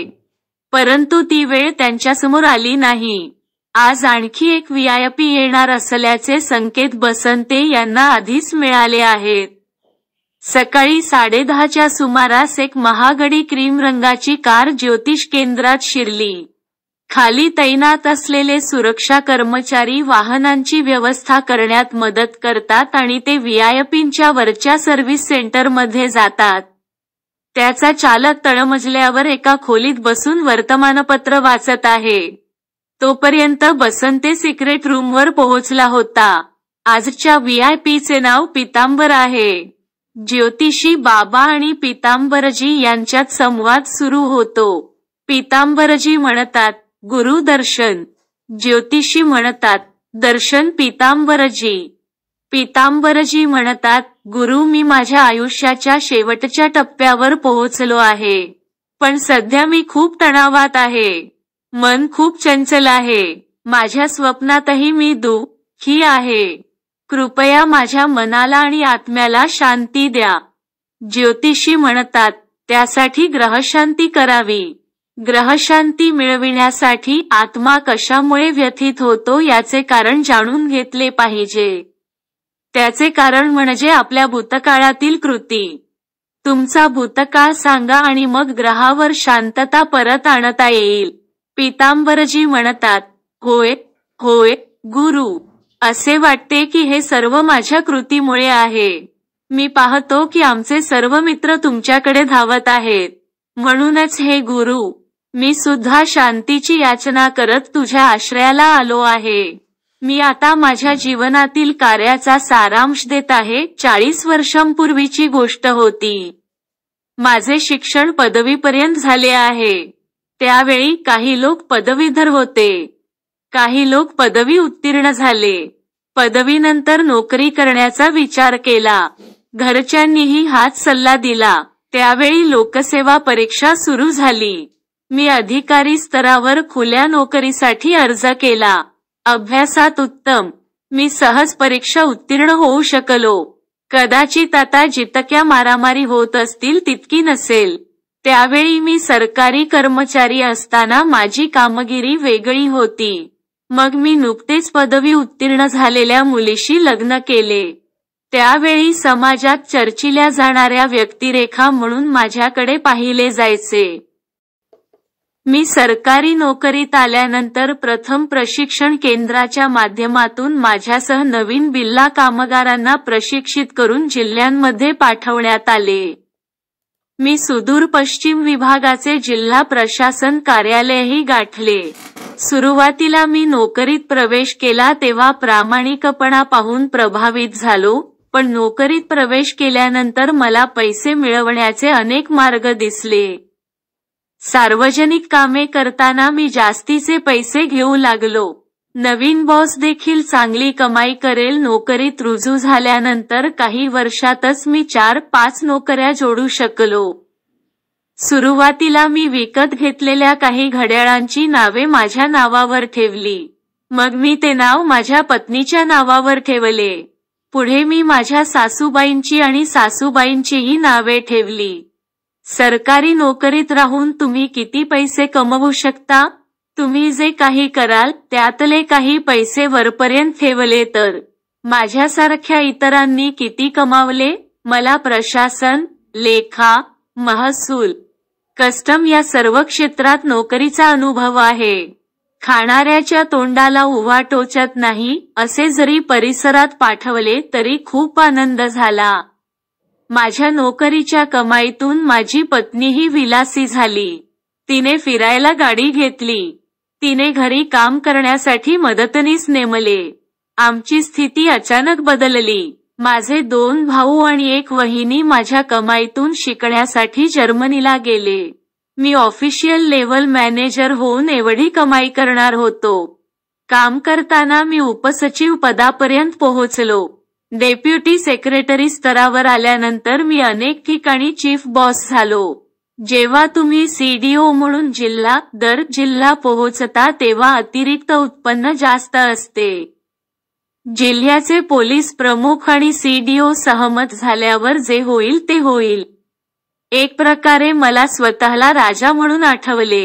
परंतु ती वेळ त्यांच्यासमोर आली नाही आज आणखी एक व्हीआयपी येणार असल्याचे संकेत बसंते यांना आधीच मिळाले आहेत सकाळी साडेदहाच्या सुमारास एक महागडी क्रीम रंगाची कार ज्योतिष केंद्रात शिरली खाली तैनात असलेले सुरक्षा कर्मचारी वाहनांची व्यवस्था करण्यात मदत करतात आणि ते व्हीआयपींच्या वरच्या सर्व्हिस सेंटरमध्ये जातात त्याचा चालक तळमजल्यावर एका खोलीत बसून वर्तमानपत्र वाचत आहे तोपर्यंत बसंते सिक्रेट रूमवर पोहोचला होता आजच्या व्हीआयपीचे नाव पितांबर आहे ज्योतिषी बाबा आणि पितांबरजी यांच्यात संवाद सुरू होतो पितांबरजी म्हणतात गुरु दर्शन ज्योतिषी म्हणतात दर्शन पितांबरजी पितांबरजी म्हणतात गुरु मी माझ्या आयुष्याच्या शेवटच्या टप्प्यावर पोहोचलो आहे पण सध्या मी खूप तणावात आहे मन खूप चंचल आहे माझ्या स्वप्नातही मी दुःखी आहे कृपया माझ्या मनाला आणि आत्म्याला शांती द्या ज्योतिषी म्हणतात त्यासाठी ग्रहशांती करावी ग्रहशांती मिळविण्यासाठी आत्मा कशामुळे व्यथित होतो याचे कारण जाणून घेतले पाहिजे त्याचे कारण म्हणजे आपल्या भूतकाळातील कृती तुमचा भूतकाळ सांगा आणि मग ग्रहावर शांतता परत आणता येईल पितांबरजी म्हणतात होय होय गुरु असे वाटते की हे सर्व माझ्या कृतीमुळे आहे मी पाहतो की आमचे सर्व मित्र तुमच्याकडे धावत आहेत म्हणूनच हे गुरु मी सुद्धा शांतीची याचना करत तुझ्या आश्रयाला आलो आहे मी आता माझ्या जीवनातील कार्याचा सारांश देत आहे चाळीस वर्षांपूर्वीची गोष्ट होती माझे शिक्षण पदवीपर्यंत झाले आहे त्यावेळी काही लोक पदवीधर होते काही लोक पदवी उत्तीर्ण झाले पदवीनंतर नोकरी करण्याचा विचार केला घरच्यांनीही हाच सल्ला दिला त्यावेळी लोकसेवा परीक्षा सुरू झाली मी अधिकारी स्तरावर खुल्या नोकरीसाठी अर्ज केला अभ्यासात उत्तम मी सहज परीक्षा उत्तीर्ण होऊ शकलो कदाचित आता जितक्या मारामारी होत असतील तितकी नसेल त्यावेळी मी सरकारी कर्मचारी असताना माझी कामगिरी वेगळी होती मग मी नुकतेच पदवी उत्तीर्ण झालेल्या मुलीशी लग्न केले त्यावेळी समाजात चर्चिल्या जाणाऱ्या व्यक्तिरेखा म्हणून माझ्याकडे पाहिले जायचे मी सरकारी नोकरीत आल्यानंतर प्रथम प्रशिक्षण केंद्राच्या माध्यमातून माझ्यासह नवीन बिल्ला कामगारांना प्रशिक्षित करून जिल्ह्यांमध्ये पाठवण्यात आले मी सुदूर पश्चिम विभागाचे जिल्हा प्रशासन कार्यालयही गाठले सुरुवातीला मी नोकरीत प्रवेश केला तेव्हा प्रामाणिकपणा पाहून प्रभावित झालो पण नोकरीत प्रवेश केल्यानंतर मला पैसे मिळवण्याचे अनेक मार्ग दिसले सार्वजनिक कामे करताना मी जास्तीचे पैसे घेऊ लागलो नवीन बॉस देखील चांगली कमाई करेल नोकरीत रुजू झाल्यानंतर काही वर्षातच मी चार पाच नोकऱ्या जोडू शकलो सुरुवातीला मी विकत घेतलेल्या काही घड्याळांची नावे माझ्या नावावर ठेवली मग मी ते नाव माझ्या पत्नीच्या नावावर ठेवले पुढे मी माझ्या सासूबाईंची आणि सासूबाईंचीही नावे ठेवली सरकारी नोकरीत राहून तुम्ही किती पैसे कमवू शकता तुम्ही जे काही कराल त्यातले काही पैसे वरपर्यंत ठेवले तर माझ्यासारख्या इतरांनी किती कमावले मला प्रशासन लेखा महसूल कस्टम या सर्व क्षेत्रात नोकरीचा अनुभव आहे खाणाऱ्याच्या तोंडाला उभा टोचत नाही असे जरी परिसरात पाठवले तरी खूप आनंद झाला माझ्या नोकरीच्या कमाईतून माझी पत्नीही विलासी झाली तिने फिरायला गाडी घेतली तिने घरी काम करण्यासाठी मदतनीस नेमले आमची स्थिती अचानक बदलली माझे दोन भाऊ आणि एक वहिनी माझ्या कमाईतून शिकण्यासाठी जर्मनीला गेले मी ऑफिशियल लेवल मॅनेजर होऊन एवढी कमाई करणार होतो काम करताना मी उपसचिव पदापर्यंत पोहोचलो डेप्युटी सेक्रेटरी स्तरावर आल्यानंतर मी अनेक ठिकाणी चीफ बॉस झालो जेव्हा तुम्ही सीडीओ म्हणून जिल्हा दर जिल्हा पोहोचता तेव्हा अतिरिक्त उत्पन्न जास्त असते जिल्ह्याचे पोलीस प्रमुख आणि सीडीओ सहमत झाल्यावर जे होईल ते होईल एक प्रकारे मला स्वतःला राजा म्हणून आठवले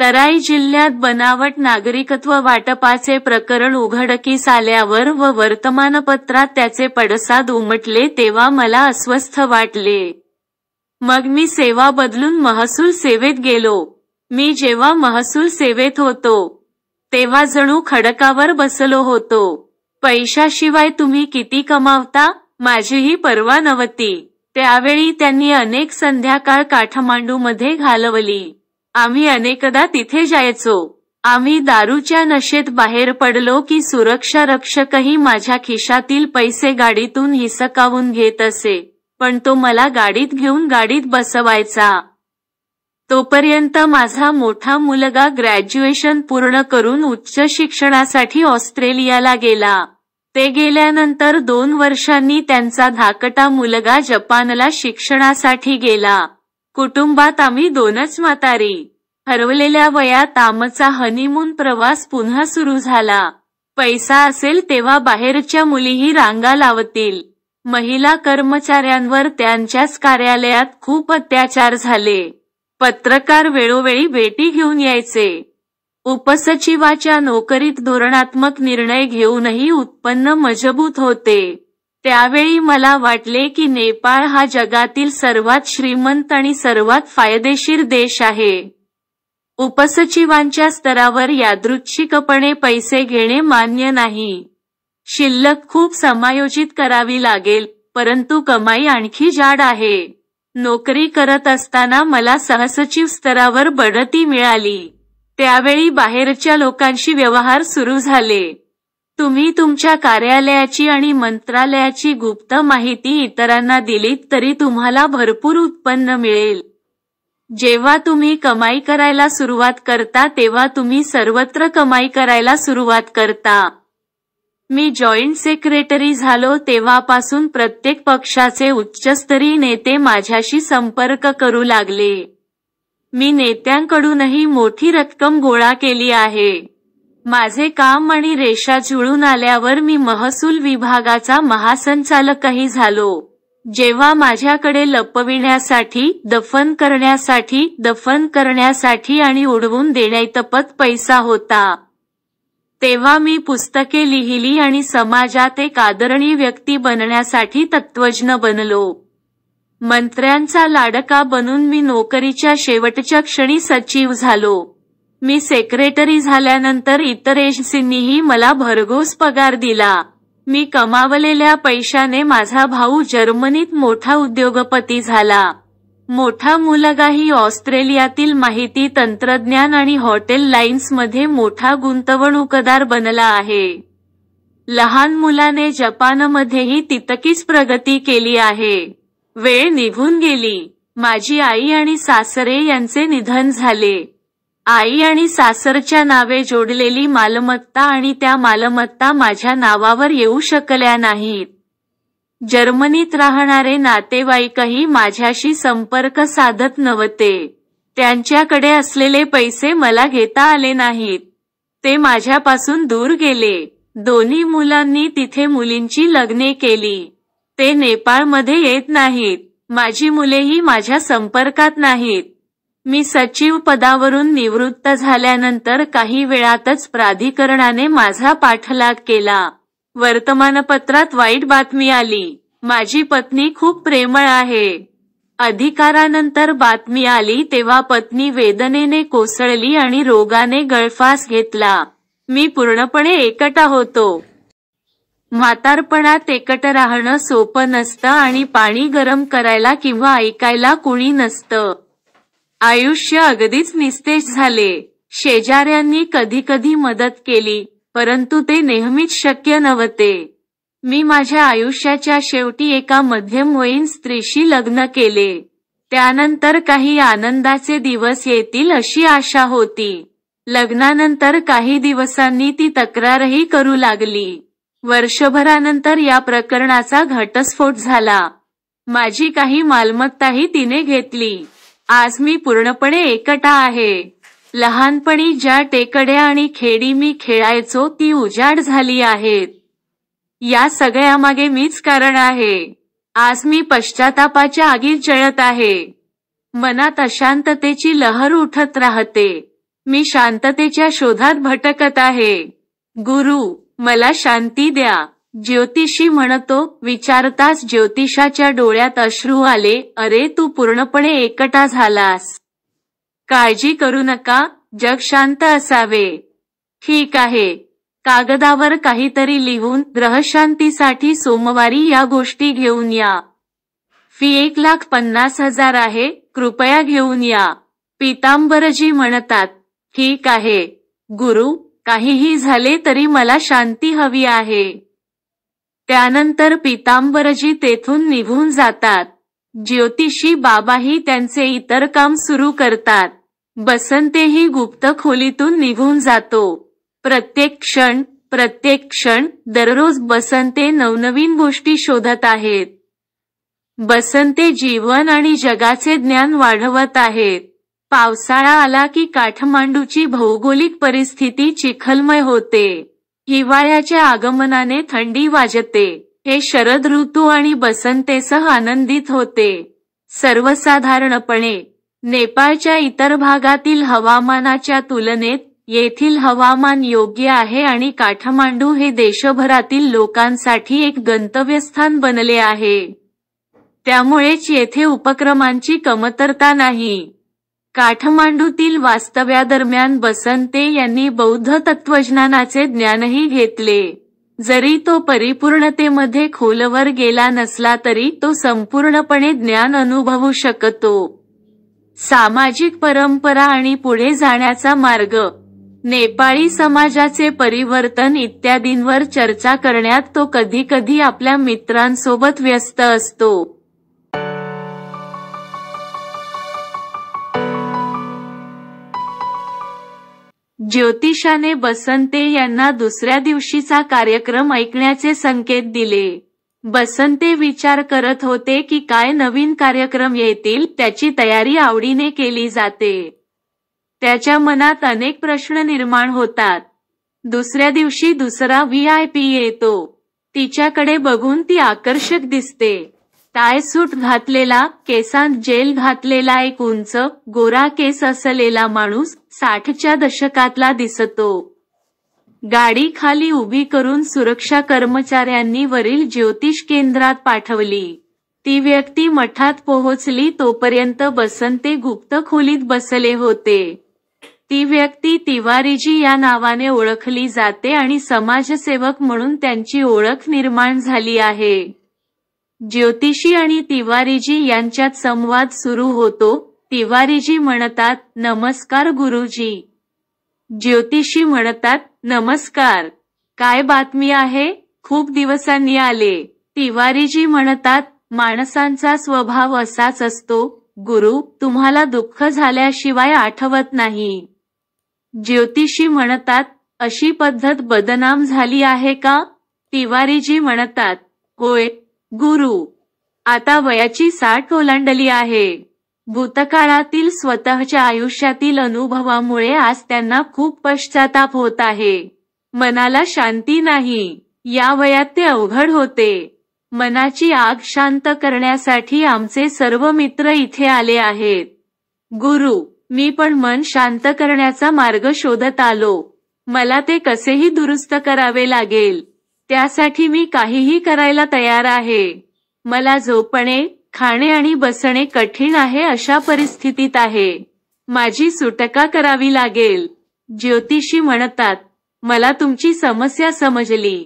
तराई जिल्ह्यात बनावट नागरिकत्व वाटपाचे प्रकरण उघडकीस आल्यावर व वर्तमानपत्रात त्याचे पडसाद उमटले तेव्हा मला अस्वस्थ वाटले मग मी सेवा बदलून महसूल सेवेत गेलो मी जेव्हा महसूल सेवेत होतो तेव्हा जणू खडकावर बसलो होतो पैशाशिवाय तुम्ही किती कमावता माझीही पर्वा नव्हती त्यावेळी त्यांनी अनेक संध्याकाळ काठमांडूमध्ये घालवली आम्ही अनेकदा तिथे जायचो आम्ही दारूच्या नशेत बाहेर पडलो की सुरक्षा रक्षकही माझ्या खिशातील पैसे गाडीतून हिसकावून घेत असे पण तो मला गाडीत घेऊन गाडीत बसवायचा तोपर्यंत माझा मोठा मुलगा ग्रॅज्युएशन पूर्ण करून उच्च शिक्षणासाठी ऑस्ट्रेलियाला गेला ते गेल्यानंतर दोन वर्षांनी त्यांचा धाकटा मुलगा जपानला शिक्षणासाठी गेला कुटुंबात आम्ही दोनच म्हातारी हरवलेल्या वयात आमचा हनीमून प्रवास पुन्हा सुरू झाला पैसा असेल तेव्हा बाहेरच्या मुलीही रांगा लावतील महिला कर्मचाऱ्यांवर त्यांच्याच कार्यालयात खूप अत्याचार झाले पत्रकार वेळोवेळी भेटी घेऊन यायचे उपसचिवाच्या नोकरीत धोरणात्मक निर्णय घेऊनही उत्पन्न मजबूत होते त्यावेळी मला वाटले की नेपाळ हा जगातील सर्वात श्रीमंत आणि सर्वात फायदेशीर देश आहे उपसचिवांच्या स्तरावर यादृच्छिकपणे पैसे घेणे मान्य नाही शिल्लक खूप समायोजित करावी लागेल परंतु कमाई आणखी जाड आहे नोकरी करत असताना मला सहसचिव स्तरावर बढती मिळाली त्यावेळी बाहेरच्या लोकांशी व्यवहार सुरू झाले तुम्ही तुमच्या कार्यालयाची आणि मंत्रालयाची गुप्त माहिती इतरांना दिलीत तरी तुम्हाला भरपूर उत्पन्न मिळेल जेव्हा तुम्ही कमाई करायला सुरुवात करता तेव्हा तुम्ही सर्वत्र कमाई करायला सुरुवात करता मी जॉईंट सेक्रेटरी झालो तेव्हापासून प्रत्येक पक्षाचे उच्चस्तरीय नेते माझ्याशी संपर्क करू लागले मी नेत्यांकडूनही मोठी रक्कम गोळा केली आहे माझे काम आणि रेषा जुळून आल्यावर मी महसूल विभागाचा महासंचालकही झालो जेव्हा माझ्याकडे लपविण्यासाठी दफन करण्यासाठी दफन करण्यासाठी आणि उडवून देण्यातपत पैसा होता तेव्हा मी पुस्तके लिहिली आणि समाजात एक आदरणीय व्यक्ती बनण्यासाठी तत्वज्ञ बनलो मंत्र्यांचा लाडका बनून मी नोकरीच्या शेवटच्या क्षणी सचिव झालो मी सेक्रेटरी झाल्यानंतर इतर एजन्सींनीही मला भरघोस पगार दिला मी कमावलेल्या पैशाने माझा भाऊ जर्मनीत मोठा उद्योगपती झाला मोठा मुलगाही ऑस्ट्रेलियातील माहिती तंत्रज्ञान आणि हॉटेल मध्ये मोठा गुंतवणूकदार बनला आहे लहान मुलाने जपानमध्येही तितकीच प्रगती केली आहे वेळ निघून गेली माझी आई आणि सासरे यांचे निधन झाले आई आणि सासरच्या नावे जोडलेली मालमत्ता आणि त्या मालमत्ता माझ्या नावावर येऊ शकल्या नाहीत जर्मनीत राहणारे नातेवाईकही माझ्याशी संपर्क साधत नव्हते त्यांच्याकडे असलेले पैसे मला घेता आले नाहीत ते माझ्यापासून दूर गेले दोन्ही मुलांनी तिथे मुलींची लग्ने केली ते नेपाळमध्ये येत नाहीत माझी मुलेही माझ्या संपर्कात नाहीत मी सचिव पदावरून निवृत्त झाल्यानंतर काही वेळातच प्राधिकरणाने माझा पाठलाग केला वर्तमानपत्रात वाईट बातमी आली माझी पत्नी खूप प्रेमळ आहे अधिकारानंतर बातमी आली तेव्हा पत्नी वेदनेने कोसळली आणि रोगाने गळफास घेतला मी पूर्णपणे एकटा होतो म्हातारपणात एकट राहणं सोपं नसतं आणि पाणी गरम करायला किंवा ऐकायला कुणी नसतं आयुष्य अगदीच निस्तेज झाले शेजाऱ्यांनी कधी कधी मदत केली परंतु ते नेहमीच शक्य नव्हते मी माझ्या आयुष्याच्या शेवटी एका मध्यमवयीन स्त्रीशी लग्न केले त्यानंतर काही आनंदाचे दिवस येतील अशी आशा होती लग्नानंतर काही दिवसांनी ती तक्रारही करू लागली वर्षभरानंतर या प्रकरणाचा घटस्फोट झाला माझी काही मालमत्ताही तिने घेतली आज मी पूर्णपणे एकटा आहे लहानपणी ज्या टेकड्या आणि खेडी मी खेळायचो ती उजाड झाली आहेत या सगळ्या मागे मीच कारण आहे आज मी पश्चातापाच्या आगीत जळत आहे मनात अशांततेची लहर उठत राहते मी शांततेच्या शोधात भटकत आहे गुरु मला शांती द्या ज्योतिषी म्हणतो विचारताच ज्योतिषाच्या डोळ्यात अश्रू आले अरे तू पूर्णपणे एकटा झालास काळजी करू नका जग शांत असावे ठीक आहे कागदावर काहीतरी लिहून ग्रहशांतीसाठी सोमवारी या गोष्टी घेऊन या फी एक लाख पन्नास हजार आहे कृपया घेऊन या पितांबरजी म्हणतात ठीक आहे गुरु काहीही झाले तरी मला शांती हवी आहे त्यानंतर पितांबरजी तेथून निघून जातात ज्योतिषी बाबाही त्यांचे इतर काम सुरू करतात बसंतेही गुप्त खोलीतून निघून जातो प्रत्येक क्षण प्रत्येक क्षण दररोज बसंते नवनवीन गोष्टी शोधत आहेत बसंते जीवन आणि जगाचे ज्ञान वाढवत आहेत पावसाळा आला की काठमांडूची भौगोलिक परिस्थिती चिखलमय होते हिवाळ्याच्या आगमनाने थंडी वाजते हे शरद ऋतू आणि बसंतेसह आनंदित होते सर्वसाधारणपणे नेपाळच्या इतर भागातील हवामानाच्या तुलनेत येथील हवामान योग्य आहे आणि काठमांडू हे देशभरातील लोकांसाठी एक गंतव्यस्थान बनले आहे त्यामुळेच येथे उपक्रमांची कमतरता नाही काठमांडूतील वास्तव्यादरम्यान बसंते यांनी बौद्ध तत्वज्ञानाचे ज्ञानही घेतले जरी तो परिपूर्णतेमध्ये खोलवर गेला नसला तरी तो संपूर्णपणे ज्ञान अनुभवू शकतो सामाजिक परंपरा आणि पुढे जाण्याचा मार्ग नेपाळी समाजाचे परिवर्तन इत्यादींवर चर्चा करण्यात तो कधीकधी आपल्या मित्रांसोबत व्यस्त असतो ज्योतिषाने बसंते यांना दुसऱ्या दिवशीचा कार्यक्रम ऐकण्याचे संकेत दिले बसंते विचार करत होते की काय नवीन कार्यक्रम येतील त्याची तयारी आवडीने केली जाते त्याच्या मनात अनेक प्रश्न निर्माण होतात दुसऱ्या दिवशी दुसरा व्ही आय पी येतो तिच्याकडे बघून ती आकर्षक दिसते सूट घातलेला केसांत जेल घातलेला एक उंच गोरा केस असलेला माणूस साठच्या दशकातला दिसतो गाडी खाली उभी करून सुरक्षा कर्मचाऱ्यांनी वरील ज्योतिष केंद्रात पाठवली ती व्यक्ती मठात पोहोचली तोपर्यंत बसंते गुप्त खोलीत बसले होते ती व्यक्ती तिवारीजी या नावाने ओळखली जाते आणि समाजसेवक म्हणून त्यांची ओळख निर्माण झाली आहे ज्योतिषी आणि तिवारीजी यांच्यात संवाद सुरू होतो तिवारीजी म्हणतात नमस्कार गुरुजी ज्योतिषी म्हणतात नमस्कार काय बातमी आहे खूप दिवसांनी आले तिवारीजी म्हणतात माणसांचा स्वभाव असाच असतो गुरु तुम्हाला दुःख झाल्याशिवाय आठवत नाही ज्योतिषी म्हणतात अशी पद्धत बदनाम झाली आहे का तिवारीजी म्हणतात होय गुरु आता वयाची साठ ओलांडली आहे भूतकाळातील स्वतःच्या आयुष्यातील अनुभवामुळे आज त्यांना खूप पश्चाताप होत आहे मनाला शांती नाही या वयात ते अवघड होते मनाची आग शांत करण्यासाठी आमचे सर्व मित्र इथे आले आहेत गुरु मी पण मन शांत करण्याचा मार्ग शोधत आलो मला ते कसेही दुरुस्त करावे लागेल त्यासाठी मी काहीही करायला तयार आहे मला झोपणे खाणे आणि बसणे कठीण आहे अशा परिस्थितीत आहे माझी सुटका करावी लागेल ज्योतिषी म्हणतात मला तुमची समस्या समजली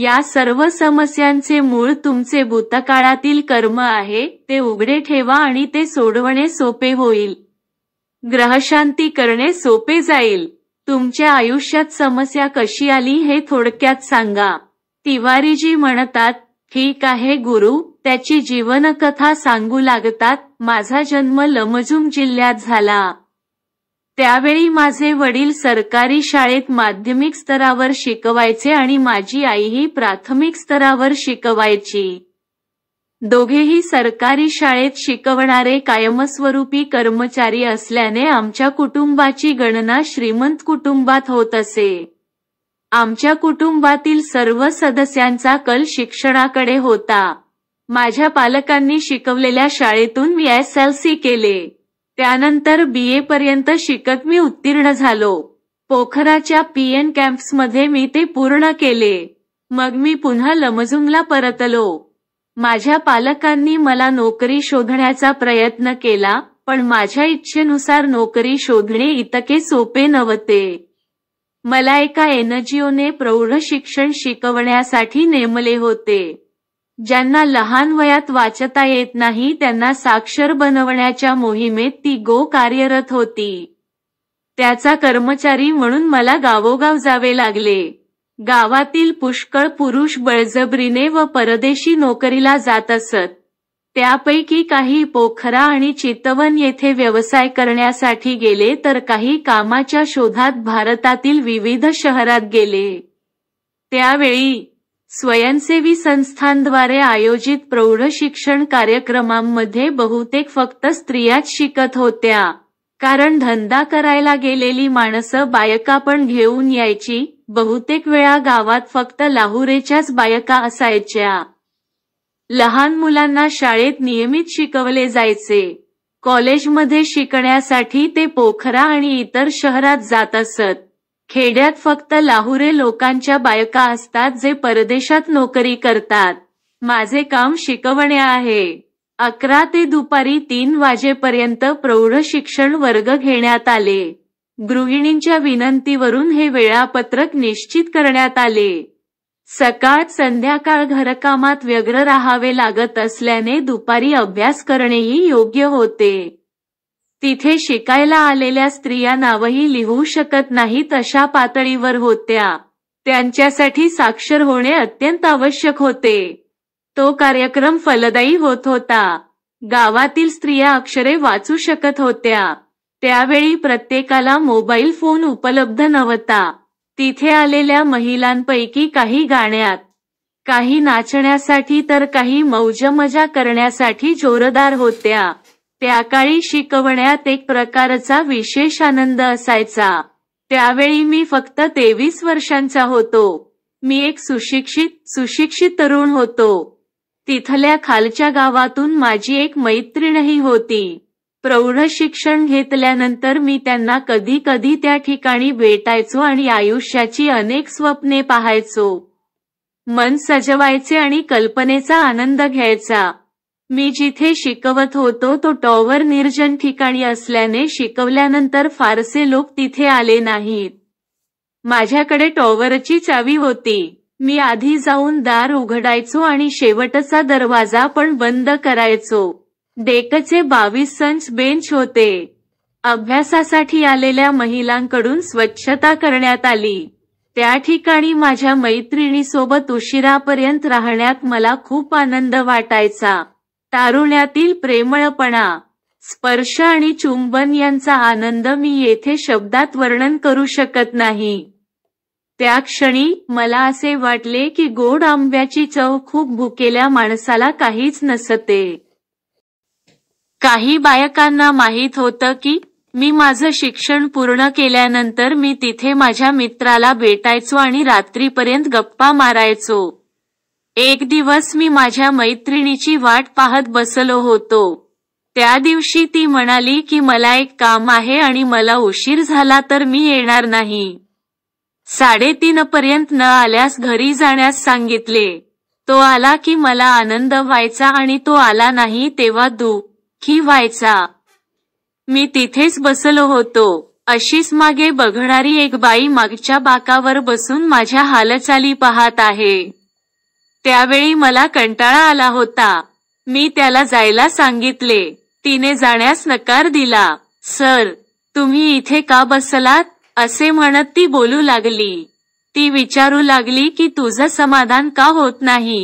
या सर्व समस्यांचे मूळ तुमचे भूतकाळातील कर्म आहे ते उघडे ठेवा आणि ते सोडवणे सोपे होईल ग्रहशांती करणे सोपे जाईल तुमच्या आयुष्यात समस्या कशी आली हे थोडक्यात सांगा तिवारीजी म्हणतात ठीक आहे गुरु त्याची जीवनकथा सांगू लागतात माझा जन्म लमजुम जिल्ह्यात झाला त्यावेळी माझे वडील सरकारी शाळेत माध्यमिक स्तरावर शिकवायचे आणि माझी आईही प्राथमिक स्तरावर शिकवायची दोघेही सरकारी शाळेत शिकवणारे कायमस्वरूपी कर्मचारी असल्याने आमच्या कुटुंबाची गणना श्रीमंत कुटुंबात होत असे आमच्या कुटुंबातील सर्व सदस्यांचा कल शिक्षणाकडे होता माझ्या पालकांनी शिकवलेल्या शाळेतून मी एस एल सी केले त्यानंतर बी पर्यंत शिकत मी उत्तीर्ण झालो पोखराच्या पीएन मध्ये मी ते पूर्ण केले मग मी पुन्हा लमजुंगला परतलो माझ्या पालकांनी मला नोकरी शोधण्याचा प्रयत्न केला पण माझ्या इच्छेनुसार नोकरी शोधणे इतके सोपे नव्हते मला एका एनजीओने प्रौढ शिक्षण शिकवण्यासाठी नेमले होते ज्यांना लहान वयात वाचता येत नाही त्यांना साक्षर बनवण्याच्या मोहिमेत ती गो कार्यरत होती त्याचा कर्मचारी म्हणून मला गावोगाव जावे लागले गावातील पुष्कळ पुरुष बळजबरीने व परदेशी नोकरीला जात असत त्यापैकी काही पोखरा आणि चितवन येथे व्यवसाय करण्यासाठी गेले तर काही कामाच्या शोधात भारतातील विविध शहरात गेले त्यावेळी स्वयंसेवी संस्थांद्वारे आयोजित प्रौढ शिक्षण कार्यक्रमांमध्ये बहुतेक फक्त स्त्रियाच शिकत होत्या कारण धंदा करायला गेलेली माणसं बायका पण घेऊन यायची बहुतेक वेळा गावात फक्त लाहुरेच्याच बायका असायच्या लहान मुलांना शाळेत नियमित शिकवले जायचे कॉलेजमध्ये शिकण्यासाठी ते पोखरा आणि इतर शहरात जात असत खेड्यात फक्त लाहुरे लोकांच्या बायका असतात जे परदेशात नोकरी करतात माझे काम शिकवणे आहे अकरा ते दुपारी तीन वाजेपर्यंत प्रौढ शिक्षण वर्ग घेण्यात आले गृहिणींच्या विनंतीवरून हे वेळापत्रक निश्चित करण्यात आले सकाळ संध्याकाळ घरकामात व्यग्र राहावे लागत असल्याने दुपारी अभ्यास करणेही योग्य होते तिथे शिकायला आलेल्या स्त्रिया नावही लिहू शकत नाहीत अशा पातळीवर होत्या त्यांच्यासाठी साक्षर होणे अत्यंत आवश्यक होते तो कार्यक्रम फलदायी होत होता गावातील स्त्रिया अक्षरे वाचू शकत होत्या त्यावेळी प्रत्येकाला मोबाईल फोन उपलब्ध नव्हता तिथे आलेल्या महिलांपैकी काही गाण्यात काही नाचण्यासाठी तर काही मौज़ मौजमजा करण्यासाठी जोरदार होत्या त्या काळी शिकवण्यात एक प्रकारचा विशेष आनंद असायचा त्यावेळी मी फक्त तेवीस वर्षांचा होतो मी एक सुशिक्षित सुशिक्षित तरुण होतो तिथल्या खालच्या गावातून माझी एक मैत्रीणही होती प्रौढ शिक्षण घेतल्यानंतर मी त्यांना कधी कधी त्या ठिकाणी भेटायचो आणि आयुष्याची अनेक स्वप्ने पाहायचो मन सजवायचे आणि कल्पनेचा आनंद घ्यायचा मी जिथे शिकवत होतो तो टॉवर निर्जन ठिकाणी असल्याने शिकवल्यानंतर फारसे लोक तिथे आले नाहीत माझ्याकडे टॉवरची चावी होती मी आधी जाऊन दार उघडायचो आणि शेवटचा दरवाजा पण बंद करायचो डेकचे बावीस संच बेंच होते अभ्यासासाठी आलेल्या महिलांकडून स्वच्छता करण्यात आली त्या ठिकाणी माझ्या मैत्रिणीसोबत उशिरापर्यंत राहण्यात मला खूप आनंद वाटायचा तारुण्यातील प्रेमळपणा स्पर्श आणि चुंबन यांचा आनंद मी येथे शब्दात वर्णन करू शकत नाही त्या क्षणी मला असे वाटले की गोड आंब्याची चव खूप भुकेल्या माणसाला काहीच नसते काही बायकांना माहीत होतं की मी माझं शिक्षण पूर्ण केल्यानंतर मी तिथे माझ्या मित्राला भेटायचो आणि रात्रीपर्यंत गप्पा मारायचो एक दिवस मी माझ्या मैत्रिणीची वाट पाहत बसलो होतो त्या दिवशी ती म्हणाली की मला एक काम आहे आणि मला उशीर झाला तर मी येणार नाही साडेतीन पर्यंत न आल्यास घरी जाण्यास सांगितले तो आला की मला आनंद व्हायचा आणि तो आला नाही तेव्हा दू की व्हायचा मी तिथेच बसलो होतो अशीच मागे बघणारी एक बाई मागच्या बाकावर बसून माझ्या हालचाली पाहत आहे त्यावेळी मला कंटाळा आला होता मी त्याला जायला सांगितले तिने जाण्यास नकार दिला सर तुम्ही इथे का बसलात असे म्हणत ती बोलू लागली ती विचारू लागली की तुझं समाधान का होत नाही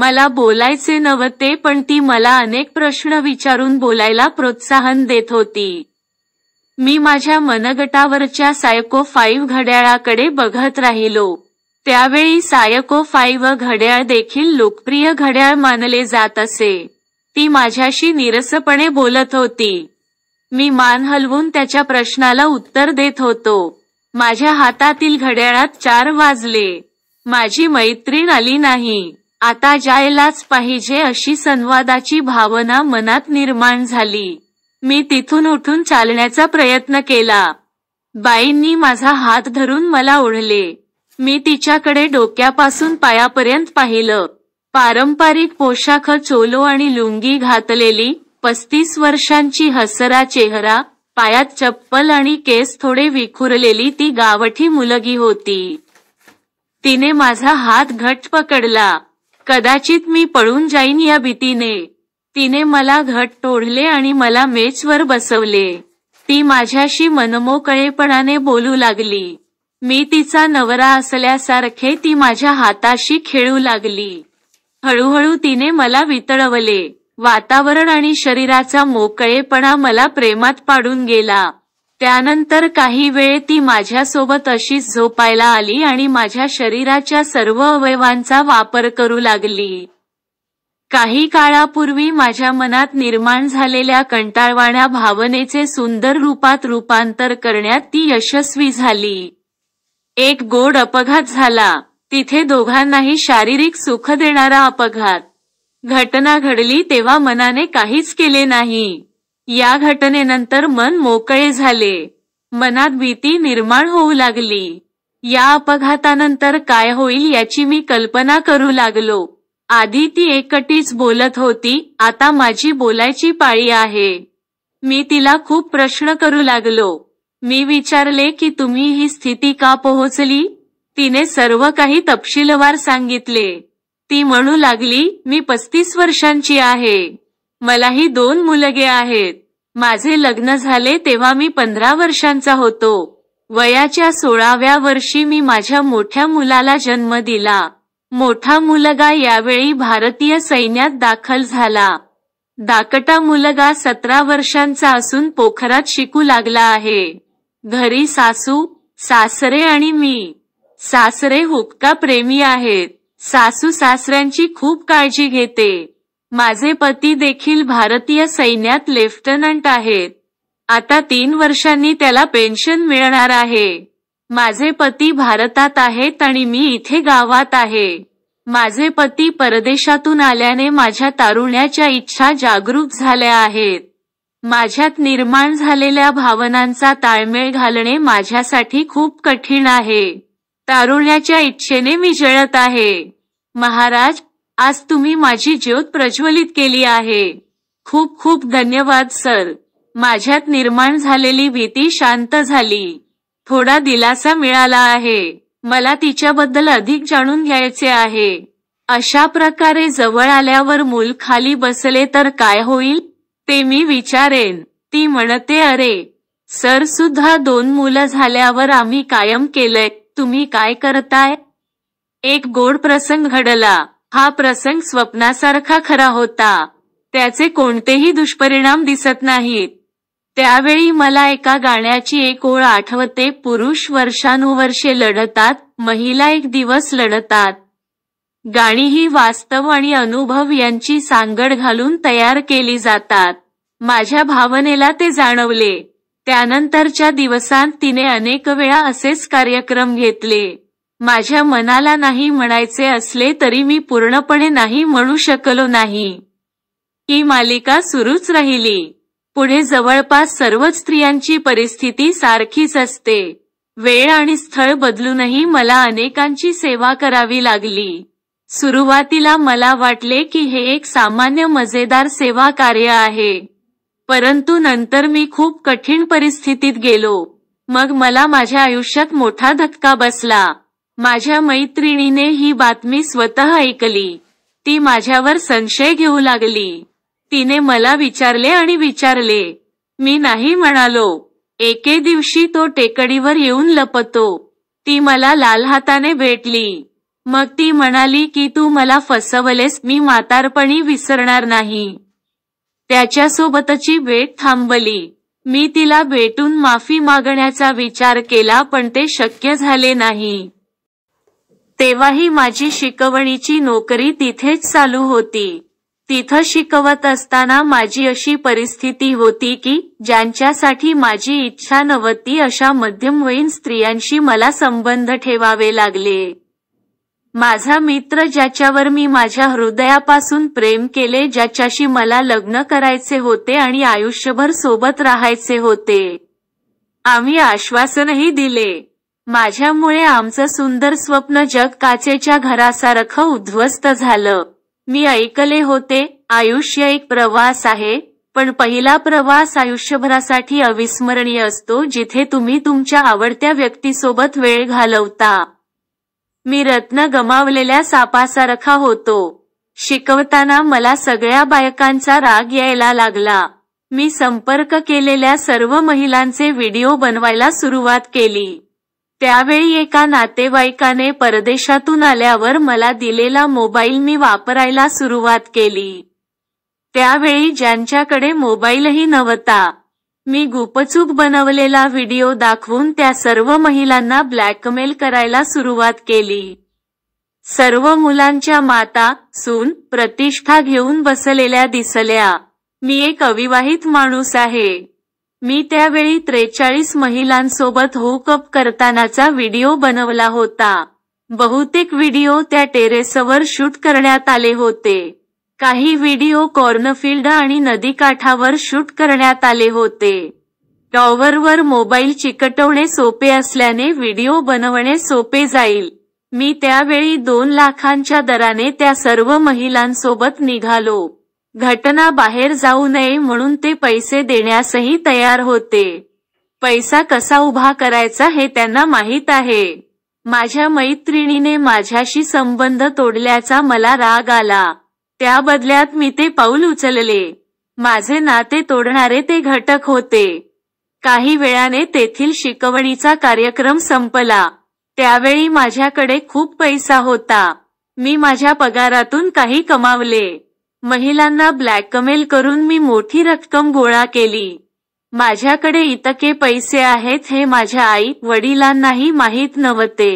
मला बोलायचे नव्हते पण ती मला अनेक प्रश्न विचारून बोलायला प्रोत्साहन देत होती मी माझ्या मनगटावरच्या सायको फाईव्ह घड्याळाकडे बघत राहिलो त्यावेळी सायको फाईव्ह घड्याळ देखील लोकप्रिय घड्याळ मानले जात असे ती माझ्याशी निरसपणे बोलत होती मी मान हलवून त्याच्या प्रश्नाला उत्तर देत होतो माझ्या हातातील घड्याळात चार वाजले माझी मैत्रीण आली नाही आता जायलाच पाहिजे अशी संवादाची भावना मनात निर्माण झाली मी तिथून उठून चालण्याचा प्रयत्न केला बाईंनी माझा हात धरून मला ओढले मी तिच्याकडे डोक्यापासून पायापर्यंत पाहिलं पारंपरिक पोशाख चोलो आणि लुंगी घातलेली पस्तीस वर्षांची हसरा चेहरा पायात चप्पल आणि केस थोडे विखुरलेली ती गावठी मुलगी होती तिने माझा हात घट पकडला कदाचित मी पळून जाईन या भीतीने तिने मला घट तोडले आणि मला मेचवर बसवले ती माझ्याशी मनमोकळेपणाने बोलू लागली मी तिचा नवरा असल्यासारखे ती माझ्या हाताशी खेळू लागली हळूहळू तिने मला वितळवले वातावरण आणि शरीराचा मोकळेपणा मला प्रेमात पाडून गेला त्यानंतर काही वेळ ती माझ्यासोबत अशीच झोपायला आली आणि माझ्या शरीराच्या सर्व अवयवांचा वापर करू लागली काही काळापूर्वी माझ्या मनात निर्माण झालेल्या कंटाळवाण्या भावनेचे सुंदर रूपात रूपांतर करण्यात ती यशस्वी झाली एक गोड अपघात झाला तिथे दोघांनाही शारीरिक सुख देणारा अपघात घटना घडली तेव्हा मनाने काहीच केले नाही या घटनेनंतर मन मोकळे झाले मनात भीती निर्माण होऊ लागली या अपघातानंतर काय होईल याची मी कल्पना करू लागलो आधी ती एकटीच बोलत होती आता माझी बोलायची पाळी आहे मी तिला खूप प्रश्न करू लागलो मी विचारले की तुम्ही ही स्थिती का पोहोचली तिने सर्व काही तपशीलवार सांगितले ती म्हणू लागली मी पस्तीस वर्षांची आहे मलाही दोन मुलगे आहेत माझे लग्न झाले तेव्हा मी पंधरा वर्षांचा होतो वयाच्या सोळाव्या वर्षी मी माझ्या मोठ्या मुलाला जन्म दिला मोठा मुलगा यावेळी भारतीय सैन्यात दाखल झाला दाकटा मुलगा सतरा वर्षांचा असून पोखरात शिकू लागला आहे घरी सासू सासरे आणि मी सासरे हुक्का प्रेमी आहेत सासू सासऱ्यांची खूप काळजी घेते माझे पती देखील भारतीय सैन्यात लेफ्टनंट आहेत आता तीन वर्षांनी त्याला पेन्शन मिळणार आहे माझे पती भारतात आहेत आणि मी इथे गावात आहे माझे पती परदेशातून आल्याने माझ्या तारुण्याच्या इच्छा जागरूक झाल्या आहेत माझ्यात निर्माण झालेल्या भावनांचा ताळमेळ घालणे माझ्यासाठी खूप कठीण आहे तारुण्याच्या इच्छेने मी जळत आहे महाराज आज तुम्ही माझी ज्योत प्रज्वलित केली आहे खूप खूप धन्यवाद सर माझ्यात निर्माण झालेली भीती शांत झाली थोडा दिलासा मिळाला आहे मला तिच्याबद्दल अधिक जाणून घ्यायचे आहे अशा प्रकारे जवळ आल्यावर मूल खाली बसले तर काय होईल ते मी विचारेन ती म्हणते अरे सर सुद्धा दोन मुलं झाल्यावर आम्ही कायम केलंय तुम्ही काय करताय एक गोड प्रसंग घडला हा प्रसंग स्वप्नासारखा खरा होता त्याचे कोणतेही दुष्परिणाम दिसत नाहीत त्यावेळी मला एका गाण्याची एक ओळ आठवते पुरुष वर्षानुवर्षे लढतात महिला एक दिवस लढतात गाणी ही वास्तव आणि अनुभव यांची सांगड घालून तयार केली जातात माझ्या भावनेला ते जाणवले त्यानंतरच्या दिवसांत तिने अनेक वेळा असेच कार्यक्रम घेतले माझ्या मनाला नाही म्हणायचे असले तरी मी पूर्णपणे नाही म्हणू शकलो नाही ही मालिका सुरूच राहिली पुढे जवळपास सर्वच स्त्रियांची परिस्थिती सारखीच असते वेळ आणि स्थळ बदलूनही मला अनेकांची सेवा करावी लागली सुरुवातीला मला वाटले की हे एक सामान्य मजेदार सेवा कार्य आहे परंतु नंतर मी खूप कठीण परिस्थितीत गेलो मग मला माझ्या आयुष्यात मोठा धक्का बसला माझ्या मैत्रिणीने ही बातमी स्वतः ऐकली ती माझ्यावर संशय घेऊ लागली तिने मला विचारले आणि विचारले मी नाही म्हणालो एके दिवशी तो टेकडीवर येऊन लपतो ती मला लाल हाताने भेटली मग ती म्हणाली की तू मला फसवलेस मी म्हातारपणी विसरणार नाही त्याच्यासोबतची भेट थांबली मी तिला भेटून माफी मागण्याचा विचार केला पण ते शक्य झाले नाही तेव्हाही माझी शिकवणीची नोकरी तिथेच चालू होती तिथं शिकवत असताना माझी अशी परिस्थिती होती की ज्यांच्यासाठी माझी इच्छा नव्हती अशा मध्यमवयीन स्त्रियांशी मला संबंध ठेवावे लागले माझा मित्र ज्याच्यावर मी माझ्या हृदयापासून प्रेम केले ज्याच्याशी मला लग्न करायचे होते आणि आयुष्यभर सोबत राहायचे होते आम्ही आश्वासनही दिले माझ्यामुळे आमचं सुंदर स्वप्न जग काचेच्या घरासारखं उद्ध्वस्त झालं मी ऐकले होते आयुष्य एक प्रवास आहे पण पहिला प्रवास आयुष्यभरासाठी अविस्मरणीय असतो जिथे तुम्ही तुमच्या आवडत्या व्यक्तीसोबत वेळ घालवता मी रत्न गमावलेल्या सापासारखा होतो शिकवताना मला सगळ्या बायकांचा राग यायला लागला मी संपर्क केलेल्या सर्व महिलांचे व्हिडिओ बनवायला सुरुवात केली त्यावेळी एका नातेवाईकाने परदेशातून आल्यावर मला दिलेला मोबाईल मी वापरायला सुरुवात केली त्यावेळी ज्यांच्याकडे मोबाईलही नव्हता मी गुपचूप बनवलेला व्हिडिओ दाखवून त्या सर्व महिलांना ब्लॅकमेल करायला सुरुवात केली सर्व मुलांच्या माता सून प्रतिष्ठा घेऊन बसलेल्या दिसल्या मी एक अविवाहित माणूस आहे मी त्यावेळी त्रेचाळीस महिलांसोबत हुकअप करतानाचा व्हिडिओ बनवला होता बहुतेक व्हिडिओ त्या टेरेसवर शूट करण्यात आले होते काही व्हिडिओ कॉर्नफिल्ड आणि नदीकाठावर शूट करण्यात आले होते टॉवरवर मोबाईल चिकटवणे सोपे असल्याने व्हिडिओ बनवणे सोपे जाईल मी त्यावेळी दोन लाखांच्या दराने त्या सर्व महिलांसोबत निघालो घटना बाहेर जाऊ नये म्हणून ते पैसे देण्यासही तयार होते पैसा कसा उभा करायचा हे त्यांना माहीत आहे माझ्या मैत्रिणीने माझ्याशी संबंध तोडल्याचा मला राग आला त्या बदल्यात मी ते पाऊल उचलले माझे नाते तोडणारे ते घटक होते काही वेळाने तेथील शिकवणीचा कार्यक्रम संपला त्यावेळी माझ्याकडे खूप पैसा होता मी माझ्या पगारातून काही कमावले महिलांना ब्लॅकमेल करून मी मोठी रक्कम गोळा केली माझ्याकडे इतके पैसे आहेत हे माझ्या आई वडिलांनाही माहीत नव्हते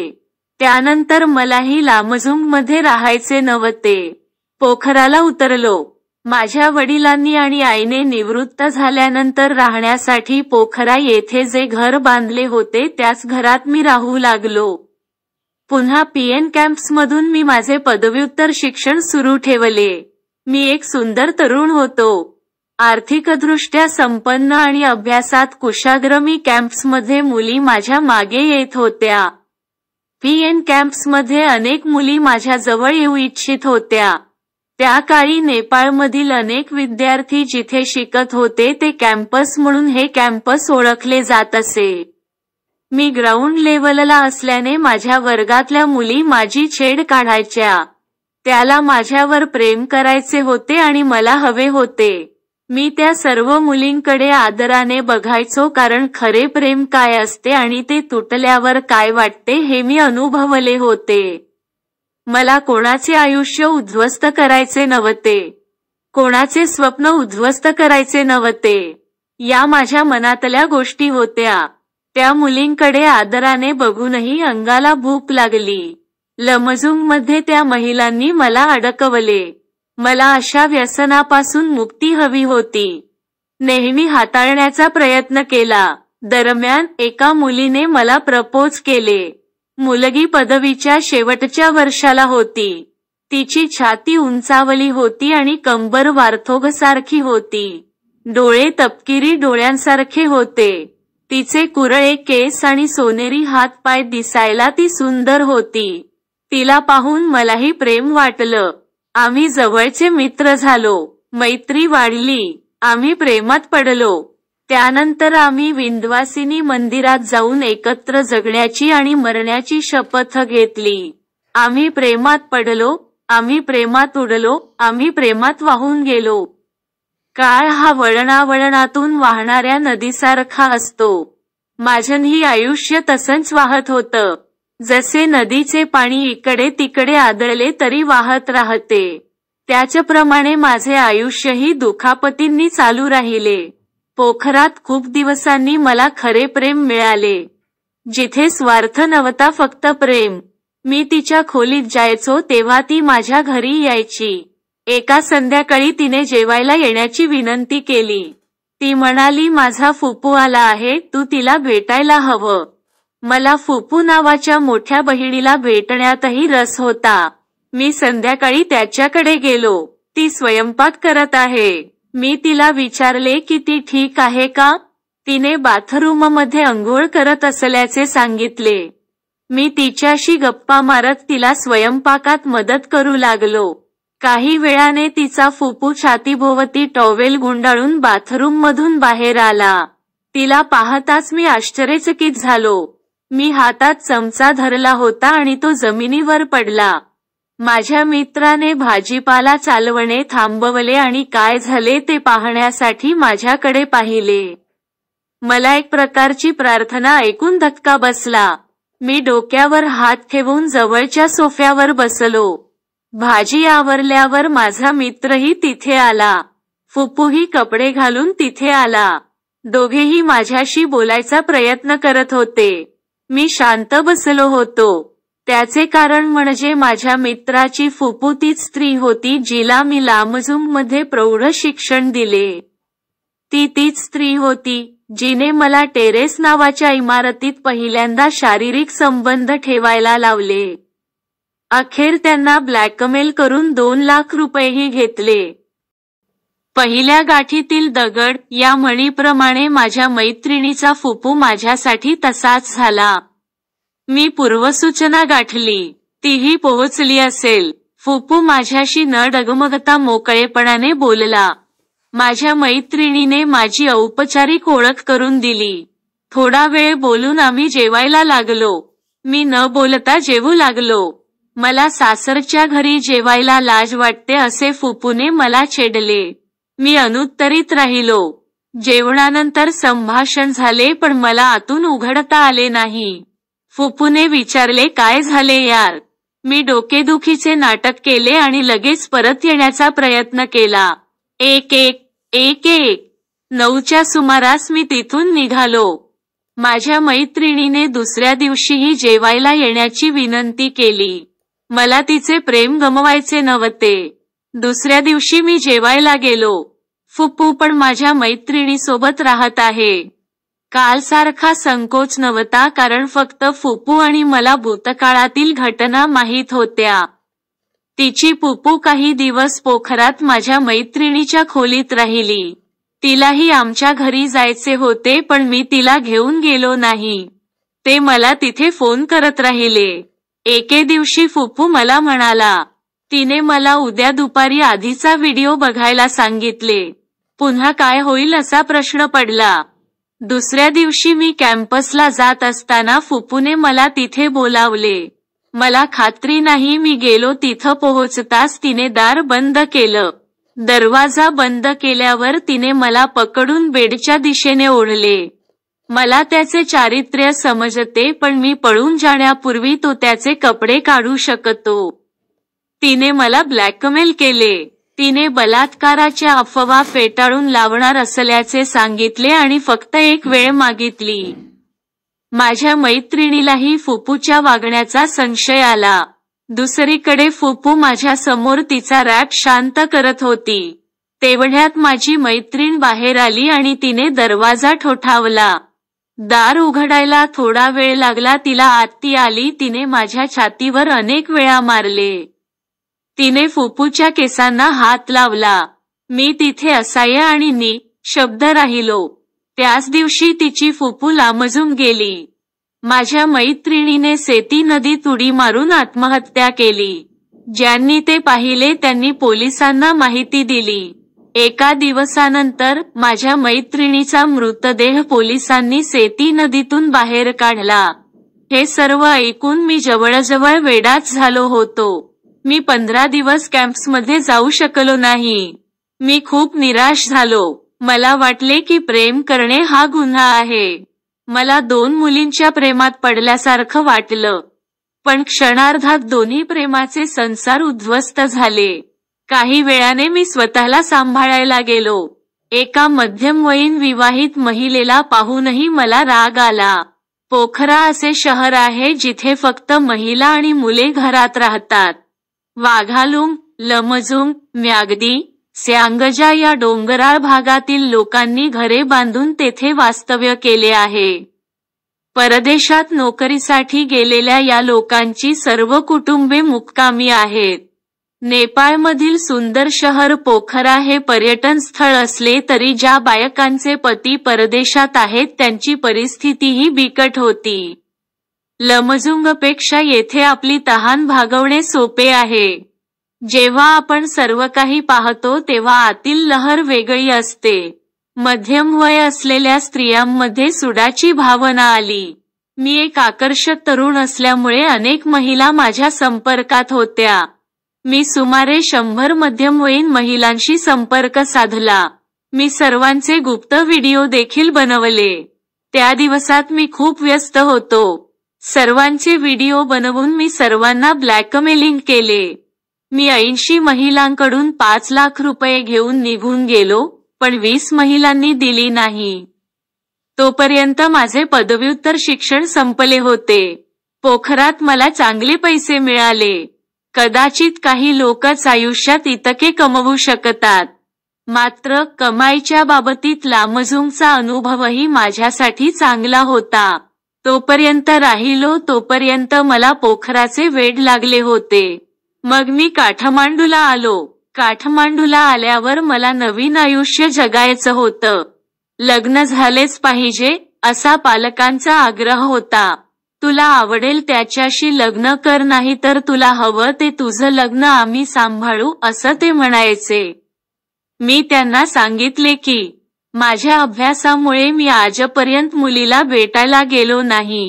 त्यानंतर मलाही लामझुंग मध्ये राहायचे नव्हते पोखराला उतरलो माझ्या वडिलांनी आणि आईने निवृत्त झाल्यानंतर राहण्यासाठी पोखरा येथे जे घर बांधले होते त्याच घरात मी राहू लागलो पुन्हा पीएन कॅम्प्स मधून मी माझे पदव्युत्तर शिक्षण सुरू ठेवले मी एक सुंदर तरुण होतो आर्थिकदृष्ट्या संपन्न आणि अभ्यासात कुशाग्रमी कॅम्प्समध्ये मुली माझ्या मागे येत होत्या पी एन मध्ये अनेक मुली माझ्या जवळ येऊ इच्छित होत्या त्या काळी नेपाळमधील अनेक विद्यार्थी जिथे शिकत होते ते कॅम्पस म्हणून हे कॅम्पस ओळखले जात असे मी ग्राउंड लेवलला असल्याने माझ्या वर्गातल्या मुली माझी छेड काढायच्या त्याला माझ्यावर प्रेम करायचे होते आणि मला हवे होते मी त्या सर्व मुलींकडे आदराने बघायचो कारण खरे प्रेम काय असते आणि ते तुटल्यावर काय वाटते हे मी अनुभवले होते मला कोणाचे आयुष्य उद्ध्वस्त करायचे नव्हते कोणाचे स्वप्न उद्ध्वस्त करायचे नव्हते या माझ्या मनातल्या गोष्टी होत्या त्या मुलींकडे आदराने बघूनही अंगाला भूक लागली मध्ये त्या महिलांनी मला अडकवले मला अशा व्यसनापासून मुक्ती हवी होती नेहमी हाताळण्याचा प्रयत्न केला दरम्यान एका मुलीने मला प्रपोज केले मुलगी पदवीच्या शेवटच्या वर्षाला होती तिची छाती उंचावली होती आणि कंबर वार्थोगसारखी होती डोळे तपकिरी डोळ्यांसारखे होते तिचे कुरळे केस आणि सोनेरी हातपाय दिसायला ती सुंदर होती तिला पाहून मलाही प्रेम वाटलं आम्ही जवळचे मित्र झालो मैत्री वाढली आम्ही प्रेमात पडलो त्यानंतर आम्ही विंदवासिनी मंदिरात जाऊन एकत्र जगण्याची आणि मरण्याची शपथ घेतली आम्ही प्रेमात पडलो आम्ही प्रेमात उडलो आम्ही प्रेमात वाहून गेलो काळ हा वळणावळणातून वाहणाऱ्या नदीसारखा असतो माझं ही आयुष्य तसंच वाहत होतं जसे नदीचे पाणी इकडे तिकडे आदळले तरी वाहत राहते त्याच्याप्रमाणे माझे आयुष्यही दुखापतींनी चालू राहिले पोखरात खूप दिवसांनी मला खरे प्रेम मिळाले जिथे स्वार्थ नव्हता फक्त प्रेम मी तिच्या खोलीत जायचो तेव्हा ती माझ्या घरी यायची एका संध्याकाळी तिने जेवायला येण्याची विनंती केली ती म्हणाली माझा फुपू आला आहे तू तिला भेटायला हवं मला फुपू नावाच्या मोठ्या बहिणीला भेटण्यातही रस होता मी संध्याकाळी त्याच्याकडे गेलो ती स्वयंपाक करत आहे मी तिला विचारले की ती ठीक आहे का तिने बाथरूममध्ये अंघोळ करत असल्याचे सांगितले मी तिच्याशी गप्पा मारत तिला स्वयंपाकात मदत करू लागलो काही वेळाने तिचा फुप्पू छातीभोवती टॉवेल गुंडाळून बाथरूममधून बाहेर आला तिला पाहताच मी आश्चर्यचकित झालो मी हातात चमचा धरला होता आणि तो जमिनीवर पडला माझ्या मित्राने भाजीपाला चालवणे थांबवले आणि काय झाले ते पाहण्यासाठी माझ्याकडे पाहिले मला एक प्रकारची प्रार्थना ऐकून धक्का बसला मी डोक्यावर हात ठेवून जवळच्या सोफ्यावर बसलो भाजी आवरल्यावर माझा मित्रही तिथे आला फुप्पूही कपडे घालून तिथे आला दोघेही माझ्याशी बोलायचा प्रयत्न करत होते मी शांत बसलो होतो त्याचे कारण म्हणजे माझ्या मित्राची फुपुतीच स्त्री होती जिला मी लामझूम मध्ये प्रौढ शिक्षण दिले ती तीच स्त्री होती जिने मला टेरेस नावाच्या इमारतीत पहिल्यांदा शारीरिक संबंध ठेवायला लावले अखेर त्यांना ब्लॅकमेल करून दोन लाख रुपयेही घेतले पहिल्या गाठीतील दगड या म्हणीप्रमाणे माझ्या मैत्रिणीचा फुपू माझ्यासाठी तसाच झाला मी पूर्वसूचना गाठली तीही पोहोचली असेल फुप्पू माझ्याशी न डगमगता मोकळेपणाने बोलला माझ्या मैत्रिणीने माझी औपचारिक ओळख करून दिली थोडा वेळ बोलून आम्ही जेवायला लागलो मी न बोलता जेवू लागलो मला सासरच्या घरी जेवायला लाज वाटते असे फुपूने मला छेडले मी अनुत्तरित राहिलो जेवणानंतर संभाषण झाले पण मला आतून उघडता आले नाही फुफूने विचारले काय झाले यार मी डोकेदुखीचे नाटक केले आणि लगेच परत येण्याचा प्रयत्न केला एक एक एक एक नऊच्या सुमारास मी तिथून निघालो माझ्या मैत्रिणीने दुसऱ्या दिवशीही जेवायला येण्याची विनंती केली मला तिचे प्रेम गमवायचे नव्हते दुसऱ्या दिवशी मी जेवायला गेलो फुप्पू पण माझ्या मैत्रिणीसोबत राहत आहे काल सारखा संकोच नव्हता कारण फक्त फुप्पू आणि मला भूतकाळातील घटना माहीत होत्या तिची फुप्पू काही दिवस पोखरात माझ्या मैत्रिणीच्या खोलीत राहिली तिलाही आमच्या घरी जायचे होते पण मी तिला घेऊन गेलो नाही ते मला तिथे फोन करत राहिले एके दिवशी फुप्पू मला म्हणाला तिने मला उद्या दुपारी आधीचा व्हिडिओ बघायला सांगितले पुन्हा काय होईल असा प्रश्न पडला दुसऱ्या दिवशी मी कॅम्पसला जात असताना फुपूने मला तिथे बोलावले मला खात्री नाही मी गेलो तिथं पोहोचताच तिने दार बंद केलं दरवाजा बंद केल्यावर तिने मला पकडून बेडच्या दिशेने ओढले मला त्याचे चारित्र्य समजते पण मी पळून जाण्यापूर्वी तो त्याचे कपडे काढू शकतो तिने मला ब्लॅकमेल केले तिने बलात्काराच्या अफवा फेटाळून लावणार असल्याचे सांगितले आणि फक्त एक वेळ मागितली माझ्या मैत्रिणीलाही फुपूच्या वागण्याचा संशय आला दुसरीकडे फुपू माझ्या समोर तिचा रॅप शांत करत होती तेवढ्यात माझी मैत्रीण बाहेर आली आणि तिने दरवाजा ठोठावला दार उघडायला थोडा वेळ लागला तिला आत्ती आली तिने माझ्या छातीवर अनेक वेळा मारले तिने फुपूच्या केसांना हात लावला मी तिथे असाय आणि नी शब्द राहिलो त्याच दिवशी तिची फुपू लामजून गेली माझ्या मैत्रिणीने सेती नदी तुडी मारून आत्महत्या केली ज्यांनी ते पाहिले त्यांनी पोलिसांना माहिती दिली एका दिवसानंतर माझ्या मैत्रिणीचा मृतदेह पोलिसांनी सेती नदीतून बाहेर काढला हे सर्व ऐकून मी जवळजवळ वेडाच झालो होतो मी पंधरा दिवस कॅम्प्समध्ये जाऊ शकलो नाही मी खूप निराश झालो मला वाटले की प्रेम करणे हा गुन्हा आहे मला दोन मुलींच्या प्रेमात पडल्यासारखं वाटलं पण क्षणार्धात दोन्ही प्रेमाचे संसार उद्ध्वस्त झाले काही वेळाने मी स्वतःला सांभाळायला गेलो एका मध्यमवयीन विवाहित महिलेला पाहूनही मला राग आला पोखरा असे शहर आहे जिथे फक्त महिला आणि मुले घरात राहतात वाघालुंग लमजुंग म्यागदी स्यांगजा या डोंगराळ भागातील लोकांनी घरे बांधून तेथे वास्तव्य केले आहे परदेशात नोकरीसाठी गेलेल्या या लोकांची सर्व कुटुंबे मुक्कामी आहेत नेपाळमधील सुंदर शहर पोखरा हे पर्यटन स्थळ असले तरी ज्या बायकांचे पती परदेशात आहेत त्यांची परिस्थितीही बिकट होती लमजुंगपेक्षा येथे आपली तहान भागवणे सोपे आहे जेव्हा आपण सर्व काही पाहतो तेव्हा आतील लहर वेगळी असते मध्यम वय असलेल्या स्त्रियांमध्ये सुडाची भावना आली मी एक आकर्षक तरुण असल्यामुळे अनेक महिला माझ्या संपर्कात होत्या मी सुमारे शंभर मध्यमवयीन महिलांशी संपर्क साधला मी सर्वांचे गुप्त व्हिडिओ देखील बनवले त्या दिवसात मी खूप व्यस्त होतो सर्वांचे व्हिडिओ बनवून मी सर्वांना ब्लॅकमेलिंग केले मी ऐंशी महिलांकडून पाच लाख रुपये घेऊन निघून गेलो पण वीस महिलांनी दिली नाही तोपर्यंत माझे पदव्युत्तर शिक्षण संपले होते पोखरात मला चांगले पैसे मिळाले कदाचित काही लोकच आयुष्यात इतके कमवू शकतात मात्र कमाईच्या बाबतीत लामझुंगचा अनुभवही माझ्यासाठी चांगला होता तोपर्यंत राहिलो तोपर्यंत मला पोखराचे वेड लागले होते मग मी काठमांडूला आलो काठमांडूला आल्यावर मला नवीन आयुष्य जगायचं होतं लग्न झालेच पाहिजे असा पालकांचा आग्रह होता तुला आवडेल त्याच्याशी लग्न कर नाही तर तुला हवं ते तुझं लग्न आम्ही सांभाळू असं ते म्हणायचे मी त्यांना सांगितले की माझ्या अभ्यासामुळे मी आजपर्यंत मुलीला भेटायला गेलो नाही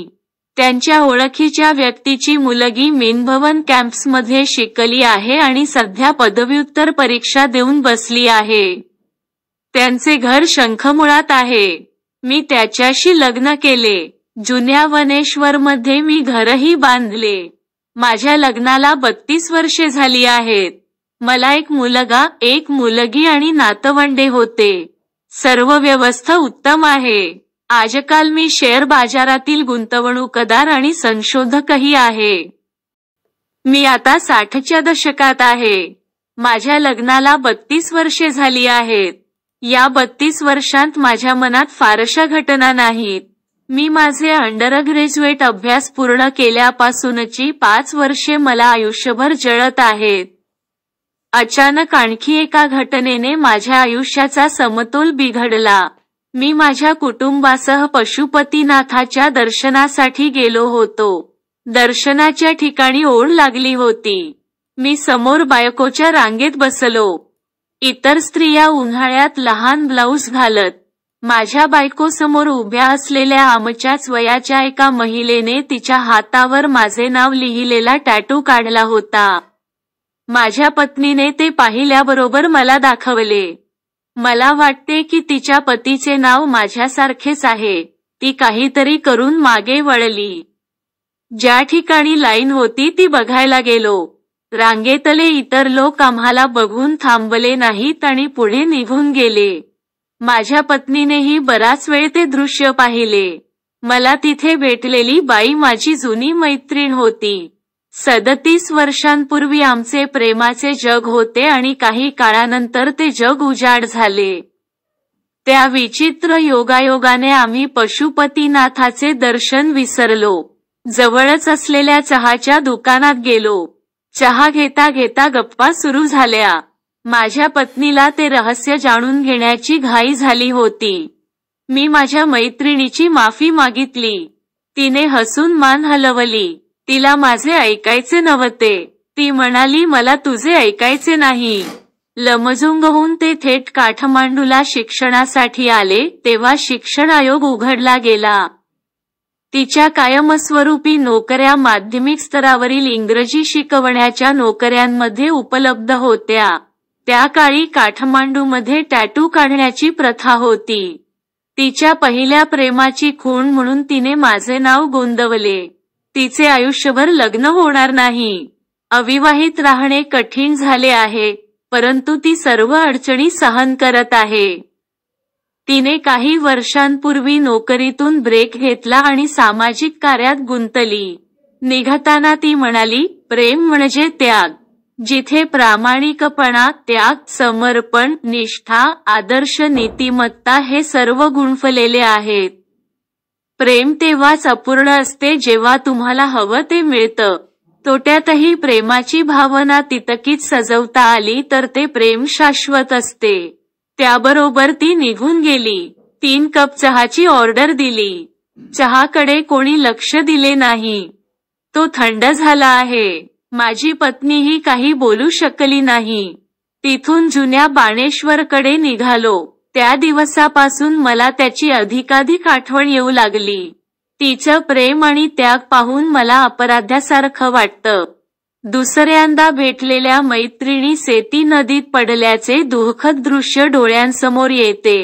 त्यांच्या ओळखीच्या व्यक्तीची मुलगी मेनभवन कॅम्प्समध्ये शिकली आहे आणि सध्या पदव्युत्तर परीक्षा देऊन बसली आहे त्यांचे घर शंखमुळात आहे मी त्याच्याशी लग्न केले जुन्या वनेश्वरमध्ये मी घरही बांधले माझ्या लग्नाला बत्तीस वर्षे झाली आहेत मला एक मुलगा एक मुलगी आणि नातवंडे होते सर्व व्यवस्था उत्तम आहे आजकाल मी शेअर बाजारातील गुंतवणूकदार आणि संशोधकही आहे मी आता साठच्या दशकात आहे माझ्या लग्नाला बत्तीस वर्षे झाली आहेत या बत्तीस वर्षांत माझ्या मनात फारशा घटना नाहीत मी माझे अंडर ग्रॅज्युएट अभ्यास पूर्ण केल्यापासूनची पाच वर्षे मला आयुष्यभर जळत आहेत अचानक आणखी एका घटनेने माझ्या आयुष्याचा समतोल बिघडला मी माझ्या कुटुंबासह पशुपतीनाथाच्या दर्शनासाठी गेलो होतो दर्शनाच्या ठिकाणी ओढ लागली होती मी समोर बायकोच्या रांगेत बसलो इतर स्त्रिया उन्हाळ्यात लहान ब्लाऊज घालत माझ्या बायकोसमोर उभ्या असलेल्या आमच्याच वयाच्या एका महिलेने तिच्या हातावर माझे नाव लिहिलेला टॅटू काढला होता माझ्या पत्नीने ते पाहिल्याबरोबर मला दाखवले मला वाटते की तिच्या पतीचे नाव माझ्यासारखेच आहे ती काहीतरी करून मागे वळली ज्या ठिकाणी लाईन होती ती बघायला गेलो रांगेतले इतर लोक आम्हाला बघून थांबले नाहीत आणि पुढे निघून गेले माझ्या पत्नीनेही बराच वेळ ते दृश्य पाहिले मला तिथे भेटलेली बाई माझी जुनी मैत्रीण होती सदतीस वर्षांपूर्वी आमचे प्रेमाचे जग होते आणि काही काळानंतर ते जग उजाड झाले त्या विचित्र योगायोगाने आम्ही पशुपतीनाथाचे दर्शन विसरलो जवळच असलेल्या चहाच्या दुकानात गेलो चहा घेता घेता गप्पा सुरू झाल्या माझ्या पत्नीला ते रहस्य जाणून घेण्याची घाई झाली होती मी माझ्या मैत्रिणीची माफी मागितली तिने हसून मान हलवली तिला माझे ऐकायचे नव्हते ती म्हणाली मला तुझे ऐकायचे नाही लमजुंगहून ते थेट काठमांडूला शिक्षणासाठी आले तेव्हा शिक्षण आयोग उघडला गेला तिच्या कायमस्वरूपी नोकऱ्या माध्यमिक स्तरावरील इंग्रजी शिकवण्याच्या नोकऱ्यांमध्ये उपलब्ध होत्या त्या काळी काठमांडूमध्ये टॅटू काढण्याची प्रथा होती तिच्या पहिल्या प्रेमाची खूण म्हणून तिने माझे नाव गोंदवले तिचे आयुष्यभर लग्न होणार नाही अविवाहित राहणे कठीण झाले आहे परंतु ती सर्व अडचणी सहन करत आहे तिने काही वर्षांपूर्वी नोकरीतून ब्रेक घेतला आणि सामाजिक कार्यात गुंतली निघताना ती म्हणाली प्रेम म्हणजे त्याग जिथे प्रामाणिकपणा त्याग समर्पण निष्ठा आदर्श नीतिमत्ता हे सर्व गुंफलेले आहेत प्रेम तेव्हाच अपूर्ण असते जेव्हा तुम्हाला हवं ते मिळतं तोट्यातही प्रेमाची भावना तितकीच सजवता आली तर ते प्रेम शाश्वत असते त्याबरोबर ती निघून गेली तीन कप चहाची ऑर्डर दिली चहाकडे कोणी लक्ष दिले नाही तो थंड झाला आहे माझी पत्नीही काही बोलू शकली नाही तिथून जुन्या बाणेश्वरकडे निघालो त्या दिवसापासून मला त्याची अधिकाधिक आठवण येऊ लागली तिचं प्रेम आणि त्याग पाहून मला अपराध्यासारखं वाटतं दुसऱ्यांदा भेटलेल्या मैत्रिणी सेती नदीत पडल्याचे दुःखद दृश्य डोळ्यांसमोर येते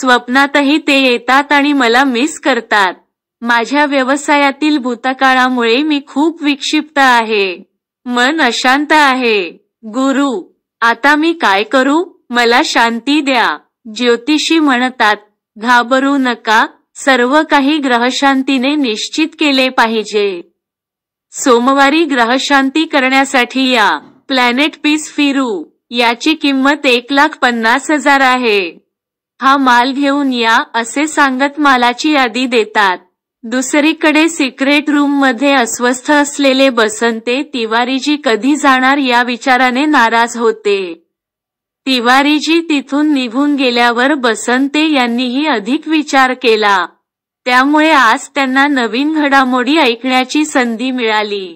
स्वप्नातही ते येतात आणि मला मिस करतात माझ्या व्यवसायातील भूतकाळामुळे मी खूप विक्षिप्त आहे मन अशांत आहे गुरु आता मी काय करू मला शांती द्या ज्योतिषी म्हणतात घाबरू नका सर्व काही ग्रहशांतीने निश्चित केले पाहिजे सोमवारी ग्रहशांती करण्यासाठी या प्लॅनेट पीस फिरू याची किंमत एक लाख पन्नास हजार आहे हा माल घेऊन या असे सांगत मालाची यादी देतात दुसरीकडे सिक्रेट रूम मध्ये अस्वस्थ असलेले बसंते तिवारीजी कधी जाणार या विचाराने नाराज होते तिवारीजी तिथून निघून गेल्यावर बसंते यांनीही अधिक विचार केला त्यामुळे आज त्यांना नवीन घडामोडी ऐकण्याची संधी मिळाली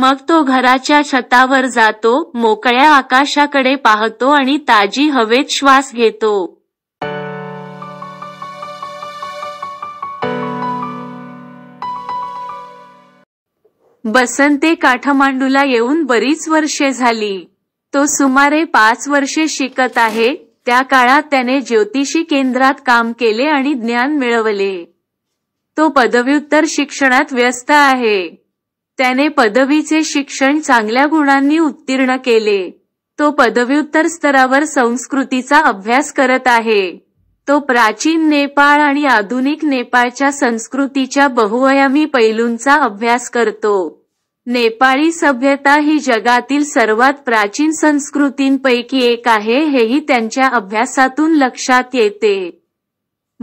मग तो घराच्या छतावर जातो मोकळ्या आकाशाकडे पाहतो आणि ताजी हवेत श्वास घेतो बसंते काठमांडूला येऊन बरीच वर्षे झाली तो सुमारे पाच वर्षे शिकत आहे त्या काळात त्याने ज्योतिषी केंद्रात काम केले आणि ज्ञान मिळवले तो पदव्युत्तर शिक्षणात व्यस्त आहे त्याने पदवीचे शिक्षण चांगल्या गुणांनी उत्तीर्ण केले तो पदव्युत्तर स्तरावर संस्कृतीचा अभ्यास करत आहे तो प्राचीन नेपाळ आणि आधुनिक नेपाळच्या संस्कृतीच्या बहुआयामी पैलूंचा अभ्यास करतो नेपाळी सभ्यता ही जगातील सर्वात प्राचीन संस्कृतींपैकी एक आहे हेही त्यांच्या अभ्यासातून लक्षात येते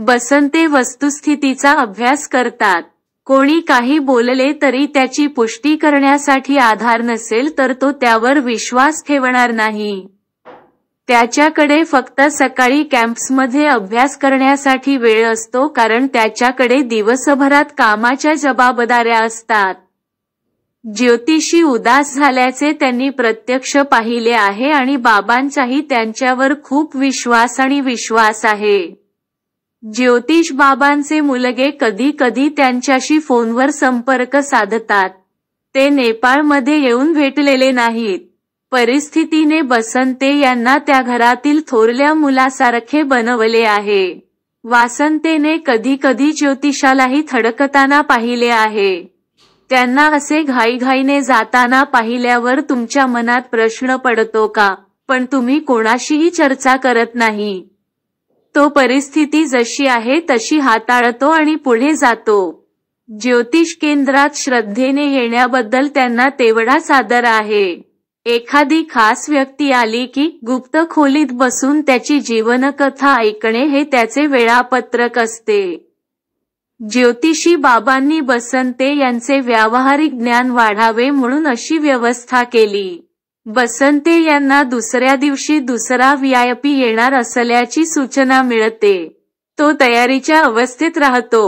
बसंते वस्तुस्थितीचा अभ्यास करतात कोणी काही बोलले तरी त्याची पुष्टी करण्यासाठी आधार नसेल तर तो त्यावर विश्वास ठेवणार नाही त्याच्याकडे फक्त सकाळी कॅम्प्समध्ये अभ्यास करण्यासाठी वेळ असतो कारण त्याच्याकडे दिवसभरात कामाच्या जबाबदाऱ्या असतात ज्योतिषी उदास झाल्याचे त्यांनी प्रत्यक्ष पाहिले आहे आणि बाबांचाही त्यांच्यावर खूप विश्वास आणि विश्वास आहे ज्योतिष बाबांचे मुलगे कधी कधी त्यांच्याशी फोनवर संपर्क साधतात ते नेपाळमध्ये येऊन भेटलेले नाहीत परिस्थितीने बसंते यांना त्या घरातील थोरल्या मुलासारखे बनवले आहे वासंतेने कधी कधी ज्योतिषालाही थडकताना पाहिले आहे त्यांना असे घाईघाईने जाताना पाहिल्यावर तुमच्या मनात प्रश्न पडतो का पण तुम्ही कोणाशीही चर्चा करत नाही तो परिस्थिती जशी आहे तशी हाताळतो आणि पुढे जातो ज्योतिष केंद्रात श्रद्धेने येण्याबद्दल त्यांना तेवढा सादर आहे एखादी खास व्यक्ती आली की गुप्त खोलीत बसून त्याची जीवनकथा ऐकणे हे त्याचे वेळापत्रक असते ज्योतिषी बाबांनी बसंते यांचे व्यावहारिक ज्ञान वाढावे म्हणून अशी व्यवस्था केली बसंते यांना दुसऱ्या दिवशी दुसरा व्हीआयपी येणार असल्याची सूचना मिळते तो तयारीच्या अवस्थेत राहतो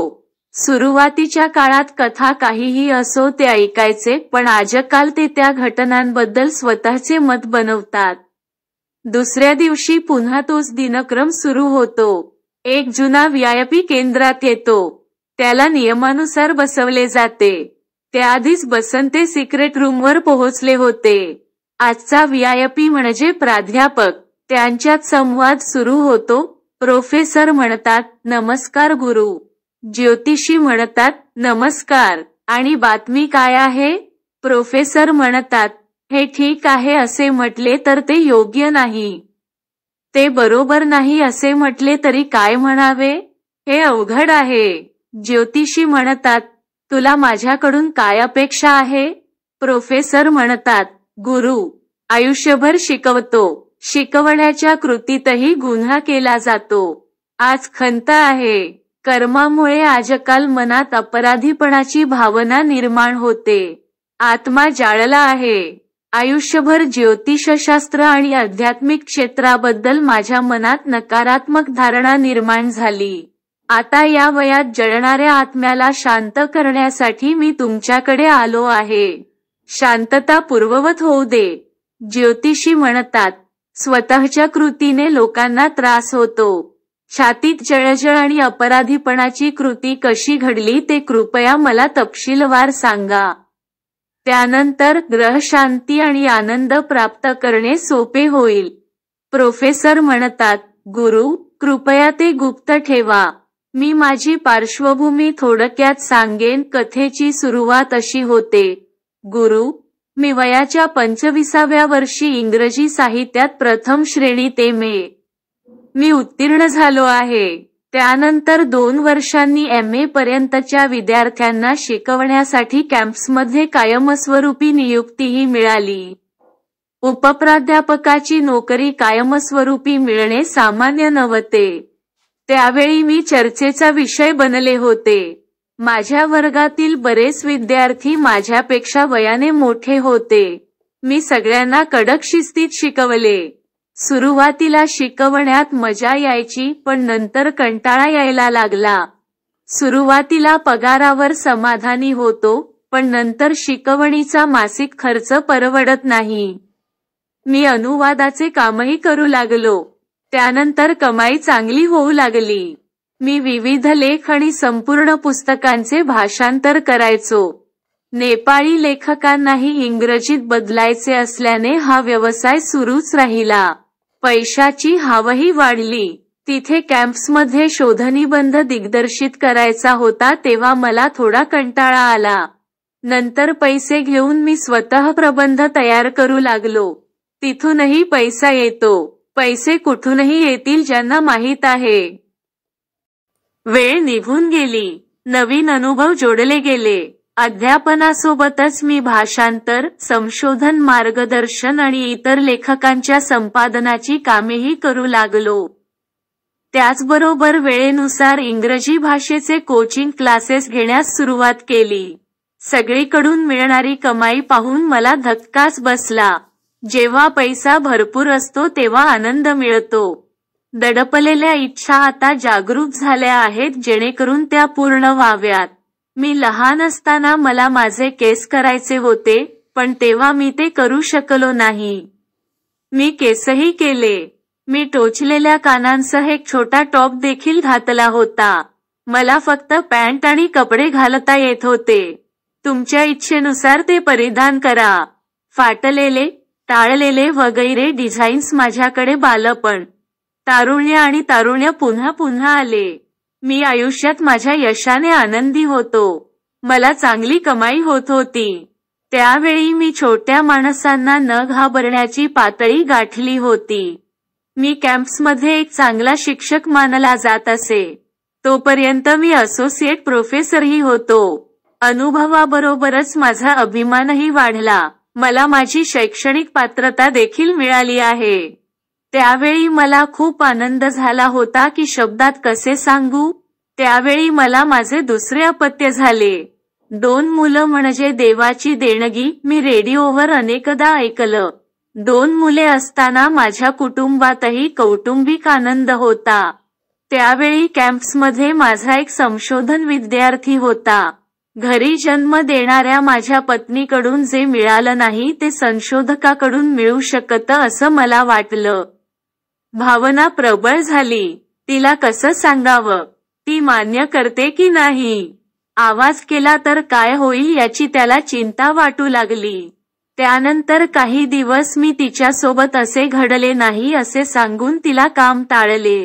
सुरुवातीच्या काळात कथा काहीही असो ते ऐकायचे पण आजकाल ते त्या घटनांबद्दल स्वतःचे मत बनवतात दुसऱ्या दिवशी पुन्हा तोच दिनक्रम सुरू होतो एक जुना व्यायपी केंद्रात येतो त्याला नियमानुसार बसवले जाते त्याआधीच बसंते सिक्रेट रूमवर पोहोचले होते आजचा व्हीआयपी म्हणजे प्राध्यापक त्यांच्यात संवाद सुरू होतो प्रोफेसर म्हणतात नमस्कार गुरु ज्योतिषी म्हणतात नमस्कार आणि बातमी काय आहे प्रोफेसर म्हणतात हे ठीक आहे असे म्हटले तर ते योग्य नाही ते बरोबर नाही असे म्हटले तरी काय म्हणावे हे अवघड आहे ज्योतिषी म्हणतात तुला माझ्याकडून काय अपेक्षा आहे प्रोफेसर म्हणतात गुरु आयुष्यभर शिकवतो शिकवण्याच्या कृतीतही गुन्हा केला जातो आज खंत आहे कर्मामुळे आजकाल मनात अपराधीपणाची भावना निर्माण होते आत्मा जाळला आहे आयुष्यभर ज्योतिषशास्त्र आणि आध्यात्मिक क्षेत्राबद्दल माझ्या मनात नकारात्मक धारणा निर्माण झाली आता या वयात जळणाऱ्या आत्म्याला शांत करण्यासाठी मी तुमच्याकडे आलो आहे शांतता पूर्ववत होऊ दे ज्योतिषी म्हणतात स्वतःच्या कृतीने लोकांना त्रास होतो छातीत जळजळ आणि अपराधीपणाची कृती कशी घडली ते कृपया मला तपशीलवार सांगा त्यानंतर ग्रह शांती आणि आनंद प्राप्त करणे सोपे होईल प्रोफेसर म्हणतात गुरु कृपया ते गुप्त ठेवा मी माझी पार्श्वभूमी थोडक्यात सांगेन कथेची सुरुवात अशी होते गुरु मी वयाच्या पंचविसाव्या वर्षी इंग्रजी साहित्यात प्रथम श्रेणी ते मे मी उत्तीर्ण झालो आहे त्यानंतर दोन वर्षांनी एम ए पर्यंतच्या विद्यार्थ्यांना शिकवण्यासाठी कॅम्प्समध्ये कायमस्वरूपी नियुक्तीही मिळाली उपप्राध्यापकाची नोकरी कायमस्वरूपी मिळणे सामान्य नव्हते त्यावेळी मी चर्चेचा विषय बनले होते माझ्या वर्गातील बरेच विद्यार्थी माझ्यापेक्षा वयाने मोठे होते मी सगळ्यांना कडक शिस्तीत शिकवले सुरुवातीला शिकवण्यात मजा यायची पण नंतर कंटाळा यायला लागला सुरुवातीला पगारावर समाधानी होतो पण नंतर शिकवणीचा मासिक खर्च परवडत नाही मी अनुवादाचे कामही करू लागलो त्यानंतर कमाई चांगली होऊ लागली मी विविध लेख आणि संपूर्ण पुस्तकांचे भाषांतर करायचो नेपाळी लेखकांनाही इंग्रजीत बदलायचे असल्याने हा व्यवसाय सुरूच राहिला पैशाची हावही वाढली तिथे कॅम्प्समध्ये शोधनिबंध दिग्दर्शित करायचा होता तेव्हा मला थोडा कंटाळा आला नंतर पैसे घेऊन मी स्वतः प्रबंध तयार करू लागलो तिथूनही पैसा येतो पैसे कुठूनही येतील ज्यांना माहीत आहे वेळ निघून गेली नवीन अनुभव जोडले गेले अध्यापनासोबतच मी भाषांतर संशोधन मार्गदर्शन आणि इतर लेखकांच्या संपादनाची कामेही करू लागलो त्याचबरोबर वेळेनुसार इंग्रजी भाषेचे कोचिंग क्लासेस घेण्यास सुरुवात केली सगळीकडून मिळणारी कमाई पाहून मला धक्काच बसला जेव्हा पैसा भरपूर असतो तेव्हा आनंद मिळतो दडपलेल्या इच्छा आता जागरूक झाल्या आहेत जेणेकरून त्या पूर्ण व्हाव्यात मी लहान असताना मला माझे केस करायचे होते पण तेव्हा मी ते करू शकलो नाही मी केसही केले मी टोचलेल्या कानांसह एक छोटा टॉप देखील घातला होता मला फक्त पॅन्ट आणि कपडे घालता येत होते तुमच्या इच्छेनुसार ते परिधान करा फाटलेले टाळलेले वगैरे डिझाईन्स माझ्याकडे बालपण तारुण्य आणि तारुण्य पुन्हा पुन्हा आले मी आयुष्यात माझ्या यशाने आनंदी होतो मला चांगली कमाई होत होती त्यावेळी मी छोट्या माणसांना न घाबरण्याची पातळी गाठली होती मी कॅम्प्समध्ये एक चांगला शिक्षक मानला जात असे तोपर्यंत मी असोसिएट प्रोफेसरही होतो अनुभवाबरोबरच माझा अभिमानही वाढला मला माझी शैक्षणिक पात्रता देखील मिळाली आहे त्यावेळी मला खूप आनंद झाला होता की शब्दात कसे सांगू त्यावेळी मला माझे दुसरे अपत्य झाले दोन मुलं म्हणजे देवाची देणगी मी रेडिओवर अनेकदा ऐकलं दोन मुले असताना माझ्या कुटुंबातही कौटुंबिक आनंद होता त्यावेळी कॅम्प्समध्ये माझा एक संशोधन विद्यार्थी होता घरी जन्म देणाऱ्या माझ्या पत्नीकडून जे मिळालं नाही ते संशोधकाकडून मिळू शकत असं मला वाटलं भावना प्रबळ झाली तिला कसं सांगावं ती मान्य करते की नाही आवाज केला तर काय होईल याची त्याला चिंता वाटू लागली त्यानंतर काही दिवस मी तिच्यासोबत असे घडले नाही असे सांगून तिला काम टाळले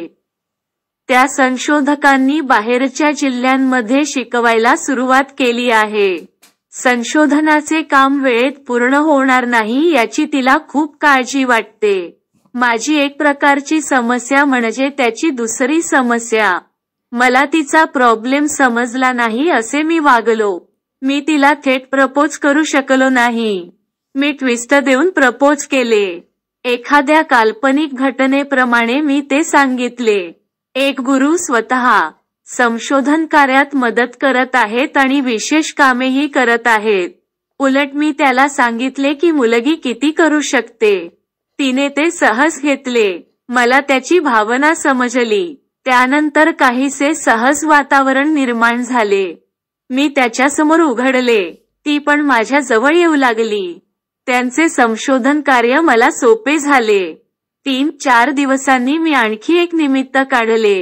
त्या संशोधकांनी बाहेरच्या जिल्ह्यांमध्ये शिकवायला सुरुवात केली आहे संशोधनाचे काम वेळेत पूर्ण होणार नाही याची तिला खूप काळजी वाटते माझी एक प्रकारची समस्या म्हणजे त्याची दुसरी समस्या मला तिचा प्रॉब्लेम समजला नाही असे मी वागलो मी तिला थेट प्रपोज करू शकलो नाही मी ट्विस्ट देऊन प्रपोज केले एखाद्या काल्पनिक घटनेप्रमाणे मी ते सांगितले एक गुरु स्वतः संशोधन कार्यात मदत करत आहेत आणि विशेष कामेही करत आहेत उलट मी त्याला सांगितले की मुलगी किती करू शकते तिने ते सहज घेतले मला त्याची भावना समजली त्यानंतर काहीसे सहज वातावरण निर्माण झाले मी त्याच्यासमोर उघडले ती पण माझ्या जवळ येऊ लागली त्यांचे संशोधन कार्य मला सोपे झाले तीन चार दिवसांनी मी आणखी एक निमित्त काढले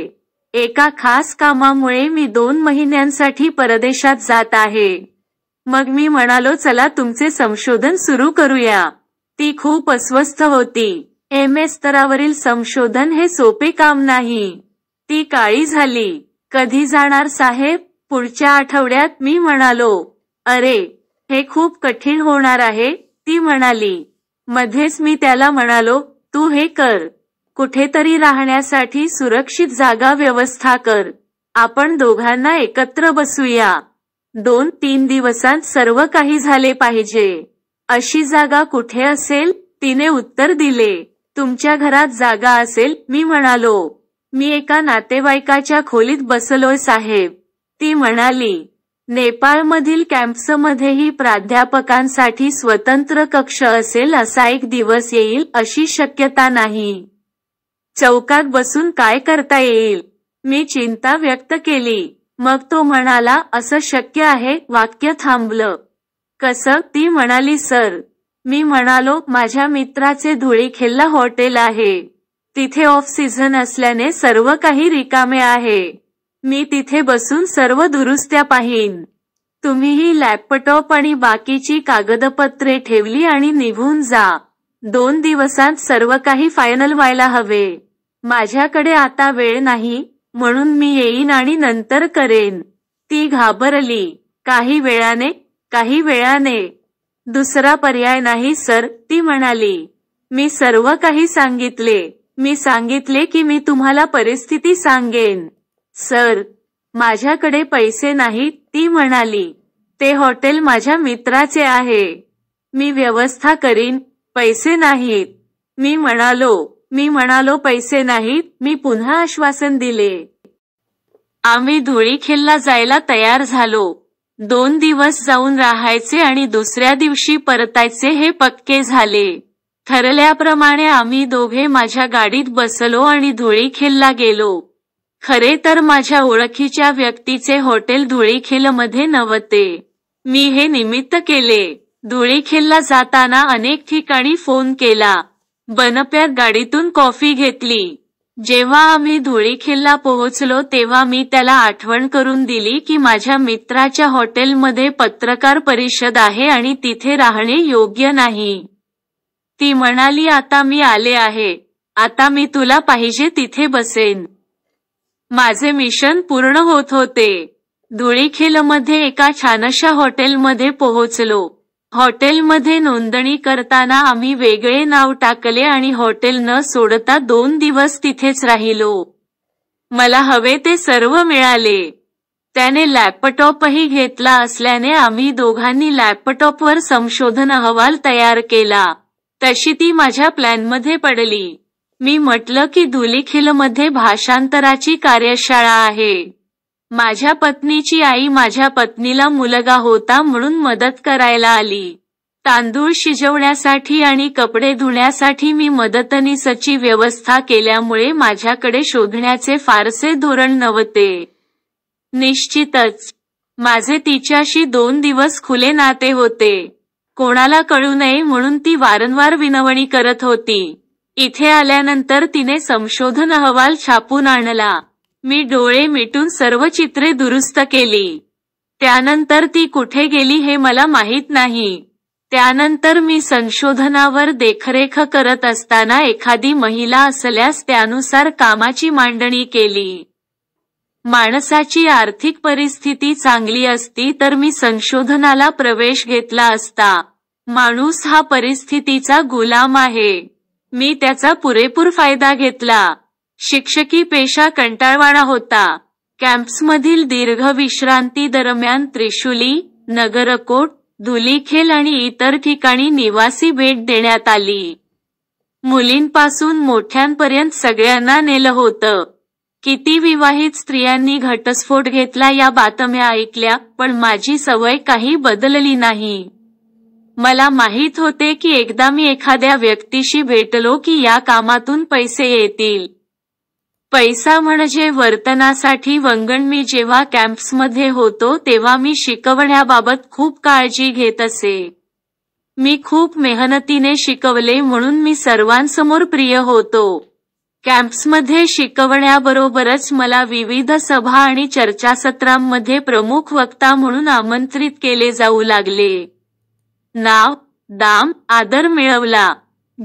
एका खास कामामुळे मी दोन महिन्यांसाठी परदेशात जात आहे मग मी म्हणालो चला तुमचे संशोधन सुरू करूया ती खूप अस्वस्थ होती एम एस स्तरावरील संशोधन हे सोपे काम नाही ती काळी झाली कधी जाणार साहेब पुढच्या आठवड्यात मी म्हणालो अरे हे खूप कठीण होणार आहे ती म्हणाली मध्येच मी त्याला म्हणालो तू हे कर कुठेतरी राहण्यासाठी सुरक्षित जागा व्यवस्था कर आपण दोघांना एकत्र बसूया दोन तीन दिवसांत सर्व काही झाले पाहिजे अशी जागा कुठे असेल तिने उत्तर दिले तुमच्या घरात जागा असेल मी म्हणालो मी एका नातेवाईकाच्या खोलीत बसलोय साहेब ती म्हणाली नेपाळमधील कॅम्प्समध्येही प्राध्यापकांसाठी स्वतंत्र कक्ष असेल असा एक दिवस येईल अशी शक्यता नाही चौकात बसून काय करता येईल मी चिंता व्यक्त केली मग तो म्हणाला असं शक्य आहे वाक्य थांबलं कसं ती म्हणाली सर मी म्हणालो माझ्या मित्राचे धुळीखेल्ला हॉटेल आहे तिथे ऑफ सीझन असल्याने सर्व काही रिकामे आहे मी तिथे बसून सर्व दुरुस्त्या पाहीन तुम्हीही लॅपटॉप आणि बाकीची कागदपत्रे ठेवली आणि निघून जा दोन दिवसांत सर्व काही फायनल व्हायला हवे माझ्याकडे आता वेळ नाही म्हणून मी येईन आणि नंतर करेन ती घाबरली काही वेळाने काही वेळाने दुसरा पर्याय नाही सर ती म्हणाली मी सर्व काही सांगितले मी सांगितले की मी तुम्हाला परिस्थिती सांगेन सर माझ्याकडे पैसे नाहीत ती म्हणाली ते हॉटेल माझ्या मित्राचे आहे मी व्यवस्था करीन पैसे नाहीत मी म्हणालो मी म्हणालो पैसे नाहीत मी पुन्हा आश्वासन दिले आम्ही धुळीखेलला जायला तयार झालो दोन दिवस जाऊन राहायचे आणि दुसऱ्या दिवशी परतायचे हे पक्के झाले ठरल्याप्रमाणे आम्ही दोघे माझ्या गाडीत बसलो आणि धुळीखेलला गेलो खरे तर माझ्या ओळखीच्या व्यक्तीचे हॉटेल मध्ये नव्हते मी हे निमित्त केले धुळीखेलला जाताना अनेक ठिकाणी फोन केला बनप्यात गाडीतून कॉफी घेतली जेव्हा आम्ही धुळीखेलला पोहोचलो तेव्हा मी त्याला आठवण करून दिली की माझ्या मित्राच्या हॉटेलमध्ये पत्रकार परिषद आहे आणि तिथे राहणे योग्य नाही ती म्हणाली आता मी आले आहे आता मी तुला पाहिजे तिथे बसेन माझे मिशन पूर्ण होत होते मध्ये एका छानशा हॉटेलमध्ये पोहोचलो हॉटेलमध्ये नोंदणी करताना आम्ही वेगळे नाव टाकले आणि हॉटेल न सोडता दोन दिवस तिथेच राहिलो मला हवे ते सर्व मिळाले त्याने लॅपटॉपही घेतला असल्याने आम्ही दोघांनी लॅपटॉपवर संशोधन अहवाल तयार केला तशी ती माझ्या प्लॅनमध्ये पडली मी म्हटलं की मध्ये भाषांतराची कार्यशाळा आहे माझ्या पत्नीची आई माझ्या पत्नीला मुलगा होता म्हणून मदत करायला आली तांदूळ शिजवण्यासाठी आणि कपडे धुण्यासाठी मी मदतनीसची व्यवस्था केल्यामुळे माझ्याकडे शोधण्याचे फारसे धोरण नव्हते निश्चितच माझे तिच्याशी दोन दिवस खुले नाते होते कोणाला कळू नये म्हणून ती वारंवार विनवणी करत होती इथे आल्यानंतर तिने संशोधन अहवाल छापून आणला मी डोळे मिटून सर्व चित्रे दुरुस्त केली त्यानंतर ती कुठे गेली हे मला माहीत नाही त्यानंतर मी संशोधनावर देखरेख करत असताना एखादी महिला असल्यास त्यानुसार कामाची मांडणी केली माणसाची आर्थिक परिस्थिती चांगली असती तर मी संशोधनाला प्रवेश घेतला असता माणूस हा परिस्थितीचा गुलाम आहे मी त्याचा पुरेपूर फायदा घेतला शिक्षकी पेशा कंटाळवाणा होता कॅम्प्समधील दीर्घ विश्रांती दरम्यान त्रिशुली नगरकोट धुलीखेल आणि इतर ठिकाणी निवासी भेट देण्यात आली मुलींपासून मोठ्यांपर्यंत सगळ्यांना नेलं होतं किती विवाहित स्त्रियांनी घटस्फोट घेतला या बातम्या ऐकल्या पण माझी सवय काही बदलली नाही मला माहीत होते की एकदा मी एखाद्या व्यक्तीशी भेटलो की या कामातून पैसे येतील पैसा म्हणजे वर्तनासाठी वंगण मी जेव्हा कॅम्प्समध्ये होतो तेव्हा मी शिकवण्याबाबत खूप काळजी घेत असे मी खूप मेहनतीने शिकवले म्हणून मी सर्वांसमोर प्रिय होतो कॅम्प्समध्ये शिकवण्याबरोबरच मला विविध सभा आणि चर्चासत्रांमध्ये प्रमुख वक्ता म्हणून आमंत्रित केले जाऊ लागले नाव दाम आदर मिळवला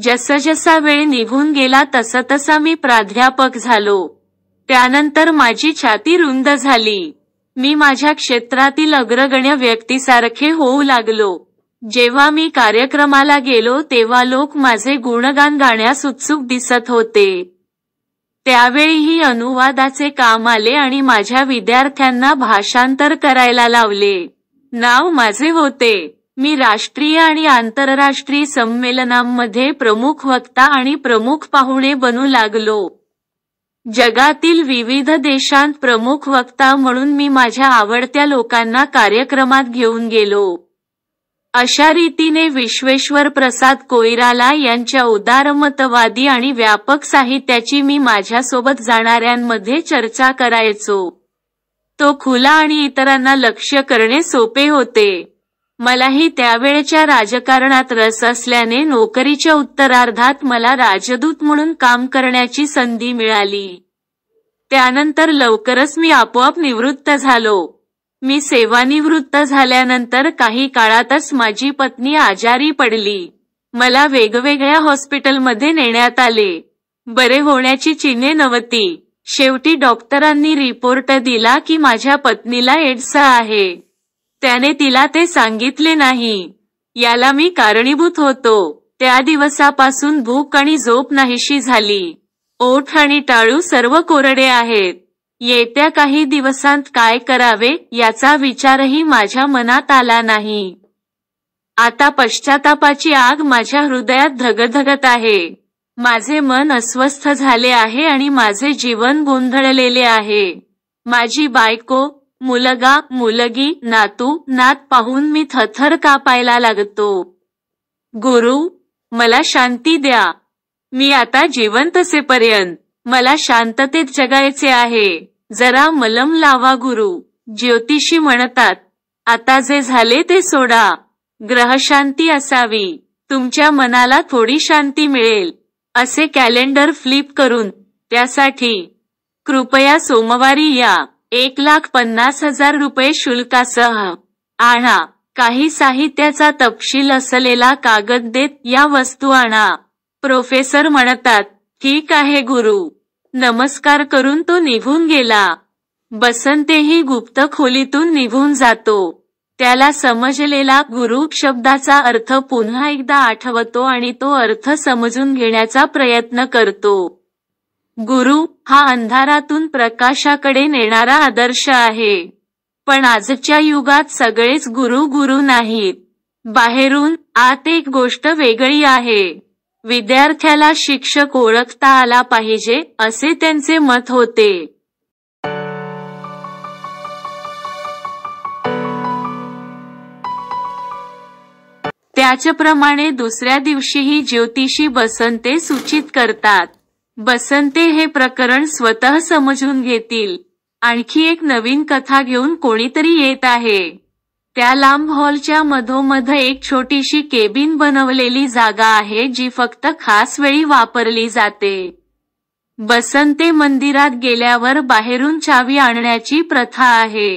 जसा वेळ निघून गेला तसा तसा मी प्राध्यापक झालो त्यानंतर माझी छाती रुंद झाली मी माझ्या क्षेत्रातील अग्रगण्य व्यक्तीसारखे होऊ लागलो जेव्हा मी कार्यक्रमाला गेलो तेव्हा लोक माझे गुणगान गाण्यास उत्सुक दिसत होते त्यावेळीही अनुवादाचे काम आले आणि माझ्या विद्यार्थ्यांना भाषांतर करायला लावले नाव माझे होते मी राष्ट्रीय आणि आंतरराष्ट्रीय संमेलनांमध्ये प्रमुख वक्ता आणि प्रमुख पाहुणे बनू लागलो जगातील विविध देशांत प्रमुख वक्ता म्हणून मी माझ्या आवडत्या लोकांना कार्यक्रमात घेऊन गेलो अशा रीतीने विश्वेश्वर प्रसाद कोयराला यांच्या उदारमतवादी आणि व्यापक साहित्याची मी माझ्यासोबत जाणाऱ्यांमध्ये चर्चा करायचो तो खुला आणि इतरांना लक्ष करणे सोपे होते मलाही त्यावेळच्या राजकारणात रस असल्याने नोकरीच्या उत्तरार्धात मला राजदूत म्हणून काम करण्याची संधी मिळाली त्यानंतर लवकरच मी आपोआप निवृत्त झालो मी सेवानिवृत्त झाल्यानंतर काही काळातच माझी पत्नी आजारी पडली मला वेगवेगळ्या हॉस्पिटलमध्ये नेण्यात आले बरे होण्याची चिन्हे नव्हती शेवटी डॉक्टरांनी रिपोर्ट दिला की माझ्या पत्नीला एड्स आहे त्याने तिला ते सांगितले नाही याला मी कारणीभूत होतो त्या दिवसापासून भूक आणि झोप नाहीशी झाली ओठ आणि टाळू सर्व कोरडे आहेत येत्या काही दिवसांत काय करावे याचा विचारही माझ्या मनात आला नाही आता पश्चातापाची आग माझ्या हृदयात धगधगत आहे माझे मन अस्वस्थ झाले आहे आणि माझे जीवन गोंधळलेले आहे माझी बायको मुलगा मुलगी नातू नात पाहून मी थथर कापायला लागतो गुरु मला शांती द्या मी आता जिवंत पर्यंत मला शांततेत जगायचे आहे जरा मलम लावा गुरु ज्योतिषी म्हणतात आता जे झाले ते सोडा ग्रहशांती असावी तुमच्या मनाला थोडी शांती मिळेल असे कॅलेंडर फ्लिप करून त्यासाठी कृपया सोमवारी या एक लाख पन्नास हजार रुपये शुल्कासह आणा काही साहित्याचा तपशील असलेला कागद देत या वस्तू आणा प्रोफेसर म्हणतात ठीक आहे गुरु नमस्कार करून तो निघून गेला बसंतेही गुप्त खोलीतून निघून जातो त्याला समजलेला गुरु शब्दाचा अर्थ पुन्हा एकदा आठवतो आणि तो अर्थ समजून घेण्याचा प्रयत्न करतो गुरु हा अंधारातून प्रकाशाकडे नेणारा आदर्श आहे पण आजच्या युगात सगळेच गुरु गुरु नाहीत बाहेरून आत एक गोष्ट वेगळी आहे विद्यार्थ्याला शिक्षक ओळखता आला पाहिजे असे त्यांचे मत होते त्याच्याप्रमाणे दुसऱ्या दिवशीही ज्योतिषी बसंते सूचित करतात बसंते हे प्रकरण स्वतः समजून घेतील आणखी एक नवीन कथा घेऊन कोणीतरी येत आहे त्या लांब हॉलच्या मधोमध एक छोटीशी केबिन बनवलेली जागा आहे जी फक्त खास वेळी वापरली जाते बसंते मंदिरात गेल्यावर बाहेरून चावी आणण्याची प्रथा आहे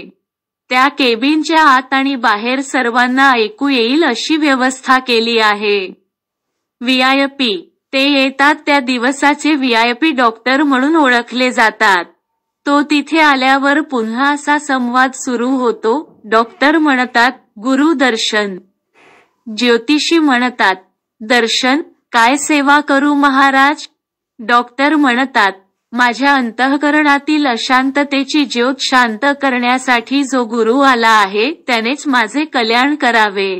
त्या केबिनच्या आत आणि बाहेर सर्वांना ऐकू येईल अशी व्यवस्था केली आहे व्हीआयपी ते येतात त्या दिवसाचे व्हीआयपी डॉक्टर म्हणून ओळखले जातात तो तिथे आल्यावर पुन्हा असा संवाद सुरू होतो डॉक्टर म्हणतात गुरु दर्शन ज्योतिषी म्हणतात दर्शन काय सेवा करू महाराज डॉक्टर म्हणतात माझ्या अंतःकरणातील अशांततेची ज्योत शांत करण्यासाठी जो गुरु आला आहे त्यानेच माझे कल्याण करावे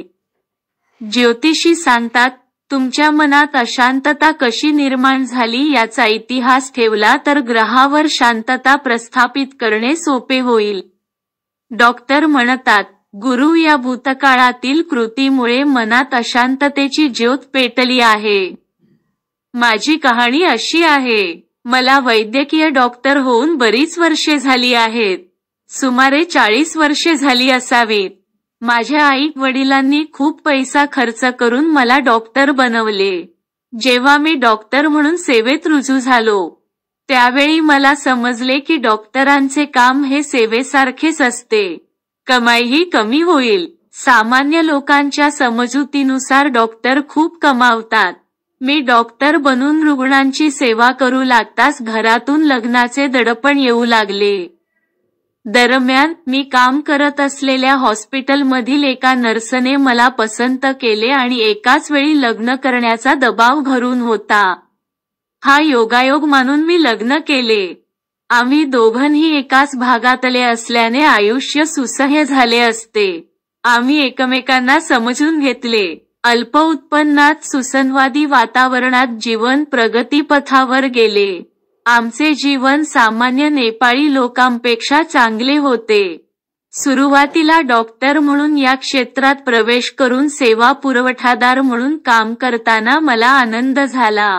ज्योतिषी सांगतात तुमच्या मनात अशांतता कशी निर्माण झाली याचा इतिहास ठेवला तर ग्रहावर शांतता प्रस्थापित करणे सोपे होईल डॉक्टर म्हणतात गुरु या भूतकाळातील कृतीमुळे मनात अशांततेची ज्योत पेटली आहे माझी कहाणी अशी आहे मला वैद्यकीय डॉक्टर होऊन बरीच वर्षे झाली आहेत सुमारे चाळीस वर्षे झाली असावीत माझ्या आई वडिलांनी खूप पैसा खर्च करून मला डॉक्टर बनवले जेव्हा मी डॉक्टर म्हणून सेवेत रुजू झालो त्यावेळी मला समजले की डॉक्टरांचे काम हे सेवेसारखेच असते कमाईही कमी होईल सामान्य लोकांच्या समजुतीनुसार डॉक्टर खूप कमावतात मी डॉक्टर बनून रुग्णांची सेवा करू लागताच घरातून लग्नाचे दडपण येऊ लागले दरम्यान मी काम करत असलेल्या हॉस्पिटलमधील एका नर्सने मला पसंत केले आणि एकाच वेळी लग्न करण्याचा दबाव घरून होता हा योगायोग मानून मी लग्न केले आम्ही दोघंही एकाच भागातले असल्याने आयुष्य सुसह्य झाले असते आम्ही एकमेकांना समजून घेतले अल्प उत्पन्नात सुसंवादी वातावरणात जीवन प्रगतीपथावर गेले आमचे जीवन सामान्य नेपाळी लोकांपेक्षा चांगले होते सुरुवातीला डॉक्टर म्हणून या क्षेत्रात प्रवेश करून सेवा पुरवठादार म्हणून काम करताना मला आनंद झाला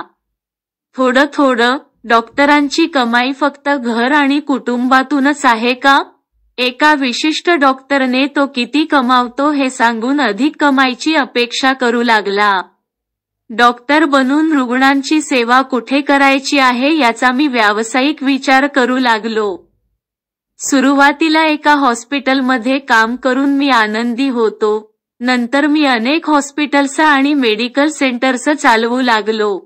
थोडं थोडं डॉक्टरांची कमाई फक्त घर आणि कुटुंबातूनच आहे का एका विशिष्ट डॉक्टरने तो किती कमावतो हे सांगून अधिक कमाईची अपेक्षा करू लागला डॉक्टर बनून रुग्णांची सेवा कुठे करायची आहे याचा मी व्यावसायिक विचार करू लागलो सुरुवातीला एका हॉस्पिटलमध्ये काम करून मी आनंदी होतो नंतर मी अनेक हॉस्पिटल्स आणि मेडिकल सेंटर्स चालवू लागलो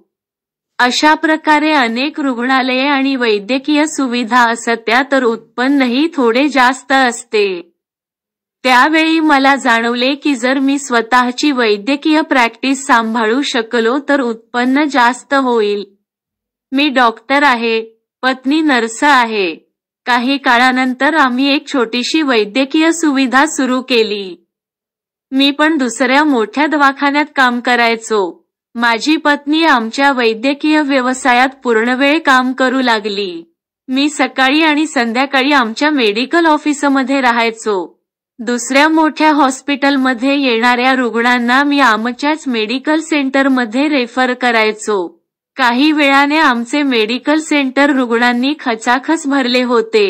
अशा प्रकारे अनेक रुग्णालये आणि वैद्यकीय सुविधा असत्या तर उत्पन्नही थोडे जास्त असते त्यावेळी मला जाणवले की जर मी स्वतःची वैद्यकीय प्रॅक्टिस सांभाळू शकलो तर उत्पन्न जास्त होईल मी डॉक्टर आहे पत्नी नर्स आहे काही काळानंतर आम्ही एक छोटीशी वैद्यकीय सुविधा सुरू केली मी पण दुसऱ्या मोठ्या दवाखान्यात काम करायचो माझी पत्नी आमच्या वैद्यकीय व्यवसायात पूर्णवेळ काम करू लागली मी सकाळी आणि संध्याकाळी आमच्या मेडिकल ऑफिसमध्ये राहायचो दुसऱ्या मोठ्या हॉस्पिटलमध्ये येणाऱ्या रुग्णांना मी आमच्याच मेडिकल सेंटरमध्ये रेफर करायचो काही वेळाने आमचे मेडिकल सेंटर रुग्णांनी खचाखच भरले होते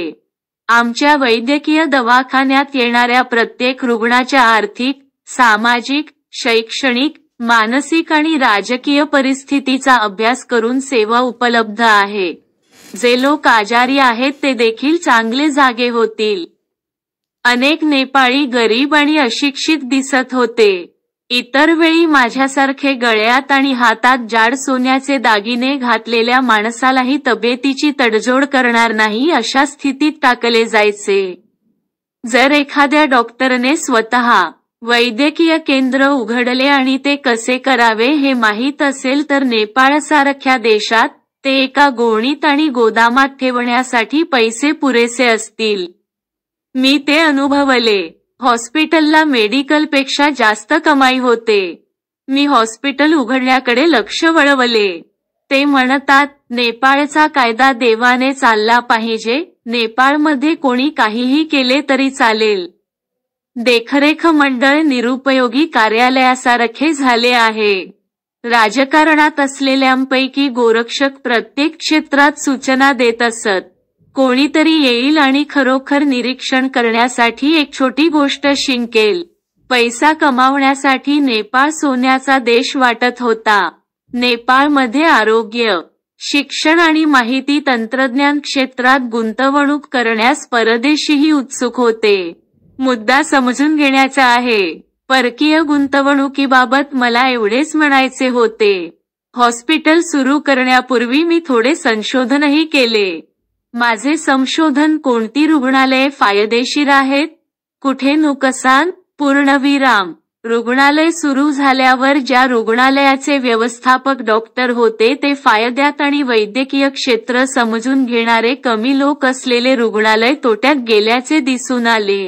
आमच्या वैद्यकीय दवाखान्यात येणाऱ्या प्रत्येक रुग्णाच्या आर्थिक सामाजिक शैक्षणिक मानसिक आणि राजकीय परिस्थितीचा अभ्यास करून सेवा उपलब्ध आहे जे लोक आजारी आहेत ते देखील चांगले जागे होतील अनेक नेपाळी गरीब आणि अशिक्षित दिसत होते इतर वेळी माझ्यासारखे गळ्यात आणि हातात जाड सोन्याचे दागिने घातलेल्या माणसालाही तब्येतीची तडजोड करणार नाही अशा स्थितीत टाकले जायचे जर एखाद्या डॉक्टरने स्वतः वैद्यकीय केंद्र उघडले आणि ते कसे करावे हे माहीत असेल तर नेपाळसारख्या देशात ते एका गोणीत आणि गोदामात ठेवण्यासाठी पैसे पुरेसे असतील मी ते अनुभवले हॉस्पिटलला मेडिकल पेक्षा जास्त कमाई होते मी हॉस्पिटल उघडण्याकडे लक्ष वळवले ते म्हणतात नेपाळचा कायदा देवाने चालला पाहिजे नेपाळमध्ये कोणी काहीही केले तरी चालेल देखरेख मंडळ निरुपयोगी कार्यालयासारखे झाले आहे राजकारणात असलेल्यांपैकी गोरक्षक प्रत्येक क्षेत्रात सूचना देत असत कोणीतरी येईल आणि खरोखर निरीक्षण करण्यासाठी एक छोटी गोष्ट शिंकेल पैसा कमावण्यासाठी नेपाळ सोन्याचा देश वाटत होता नेपाळमध्ये आरोग्य शिक्षण आणि माहिती तंत्रज्ञान क्षेत्रात गुंतवणूक करण्यास परदेशीही उत्सुक होते मुद्दा समजून घेण्याचा आहे परकीय गुंतवणुकीबाबत मला एवढेच म्हणायचे होते हॉस्पिटल सुरू करण्यापूर्वी मी थोडे संशोधनही केले माझे संशोधन कोणती रुग्णालये फायदेशीर आहेत कुठे नुकसान पूर्णविराम रुग्णालय सुरू झाल्यावर ज्या रुग्णालयाचे व्यवस्थापक डॉक्टर होते ते फायद्यात आणि वैद्यकीय क्षेत्र समजून घेणारे कमी लोक असलेले रुग्णालय तोट्यात गेल्याचे दिसून आले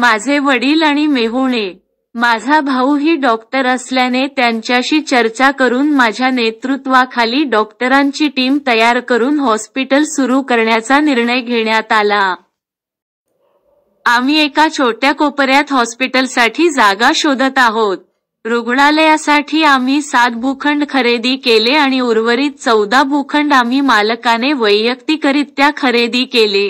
माझे वडील आणि मेहुणे माझा भाऊही डॉक्टर असल्याने त्यांच्याशी चर्चा करून माझ्या नेतृत्वाखाली डॉक्टरांची टीम तयार करून हॉस्पिटल सुरू करण्याचा निर्णय घेण्यात आला आम्ही एका छोट्या कोपऱ्यात हॉस्पिटलसाठी जागा शोधत आहोत रुग्णालयासाठी आम्ही सात भूखंड खरेदी केले आणि उर्वरित चौदा भूखंड आम्ही मालकाने वैयक्तिकरित्या खरेदी केले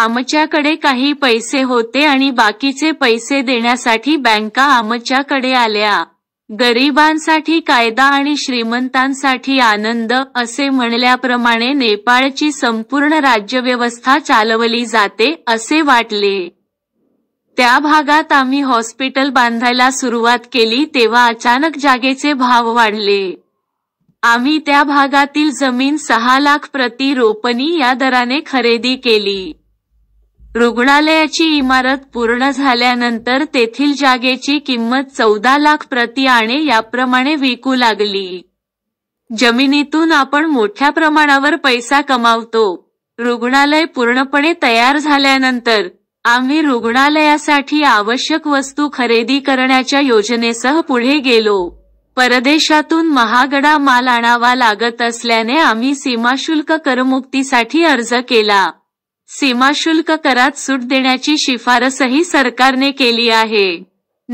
आमच्याकडे काही पैसे होते आणि बाकीचे पैसे देण्यासाठी बँका आमच्याकडे आल्या गरिबांसाठी कायदा आणि श्रीमंतांसाठी आनंद असे म्हणल्याप्रमाणे नेपाळची संपूर्ण राज्यव्यवस्था चालवली जाते असे वाटले त्या भागात आम्ही हॉस्पिटल बांधायला सुरुवात केली तेव्हा अचानक जागेचे भाव वाढले आम्ही त्या भागातील जमीन सहा लाख प्रति रोपणी या दराने खरेदी केली रुग्णालयाची इमारत पूर्ण झाल्यानंतर तेथील जागेची किंमत चौदा लाख प्रति आणि याप्रमाणे विकू लागली जमिनीतून आपण मोठ्या प्रमाणावर पैसा कमावतो रुग्णालय पूर्णपणे तयार झाल्यानंतर आम्ही रुग्णालयासाठी आवश्यक वस्तू खरेदी करण्याच्या योजनेसह पुढे गेलो परदेशातून महागडा माल आणावा लागत असल्याने आम्ही सीमाशुल्क करमुक्तीसाठी अर्ज केला सीमाशुल्क करात सूट देण्याची शिफारसही सरकारने केली आहे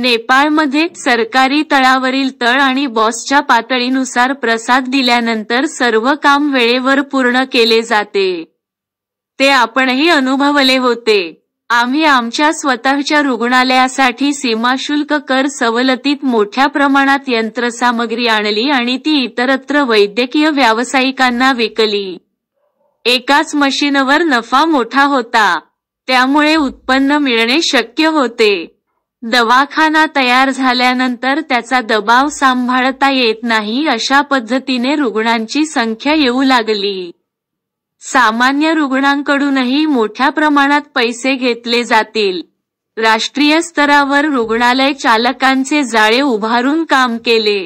नेपाळमध्ये सरकारी तळावरील तळ आणि बॉसच्या पातळीनुसार प्रसाद दिल्यानंतर सर्व काम वेळेवर पूर्ण केले जाते ते आपणही अनुभवले होते आम्ही आमच्या स्वतःच्या रुग्णालयासाठी सीमाशुल्क कर सवलतीत मोठ्या प्रमाणात यंत्रसामग्री आणली आणि ती इतरत्र वैद्यकीय व्यावसायिकांना विकली एकाच मशीनवर नफा मोठा होता त्यामुळे उत्पन्न मिळणे शक्य होते दवाखाना तयार झाल्यानंतर त्याचा दबाव सांभाळता येत नाही अशा पद्धतीने रुग्णांची संख्या येऊ लागली सामान्य रुग्णांकडूनही मोठ्या प्रमाणात पैसे घेतले जातील राष्ट्रीय स्तरावर रुग्णालय चालकांचे जाळे उभारून काम केले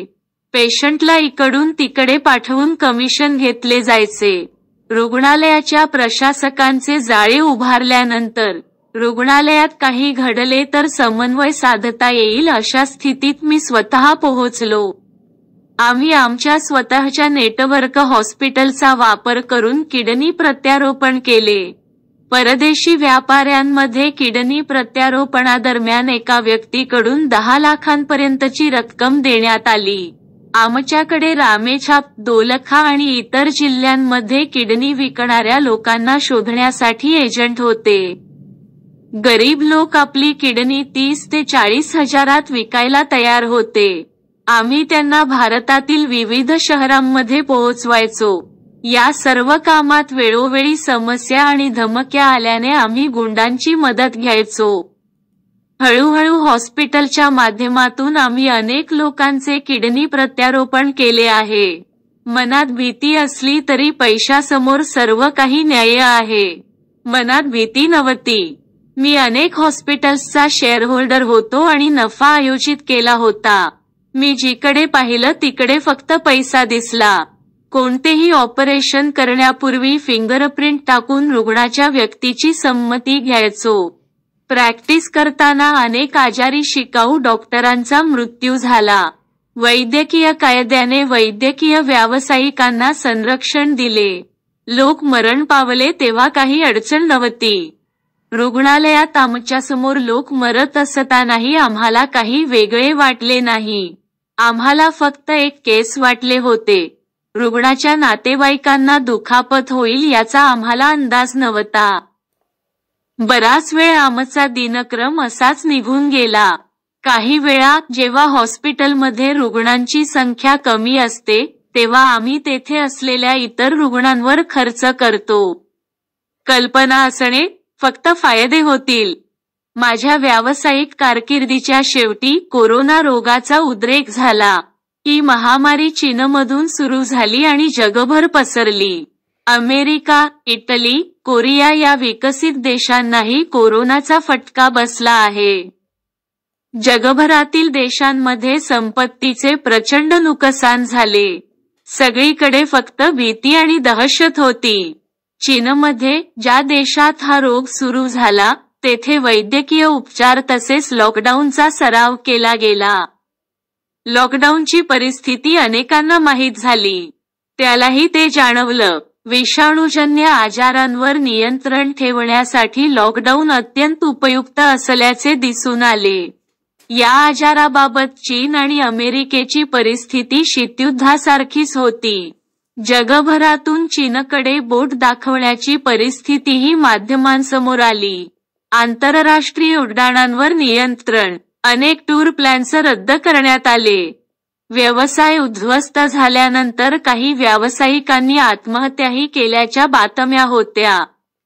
पेशंटला इकडून तिकडे पाठवून कमिशन घेतले जायचे रुग्णालयाच्या प्रशासकांचे जाळे उभारल्यानंतर रुग्णालयात काही घडले तर समन्वय साधता येईल अशा स्थितीत मी स्वतः पोहोचलो आम्ही आमच्या स्वतःच्या नेटवर्क हॉस्पिटलचा वापर करून किडनी प्रत्यारोपण केले परदेशी व्यापाऱ्यांमध्ये किडनी प्रत्यारोपणादरम्यान एका व्यक्तीकडून दहा लाखांपर्यंतची रक्कम देण्यात आली आमच्याकडे रामेछाप दोलखा आणि इतर जिल्ह्यांमध्ये किडनी विकणाऱ्या लोकांना शोधण्यासाठी एजंट होते गरीब लोक आपली किडनी तीस ते चाळीस हजारात विकायला तयार होते आम्ही त्यांना भारतातील विविध शहरांमध्ये पोहोचवायचो या सर्व कामात वेळोवेळी समस्या आणि धमक्या आल्याने आम्ही गुंडांची मदत घ्यायचो हळूहळू हॉस्पिटलच्या माध्यमातून आम्ही अनेक लोकांचे किडनी प्रत्यारोपण केले आहे मनात भीती असली तरी पैशासमोर सर्व काही न्याय आहे मनात भीती नव्हती मी अनेक हॉस्पिटल्सचा शेअरहोल्डर होतो आणि नफा आयोजित केला होता मी जिकडे पाहिलं तिकडे फक्त पैसा दिसला कोणतेही ऑपरेशन करण्यापूर्वी फिंगरप्रिंट टाकून रुग्णाच्या व्यक्तीची संमती घ्यायचो प्रॅक्टिस करताना अनेक आजारी शिकाऊ डॉक्टरांचा मृत्यू झाला वैद्यकीय कायद्याने वैद्यकीय व्यावसायिकांना संरक्षण दिले लोक मरण पावले तेव्हा काही अडचण नव्हती रुग्णालयात आमच्या समोर लोक मरत असतानाही आम्हाला काही वेगळे वाटले नाही आम्हाला फक्त एक केस वाटले होते रुग्णाच्या नातेवाईकांना दुखापत होईल याचा आम्हाला अंदाज नव्हता बराच वेळ आमचा दिनक्रम असाच निघून गेला काही वेळा जेव्हा हॉस्पिटलमध्ये रुग्णांची संख्या कमी असते तेव्हा आम्ही तेथे असलेल्या इतर रुग्णांवर खर्च करतो कल्पना असणे फक्त फायदे होतील माझ्या व्यावसायिक कारकिर्दीच्या शेवटी कोरोना रोगाचा उद्रेक झाला ही महामारी चीनमधून सुरू झाली आणि जगभर पसरली अमेरिका इटली कोरिया या विकसित देशांनाही कोरोनाचा फटका बसला आहे जगभरातील देशांमध्ये संपत्तीचे प्रचंड नुकसान झाले सगळीकडे फक्त भीती आणि दहशत होती चीनमध्ये ज्या देशात हा रोग सुरू झाला तेथे वैद्यकीय उपचार तसेच लॉकडाऊनचा सराव केला गेला लॉकडाऊनची परिस्थिती अनेकांना माहीत झाली त्यालाही ते जाणवलं विषाणूजन्य आजारांवर नियंत्रण ठेवण्यासाठी लॉकडाऊन अत्यंत उपयुक्त असल्याचे दिसून आले या आजाराबाबत चीन आणि अमेरिकेची परिस्थिती शीतयुद्धासारखीच होती जगभरातून चीनकडे बोट दाखवण्याची परिस्थितीही माध्यमांसमोर आली आंतरराष्ट्रीय उड्डाणांवर नियंत्रण अनेक टूर प्लॅनचं रद्द करण्यात आले व्यवसाय उद्ध्वस्त झाल्यानंतर काही व्यावसायिकांनी आत्महत्याही केल्याच्या बातम्या होत्या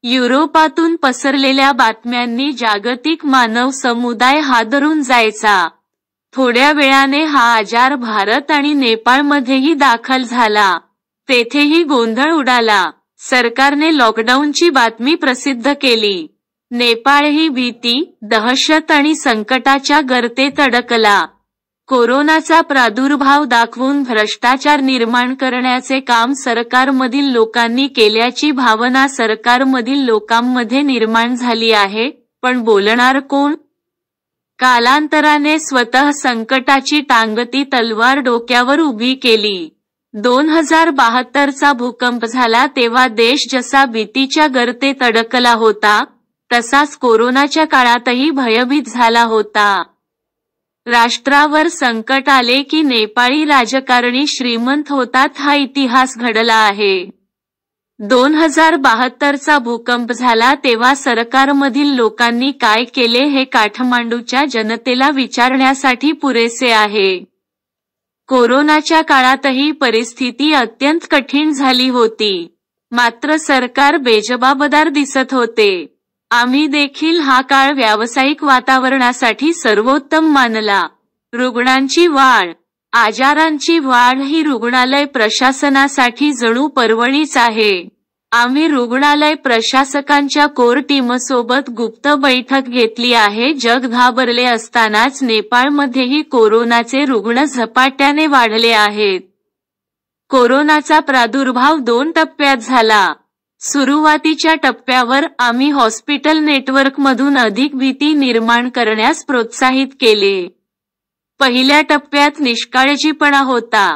युरोपातून पसरलेल्या बातम्यांनी जागतिक मानव समुदाय हादरून जायचा थोड्या वेळाने हा आजार भारत आणि नेपाळमध्येही दाखल झाला तेथेही गोंधळ उडाला सरकारने लॉकडाऊनची बातमी प्रसिद्ध केली नेपाळ ही भीती दहशत आणि संकटाच्या गर्तेत अडकला कोरोनाचा प्रादुर्भाव दाखवून भ्रष्टाचार निर्माण करण्याचे काम सरकारमधील लोकांनी केल्याची भावना सरकारमधील लोकांमध्ये निर्माण झाली आहे पण बोलणार कोण कालांतराने स्वतः संकटाची टांगती तलवार डोक्यावर उभी केली दोन हजार बहात्तरचा भूकंप झाला तेव्हा देश जसा भीतीच्या गर्तेत अडकला होता तसाच कोरोनाच्या काळातही भयभीत झाला होता राष्ट्रावर संकट आले की नेपाळी राजकारणी श्रीमंत होतात हा इतिहास घडला आहे दोन हजार बहात्तरचा भूकंप झाला तेव्हा सरकारमधील लोकांनी काय केले हे काठमांडूच्या जनतेला विचारण्यासाठी पुरेसे आहे कोरोनाच्या काळातही परिस्थिती अत्यंत कठीण झाली होती मात्र सरकार बेजबाबदार दिसत होते आम्ही देखील हा काळ व्यावसायिक वातावरणासाठी सर्वोत्तम मानला रुग्णांची वाढ आजारांची वाढ ही रुग्णालय प्रशासनासाठी जणू परवणीच आहे आम्ही रुग्णालय प्रशासकांच्या कोर सोबत गुप्त बैठक घेतली आहे जग घाबरले असतानाच नेपाळमध्येही कोरोनाचे रुग्ण झपाट्याने वाढले आहेत कोरोनाचा प्रादुर्भाव दोन टप्प्यात झाला सुरुवातीच्या टप्प्यावर आम्ही हॉस्पिटल नेटवर्कमधून अधिक भीती निर्माण करण्यास प्रोत्साहित केले पहिल्या टप्प्यात निष्काळजीपणा होता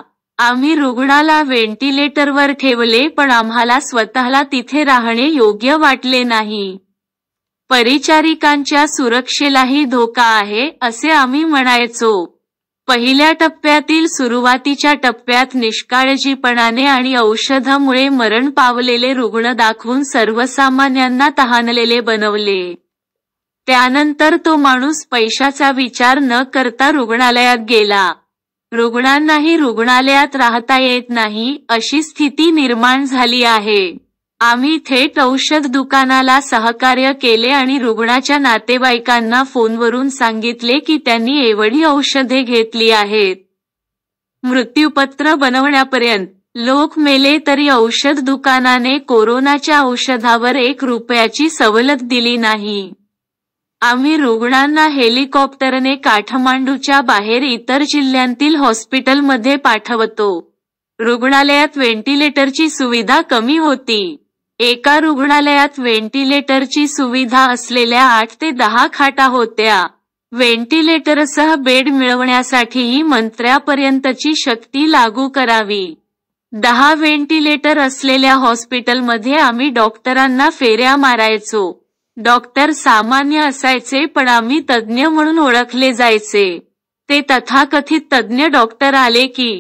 आम्ही रुग्णाला व्हेंटिलेटरवर ठेवले पण आम्हाला स्वतःला तिथे राहणे योग्य वाटले नाही परिचारिकांच्या सुरक्षेलाही धोका आहे असे आम्ही म्हणायचो पहिल्या टप्प्यातील सुरुवातीच्या टप्प्यात निष्काळजीपणाने आणि औषधामुळे मरण पावलेले रुग्ण दाखवून सर्वसामान्यांना तहानलेले बनवले त्यानंतर तो माणूस पैशाचा विचार न करता रुग्णालयात गेला रुग्णांनाही रुग्णालयात राहता येत नाही अशी स्थिती निर्माण झाली आहे आम्ही थेट औषध दुकानाला सहकार्य केले आणि रुग्णाच्या नातेवाईकांना फोनवरून सांगितले की त्यांनी एवढी औषधे घेतली आहेत मृत्यूपत्र बनवण्यापर्यंत लोक मेले तरी औषध दुकानाने कोरोनाच्या औषधावर एक रुपयाची सवलत दिली नाही आम्ही रुग्णांना हेलिकॉप्टरने काठमांडूच्या बाहेर इतर जिल्ह्यांतील हॉस्पिटलमध्ये पाठवतो रुग्णालयात व्हेंटिलेटरची सुविधा कमी होती एका रुग्णालयात व्हेंटिलेटरची सुविधा असलेल्या आठ ते दहा खाटा होत्या व्हेंटिलेटरसह बेड मिळवण्यासाठीही मंत्र्यापर्यंतची शक्ती लागू करावी दहा व्हेंटिलेटर असलेल्या हॉस्पिटलमध्ये आम्ही डॉक्टरांना फेऱ्या मारायचो डॉक्टर सामान्य असायचे पण आम्ही तज्ज्ञ म्हणून ओळखले जायचे ते तथाकथित तज्ज्ञ डॉक्टर आले की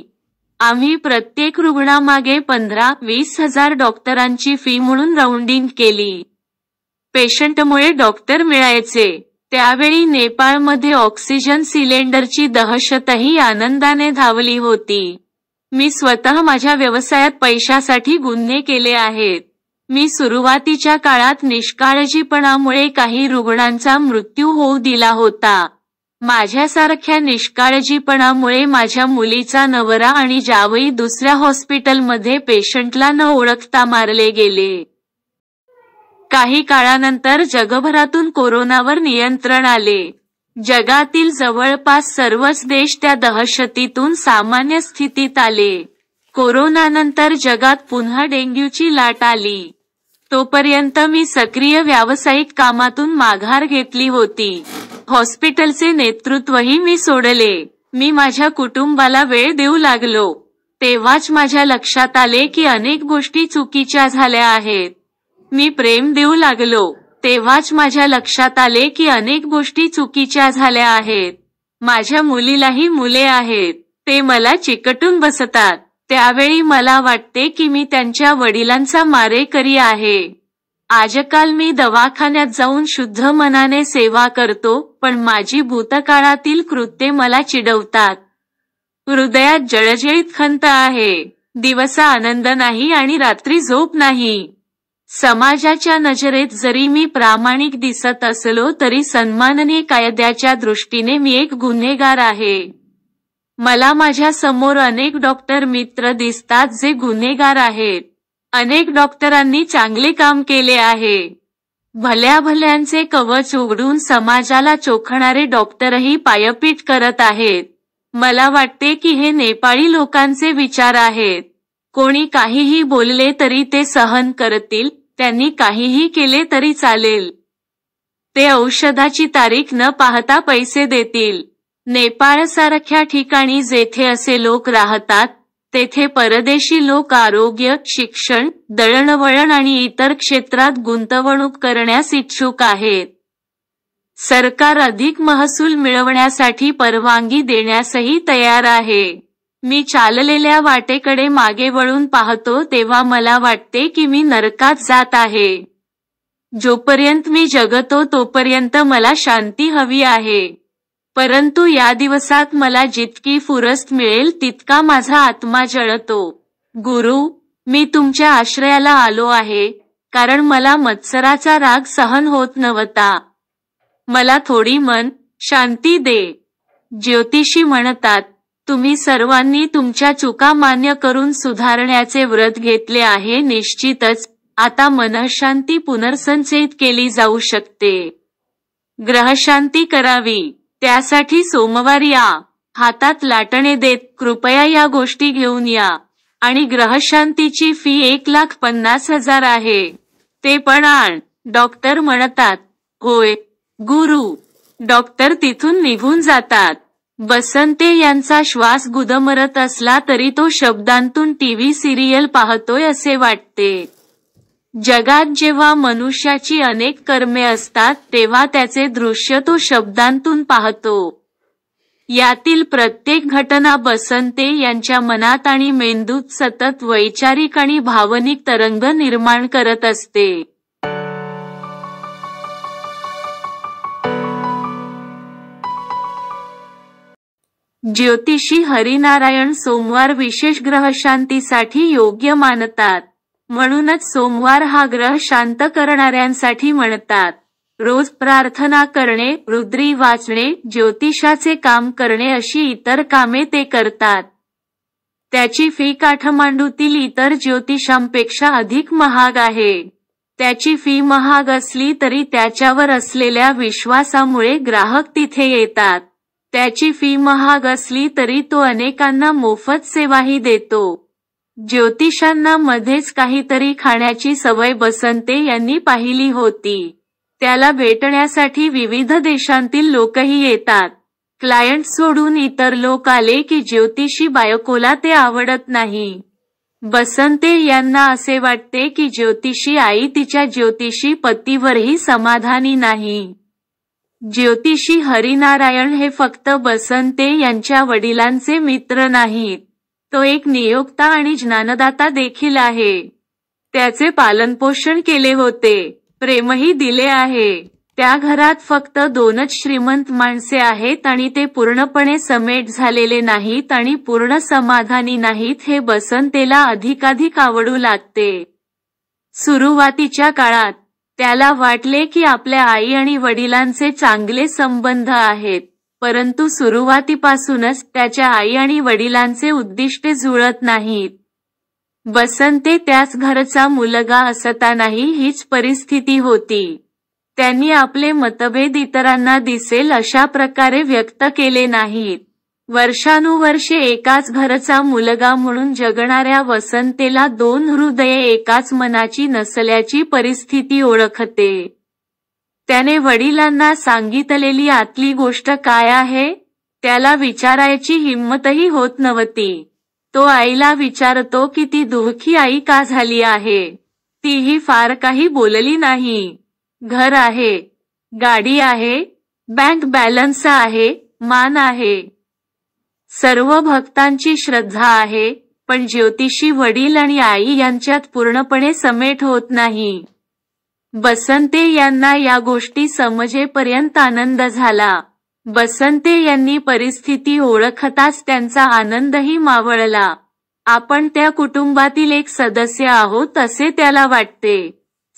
आम्ही प्रत्येक रुग्णामागे पंधरा वीस हजार डॉक्टरांची फी म्हणून राऊंडिंग केली पेशंटमुळे डॉक्टर मिळायचे त्यावेळी नेपाळमध्ये ऑक्सिजन सिलेंडरची दहशतही आनंदाने धावली होती मी स्वतः माझ्या व्यवसायात पैशासाठी गुन्हे केले आहेत मी सुरुवातीच्या काळात निष्काळजीपणामुळे काही रुग्णांचा मृत्यू होऊ दिला होता माझ्यासारख्या निष्काळजीपणामुळे माझ्या मुलीचा नवरा आणि जावई दुसऱ्या हॉस्पिटलमध्ये पेशंटला न ओळखता मारले गेले काही काळानंतर जगभरातून कोरोनावर नियंत्रण आले जगातील जवळपास सर्वच देश त्या दहशतीतून सामान्य स्थितीत आले कोरोनानंतर जगात पुन्हा डेंग्यूची लाट आली तोपर्यंत मी सक्रिय व्यावसायिक कामातून माघार घेतली होती हॉस्पिटलचे नेतृत्वही मी सोडले मी माझ्या कुटुंबाला वेळ देऊ लागलो तेव्हाच माझ्या लक्षात आले की अनेक गोष्टी चुकीच्या झाल्या आहेत मी प्रेम देऊ लागलो तेव्हाच माझ्या लक्षात आले की अनेक गोष्टी चुकीच्या झाल्या आहेत माझ्या मुलीलाही मुले आहेत ते मला चिकटून बसतात त्यावेळी मला वाटते की मी त्यांच्या वडिलांचा मारेकरी आहे आजकाल मी दवाखान्यात जाऊन शुद्ध मनाने सेवा करतो पण माझी भूतकाळातील कृत्ये मला चिडवतात हृदयात जळजळीत खंत आहे दिवसा आनंद नाही आणि रात्री झोप नाही समाजाच्या नजरेत जरी मी प्रामाणिक दिसत असलो तरी सन्माननीय कायद्याच्या दृष्टीने मी एक गुन्हेगार आहे मला माझ्या समोर अनेक डॉक्टर मित्र दिसतात जे गुन्हेगार आहेत अनेक डॉक्टरांनी चांगले काम केले आहे भल्या भल्यांचे कवच उघडून समाजाला चोखणारे डॉक्टरही पायपीट करत आहेत मला वाटते की हे नेपाळी लोकांचे विचार आहेत कोणी काहीही बोलले तरी ते सहन करतील त्यांनी काहीही केले तरी चालेल ते औषधाची तारीख न पाहता पैसे देतील नेपाळसारख्या ठिकाणी जेथे असे लोक राहतात तेथे परदेशी लोक आरोग्य शिक्षण दळणवळण आणि इतर क्षेत्रात गुंतवणूक करण्यास इच्छुक आहेत सरकार अधिक महसूल मिळवण्यासाठी परवानगी देण्यासही तयार आहे मी चाललेल्या वाटेकडे मागे वळून पाहतो तेव्हा मला वाटते की मी नरकात जात आहे जोपर्यंत मी जगतो तोपर्यंत मला शांती हवी आहे परंतु या दिवसात मला जितकी फुरस्त मिळेल तितका माझा आत्मा जळतो गुरु मी तुमच्या आश्रयाला आलो आहे कारण मला मत्सराचा राग सहन होत नव्हता मला थोडी मन शांती दे ज्योतिषी म्हणतात तुम्ही सर्वांनी तुमच्या चुका मान्य करून सुधारण्याचे व्रत घेतले आहे निश्चितच आता मनशांती पुनर्संचयित केली जाऊ शकते ग्रहशांती करावी त्यासाठी सोमवार या हातात लाटणे देत कृपया या गोष्टी घेऊन या आणि ग्रहशांतीची फी एक लाख पन्नास हजार आहे ते पण आण डॉक्टर म्हणतात होय गुरु डॉक्टर तिथून निघून जातात बसंते यांचा श्वास गुदमरत असला तरी तो शब्दांतून टीव्ही सिरियल पाहतोय असे वाटते जगात जेव्हा मनुष्याची अनेक कर्मे असतात तेव्हा त्याचे दृश्य तो शब्दांतून पाहतो यातील प्रत्येक घटना बसंते यांच्या मनात आणि मेंदूत सतत वैचारिक आणि भावनिक तरंग निर्माण करत असते ज्योतिषी हरिनारायण सोमवार विशेष ग्रहशांतीसाठी योग्य मानतात म्हणूनच सोमवार हा ग्रह शांत करणाऱ्यांसाठी म्हणतात रोज प्रार्थना करणे रुद्री वाचणे ज्योतिषाचे काम करणे अशी इतर कामे ते करतात त्याची फी काठमांडूतील इतर ज्योतिषांपेक्षा अधिक महाग आहे त्याची फी महाग असली तरी त्याच्यावर असलेल्या विश्वासामुळे ग्राहक तिथे येतात त्याची फी महाग असली तरी तो अनेकांना मोफत सेवाही देतो ज्योतिषांना मध्येच काहीतरी खाण्याची सवय बसंते यांनी पाहिली होती त्याला भेटण्यासाठी विविध देशांतील लोकही येतात क्लायंट सोडून इतर लोक आले की ज्योतिषी बायकोला ते आवडत नाही बसंते यांना असे वाटते की ज्योतिषी आई तिच्या ज्योतिषी पतीवरही समाधानी नाही ज्योतिषी हरिनारायण हे फक्त बसंते यांच्या वडिलांचे मित्र नाहीत तो एक नियोक्ता आणि ज्ञानदाता देखील आहे त्याचे पालनपोषण केले होते प्रेमही दिले आहे त्या घरात फक्त दोनच श्रीमंत माणसे आहेत आणि ते पूर्णपणे समेट झालेले नाहीत आणि पूर्ण समाधानी नाहीत हे बसंतेला अधिकाधिक आवडू लागते सुरुवातीच्या काळात त्याला वाटले की आपल्या आई आणि वडिलांचे चांगले संबंध आहेत परंतु सुरुवातीपासूनच त्याच्या आई आणि वडिलांचे उद्दिष्टे जुळत नाहीत बसंते त्याच घरचा मुलगा असतानाही हीच परिस्थिती होती त्यांनी आपले मतभेद इतरांना दिसेल अशा प्रकारे व्यक्त केले नाहीत वर्षानुवर्षे एकाच घरचा मुलगा म्हणून जगणाऱ्या वसंतेला दोन हृदये एकाच मनाची नसल्याची परिस्थिती ओळखते त्याने वडिलांना सांगितलेली आतली गोष्ट काय आहे त्याला विचारायची हिंमतही होत नव्हती तो आईला विचारतो की ती दुःखी आई का झाली आहे तीही फार काही बोलली नाही घर आहे गाडी आहे बँक बॅलन्स आहे मान आहे सर्व भक्तांची श्रद्धा आहे पण ज्योतिषी वडील आणि आई यांच्यात पूर्णपणे समेट होत नाही बसंते यांना या गोष्टी समजेपर्यंत आनंद झाला बसंते यांनी परिस्थिती ओळखताच त्यांचा आनंदही मावळला आपण त्या कुटुंबातील एक सदस्य आहोत असे त्याला वाटते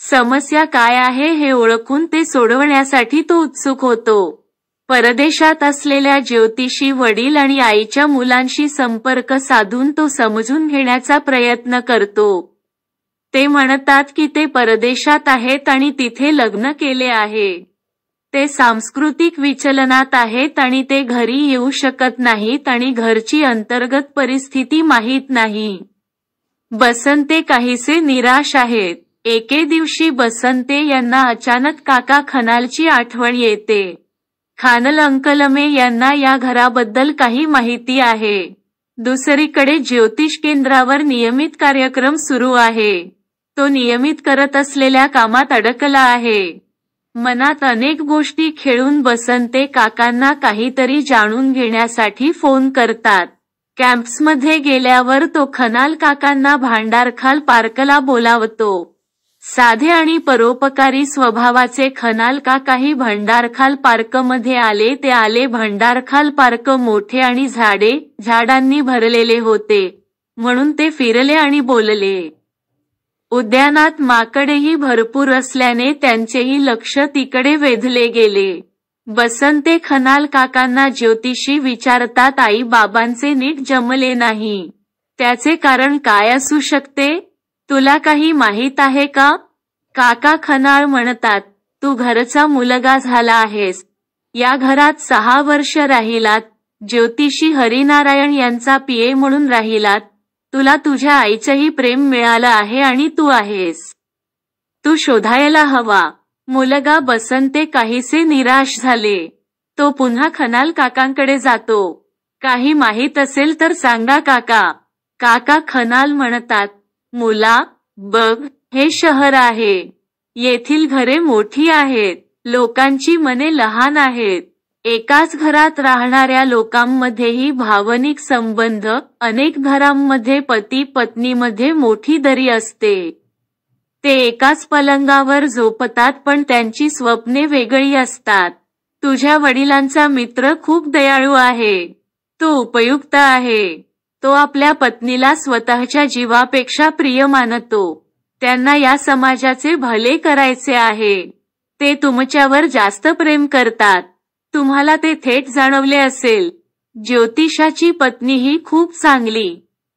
समस्या काय आहे हे ओळखून ते सोडवण्यासाठी तो उत्सुक होतो परदेशात असलेल्या ज्योतिषी वडील आणि आईच्या मुलांशी संपर्क साधून तो समजून घेण्याचा प्रयत्न करतो ते म्हणतात की ते परदेशात आहेत आणि तिथे लग्न केले आहे ते सांस्कृतिक विचलनात आहेत आणि ते घरी येऊ शकत नाहीत आणि घरची अंतर्गत परिस्थिती माहीत नाही बसंते काहीसे निराश आहेत एके दिवशी बसंते यांना अचानक काका खनालची आठवण येते खानल अंकलमे यांना या घराबद्दल काही माहिती आहे दुसरीकडे ज्योतिष केंद्रावर नियमित कार्यक्रम सुरू आहे तो नियमित करत असलेल्या कामात अडकला आहे मनात अनेक गोष्टी खेळून बसंते काकांना काहीतरी जाणून घेण्यासाठी फोन करतात कॅम्प्समध्ये गेल्यावर तो खनाल काकांना भांडारखाल पार्कला बोलावतो साधे आणि परोपकारी स्वभावाचे खनाल काकाही पार्क मध्ये आले ते आले भंडारखाल पार्क मोठे आणि झाडे झाडांनी भरलेले होते म्हणून ते फिरले आणि बोलले उद्यानात माकडेही भरपूर असल्याने त्यांचेही लक्ष तिकडे वेधले गेले बसंते खनाल काकांना ज्योतिषी विचारतात आई बाबांचे नीट जमले नाही त्याचे कारण काय असू शकते तुला काही माहीत आहे का काका खनाळ म्हणतात तू घरचा मुलगा झाला आहेस या घरात सहा वर्ष राहिलात ज्योतिषी हरिनारायण यांचा पिये म्हणून राहिलात तुला तुझ्या आईचंही प्रेम मिळालं आहे आणि तू आहेस तू शोधायला हवा मुलगा बसंते काहीसे निराश झाले तो पुन्हा खनाल काकांकडे जातो काही माहीत असेल तर सांगा काका काका खनाल म्हणतात मुला बघ हे शहर आहे येथील घरे मोठी आहेत लोकांची मने लहान आहेत एकाच घरात राहणाऱ्या लोकांमध्येही भावनिक संबंध अनेक घरांमध्ये पती पत्नीमध्ये मोठी दरी असते ते एकाच पलंगावर झोपतात पण त्यांची स्वप्ने वेगळी असतात तुझ्या वडिलांचा मित्र खूप दयाळू आहे तो उपयुक्त आहे तो आपल्या पत्नीला स्वतःच्या जीवापेक्षा प्रिय मानतो त्यांना या समाजाचे भले करायचे आहे ते तुमच्यावर जास्त प्रेम करतात तुम्हाला ते थेट जाणवले असेल ज्योतिषाची पत्नी ही खूप चांगली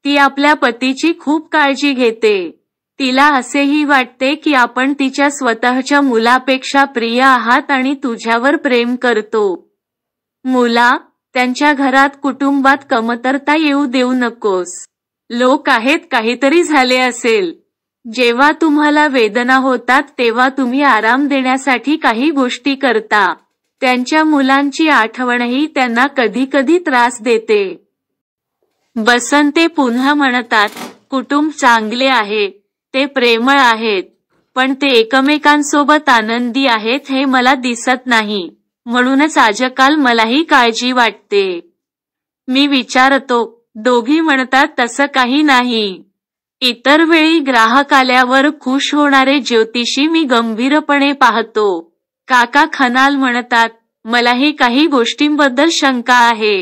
ती आपल्या पतीची खूप काळजी घेते तिला असेही वाटते की आपण तिच्या स्वतःच्या मुलापेक्षा प्रिय आहात आणि तुझ्यावर प्रेम करतो मुला त्यांच्या घरात कुटुंबात कमतरता येऊ देऊ नकोस लोक आहेत काहीतरी झाले असेल जेव्हा तुम्हाला वेदना होतात तेव्हा तुम्ही आराम देण्यासाठी काही गोष्टी करता त्यांच्या मुलांची आठवणही त्यांना कधीकधी त्रास देते बसंते पुन्हा म्हणतात कुटुंब चांगले आहे ते प्रेमळ आहेत पण ते एकमेकांसोबत आनंदी आहेत हे मला दिसत नाही म्हणूनच आजकाल मलाही काळजी वाटते मी विचारतो दोघी म्हणतात तसं काही नाही इतर वेळी ग्राहक आल्यावर खुश होणारे ज्योतिषी मी गंभीरपणे पाहतो काका खनाल म्हणतात मलाही काही गोष्टींबद्दल शंका आहे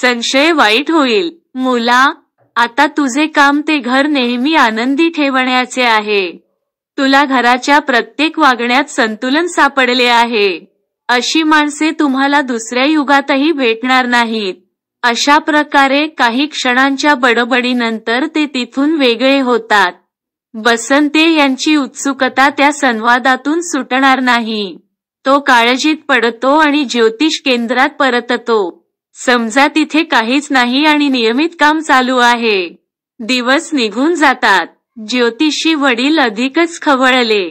संशय वाईट होईल मुला आता तुझे काम ते घर नेहमी आनंदी ठेवण्याचे आहे तुला घराच्या प्रत्येक वागण्यात संतुलन सापडले आहे अशी माणसे तुम्हाला दुसऱ्या युगातही भेटणार नाहीत अशा प्रकारे काही क्षणांच्या बडबडीनंतर ते तिथून वेगळे होतात बसंते यांची उत्सुकता त्या संवादातून सुटणार नाही तो काळजीत पडतो आणि ज्योतिष केंद्रात परततो समजा तिथे काहीच नाही आणि नियमित काम चालू आहे दिवस निघून जातात ज्योतिषी वडील अधिकच खवळले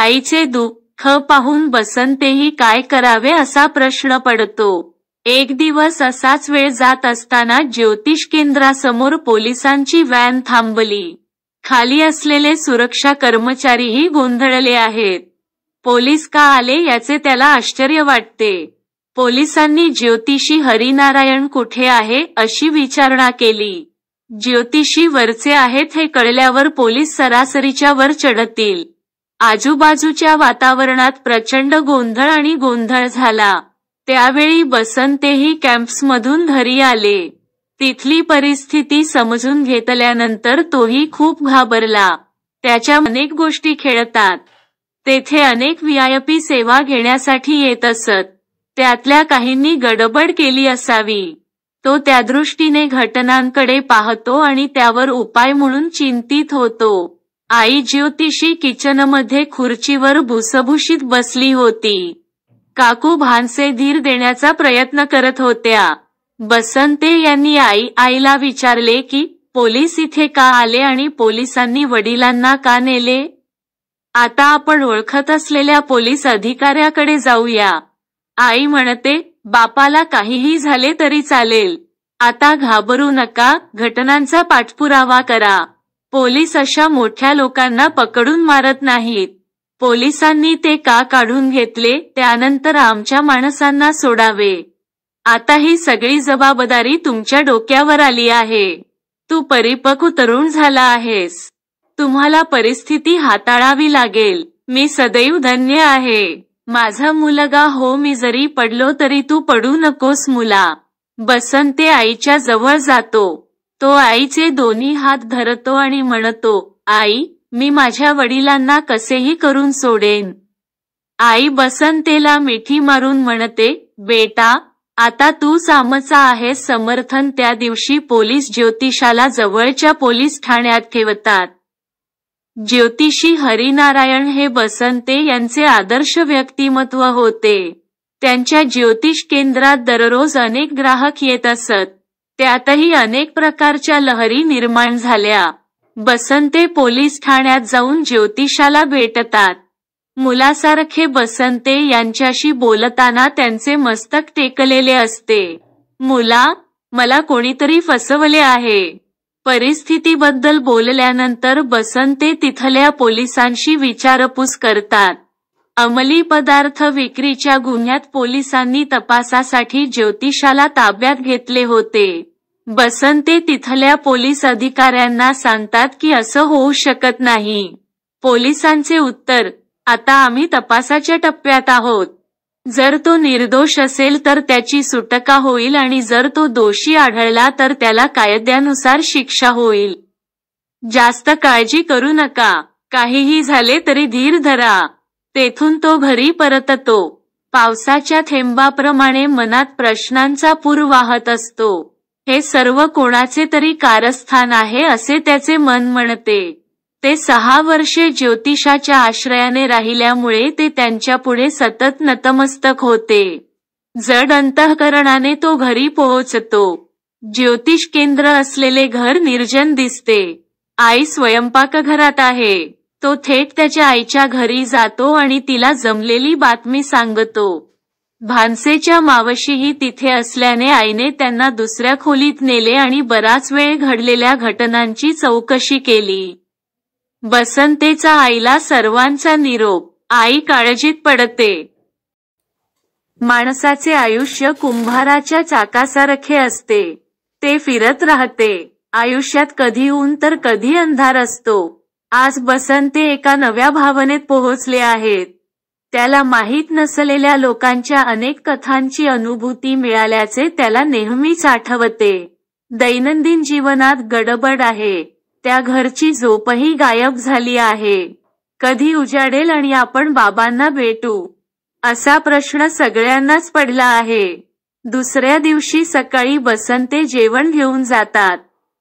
आईचे दुःख पाहून बसंतेही काय करावे असा प्रश्न पडतो एक दिवस असाच वेळ जात असताना ज्योतिष केंद्रासमोर पोलिसांची व्हॅन थांबली खाली असलेले सुरक्षा कर्मचारीही गोंधळले आहेत पोलीस का आले याचे त्याला आश्चर्य वाटते पोलिसांनी ज्योतिषी हरिनारायण कुठे आहे अशी विचारणा केली ज्योतिषी वरचे आहेत हे कळल्यावर पोलीस सरासरीच्या वर चढतील आजूबाजूच्या वातावरणात प्रचंड गोंधळ आणि गोंधळ झाला त्यावेळी बसंतेही कॅम्प्समधून घरी आले तिथली परिस्थिती समजून घेतल्यानंतर तोही खूप घाबरला त्याच्या अनेक गोष्टी खेळतात तेथे अनेक व्हीआयपी सेवा घेण्यासाठी येत असत त्यातल्या काहींनी गडबड केली असावी तो त्या दृष्टीने घटनांकडे पाहतो आणि त्यावर उपाय म्हणून चिंतित होतो आई ज्योतिषी किचनमध्ये खुर्चीवर भुसभूषित बसली होती काकू भानसे धीर देण्याचा प्रयत्न करत होत्या बसंते यांनी आई आईला विचारले की पोलीस इथे का आले आणि पोलिसांनी वडिलांना का नेले आता आपण ओळखत असलेल्या पोलीस अधिकाऱ्याकडे जाऊया आई म्हणते बापाला काहीही झाले तरी चालेल आता घाबरू नका घटनांचा पाठपुरावा करा पोलीस अशा मोठ्या लोकांना पकडून मारत नाहीत पोलिसांनी ते का काढून घेतले त्यानंतर आमच्या माणसांना सोडावे आता ही सगळी जबाबदारी तुमच्या डोक्यावर आली आहे तू परिपक्व तरुण झाला आहेस तुम्हाला परिस्थिती हाताळावी लागेल मी सदैव धन्य आहे माझा मुलगा हो मी जरी पडलो तरी तू पडू नकोस मुला बसंते आईच्या जवळ जातो तो आईचे दोन्ही हात धरतो आणि म्हणतो आई मी माझ्या वडिलांना कसेही करून सोडेन आई बसंतेला मिठी मारून म्हणते बेटा आता तू सामचा आहे समर्थन त्या दिवशी पोलीस ज्योतिषाला जवळच्या पोलीस ठाण्यात ठेवतात ज्योतिषी हरिनारायण हे बसंते यांचे आदर्श व्यक्तिमत्व होते त्यांच्या ज्योतिष केंद्रात दररोज अनेक ग्राहक येत असत त्यातही अनेक प्रकारच्या लहरी निर्माण झाल्या बसंते पोलीस ठाण्यात जाऊन ज्योतिषाला भेटतात मुलासारखे बसंते यांच्याशी बोलताना त्यांचे मस्तक टेकलेले असते मुला मला कोणीतरी फसवले आहे परिस्थितीबद्दल बोलल्यानंतर बसंते तिथल्या पोलिसांशी विचारपूस करतात अंमली पदार्थ विक्रीच्या गुन्ह्यात पोलिसांनी तपासासाठी ज्योतिषाला ताब्यात घेतले होते बसंते तिथल्या पोलीस अधिकाऱ्यांना सांगतात की असं होऊ शकत नाही पोलिसांचे उत्तर आता आम्ही तपासाच्या टप्प्यात आहोत जर तो निर्दोष असेल तर त्याची सुटका होईल आणि जर तो दोषी आढळला तर त्याला कायद्यानुसार शिक्षा होईल जास्त काळजी करू नका काहीही झाले तरी धीर धरा तेथून तो घरी परततो पावसाच्या थेंबाप्रमाणे मनात प्रश्नांचा पूर वाहत असतो हे सर्व कोणाचे तरी कारस्थान आहे असे त्याचे मन म्हणते ते सहा वर्षे ज्योतिषाच्या आश्रयाने राहिल्यामुळे ते त्यांच्यापुढे सतत नतमस्तक होते जड अंतःकरणाने तो घरी पोहोचतो ज्योतिष केंद्र असलेले घर निर्जन दिसते आई स्वयंपाकघरात आहे तो थेट त्याच्या आईच्या घरी जातो आणि तिला जमलेली बातमी सांगतो भानसेच्या मावशीही तिथे असल्याने आईने त्यांना दुसऱ्या खोलीत नेले आणि बराच वेळ घडलेल्या घटनांची चौकशी केली बसंतेचा आईला सर्वांचा निरोप आई काळजीत पडते माणसाचे आयुष्य कुंभाराच्या चाकासारखे असते ते फिरत राहते आयुष्यात कधी ऊन तर कधी अंधार असतो आज बसंते एका नव्या भावनेत पोहोचले आहेत त्याला माहीत नसलेल्या लोकांच्या अनेक कथांची अनुभूती मिळाल्याचे त्याला नेहमीच आठवते दैनंदिन जीवनात गडबड आहे त्या घरची झोपही गायब झाली आहे कधी उजाडेल आणि आपण बाबांना भेटू असा प्रश्न सगळ्यांनाच पडला आहे दुसऱ्या दिवशी सकाळी बसंते जेवण घेऊन जातात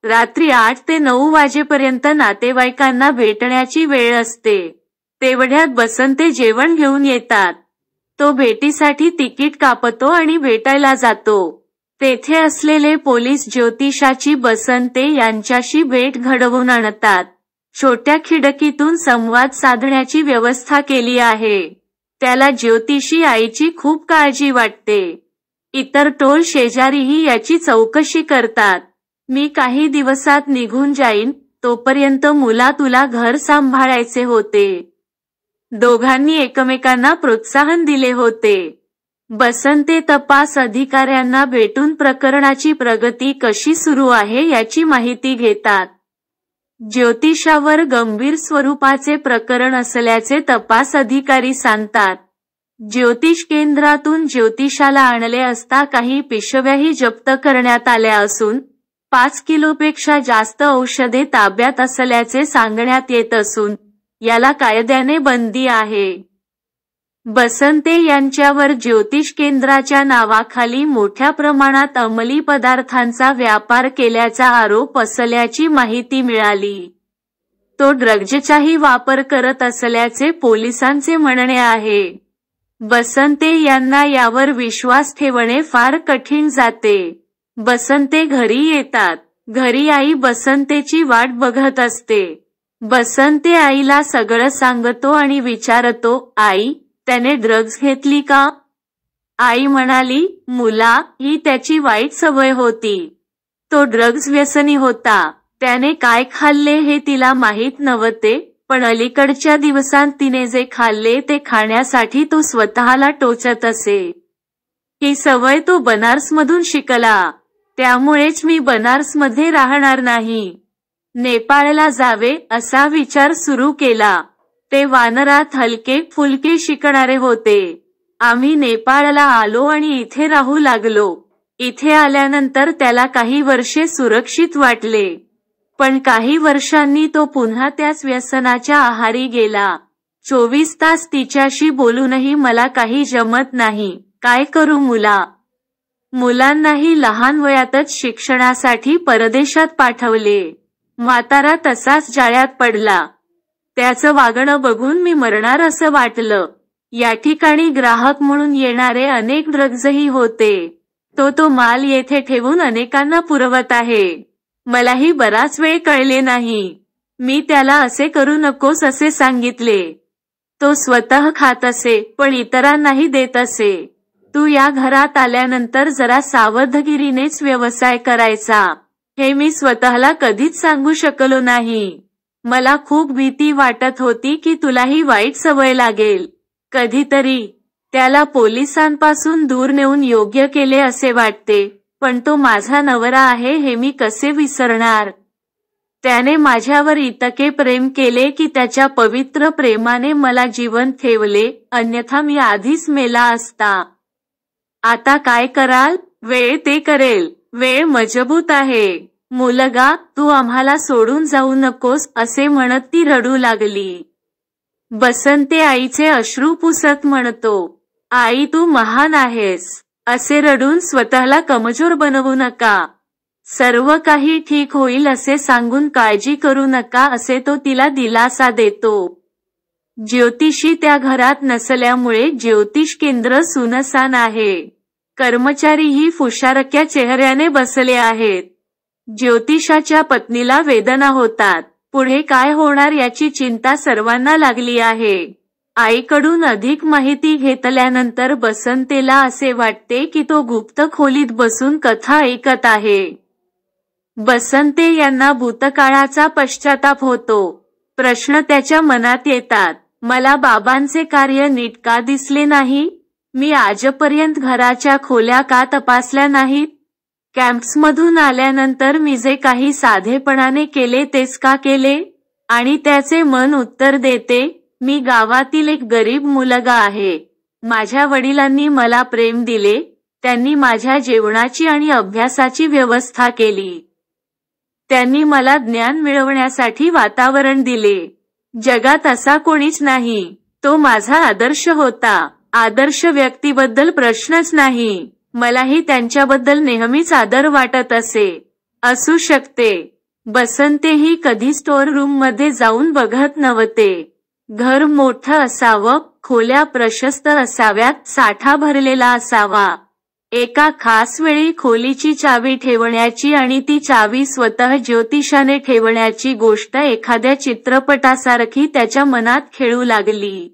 रात्री आठ ते नऊ वाजेपर्यंत नातेवाईकांना भेटण्याची वेळ असते तेवढ्यात बसंते जेवण घेऊन येतात तो भेटीसाठी तिकीट कापतो आणि भेटायला जातो तेथे असलेले पोलीस ज्योतिषाची बसंते यांच्याशी भेट घडवून आणतात छोट्या खिडकीतून संवाद साधण्याची व्यवस्था केली आहे त्याला ज्योतिषी आईची खूप काळजी वाटते इतर टोल शेजारीही याची चौकशी करतात मी काही दिवसात निघून जाईन तोपर्यंत मुला तुला घर सांभाळायचे होते दोघांनी एकमेकांना प्रोत्साहन दिले होते बसंते तपास अधिकाऱ्यांना भेटून प्रकरणाची प्रगती कशी सुरू आहे याची माहिती घेतात ज्योतिषावर गंभीर स्वरूपाचे प्रकरण असल्याचे तपास अधिकारी सांगतात ज्योतिष केंद्रातून ज्योतिषाला आणले असता काही पिशव्याही जप्त करण्यात आल्या असून पाच किलोपेक्षा जास्त औषधे ताब्यात असल्याचे सांगण्यात येत असून याला कायद्याने बंदी आहे बसंते यांच्यावर ज्योतिष केंद्राच्या नावाखाली मोठ्या प्रमाणात अंमली पदार्थांचा व्यापार केल्याचा आरोप असल्याची माहिती मिळाली तो ड्रग्जचाही वापर करत असल्याचे पोलिसांचे म्हणणे आहे बसंते यांना यावर विश्वास ठेवणे फार कठीण जाते बसंते घरी येतात घरी आई बसंतेची वाट बघत असते बसंते आईला सगळं सांगतो आणि विचारतो आई त्याने ड्रग्ज घेतली का आई म्हणाली मुला ही त्याची वाईट सवय होती तो ड्रग्ज व्यसनी होता त्याने काय खाल्ले हे तिला माहीत नव्हते पण अलीकडच्या दिवसांत तिने जे खाल्ले ते खाण्यासाठी तो स्वतःला टोचत असे ही सवय तो बनारसमधून शिकला त्यामुळेच मी बनारस मध्ये राहणार नाही नेपाळला जावे असा विचार सुरू केला ते वानरात हलके फुलके शिकणारे होते आम्ही नेपाळला आलो आणि इथे राहू लागलो इथे आल्यानंतर त्याला काही वर्षे सुरक्षित वाटले पण काही वर्षांनी तो पुन्हा त्याच व्यसनाच्या आहारी गेला चोवीस तास तिच्याशी बोलूनही मला काही जमत नाही काय करू मुला मुलांनाही लहान वयातच शिक्षणासाठी परदेशात पाठवले म्हातारा तसाच जाळ्यात पडला त्याचं वागणं बघून मी मरणार असं वाटलं या ठिकाणी ग्राहक म्हणून येणारे अनेक ड्रग्जही होते तो तो माल येथे ठेवून अनेकांना पुरवत आहे मलाही बराच वेळ कळले नाही मी त्याला असे करू नकोस असे सांगितले तो स्वतः खात असे पण इतरांनाही देत असे तू या घरात आल्यानंतर जरा सावधगिरीनेच व्यवसाय करायचा हे मी स्वतःला कधीच सांगू शकलो नाही मला खूप भीती वाटत होती की तुलाही वाईट सवय लागेल कधीतरी त्याला पोलिसांपासून दूर नेऊन योग्य केले असे वाटते पण तो माझा नवरा आहे हे मी कसे विसरणार त्याने माझ्यावर इतके प्रेम केले की त्याच्या पवित्र प्रेमाने मला जीवन ठेवले अन्यथा मी आधीच मेला असता आता काय कराल वेळ ते करेल वेळ मजबूत आहे मुलगा तू आम्हाला सोडून जाऊ नकोस असे म्हणत ती रडू लागली बसंते आईचे अश्रू पुसत म्हणतो आई तू महान आहेस असे रडून स्वतःला कमजोर बनवू नका सर्व काही ठीक होईल असे सांगून काळजी करू नका असे तो तिला दिलासा देतो ज्योतिषी त्या घरात नसल्यामुळे ज्योतिष केंद्र सुनसान आहे कर्मचारीही फुशारक्या चेहऱ्याने बसले आहेत ज्योतिषाच्या पत्नीला वेदना होतात पुढे काय होणार याची चिंता सर्वांना लागली आहे आईकडून अधिक माहिती घेतल्यानंतर बसंतेला असे वाटते की तो गुप्त खोलीत बसून कथा ऐकत आहे बसंते यांना भूतकाळाचा पश्चाताप होतो प्रश्न त्याच्या मनात येतात मला बाबांचे कार्य नीट का दिसले नाही मी आजपर्यंत घराच्या खोल्या का तपासल्या नाहीत कॅम्प्समधून आल्यानंतर मी जे काही साधेपणाने केले तेच का केले आणि त्याचे मन उत्तर देते मी गावातील एक गरीब मुलगा आहे माझ्या वडिलांनी मला प्रेम दिले त्यांनी माझ्या जेवणाची आणि अभ्यासाची व्यवस्था केली त्यांनी मला ज्ञान मिळवण्यासाठी वातावरण दिले जगात असा कोणीच नाही तो माझा आदर्श होता आदर्श व्यक्तीबद्दल प्रश्नच नाही मलाही त्यांच्याबद्दल नेहमीच आदर वाटत असे असू शकते बसंतेही कधी स्टोर रूम मध्ये जाऊन बघत नव्हते घर मोठ असावं खोल्या प्रशस्त असाव्यात साठा भरलेला असावा एका खास वेळी खोलीची चावी ठेवण्याची आणि ती चावी स्वतः ज्योतिषाने ठेवण्याची गोष्ट एखाद्या चित्रपटासारखी त्याच्या मनात खेळू लागली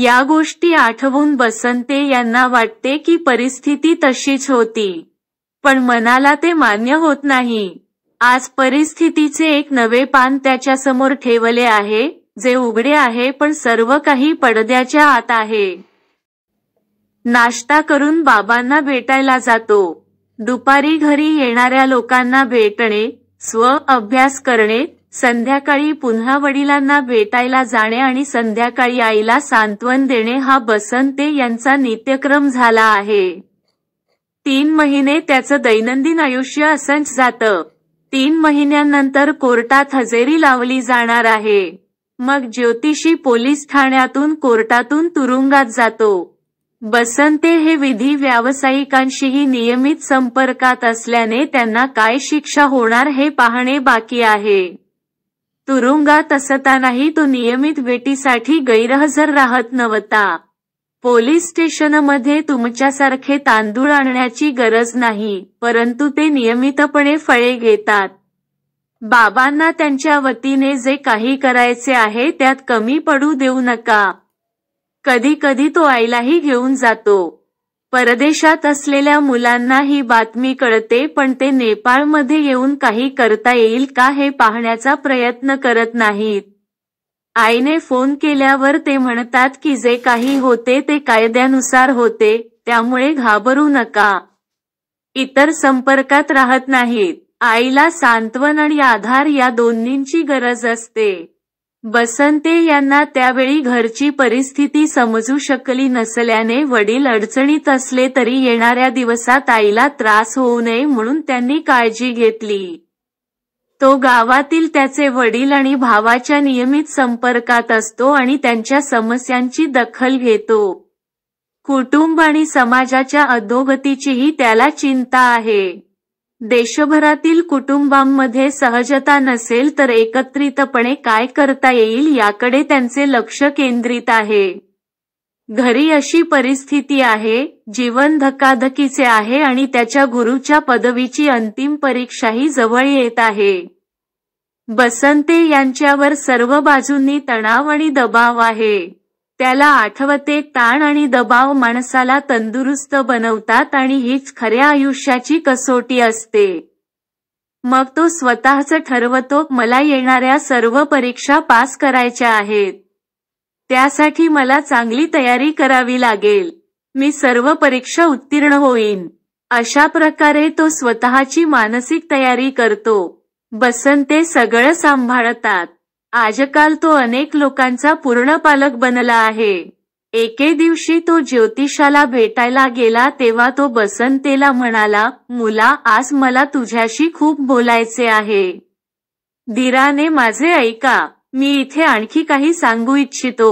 या गोष्टी आठवून बसंते यांना वाटते की परिस्थिती तशीच होती पण मनाला ते मान्य होत नाही आज परिस्थितीचे एक नवे पान त्याच्या समोर ठेवले आहे जे उघडे आहे पण सर्व काही पडद्याच्या आत आहे नाश्ता करून बाबांना भेटायला जातो दुपारी घरी येणाऱ्या लोकांना भेटणे स्व अभ्यास करणे संध्याकाळी पुन्हा वडिलांना भेटायला जाणे आणि संध्याकाळी आईला सांत्वन देणे हा बसंते यांचा नित्यक्रम झाला आहे तीन महिने त्याचं दैनंदिन आयुष्य असंच जातं तीन महिन्यांनंतर कोर्टात हजेरी लावली जाणार आहे मग ज्योतिषी पोलीस ठाण्यातून कोर्टातून तुरुंगात जातो बसंते हे विधी व्यावसायिकांशीही नियमित संपर्कात असल्याने त्यांना काय शिक्षा होणार हे पाहणे बाकी आहे तुरुंगात असतानाही तो नियमित भेटीसाठी गैरहजर राहत नव्हता पोलीस स्टेशनमध्ये तुमच्यासारखे तांदूळ आणण्याची गरज नाही परंतु ते नियमितपणे फळे घेतात बाबांना त्यांच्या वतीने जे काही करायचे आहे त्यात कमी पडू देऊ नका कधी कधी तो आईलाही घेऊन जातो परदेशात असलेल्या मुलांना ही बातमी कळते पण ते नेपाळमध्ये येऊन काही करता येईल का हे पाहण्याचा प्रयत्न करत नाहीत आईने फोन केल्यावर ते म्हणतात की जे काही होते ते कायद्यानुसार होते त्यामुळे घाबरू नका इतर संपर्कात राहत नाहीत आईला सांत्वन आणि आधार या दोन्हींची गरज असते बसंते यांना त्यावेळी घरची परिस्थिती समजू शकली नसल्याने वडील अडचणीत असले तरी येणाऱ्या दिवसात आईला त्रास होऊ नये म्हणून त्यांनी काळजी घेतली तो गावातील त्याचे वडील आणि भावाच्या नियमित संपर्कात असतो आणि त्यांच्या समस्यांची दखल घेतो कुटुंब आणि समाजाच्या अधोगतीचीही त्याला चिंता आहे देशभरातील कुटुंबांमध्ये सहजता नसेल तर एकत्रितपणे काय करता येईल याकडे त्यांचे लक्ष केंद्रित आहे घरी अशी परिस्थिती आहे जीवन धकाधकीचे आहे आणि त्याच्या गुरुच्या पदवीची अंतिम परीक्षाही जवळ येत आहे बसंते यांच्यावर सर्व बाजूंनी तणाव आणि दबाव आहे त्याला आठवते ताण आणि दबाव माणसाला तंदुरुस्त बनवतात आणि हीच खऱ्या आयुष्याची कसोटी असते मग तो स्वतःच ठरवतो मला येणाऱ्या सर्व परीक्षा पास करायच्या आहेत त्यासाठी मला चांगली तयारी करावी लागेल मी सर्व परीक्षा उत्तीर्ण होईन अशा प्रकारे तो स्वतःची मानसिक तयारी करतो बसंते सगळं सांभाळतात आजकाल तो अनेक लोकांचा पूर्ण पालक बनला आहे एके दिवशी तो ज्योतिषाला भेटायला गेला तेव्हा तो बसंतेला म्हणाला मुला आज मला तुझ्याशी खूप बोलायचे आहे दिराने माझे ऐका मी इथे आणखी काही सांगू इच्छितो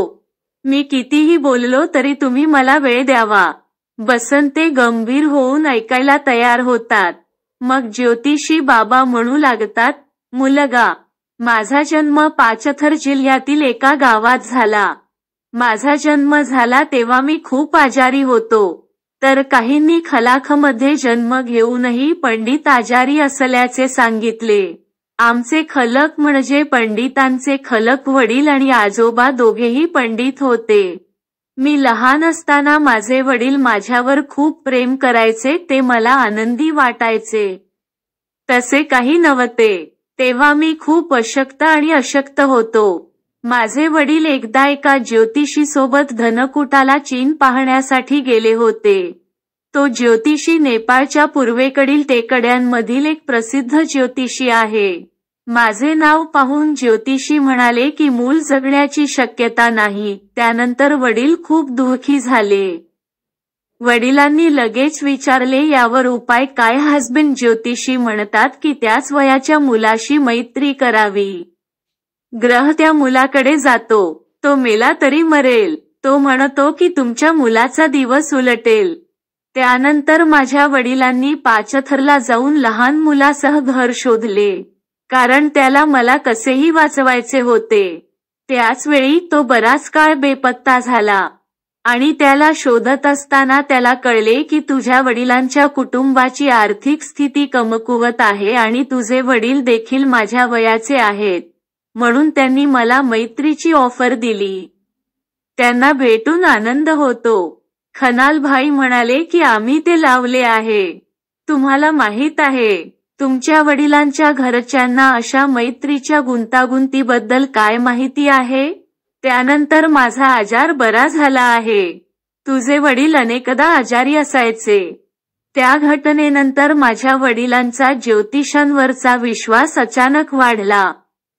मी कितीही बोललो तरी तुम्ही मला वेळ द्यावा बसंते गंभीर होऊन ऐकायला तयार होतात मग ज्योतिषी बाबा म्हणू लागतात मुलगा माझा जन्म पाचथर जिल्ह्यातील एका गावात झाला माझा जन्म झाला तेव्हा मी खूप आजारी होतो तर काहींनी खलाखमध्ये जन्म घेऊनही पंडित आजारी असल्याचे सांगितले आमचे खलक म्हणजे पंडितांचे खलक वडील आणि आजोबा दोघेही पंडित होते मी लहान असताना माझे वडील माझ्यावर खूप प्रेम करायचे ते मला आनंदी वाटायचे तसे काही नव्हते तेव्हा मी खूप अशक्त आणि अशक्त होतो माझे वडील एकदा एका ज्योतिषी सोबत धनकुटाला चीन पाहण्यासाठी गेले होते तो ज्योतिषी नेपाळच्या पूर्वेकडील टेकड्यांमधील एक प्रसिद्ध ज्योतिषी आहे माझे नाव पाहून ज्योतिषी म्हणाले की मूल जगण्याची शक्यता नाही त्यानंतर वडील खूप दुःखी झाले वडिलांनी लगेच विचारले यावर उपाय काय हसबेंड ज्योतिषी म्हणतात की त्याच वयाच्या मुलाशी मैत्री करावी ग्रह त्या मुलाकडे जातो तो मेला तरी मरेल तो म्हणतो की तुमच्या मुलाचा दिवस उलटेल त्यानंतर माझ्या वडिलांनी पाचथरला जाऊन लहान मुलासह घर शोधले कारण त्याला मला कसेही वाचवायचे होते त्याच वेळी तो बराच काळ बेपत्ता झाला आणि त्याला शोधत असताना त्याला कळले की तुझ्या वडिलांच्या कुटुंबाची आर्थिक स्थिती कमकुवत आहे आणि तुझे वडील देखील माझ्या वयाचे आहेत म्हणून त्यांनी मला मैत्रीची ऑफर दिली त्यांना भेटून आनंद होतो खनाल भाई म्हणाले की आम्ही ते लावले आहे तुम्हाला माहित आहे तुमच्या वडिलांच्या घरच्यांना अशा मैत्रीच्या गुंतागुंतीबद्दल काय माहिती आहे त्यानंतर माझा आजार बरा झाला आहे तुझे वडील अनेकदा आजारी असायचे त्या घटनेनंतर माझ्या वडिलांचा ज्योतिषांवरचा विश्वास अचानक वाढला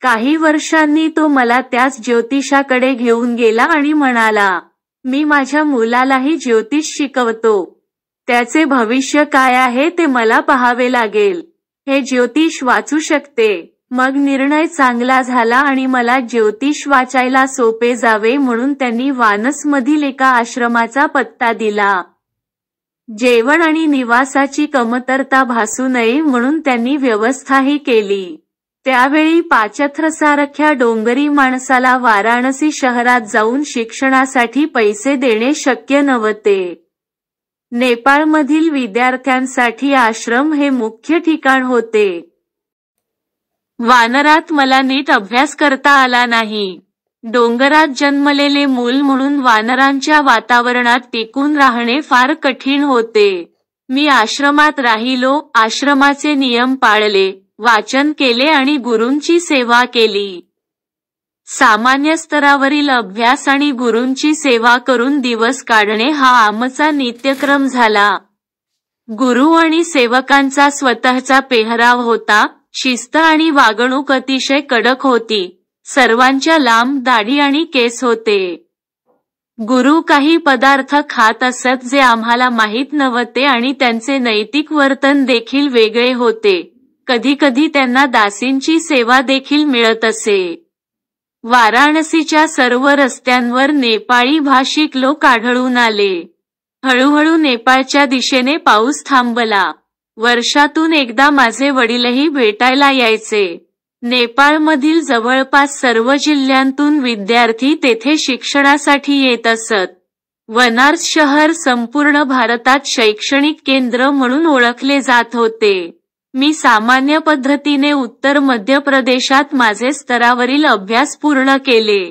काही वर्षांनी तो मला त्याच ज्योतिषाकडे घेऊन गेला आणि म्हणाला मी माझ्या मुलालाही ज्योतिष शिकवतो त्याचे भविष्य काय आहे ते मला पहावे लागेल हे ज्योतिष वाचू शकते मग निर्णय चांगला झाला आणि मला ज्योतिष वाचायला सोपे जावे म्हणून त्यांनी वानसमधील एका आश्रमाचा पत्ता दिला जेवण आणि निवासाची कमतरता भासू नये म्हणून त्यांनी व्यवस्थाही केली त्यावेळी पाचथ्रसारख्या डोंगरी माणसाला वाराणसी शहरात जाऊन शिक्षणासाठी पैसे देणे शक्य नव्हते नेपाळमधील विद्यार्थ्यांसाठी आश्रम हे मुख्य ठिकाण होते वानरात मला नीट अभ्यास करता आला नाही डोंगरात जन्मलेले मूल म्हणून वानरांच्या वातावरणात टिकून राहणे फार कठीण होते मी आश्रमात राहिलो आश्रमाचे नियम पाळले वाचन केले आणि गुरूंची सेवा केली सामान्य स्तरावरील अभ्यास आणि गुरूंची सेवा करून दिवस काढणे हा आमचा नित्यक्रम झाला गुरु आणि सेवकांचा स्वतःचा पेहराव होता शिस्त आणि वागणूक अतिशय कडक होती सर्वांच्या लांब दाढी आणि केस होते गुरु काही पदार्थ खात असत जे आम्हाला माहीत नव्हते आणि त्यांचे नैतिक वर्तन देखील वेगळे होते कधीकधी त्यांना दासींची सेवा देखील मिळत असे वाराणसीच्या सर्व रस्त्यांवर नेपाळी भाषिक लोक आढळून आले हळूहळू नेपाळच्या दिशेने पाऊस थांबला वर्षातून एकदा माझे वडीलही भेटायला यायचे नेपाळमधील जवळपास सर्व जिल्ह्यांतून विद्यार्थी तेथे शिक्षणासाठी येत असत वनार्स शहर संपूर्ण भारतात शैक्षणिक केंद्र म्हणून ओळखले जात होते मी सामान्य पद्धतीने उत्तर मध्य प्रदेशात माझे स्तरावरील अभ्यास पूर्ण केले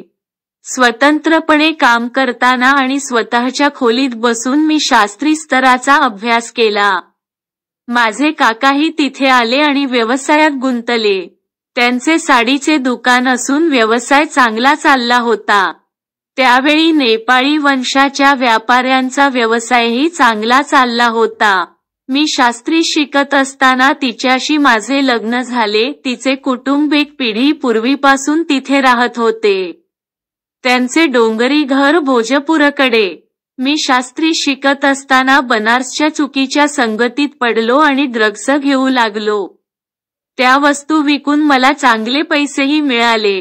स्वतंत्रपणे काम करताना आणि स्वतःच्या खोलीत बसून मी शास्त्री स्तराचा अभ्यास केला माझे काकाही तिथे आले आणि व्यवसायात गुंतले त्यांचे साडीचे दुकान असून व्यवसाय चांगला चालला होता त्यावेळी नेपाळी वंशाच्या व्यापाऱ्यांचा व्यवसायही चांगला चालला होता मी शास्त्री शिकत असताना तिच्याशी माझे लग्न झाले तिचे कुटुंब एक पिढी पूर्वीपासून तिथे राहत होते त्यांचे डोंगरी घर भोजपूरकडे मी शास्त्री शिकत असताना बनारसच्या चुकीच्या संगतीत पडलो आणि ड्रग्ज घेऊ लागलो त्या वस्तू विकून मला चांगले पैसेही मिळाले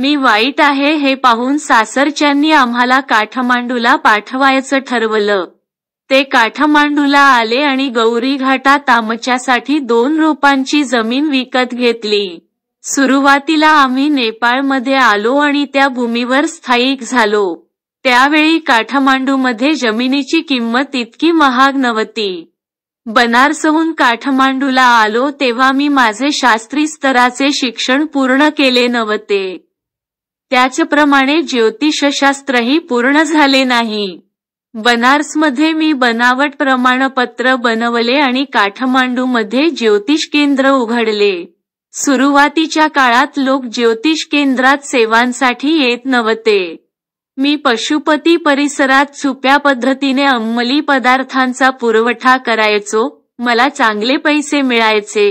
मी वाईट आहे हे पाहून सासरच्यांनी आम्हाला काठमांडूला पाठवायचं ठरवलं ते काठमांडूला आले आणि गौरी घाटा आमच्यासाठी दोन रोपांची जमीन विकत घेतली सुरुवातीला आम्ही नेपाळमध्ये आलो आणि त्या भूमीवर स्थायिक झालो त्यावेळी काठमांडूमध्ये जमिनीची किंमत इतकी महाग नव्हती बनारसहून काठमांडूला आलो तेव्हा मी माझे शास्त्री स्तराचे शिक्षण पूर्ण केले नव्हते त्याचप्रमाणे ज्योतिषशास्त्रही पूर्ण झाले नाही बनारसमध्ये मी बनावट प्रमाणपत्र बनवले आणि काठमांडूमध्ये ज्योतिष केंद्र उघडले सुरुवातीच्या काळात लोक ज्योतिष केंद्रात सेवांसाठी येत नव्हते मी पशुपती परिसरात सुप्या पद्धतीने अंमली पदार्थांचा पुरवठा करायचो मला चांगले पैसे मिळायचे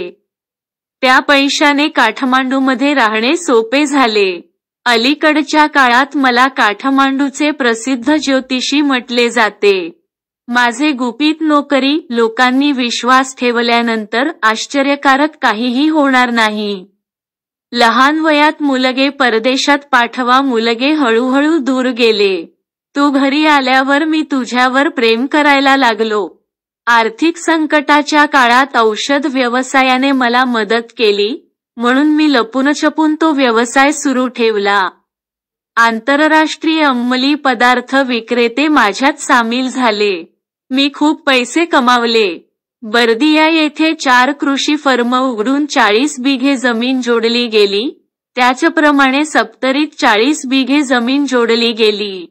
त्या पैशाने काठमांडूमध्ये राहणे सोपे झाले अलीकडच्या काळात मला काठमांडूचे प्रसिद्ध ज्योतिषी म्हटले जाते माझे गुपित नोकरी लोकांनी विश्वास ठेवल्यानंतर आश्चर्यकारक काहीही होणार नाही लहान वयात मुलगे परदेशात पाठवा मुलगे हळूहळू दूर गेले तू घरी आल्यावर मी तुझ्यावर प्रेम करायला लागलो आर्थिक संकटाच्या काळात औषध व्यवसायाने मला मदत केली म्हणून मी लपून छपून तो व्यवसाय सुरू ठेवला आंतरराष्ट्रीय अंमली पदार्थ विक्रेते माझ्यात सामील झाले मी खूप पैसे कमावले बर्दिया येथे चार कृषी फर्म उघडून चाळीस बिघे जमीन जोडली गेली त्याचप्रमाणे सप्तरीत चाळीस बिघे जमीन जोडली गेली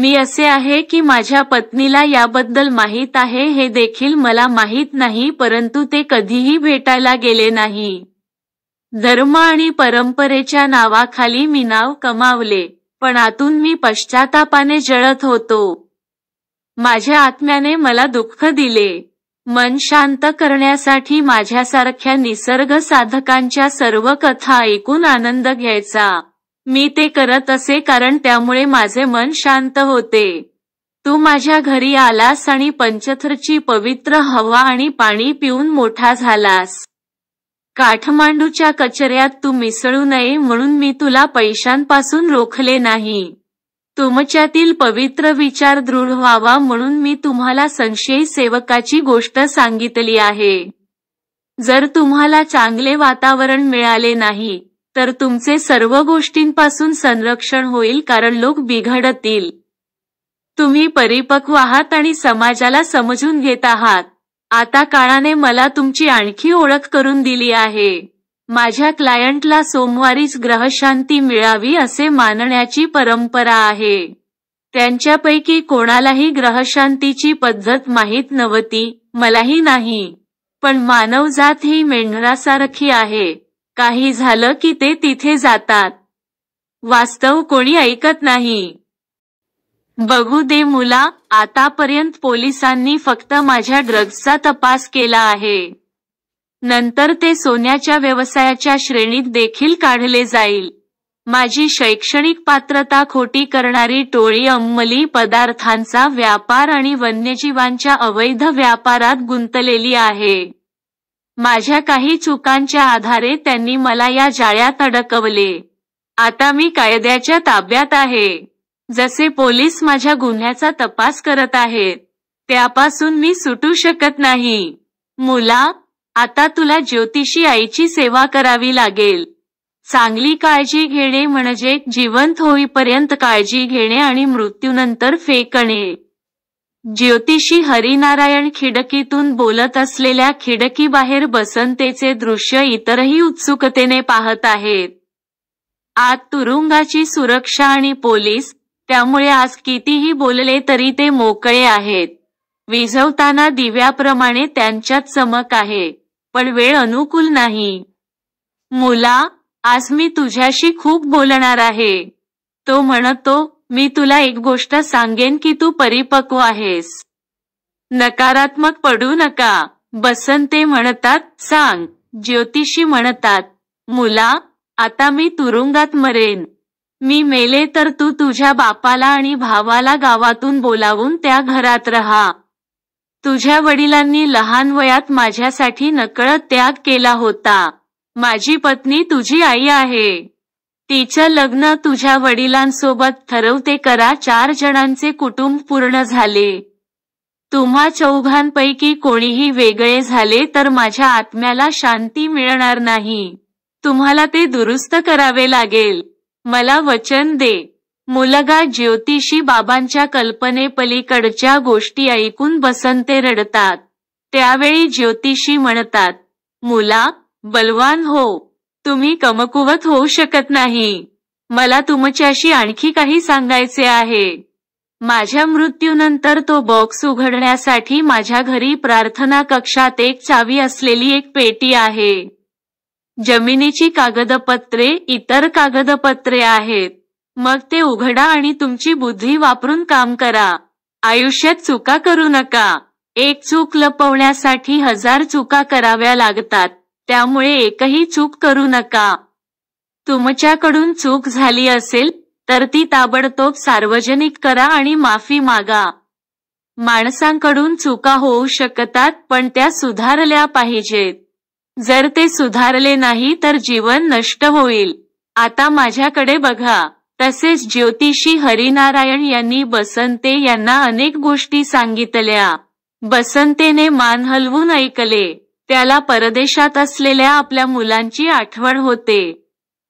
मी असे आहे की माझ्या पत्नीला याबद्दल माहीत आहे हे देखील मला माहीत नाही परंतु ते कधीही भेटायला गेले नाही धर्म आणि परंपरेच्या नावाखाली मी नाव कमावले पण आतून मी पश्चातापाने जळत होतो माझ्या आत्म्याने मला दुःख दिले मन शांत करण्यासाठी माझ्यासारख्या निसर्ग साधकांच्या सर्व कथा ऐकून आनंद घ्यायचा मी ते करत असे कारण त्यामुळे माझे मन शांत होते तू माझ्या घरी आलास आणि पंचथरची पवित्र हवा आणि पाणी पिऊन मोठा झालास काठमांडूच्या कचऱ्यात तू मिसळू नये म्हणून मी तुला पैशांपासून रोखले नाही तुमच्यातील पवित्र विचार दृढ व्हावा म्हणून मी तुम्हाला संशयी सेवकाची गोष्ट सांगितली आहे जर तुम्हाला चांगले वातावरण मिळाले नाही तर तुमचे सर्व गोष्टींपासून संरक्षण होईल कारण लोक बिघडतील तुम्ही परिपक्व आहात आणि समाजाला समजून घेत आहात आता काळाने मला तुमची आणखी ओळख करून दिली आहे माझ्या क्लायंटला सोमवारीच ग्रहशांती मिळावी असे मानण्याची परंपरा आहे त्यांच्यापैकी कोणालाही ग्रहशांतीची पद्धत माहीत नव्हती मलाही नाही पण मानवजात ही मेंढरासारखी आहे काही झालं की ते तिथे जातात वास्तव कोणी ऐकत नाही बघू दे मुला आतापर्यंत पोलिसांनी फक्त माझ्या ड्रग्सचा तपास केला आहे नंतर ते सोन्याच्या व्यवसायाच्या श्रेणीत देखील काढले जाईल माझी शैक्षणिक पात्रता खोटी करणारी टोळी अंमली पदार्थांचा व्यापार आणि वन्यजीवांच्या अवैध व्यापारात गुंतलेली आहे माझ्या काही चुकांच्या आधारे त्यांनी मला या जाळ्यात अडकवले आता मी कायद्याच्या ताब्यात आहे जसे पोलीस माझ्या गुन्ह्याचा तपास करत आहेत त्यापासून मी सुटू शकत नाही मुला आता तुला ज्योतिषी आईची सेवा करावी लागेल चांगली काळजी घेणे म्हणजे जिवंत होईपर्यंत काळजी घेणे आणि मृत्यूनंतर फेकणे ज्योतिषी हरिनारायण खिडकीतून बोलत असलेल्या बाहेर बसंतेचे दृश्य इतरही उत्सुकतेने पाहत आहेत आत तुरुंगाची सुरक्षा आणि पोलीस त्यामुळे आज कितीही बोलले तरी ते मोकळे आहेत विझवताना दिव्याप्रमाणे त्यांच्यात चमक आहे पण वेळ अनुकूल नाही मुला आज मी तुझ्याशी खूप बोलणार आहे तो म्हणतो मी तुला एक गोष्ट सांगेन की तू परिपक्व आहेस नकारात्मक पडू नका बसंते म्हणतात सांग ज्योतिषी म्हणतात मुला आता मी तुरुंगात मरेन मी मेले तर तू तु तुझ्या बापाला आणि भावाला गावातून बोलावून त्या घरात रहा तुझ्या वडिलांनी लहान वयात माझ्यासाठी नकळत त्याग केला होता माझी पत्नी तुझी आई आहे तिचं लग्न तुझ्या वडिलांसोबत ठरवते करा चार जणांचे कुटुंब पूर्ण झाले तुम्हा चौघांपैकी कोणीही वेगळे झाले तर माझ्या आत्म्याला शांती मिळणार नाही तुम्हाला ते दुरुस्त करावे लागेल मला वचन दे मुलगा ज्योतिषी बाबांच्या कल्पनेपलीकडच्या गोष्टी ऐकून बसंते रडतात त्यावेळी ज्योतिषी म्हणतात मुला बलवान हो तुम्ही कमकुवत होऊ शकत नाही मला तुमच्याशी आणखी काही सांगायचे आहे माझ्या मृत्यूनंतर तो बॉक्स उघडण्यासाठी माझ्या घरी प्रार्थना कक्षात एक चावी असलेली एक पेटी आहे जमिनीची कागदपत्रे इतर कागदपत्रे आहेत मग ते उघडा आणि तुमची बुद्धी वापरून काम करा आयुष्यात चुका करू नका एक चूक लपवण्यासाठी हजार चुका कराव्या लागतात त्यामुळे एकही चूक करू नका तुमच्याकडून चूक झाली असेल तर ती ताबडतोब सार्वजनिक करा आणि माफी मागा माणसांकडून चुका होऊ शकतात पण त्या सुधारल्या पाहिजेत जर ते सुधारले नाही तर जीवन नष्ट होईल आता माझ्याकडे बघा तसेच ज्योतिषी हरिनारायण यांनी बसंते यांना अनेक गोष्टी सांगितल्या बसंतेने मान हलवून ऐकले त्याला परदेशात असलेल्या आपल्या मुलांची आठवण होते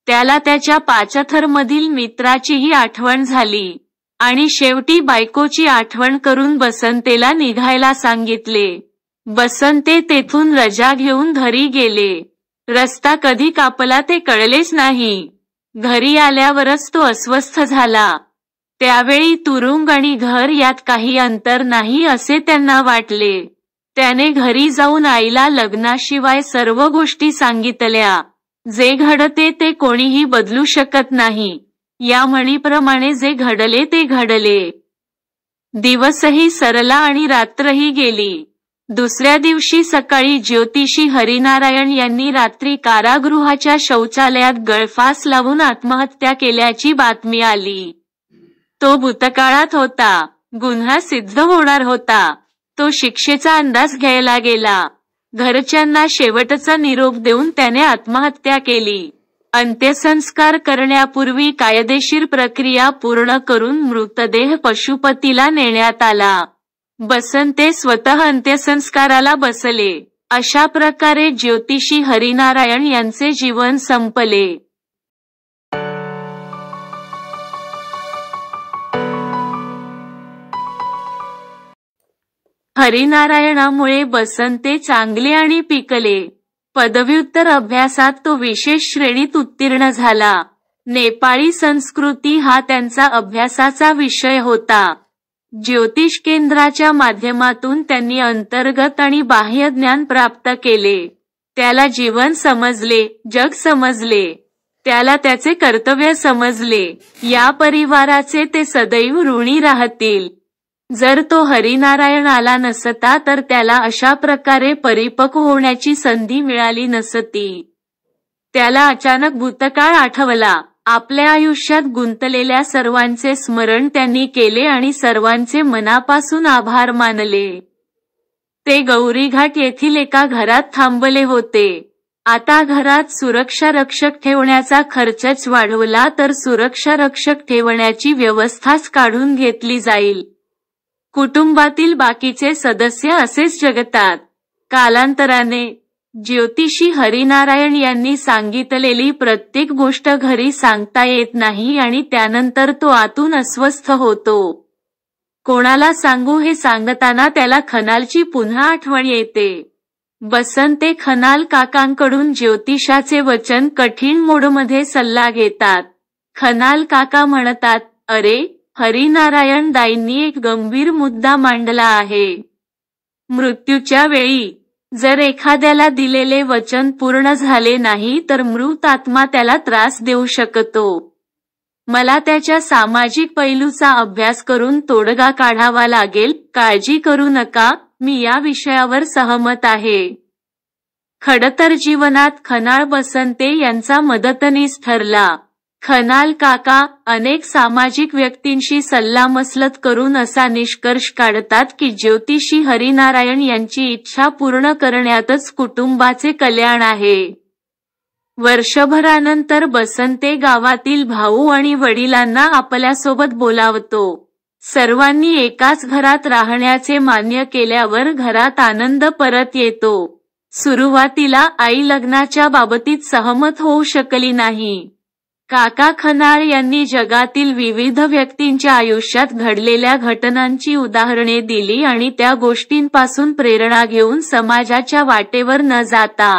त्याला त्याच्या पाचथरमधील मित्राचीही आठवण झाली आणि शेवटी बायकोची आठवण करून बसंतेला निघायला सांगितले बसंते तेथून रजा घेऊन घरी गेले रस्ता कधी कापला ते कळलेच नाही घरी आल्यावरच तो अस्वस्थ झाला त्यावेळी तुरुंग आणि घर यात काही अंतर नाही असे त्यांना वाटले त्याने घरी जाऊन आईला लग्नाशिवाय सर्व गोष्टी सांगितल्या जे घडते ते कोणीही बदलू शकत नाही या म्हणीप्रमाणे जे घडले ते घडले दिवसही सरला आणि रात्रही गेली दुसऱ्या दिवशी सकाळी ज्योतिषी हरिनारायण यांनी रात्री कारागृहाच्या शौचालयात गळफास लावून आत्महत्या केल्याची बातमी आली तो भूतकाळात होता गुन्हा सिद्ध होणार होता तो शिक्षेचा अंदाज घ्यायला गेला घरच्यांना शेवटचा निरोप देऊन त्याने आत्महत्या केली अंत्यसंस्कार करण्यापूर्वी कायदेशीर प्रक्रिया पूर्ण करून मृतदेह पशुपतीला नेण्यात आला बसंत स्वतः अंत्यसंस्काराला बसले अशा प्रकारे ज्योतिषी हरिनारायण यांचे जीवन संपले हरिनारायणामुळे बसंते चांगले आणि पिकले पदव्युत्तर अभ्यासात तो विशेष श्रेणीत उत्तीर्ण झाला नेपाळी संस्कृती हा त्यांचा अभ्यासाचा विषय होता ज्योतिष केंद्राच्या माध्यमातून त्यांनी अंतर्गत आणि बाह्य ज्ञान प्राप्त केले त्याला जीवन समजले जग समजले त्याला त्याचे कर्तव्य समजले या परिवाराचे ते सदैव ऋणी राहतील जर तो हरिनारायण आला नसता तर त्याला अशा प्रकारे परिपक्व होण्याची संधी मिळाली नसती त्याला अचानक भूतकाळ आठवला आपल्या आयुष्यात गुंतलेल्या सर्वांचे स्मरण त्यांनी केले आणि सर्वांचे मनापासून आभार मानले ते गौरीघाट येथील एका घरात थांबले होते आता घरात सुरक्षा रक्षक ठेवण्याचा खर्चच वाढवला तर सुरक्षा रक्षक ठेवण्याची व्यवस्थाच काढून घेतली जाईल कुटुंबातील बाकीचे सदस्य असेच जगतात कालांतराने ज्योतिषी हरिनारायण यांनी सांगितलेली प्रत्येक गोष्ट घरी सांगता येत नाही आणि त्यानंतर तो आतून अस्वस्थ होतो कोणाला सांगू हे सांगताना त्याला खनालची पुन्हा आठवण येते बसंते खनाल काकांकडून ज्योतिषाचे वचन कठीण मोडमध्ये सल्ला घेतात खनाल काका म्हणतात अरे हरिनारायण दाईंनी एक गंभीर मुद्दा मांडला आहे मृत्यूच्या वेळी जर एखाद्याला दिलेले वचन पूर्ण झाले नाही तर मृत आत्मा त्याला त्रास देऊ शकतो मला त्याच्या सामाजिक पैलूचा अभ्यास करून तोडगा काढावा लागेल काळजी करू नका मी या विषयावर सहमत आहे खडतर जीवनात खनाळ बसंते यांचा मदतनीस ठरला खनाल काका अनेक सामाजिक व्यक्तींशी सल्लामसलत करून असा निष्कर्ष काढतात की ज्योतिषी हरिनारायण यांची इच्छा पूर्ण करण्यातच कुटुंबाचे कल्याण आहे वर्षभरानंतर बसंते गावातील भाऊ आणि वडिलांना आपल्यासोबत बोलावतो सर्वांनी एकाच घरात राहण्याचे मान्य केल्यावर घरात आनंद परत येतो सुरुवातीला आई लग्नाच्या बाबतीत सहमत होऊ शकली नाही काका खनार यांनी जगातील विविध व्यक्तींच्या आयुष्यात घडलेल्या घटनांची उदाहरणे दिली आणि त्या गोष्टींपासून प्रेरणा घेऊन समाजाच्या वाटेवर न जाता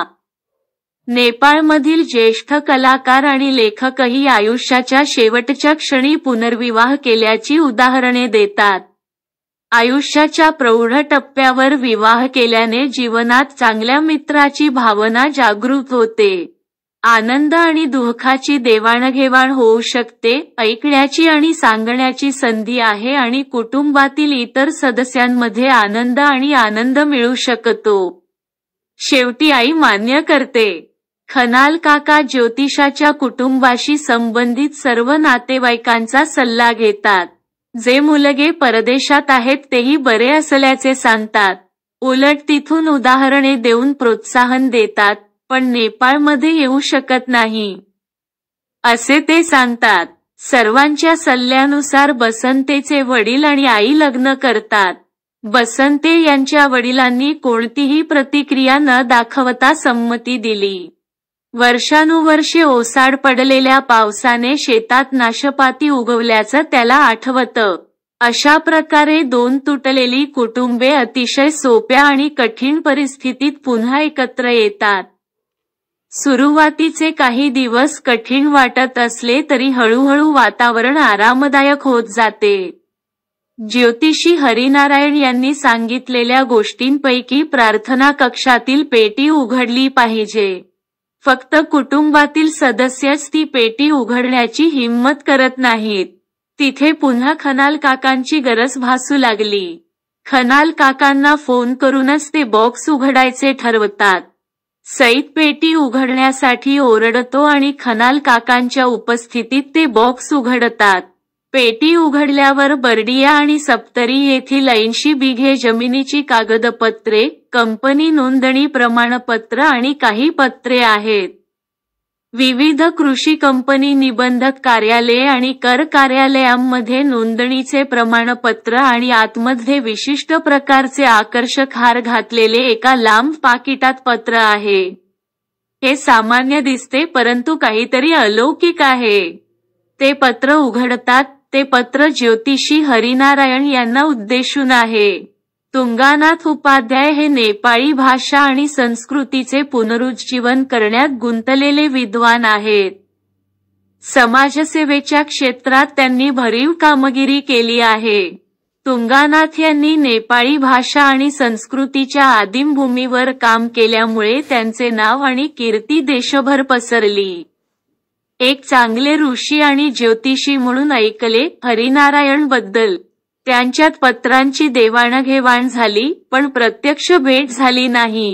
नेपाळमधील ज्येष्ठ कलाकार आणि लेखकही आयुष्याच्या शेवटच्या क्षणी पुनर्विवाह केल्याची उदाहरणे देतात आयुष्याच्या प्रौढ टप्प्यावर विवाह केल्याने जीवनात चांगल्या मित्राची भावना जागृत होते आनंद आणि दुःखाची देवाणघेवाण होऊ शकते ऐकण्याची आणि सांगण्याची संधी आहे आणि कुटुंबातील इतर सदस्यांमध्ये आनंद आणि आनंद मिळू शकतो शेवटी आई मान्य करते खनाल काका ज्योतिषाच्या कुटुंबाशी संबंधित सर्व नातेवाईकांचा सल्ला घेतात जे मुलगे परदेशात आहेत तेही बरे असल्याचे सांगतात उलट तिथून उदाहरणे देऊन प्रोत्साहन देतात पण नेपाळमध्ये येऊ शकत नाही असे ते सांगतात सर्वांच्या सल्ल्यानुसार बसंतेचे वडील आणि आई लग्न करतात बसंते यांच्या वडिलांनी कोणतीही प्रतिक्रिया न दाखवता संमती दिली वर्षानुवर्षे ओसाड पडलेल्या पावसाने शेतात नाशपाती उगवल्याचं त्याला आठवतं अशा प्रकारे दोन तुटलेली कुटुंबे अतिशय सोप्या आणि कठीण परिस्थितीत पुन्हा एकत्र येतात सुरुवातीचे काही दिवस कठीण वाटत असले तरी हळूहळू वातावरण आरामदायक होत जाते ज्योतिषी हरिनारायण यांनी सांगितलेल्या गोष्टींपैकी प्रार्थना कक्षातील पेटी उघडली पाहिजे फक्त कुटुंबातील सदस्यच ती पेटी उघडण्याची हिंमत करत नाहीत तिथे पुन्हा खनाल काकांची गरज भासू लागली खनाल काकांना फोन करूनच ते बॉक्स उघडायचे ठरवतात सईद पेटी उघडण्यासाठी ओरडतो आणि खनाल काकांच्या उपस्थितीत ते बॉक्स उघडतात पेटी उघडल्यावर बर्डिया आणि सप्तरी येथील ऐंशी बिघे जमिनीची कागदपत्रे कंपनी नोंदणी प्रमाणपत्र आणि काही पत्रे आहेत विविध कृषी कंपनी निबंधक कार्यालय आणि कर कार्यालयांमध्ये नोंदणीचे प्रमाणपत्र आणि आतमध्ये विशिष्ट प्रकारचे आकर्षक हार घातलेले एका लांब पाकिटात पत्र आहे हे सामान्य दिसते परंतु काहीतरी अलौकिक आहे ते पत्र उघडतात ते पत्र ज्योतिषी हरिनारायण यांना उद्देशून आहे तुंगानाथ उपाध्याय हे नेपाळी भाषा आणि संस्कृतीचे पुनरुज्जीवन करण्यात गुंतलेले विद्वान आहेत समाजसेवेच्या क्षेत्रात त्यांनी भरीव कामगिरी केली आहे तुंगानाथ यांनी नेपाळी भाषा आणि संस्कृतीच्या आदिम भूमीवर काम केल्यामुळे त्यांचे नाव आणि कीर्ती देशभर पसरली एक चांगले ऋषी आणि ज्योतिषी म्हणून ऐकले हरिनारायण बद्दल त्यांच्यात पत्रांची देवाणघेवाण झाली पण प्रत्यक्ष भेट झाली नाही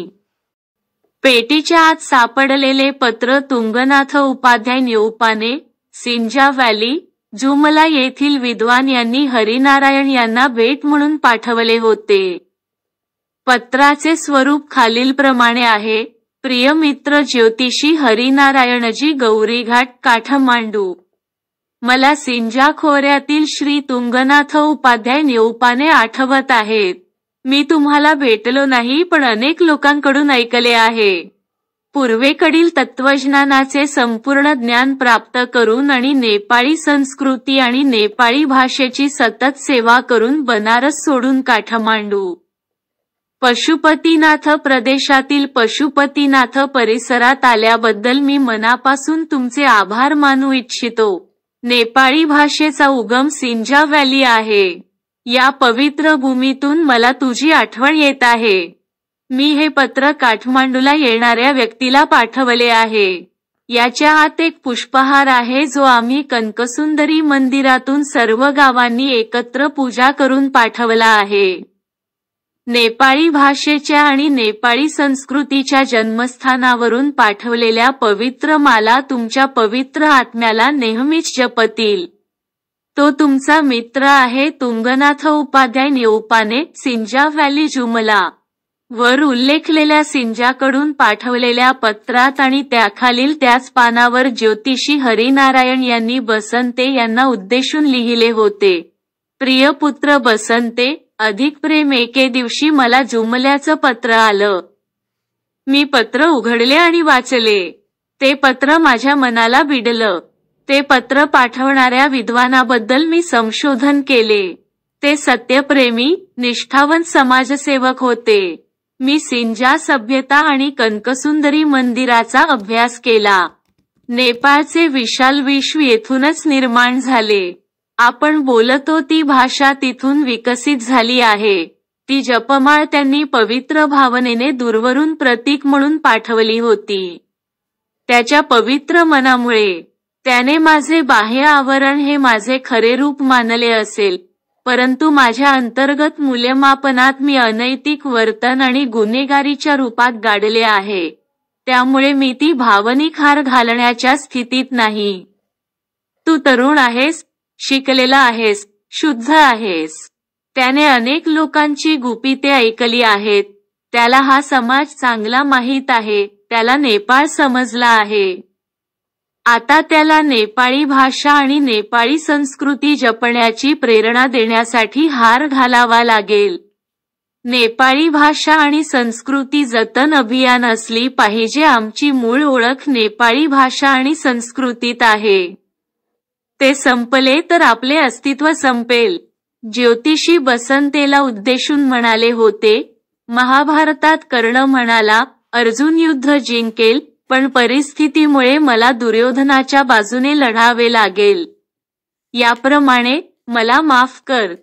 पेटीच्या आत सापडलेले पत्र तुंगनाथ उपाध्याय नेऊपाने सिंजा व्हॅली जुमला येथील विद्वान यांनी हरिनारायण यांना भेट म्हणून पाठवले होते पत्राचे स्वरूप खालीलप्रमाणे आहे प्रिय मित्र ज्योतिषी हरिनारायणजी गौरीघाट काठमांडू मला सिंजा खोऱ्यातील श्री तुंगनाथ उपाध्याय नेऊपाने आठवत आहेत मी तुम्हाला भेटलो नाही पण अनेक लोकांकडून ऐकले आहे पूर्वेकडील तत्वज्ञानाचे संपूर्ण ज्ञान प्राप्त करून आणि नेपाळी संस्कृती आणि नेपाळी भाषेची सतत सेवा करून बनारस सोडून काठमांडू पशुपतीनाथ प्रदेशातील पशुपतीनाथ परिसरात आल्याबद्दल मी मनापासून तुमचे आभार मानू इच्छितो नेपाळी भाषेचा उगम सिंजा व्हॅली आहे या पवित्र भूमीतून मला तुझी आठवण येत आहे मी हे पत्र काठमांडूला येणाऱ्या व्यक्तीला पाठवले आहे याच्या आत एक पुष्पहार आहे जो आम्ही कनकसुंदरी मंदिरातून सर्व गावांनी एकत्र पूजा करून पाठवला आहे नेपाळी भाषेच्या आणि नेपाळी संस्कृतीच्या जन्मस्थानावरून पाठवलेल्या पवित्र माला तुमच्या पवित्र आत्म्याला नेहमीच जपतील तो तुमचा मित्र आहे तुंगनाथ उपाध्याय नेऊपाने सिंजा व्हॅली जुमला वर उल्लेखलेल्या सिंजाकडून पाठवलेल्या पत्रात आणि त्याखालील त्याच पानावर ज्योतिषी हरिनारायण यांनी बसंते यांना उद्देशून लिहिले होते प्रिय पुत्र बसंते अधिक प्रेम एके दिवशी मला जुमल्याचं पत्र आलं मी पत्र उघडले आणि वाचले ते पत्र माझ्या मनाला भिडलं ते पत्र पाठवणाऱ्या विद्वानाबद्दल मी संशोधन केले ते सत्यप्रेमी निष्ठावन समाजसेवक होते मी सिंजा सभ्यता आणि कनकसुंदरी मंदिराचा अभ्यास केला नेपाळचे विशाल विश्व येथूनच निर्माण झाले आपण बोलतो ती भाषा तिथून विकसित झाली आहे ती जपमाळ त्यांनी पवित्र भावनेने दूरवरून प्रतीक म्हणून पाठवली होती त्याच्या पवित्र मनामुळे त्याने माझे बाह्य आवरण हे माझे खरे रूप मानले असेल परंतु माझ्या अंतर्गत मूल्यमापनात मी अनैतिक वर्तन आणि गुन्हेगारीच्या रूपात गाडले आहे त्यामुळे मी ती भावनिक हार घालण्याच्या स्थितीत नाही तू तरुण आहेस शिकलेला आहेस शुद्ध आहेस त्याने अनेक लोकांची गुपिते ऐकली आहेत त्याला हा समाज चांगला माहीत आहे त्याला नेपाळ समजला आहे आता त्याला नेपाळी भाषा आणि नेपाळी संस्कृती जपण्याची प्रेरणा देण्यासाठी हार घालावा लागेल नेपाळी भाषा आणि संस्कृती जतन अभियान असली पाहिजे आमची मूळ ओळख नेपाळी भाषा आणि संस्कृतीत आहे ते संपले तर आपले अस्तित्व संपेल ज्योतिषी बसंतेला उद्देशून म्हणाले होते महाभारतात कर्ण म्हणाला अर्जुन युद्ध जिंकेल पण परिस्थितीमुळे मला दुर्योधनाच्या बाजूने लढावे लागेल याप्रमाणे मला माफ कर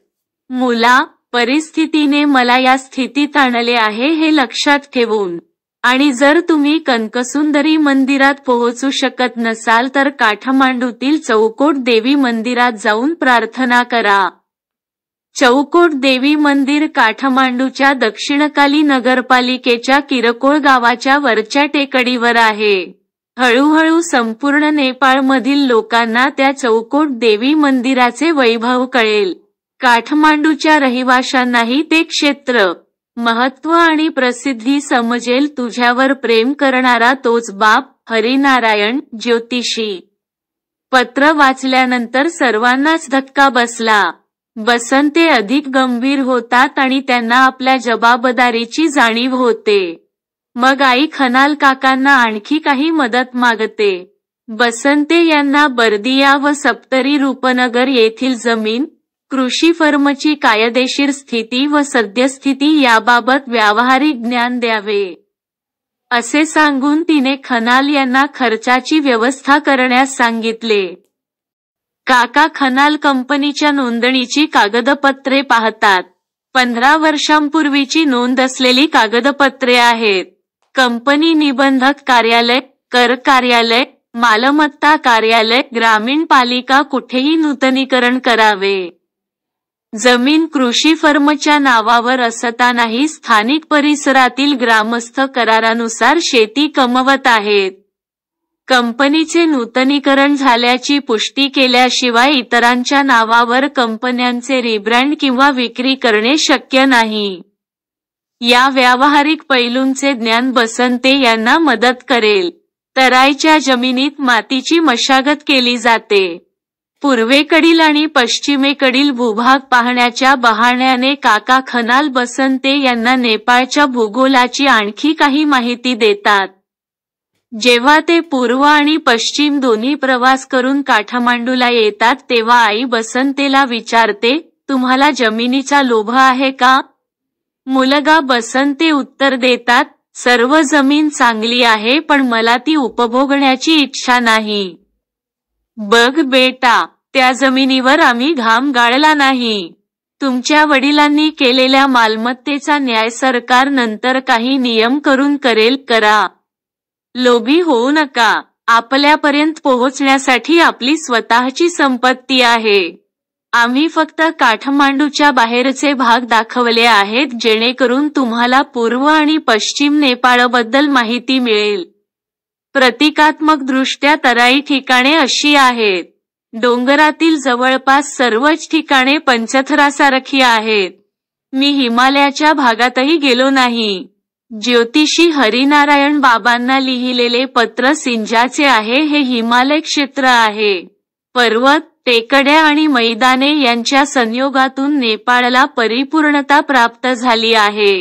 मुला परिस्थितीने मला या स्थितीत आणले आहे हे लक्षात ठेवून आणि जर तुम्ही कनकसुंदरी मंदिरात पोहोचू शकत नसाल तर काठमांडूतील चौकोट देवी मंदिरात जाऊन प्रार्थना करा चौकोट देवी मंदिर काठमांडूच्या दक्षिणकाली नगरपालिकेच्या किरकोळ गावाच्या वरच्या टेकडीवर आहे हळूहळू संपूर्ण नेपाळमधील लोकांना त्या चौकोट देवी मंदिराचे वैभव कळेल काठमांडूच्या रहिवाशांनाही ते क्षेत्र महत्व आणि प्रसिद्धी समजेल तुझ्यावर प्रेम करणारा तोच बाप हरिनारायण ज्योतिषी पत्र वाचल्यानंतर सर्वांनाच धक्का बसला बसंते अधिक गंभीर होतात आणि त्यांना आपल्या जबाबदारीची जाणीव होते मग आई खनाल काकांना आणखी काही मदत मागते बसंते यांना बर्दिया व सप्तरी रूपनगर येथील जमीन कृषी फर्मची कायदेशीर स्थिती व सद्यस्थिती याबाबत व्यावहारिक ज्ञान द्यावे असे सांगून तिने खनाल यांना खर्चाची व्यवस्था करण्यास सांगितले काका खनाल कंपनीच्या नोंदणीची कागदपत्रे पाहतात पंधरा वर्षांपूर्वीची नोंद असलेली कागदपत्रे आहेत कंपनी निबंधक कार्यालय कर कार्यालय मालमत्ता कार्यालय ग्रामीण पालिका कुठेही नूतनीकरण करावे जमीन कृषी फर्मच्या नावावर असतानाही स्थानिक परिसरातील ग्रामस्थ करारानुसार शेती कमवत आहेत कंपनीचे नूतनीकरण झाल्याची पुष्टी केल्याशिवाय इतरांच्या नावावर कंपन्यांचे रिब्रँड किंवा विक्री करणे शक्य नाही या व्यावहारिक पैलूंचे ज्ञान बसंते यांना मदत करेल तराईच्या जमिनीत मातीची मशागत केली जाते पूर्वेकडील आणि पश्चिमेकडील भूभाग पाहण्याच्या बहाण्याने काका खनाल बसंते यांना नेपाळच्या भूगोलाची आणखी काही माहिती देतात जेव्हा ते पूर्व आणि पश्चिम दोन्ही प्रवास करून काठमांडूला येतात तेव्हा आई बसंतेला विचारते तुम्हाला जमिनीचा लोभ आहे का मुलगा बसंते उत्तर देतात सर्व जमीन चांगली आहे पण मला ती उपभोगण्याची इच्छा नाही बघ बेटा त्या जमिनीवर आम्ही घाम गाळला नाही तुमच्या वडिलांनी केलेल्या मालमत्तेचा न्याय सरकार नंतर काही नियम करून करेल करा लोभी होऊ नका आपल्यापर्यंत पोहोचण्यासाठी आपली स्वतःची संपत्ती आहे आम्ही फक्त काठमांडूच्या बाहेरचे भाग दाखवले आहेत जेणेकरून तुम्हाला पूर्व आणि पश्चिम नेपाळबद्दल माहिती मिळेल दृष्ट्या तराई ठिकाणे अशी आहेत डोंगरातील जवळपास सर्वच ठिकाणे पंचथरासारखी आहेत मी हिमालयाच्या भागातही गेलो नाही ज्योतिषी हरिनारायण बाबांना लिहिलेले पत्र सिंजाचे आहे हे हिमालय क्षेत्र आहे पर्वत टेकड्या आणि मैदाने यांच्या संयोगातून नेपाळला परिपूर्णता प्राप्त झाली आहे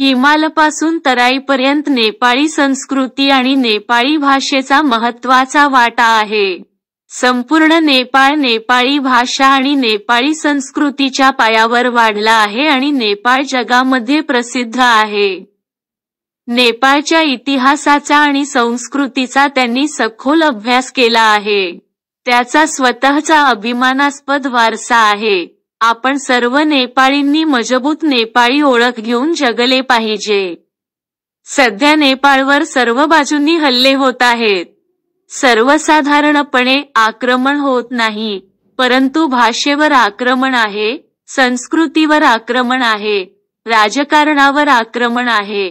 हिमालपासून तराईपर्यंत नेपाळी संस्कृती आणि नेपाळी भाषेचा महत्वाचा वाटा आहे संपूर्ण नेपाळ नेपाळी भाषा आणि नेपाळी संस्कृतीच्या पायावर वाढला आहे आणि नेपाळ जगामध्ये प्रसिद्ध आहे नेपाळच्या इतिहासाचा आणि संस्कृतीचा त्यांनी सखोल अभ्यास केला आहे त्याचा स्वतःचा अभिमानास्पद वारसा आहे आपण सर्व नेपाळींनी मजबूत नेपाळी ओळख घेऊन जगले पाहिजे सध्या नेपाळवर सर्व बाजूंनी हल्ले होत आहेत सर्वसाधारणपणे आक्रमण होत नाही परंतु भाषेवर आक्रमण आहे संस्कृतीवर आक्रमण आहे राजकारणावर आक्रमण आहे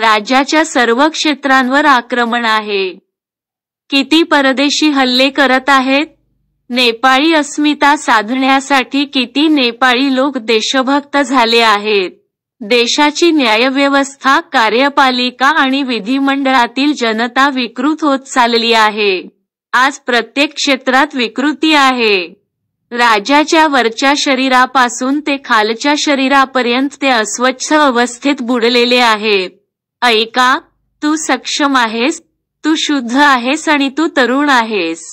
राज्याच्या सर्व क्षेत्रांवर आक्रमण आहे किती परदेशी हल्ले करत आहेत नेपाळी अस्मिता साधण्यासाठी किती नेपाळी लोक देशभक्त झाले आहेत देशाची न्यायव्यवस्था कार्यपालिका आणि विधिमंडळातील जनता विकृत होत चालली आहे आज प्रत्येक क्षेत्रात विकृती आहे राजाच्या वरच्या शरीरापासून ते खालच्या शरीरापर्यंत ते अस्वच्छ अवस्थेत बुडलेले आहे ऐका तू सक्षम आहेस तू शुद्ध आहेस आणि तू तरुण आहेस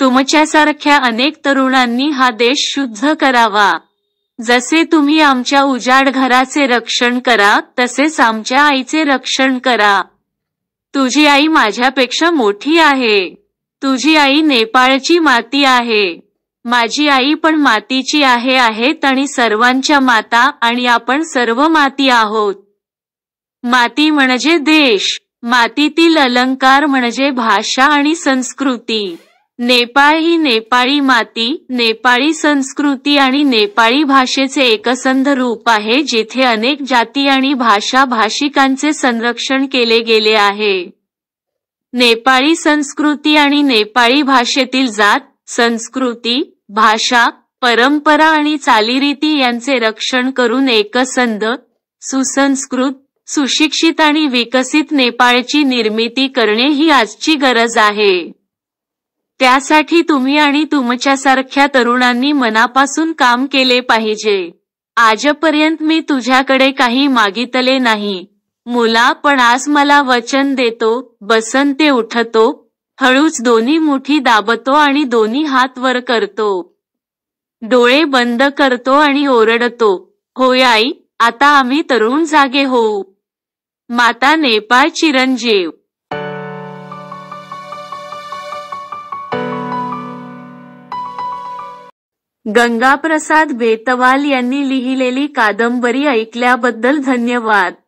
तुमच्यासारख्या अनेक तरुणांनी हा देश शुद्ध करावा जसे तुम्ही आमच्या उजाड घराचे रक्षण करा तसेच आमच्या आईचे रक्षण करा तुझी आई माझ्यापेक्षा मोठी आहे तुझी आई नेपाळची माती आहे माझी आई पण मातीची आहे आहेत आणि सर्वांच्या माता आणि आपण सर्व माती आहोत माती म्हणजे देश मातीतील अलंकार म्हणजे भाषा आणि संस्कृती नेपाळ ही नेपाळी माती नेपाळी संस्कृती आणि नेपाळी भाषेचे एकसंध रूप आहे जिथे अनेक जाती आणि भाषा भाषिकांचे संरक्षण केले गेले आहे नेपाळी संस्कृती आणि नेपाळी भाषेतील जात संस्कृती भाषा परंपरा आणि चालीरीती यांचे रक्षण करून एकसंध सुसंस्कृत सुशिक्षित आणि विकसित नेपाळची निर्मिती करणे ही आजची गरज आहे त्यासाठी तुम्ही आणि तुमच्यासारख्या तरुणांनी मनापासून काम केले पाहिजे आजपर्यंत मी तुझ्याकडे काही मागितले नाही मुला पण आज मला वचन देतो बसंते उठतो हळूच दोन्ही मुठी दाबतो आणि दोन्ही हात वर करतो डोळे बंद करतो आणि ओरडतो होय आई आता आम्ही तरुण जागे होऊ माता नेपाळ चिरंजीव गंगाप्रसाद बेतवाल यांनी लिहिलेली कादंबरी ऐकल्याबद्दल धन्यवाद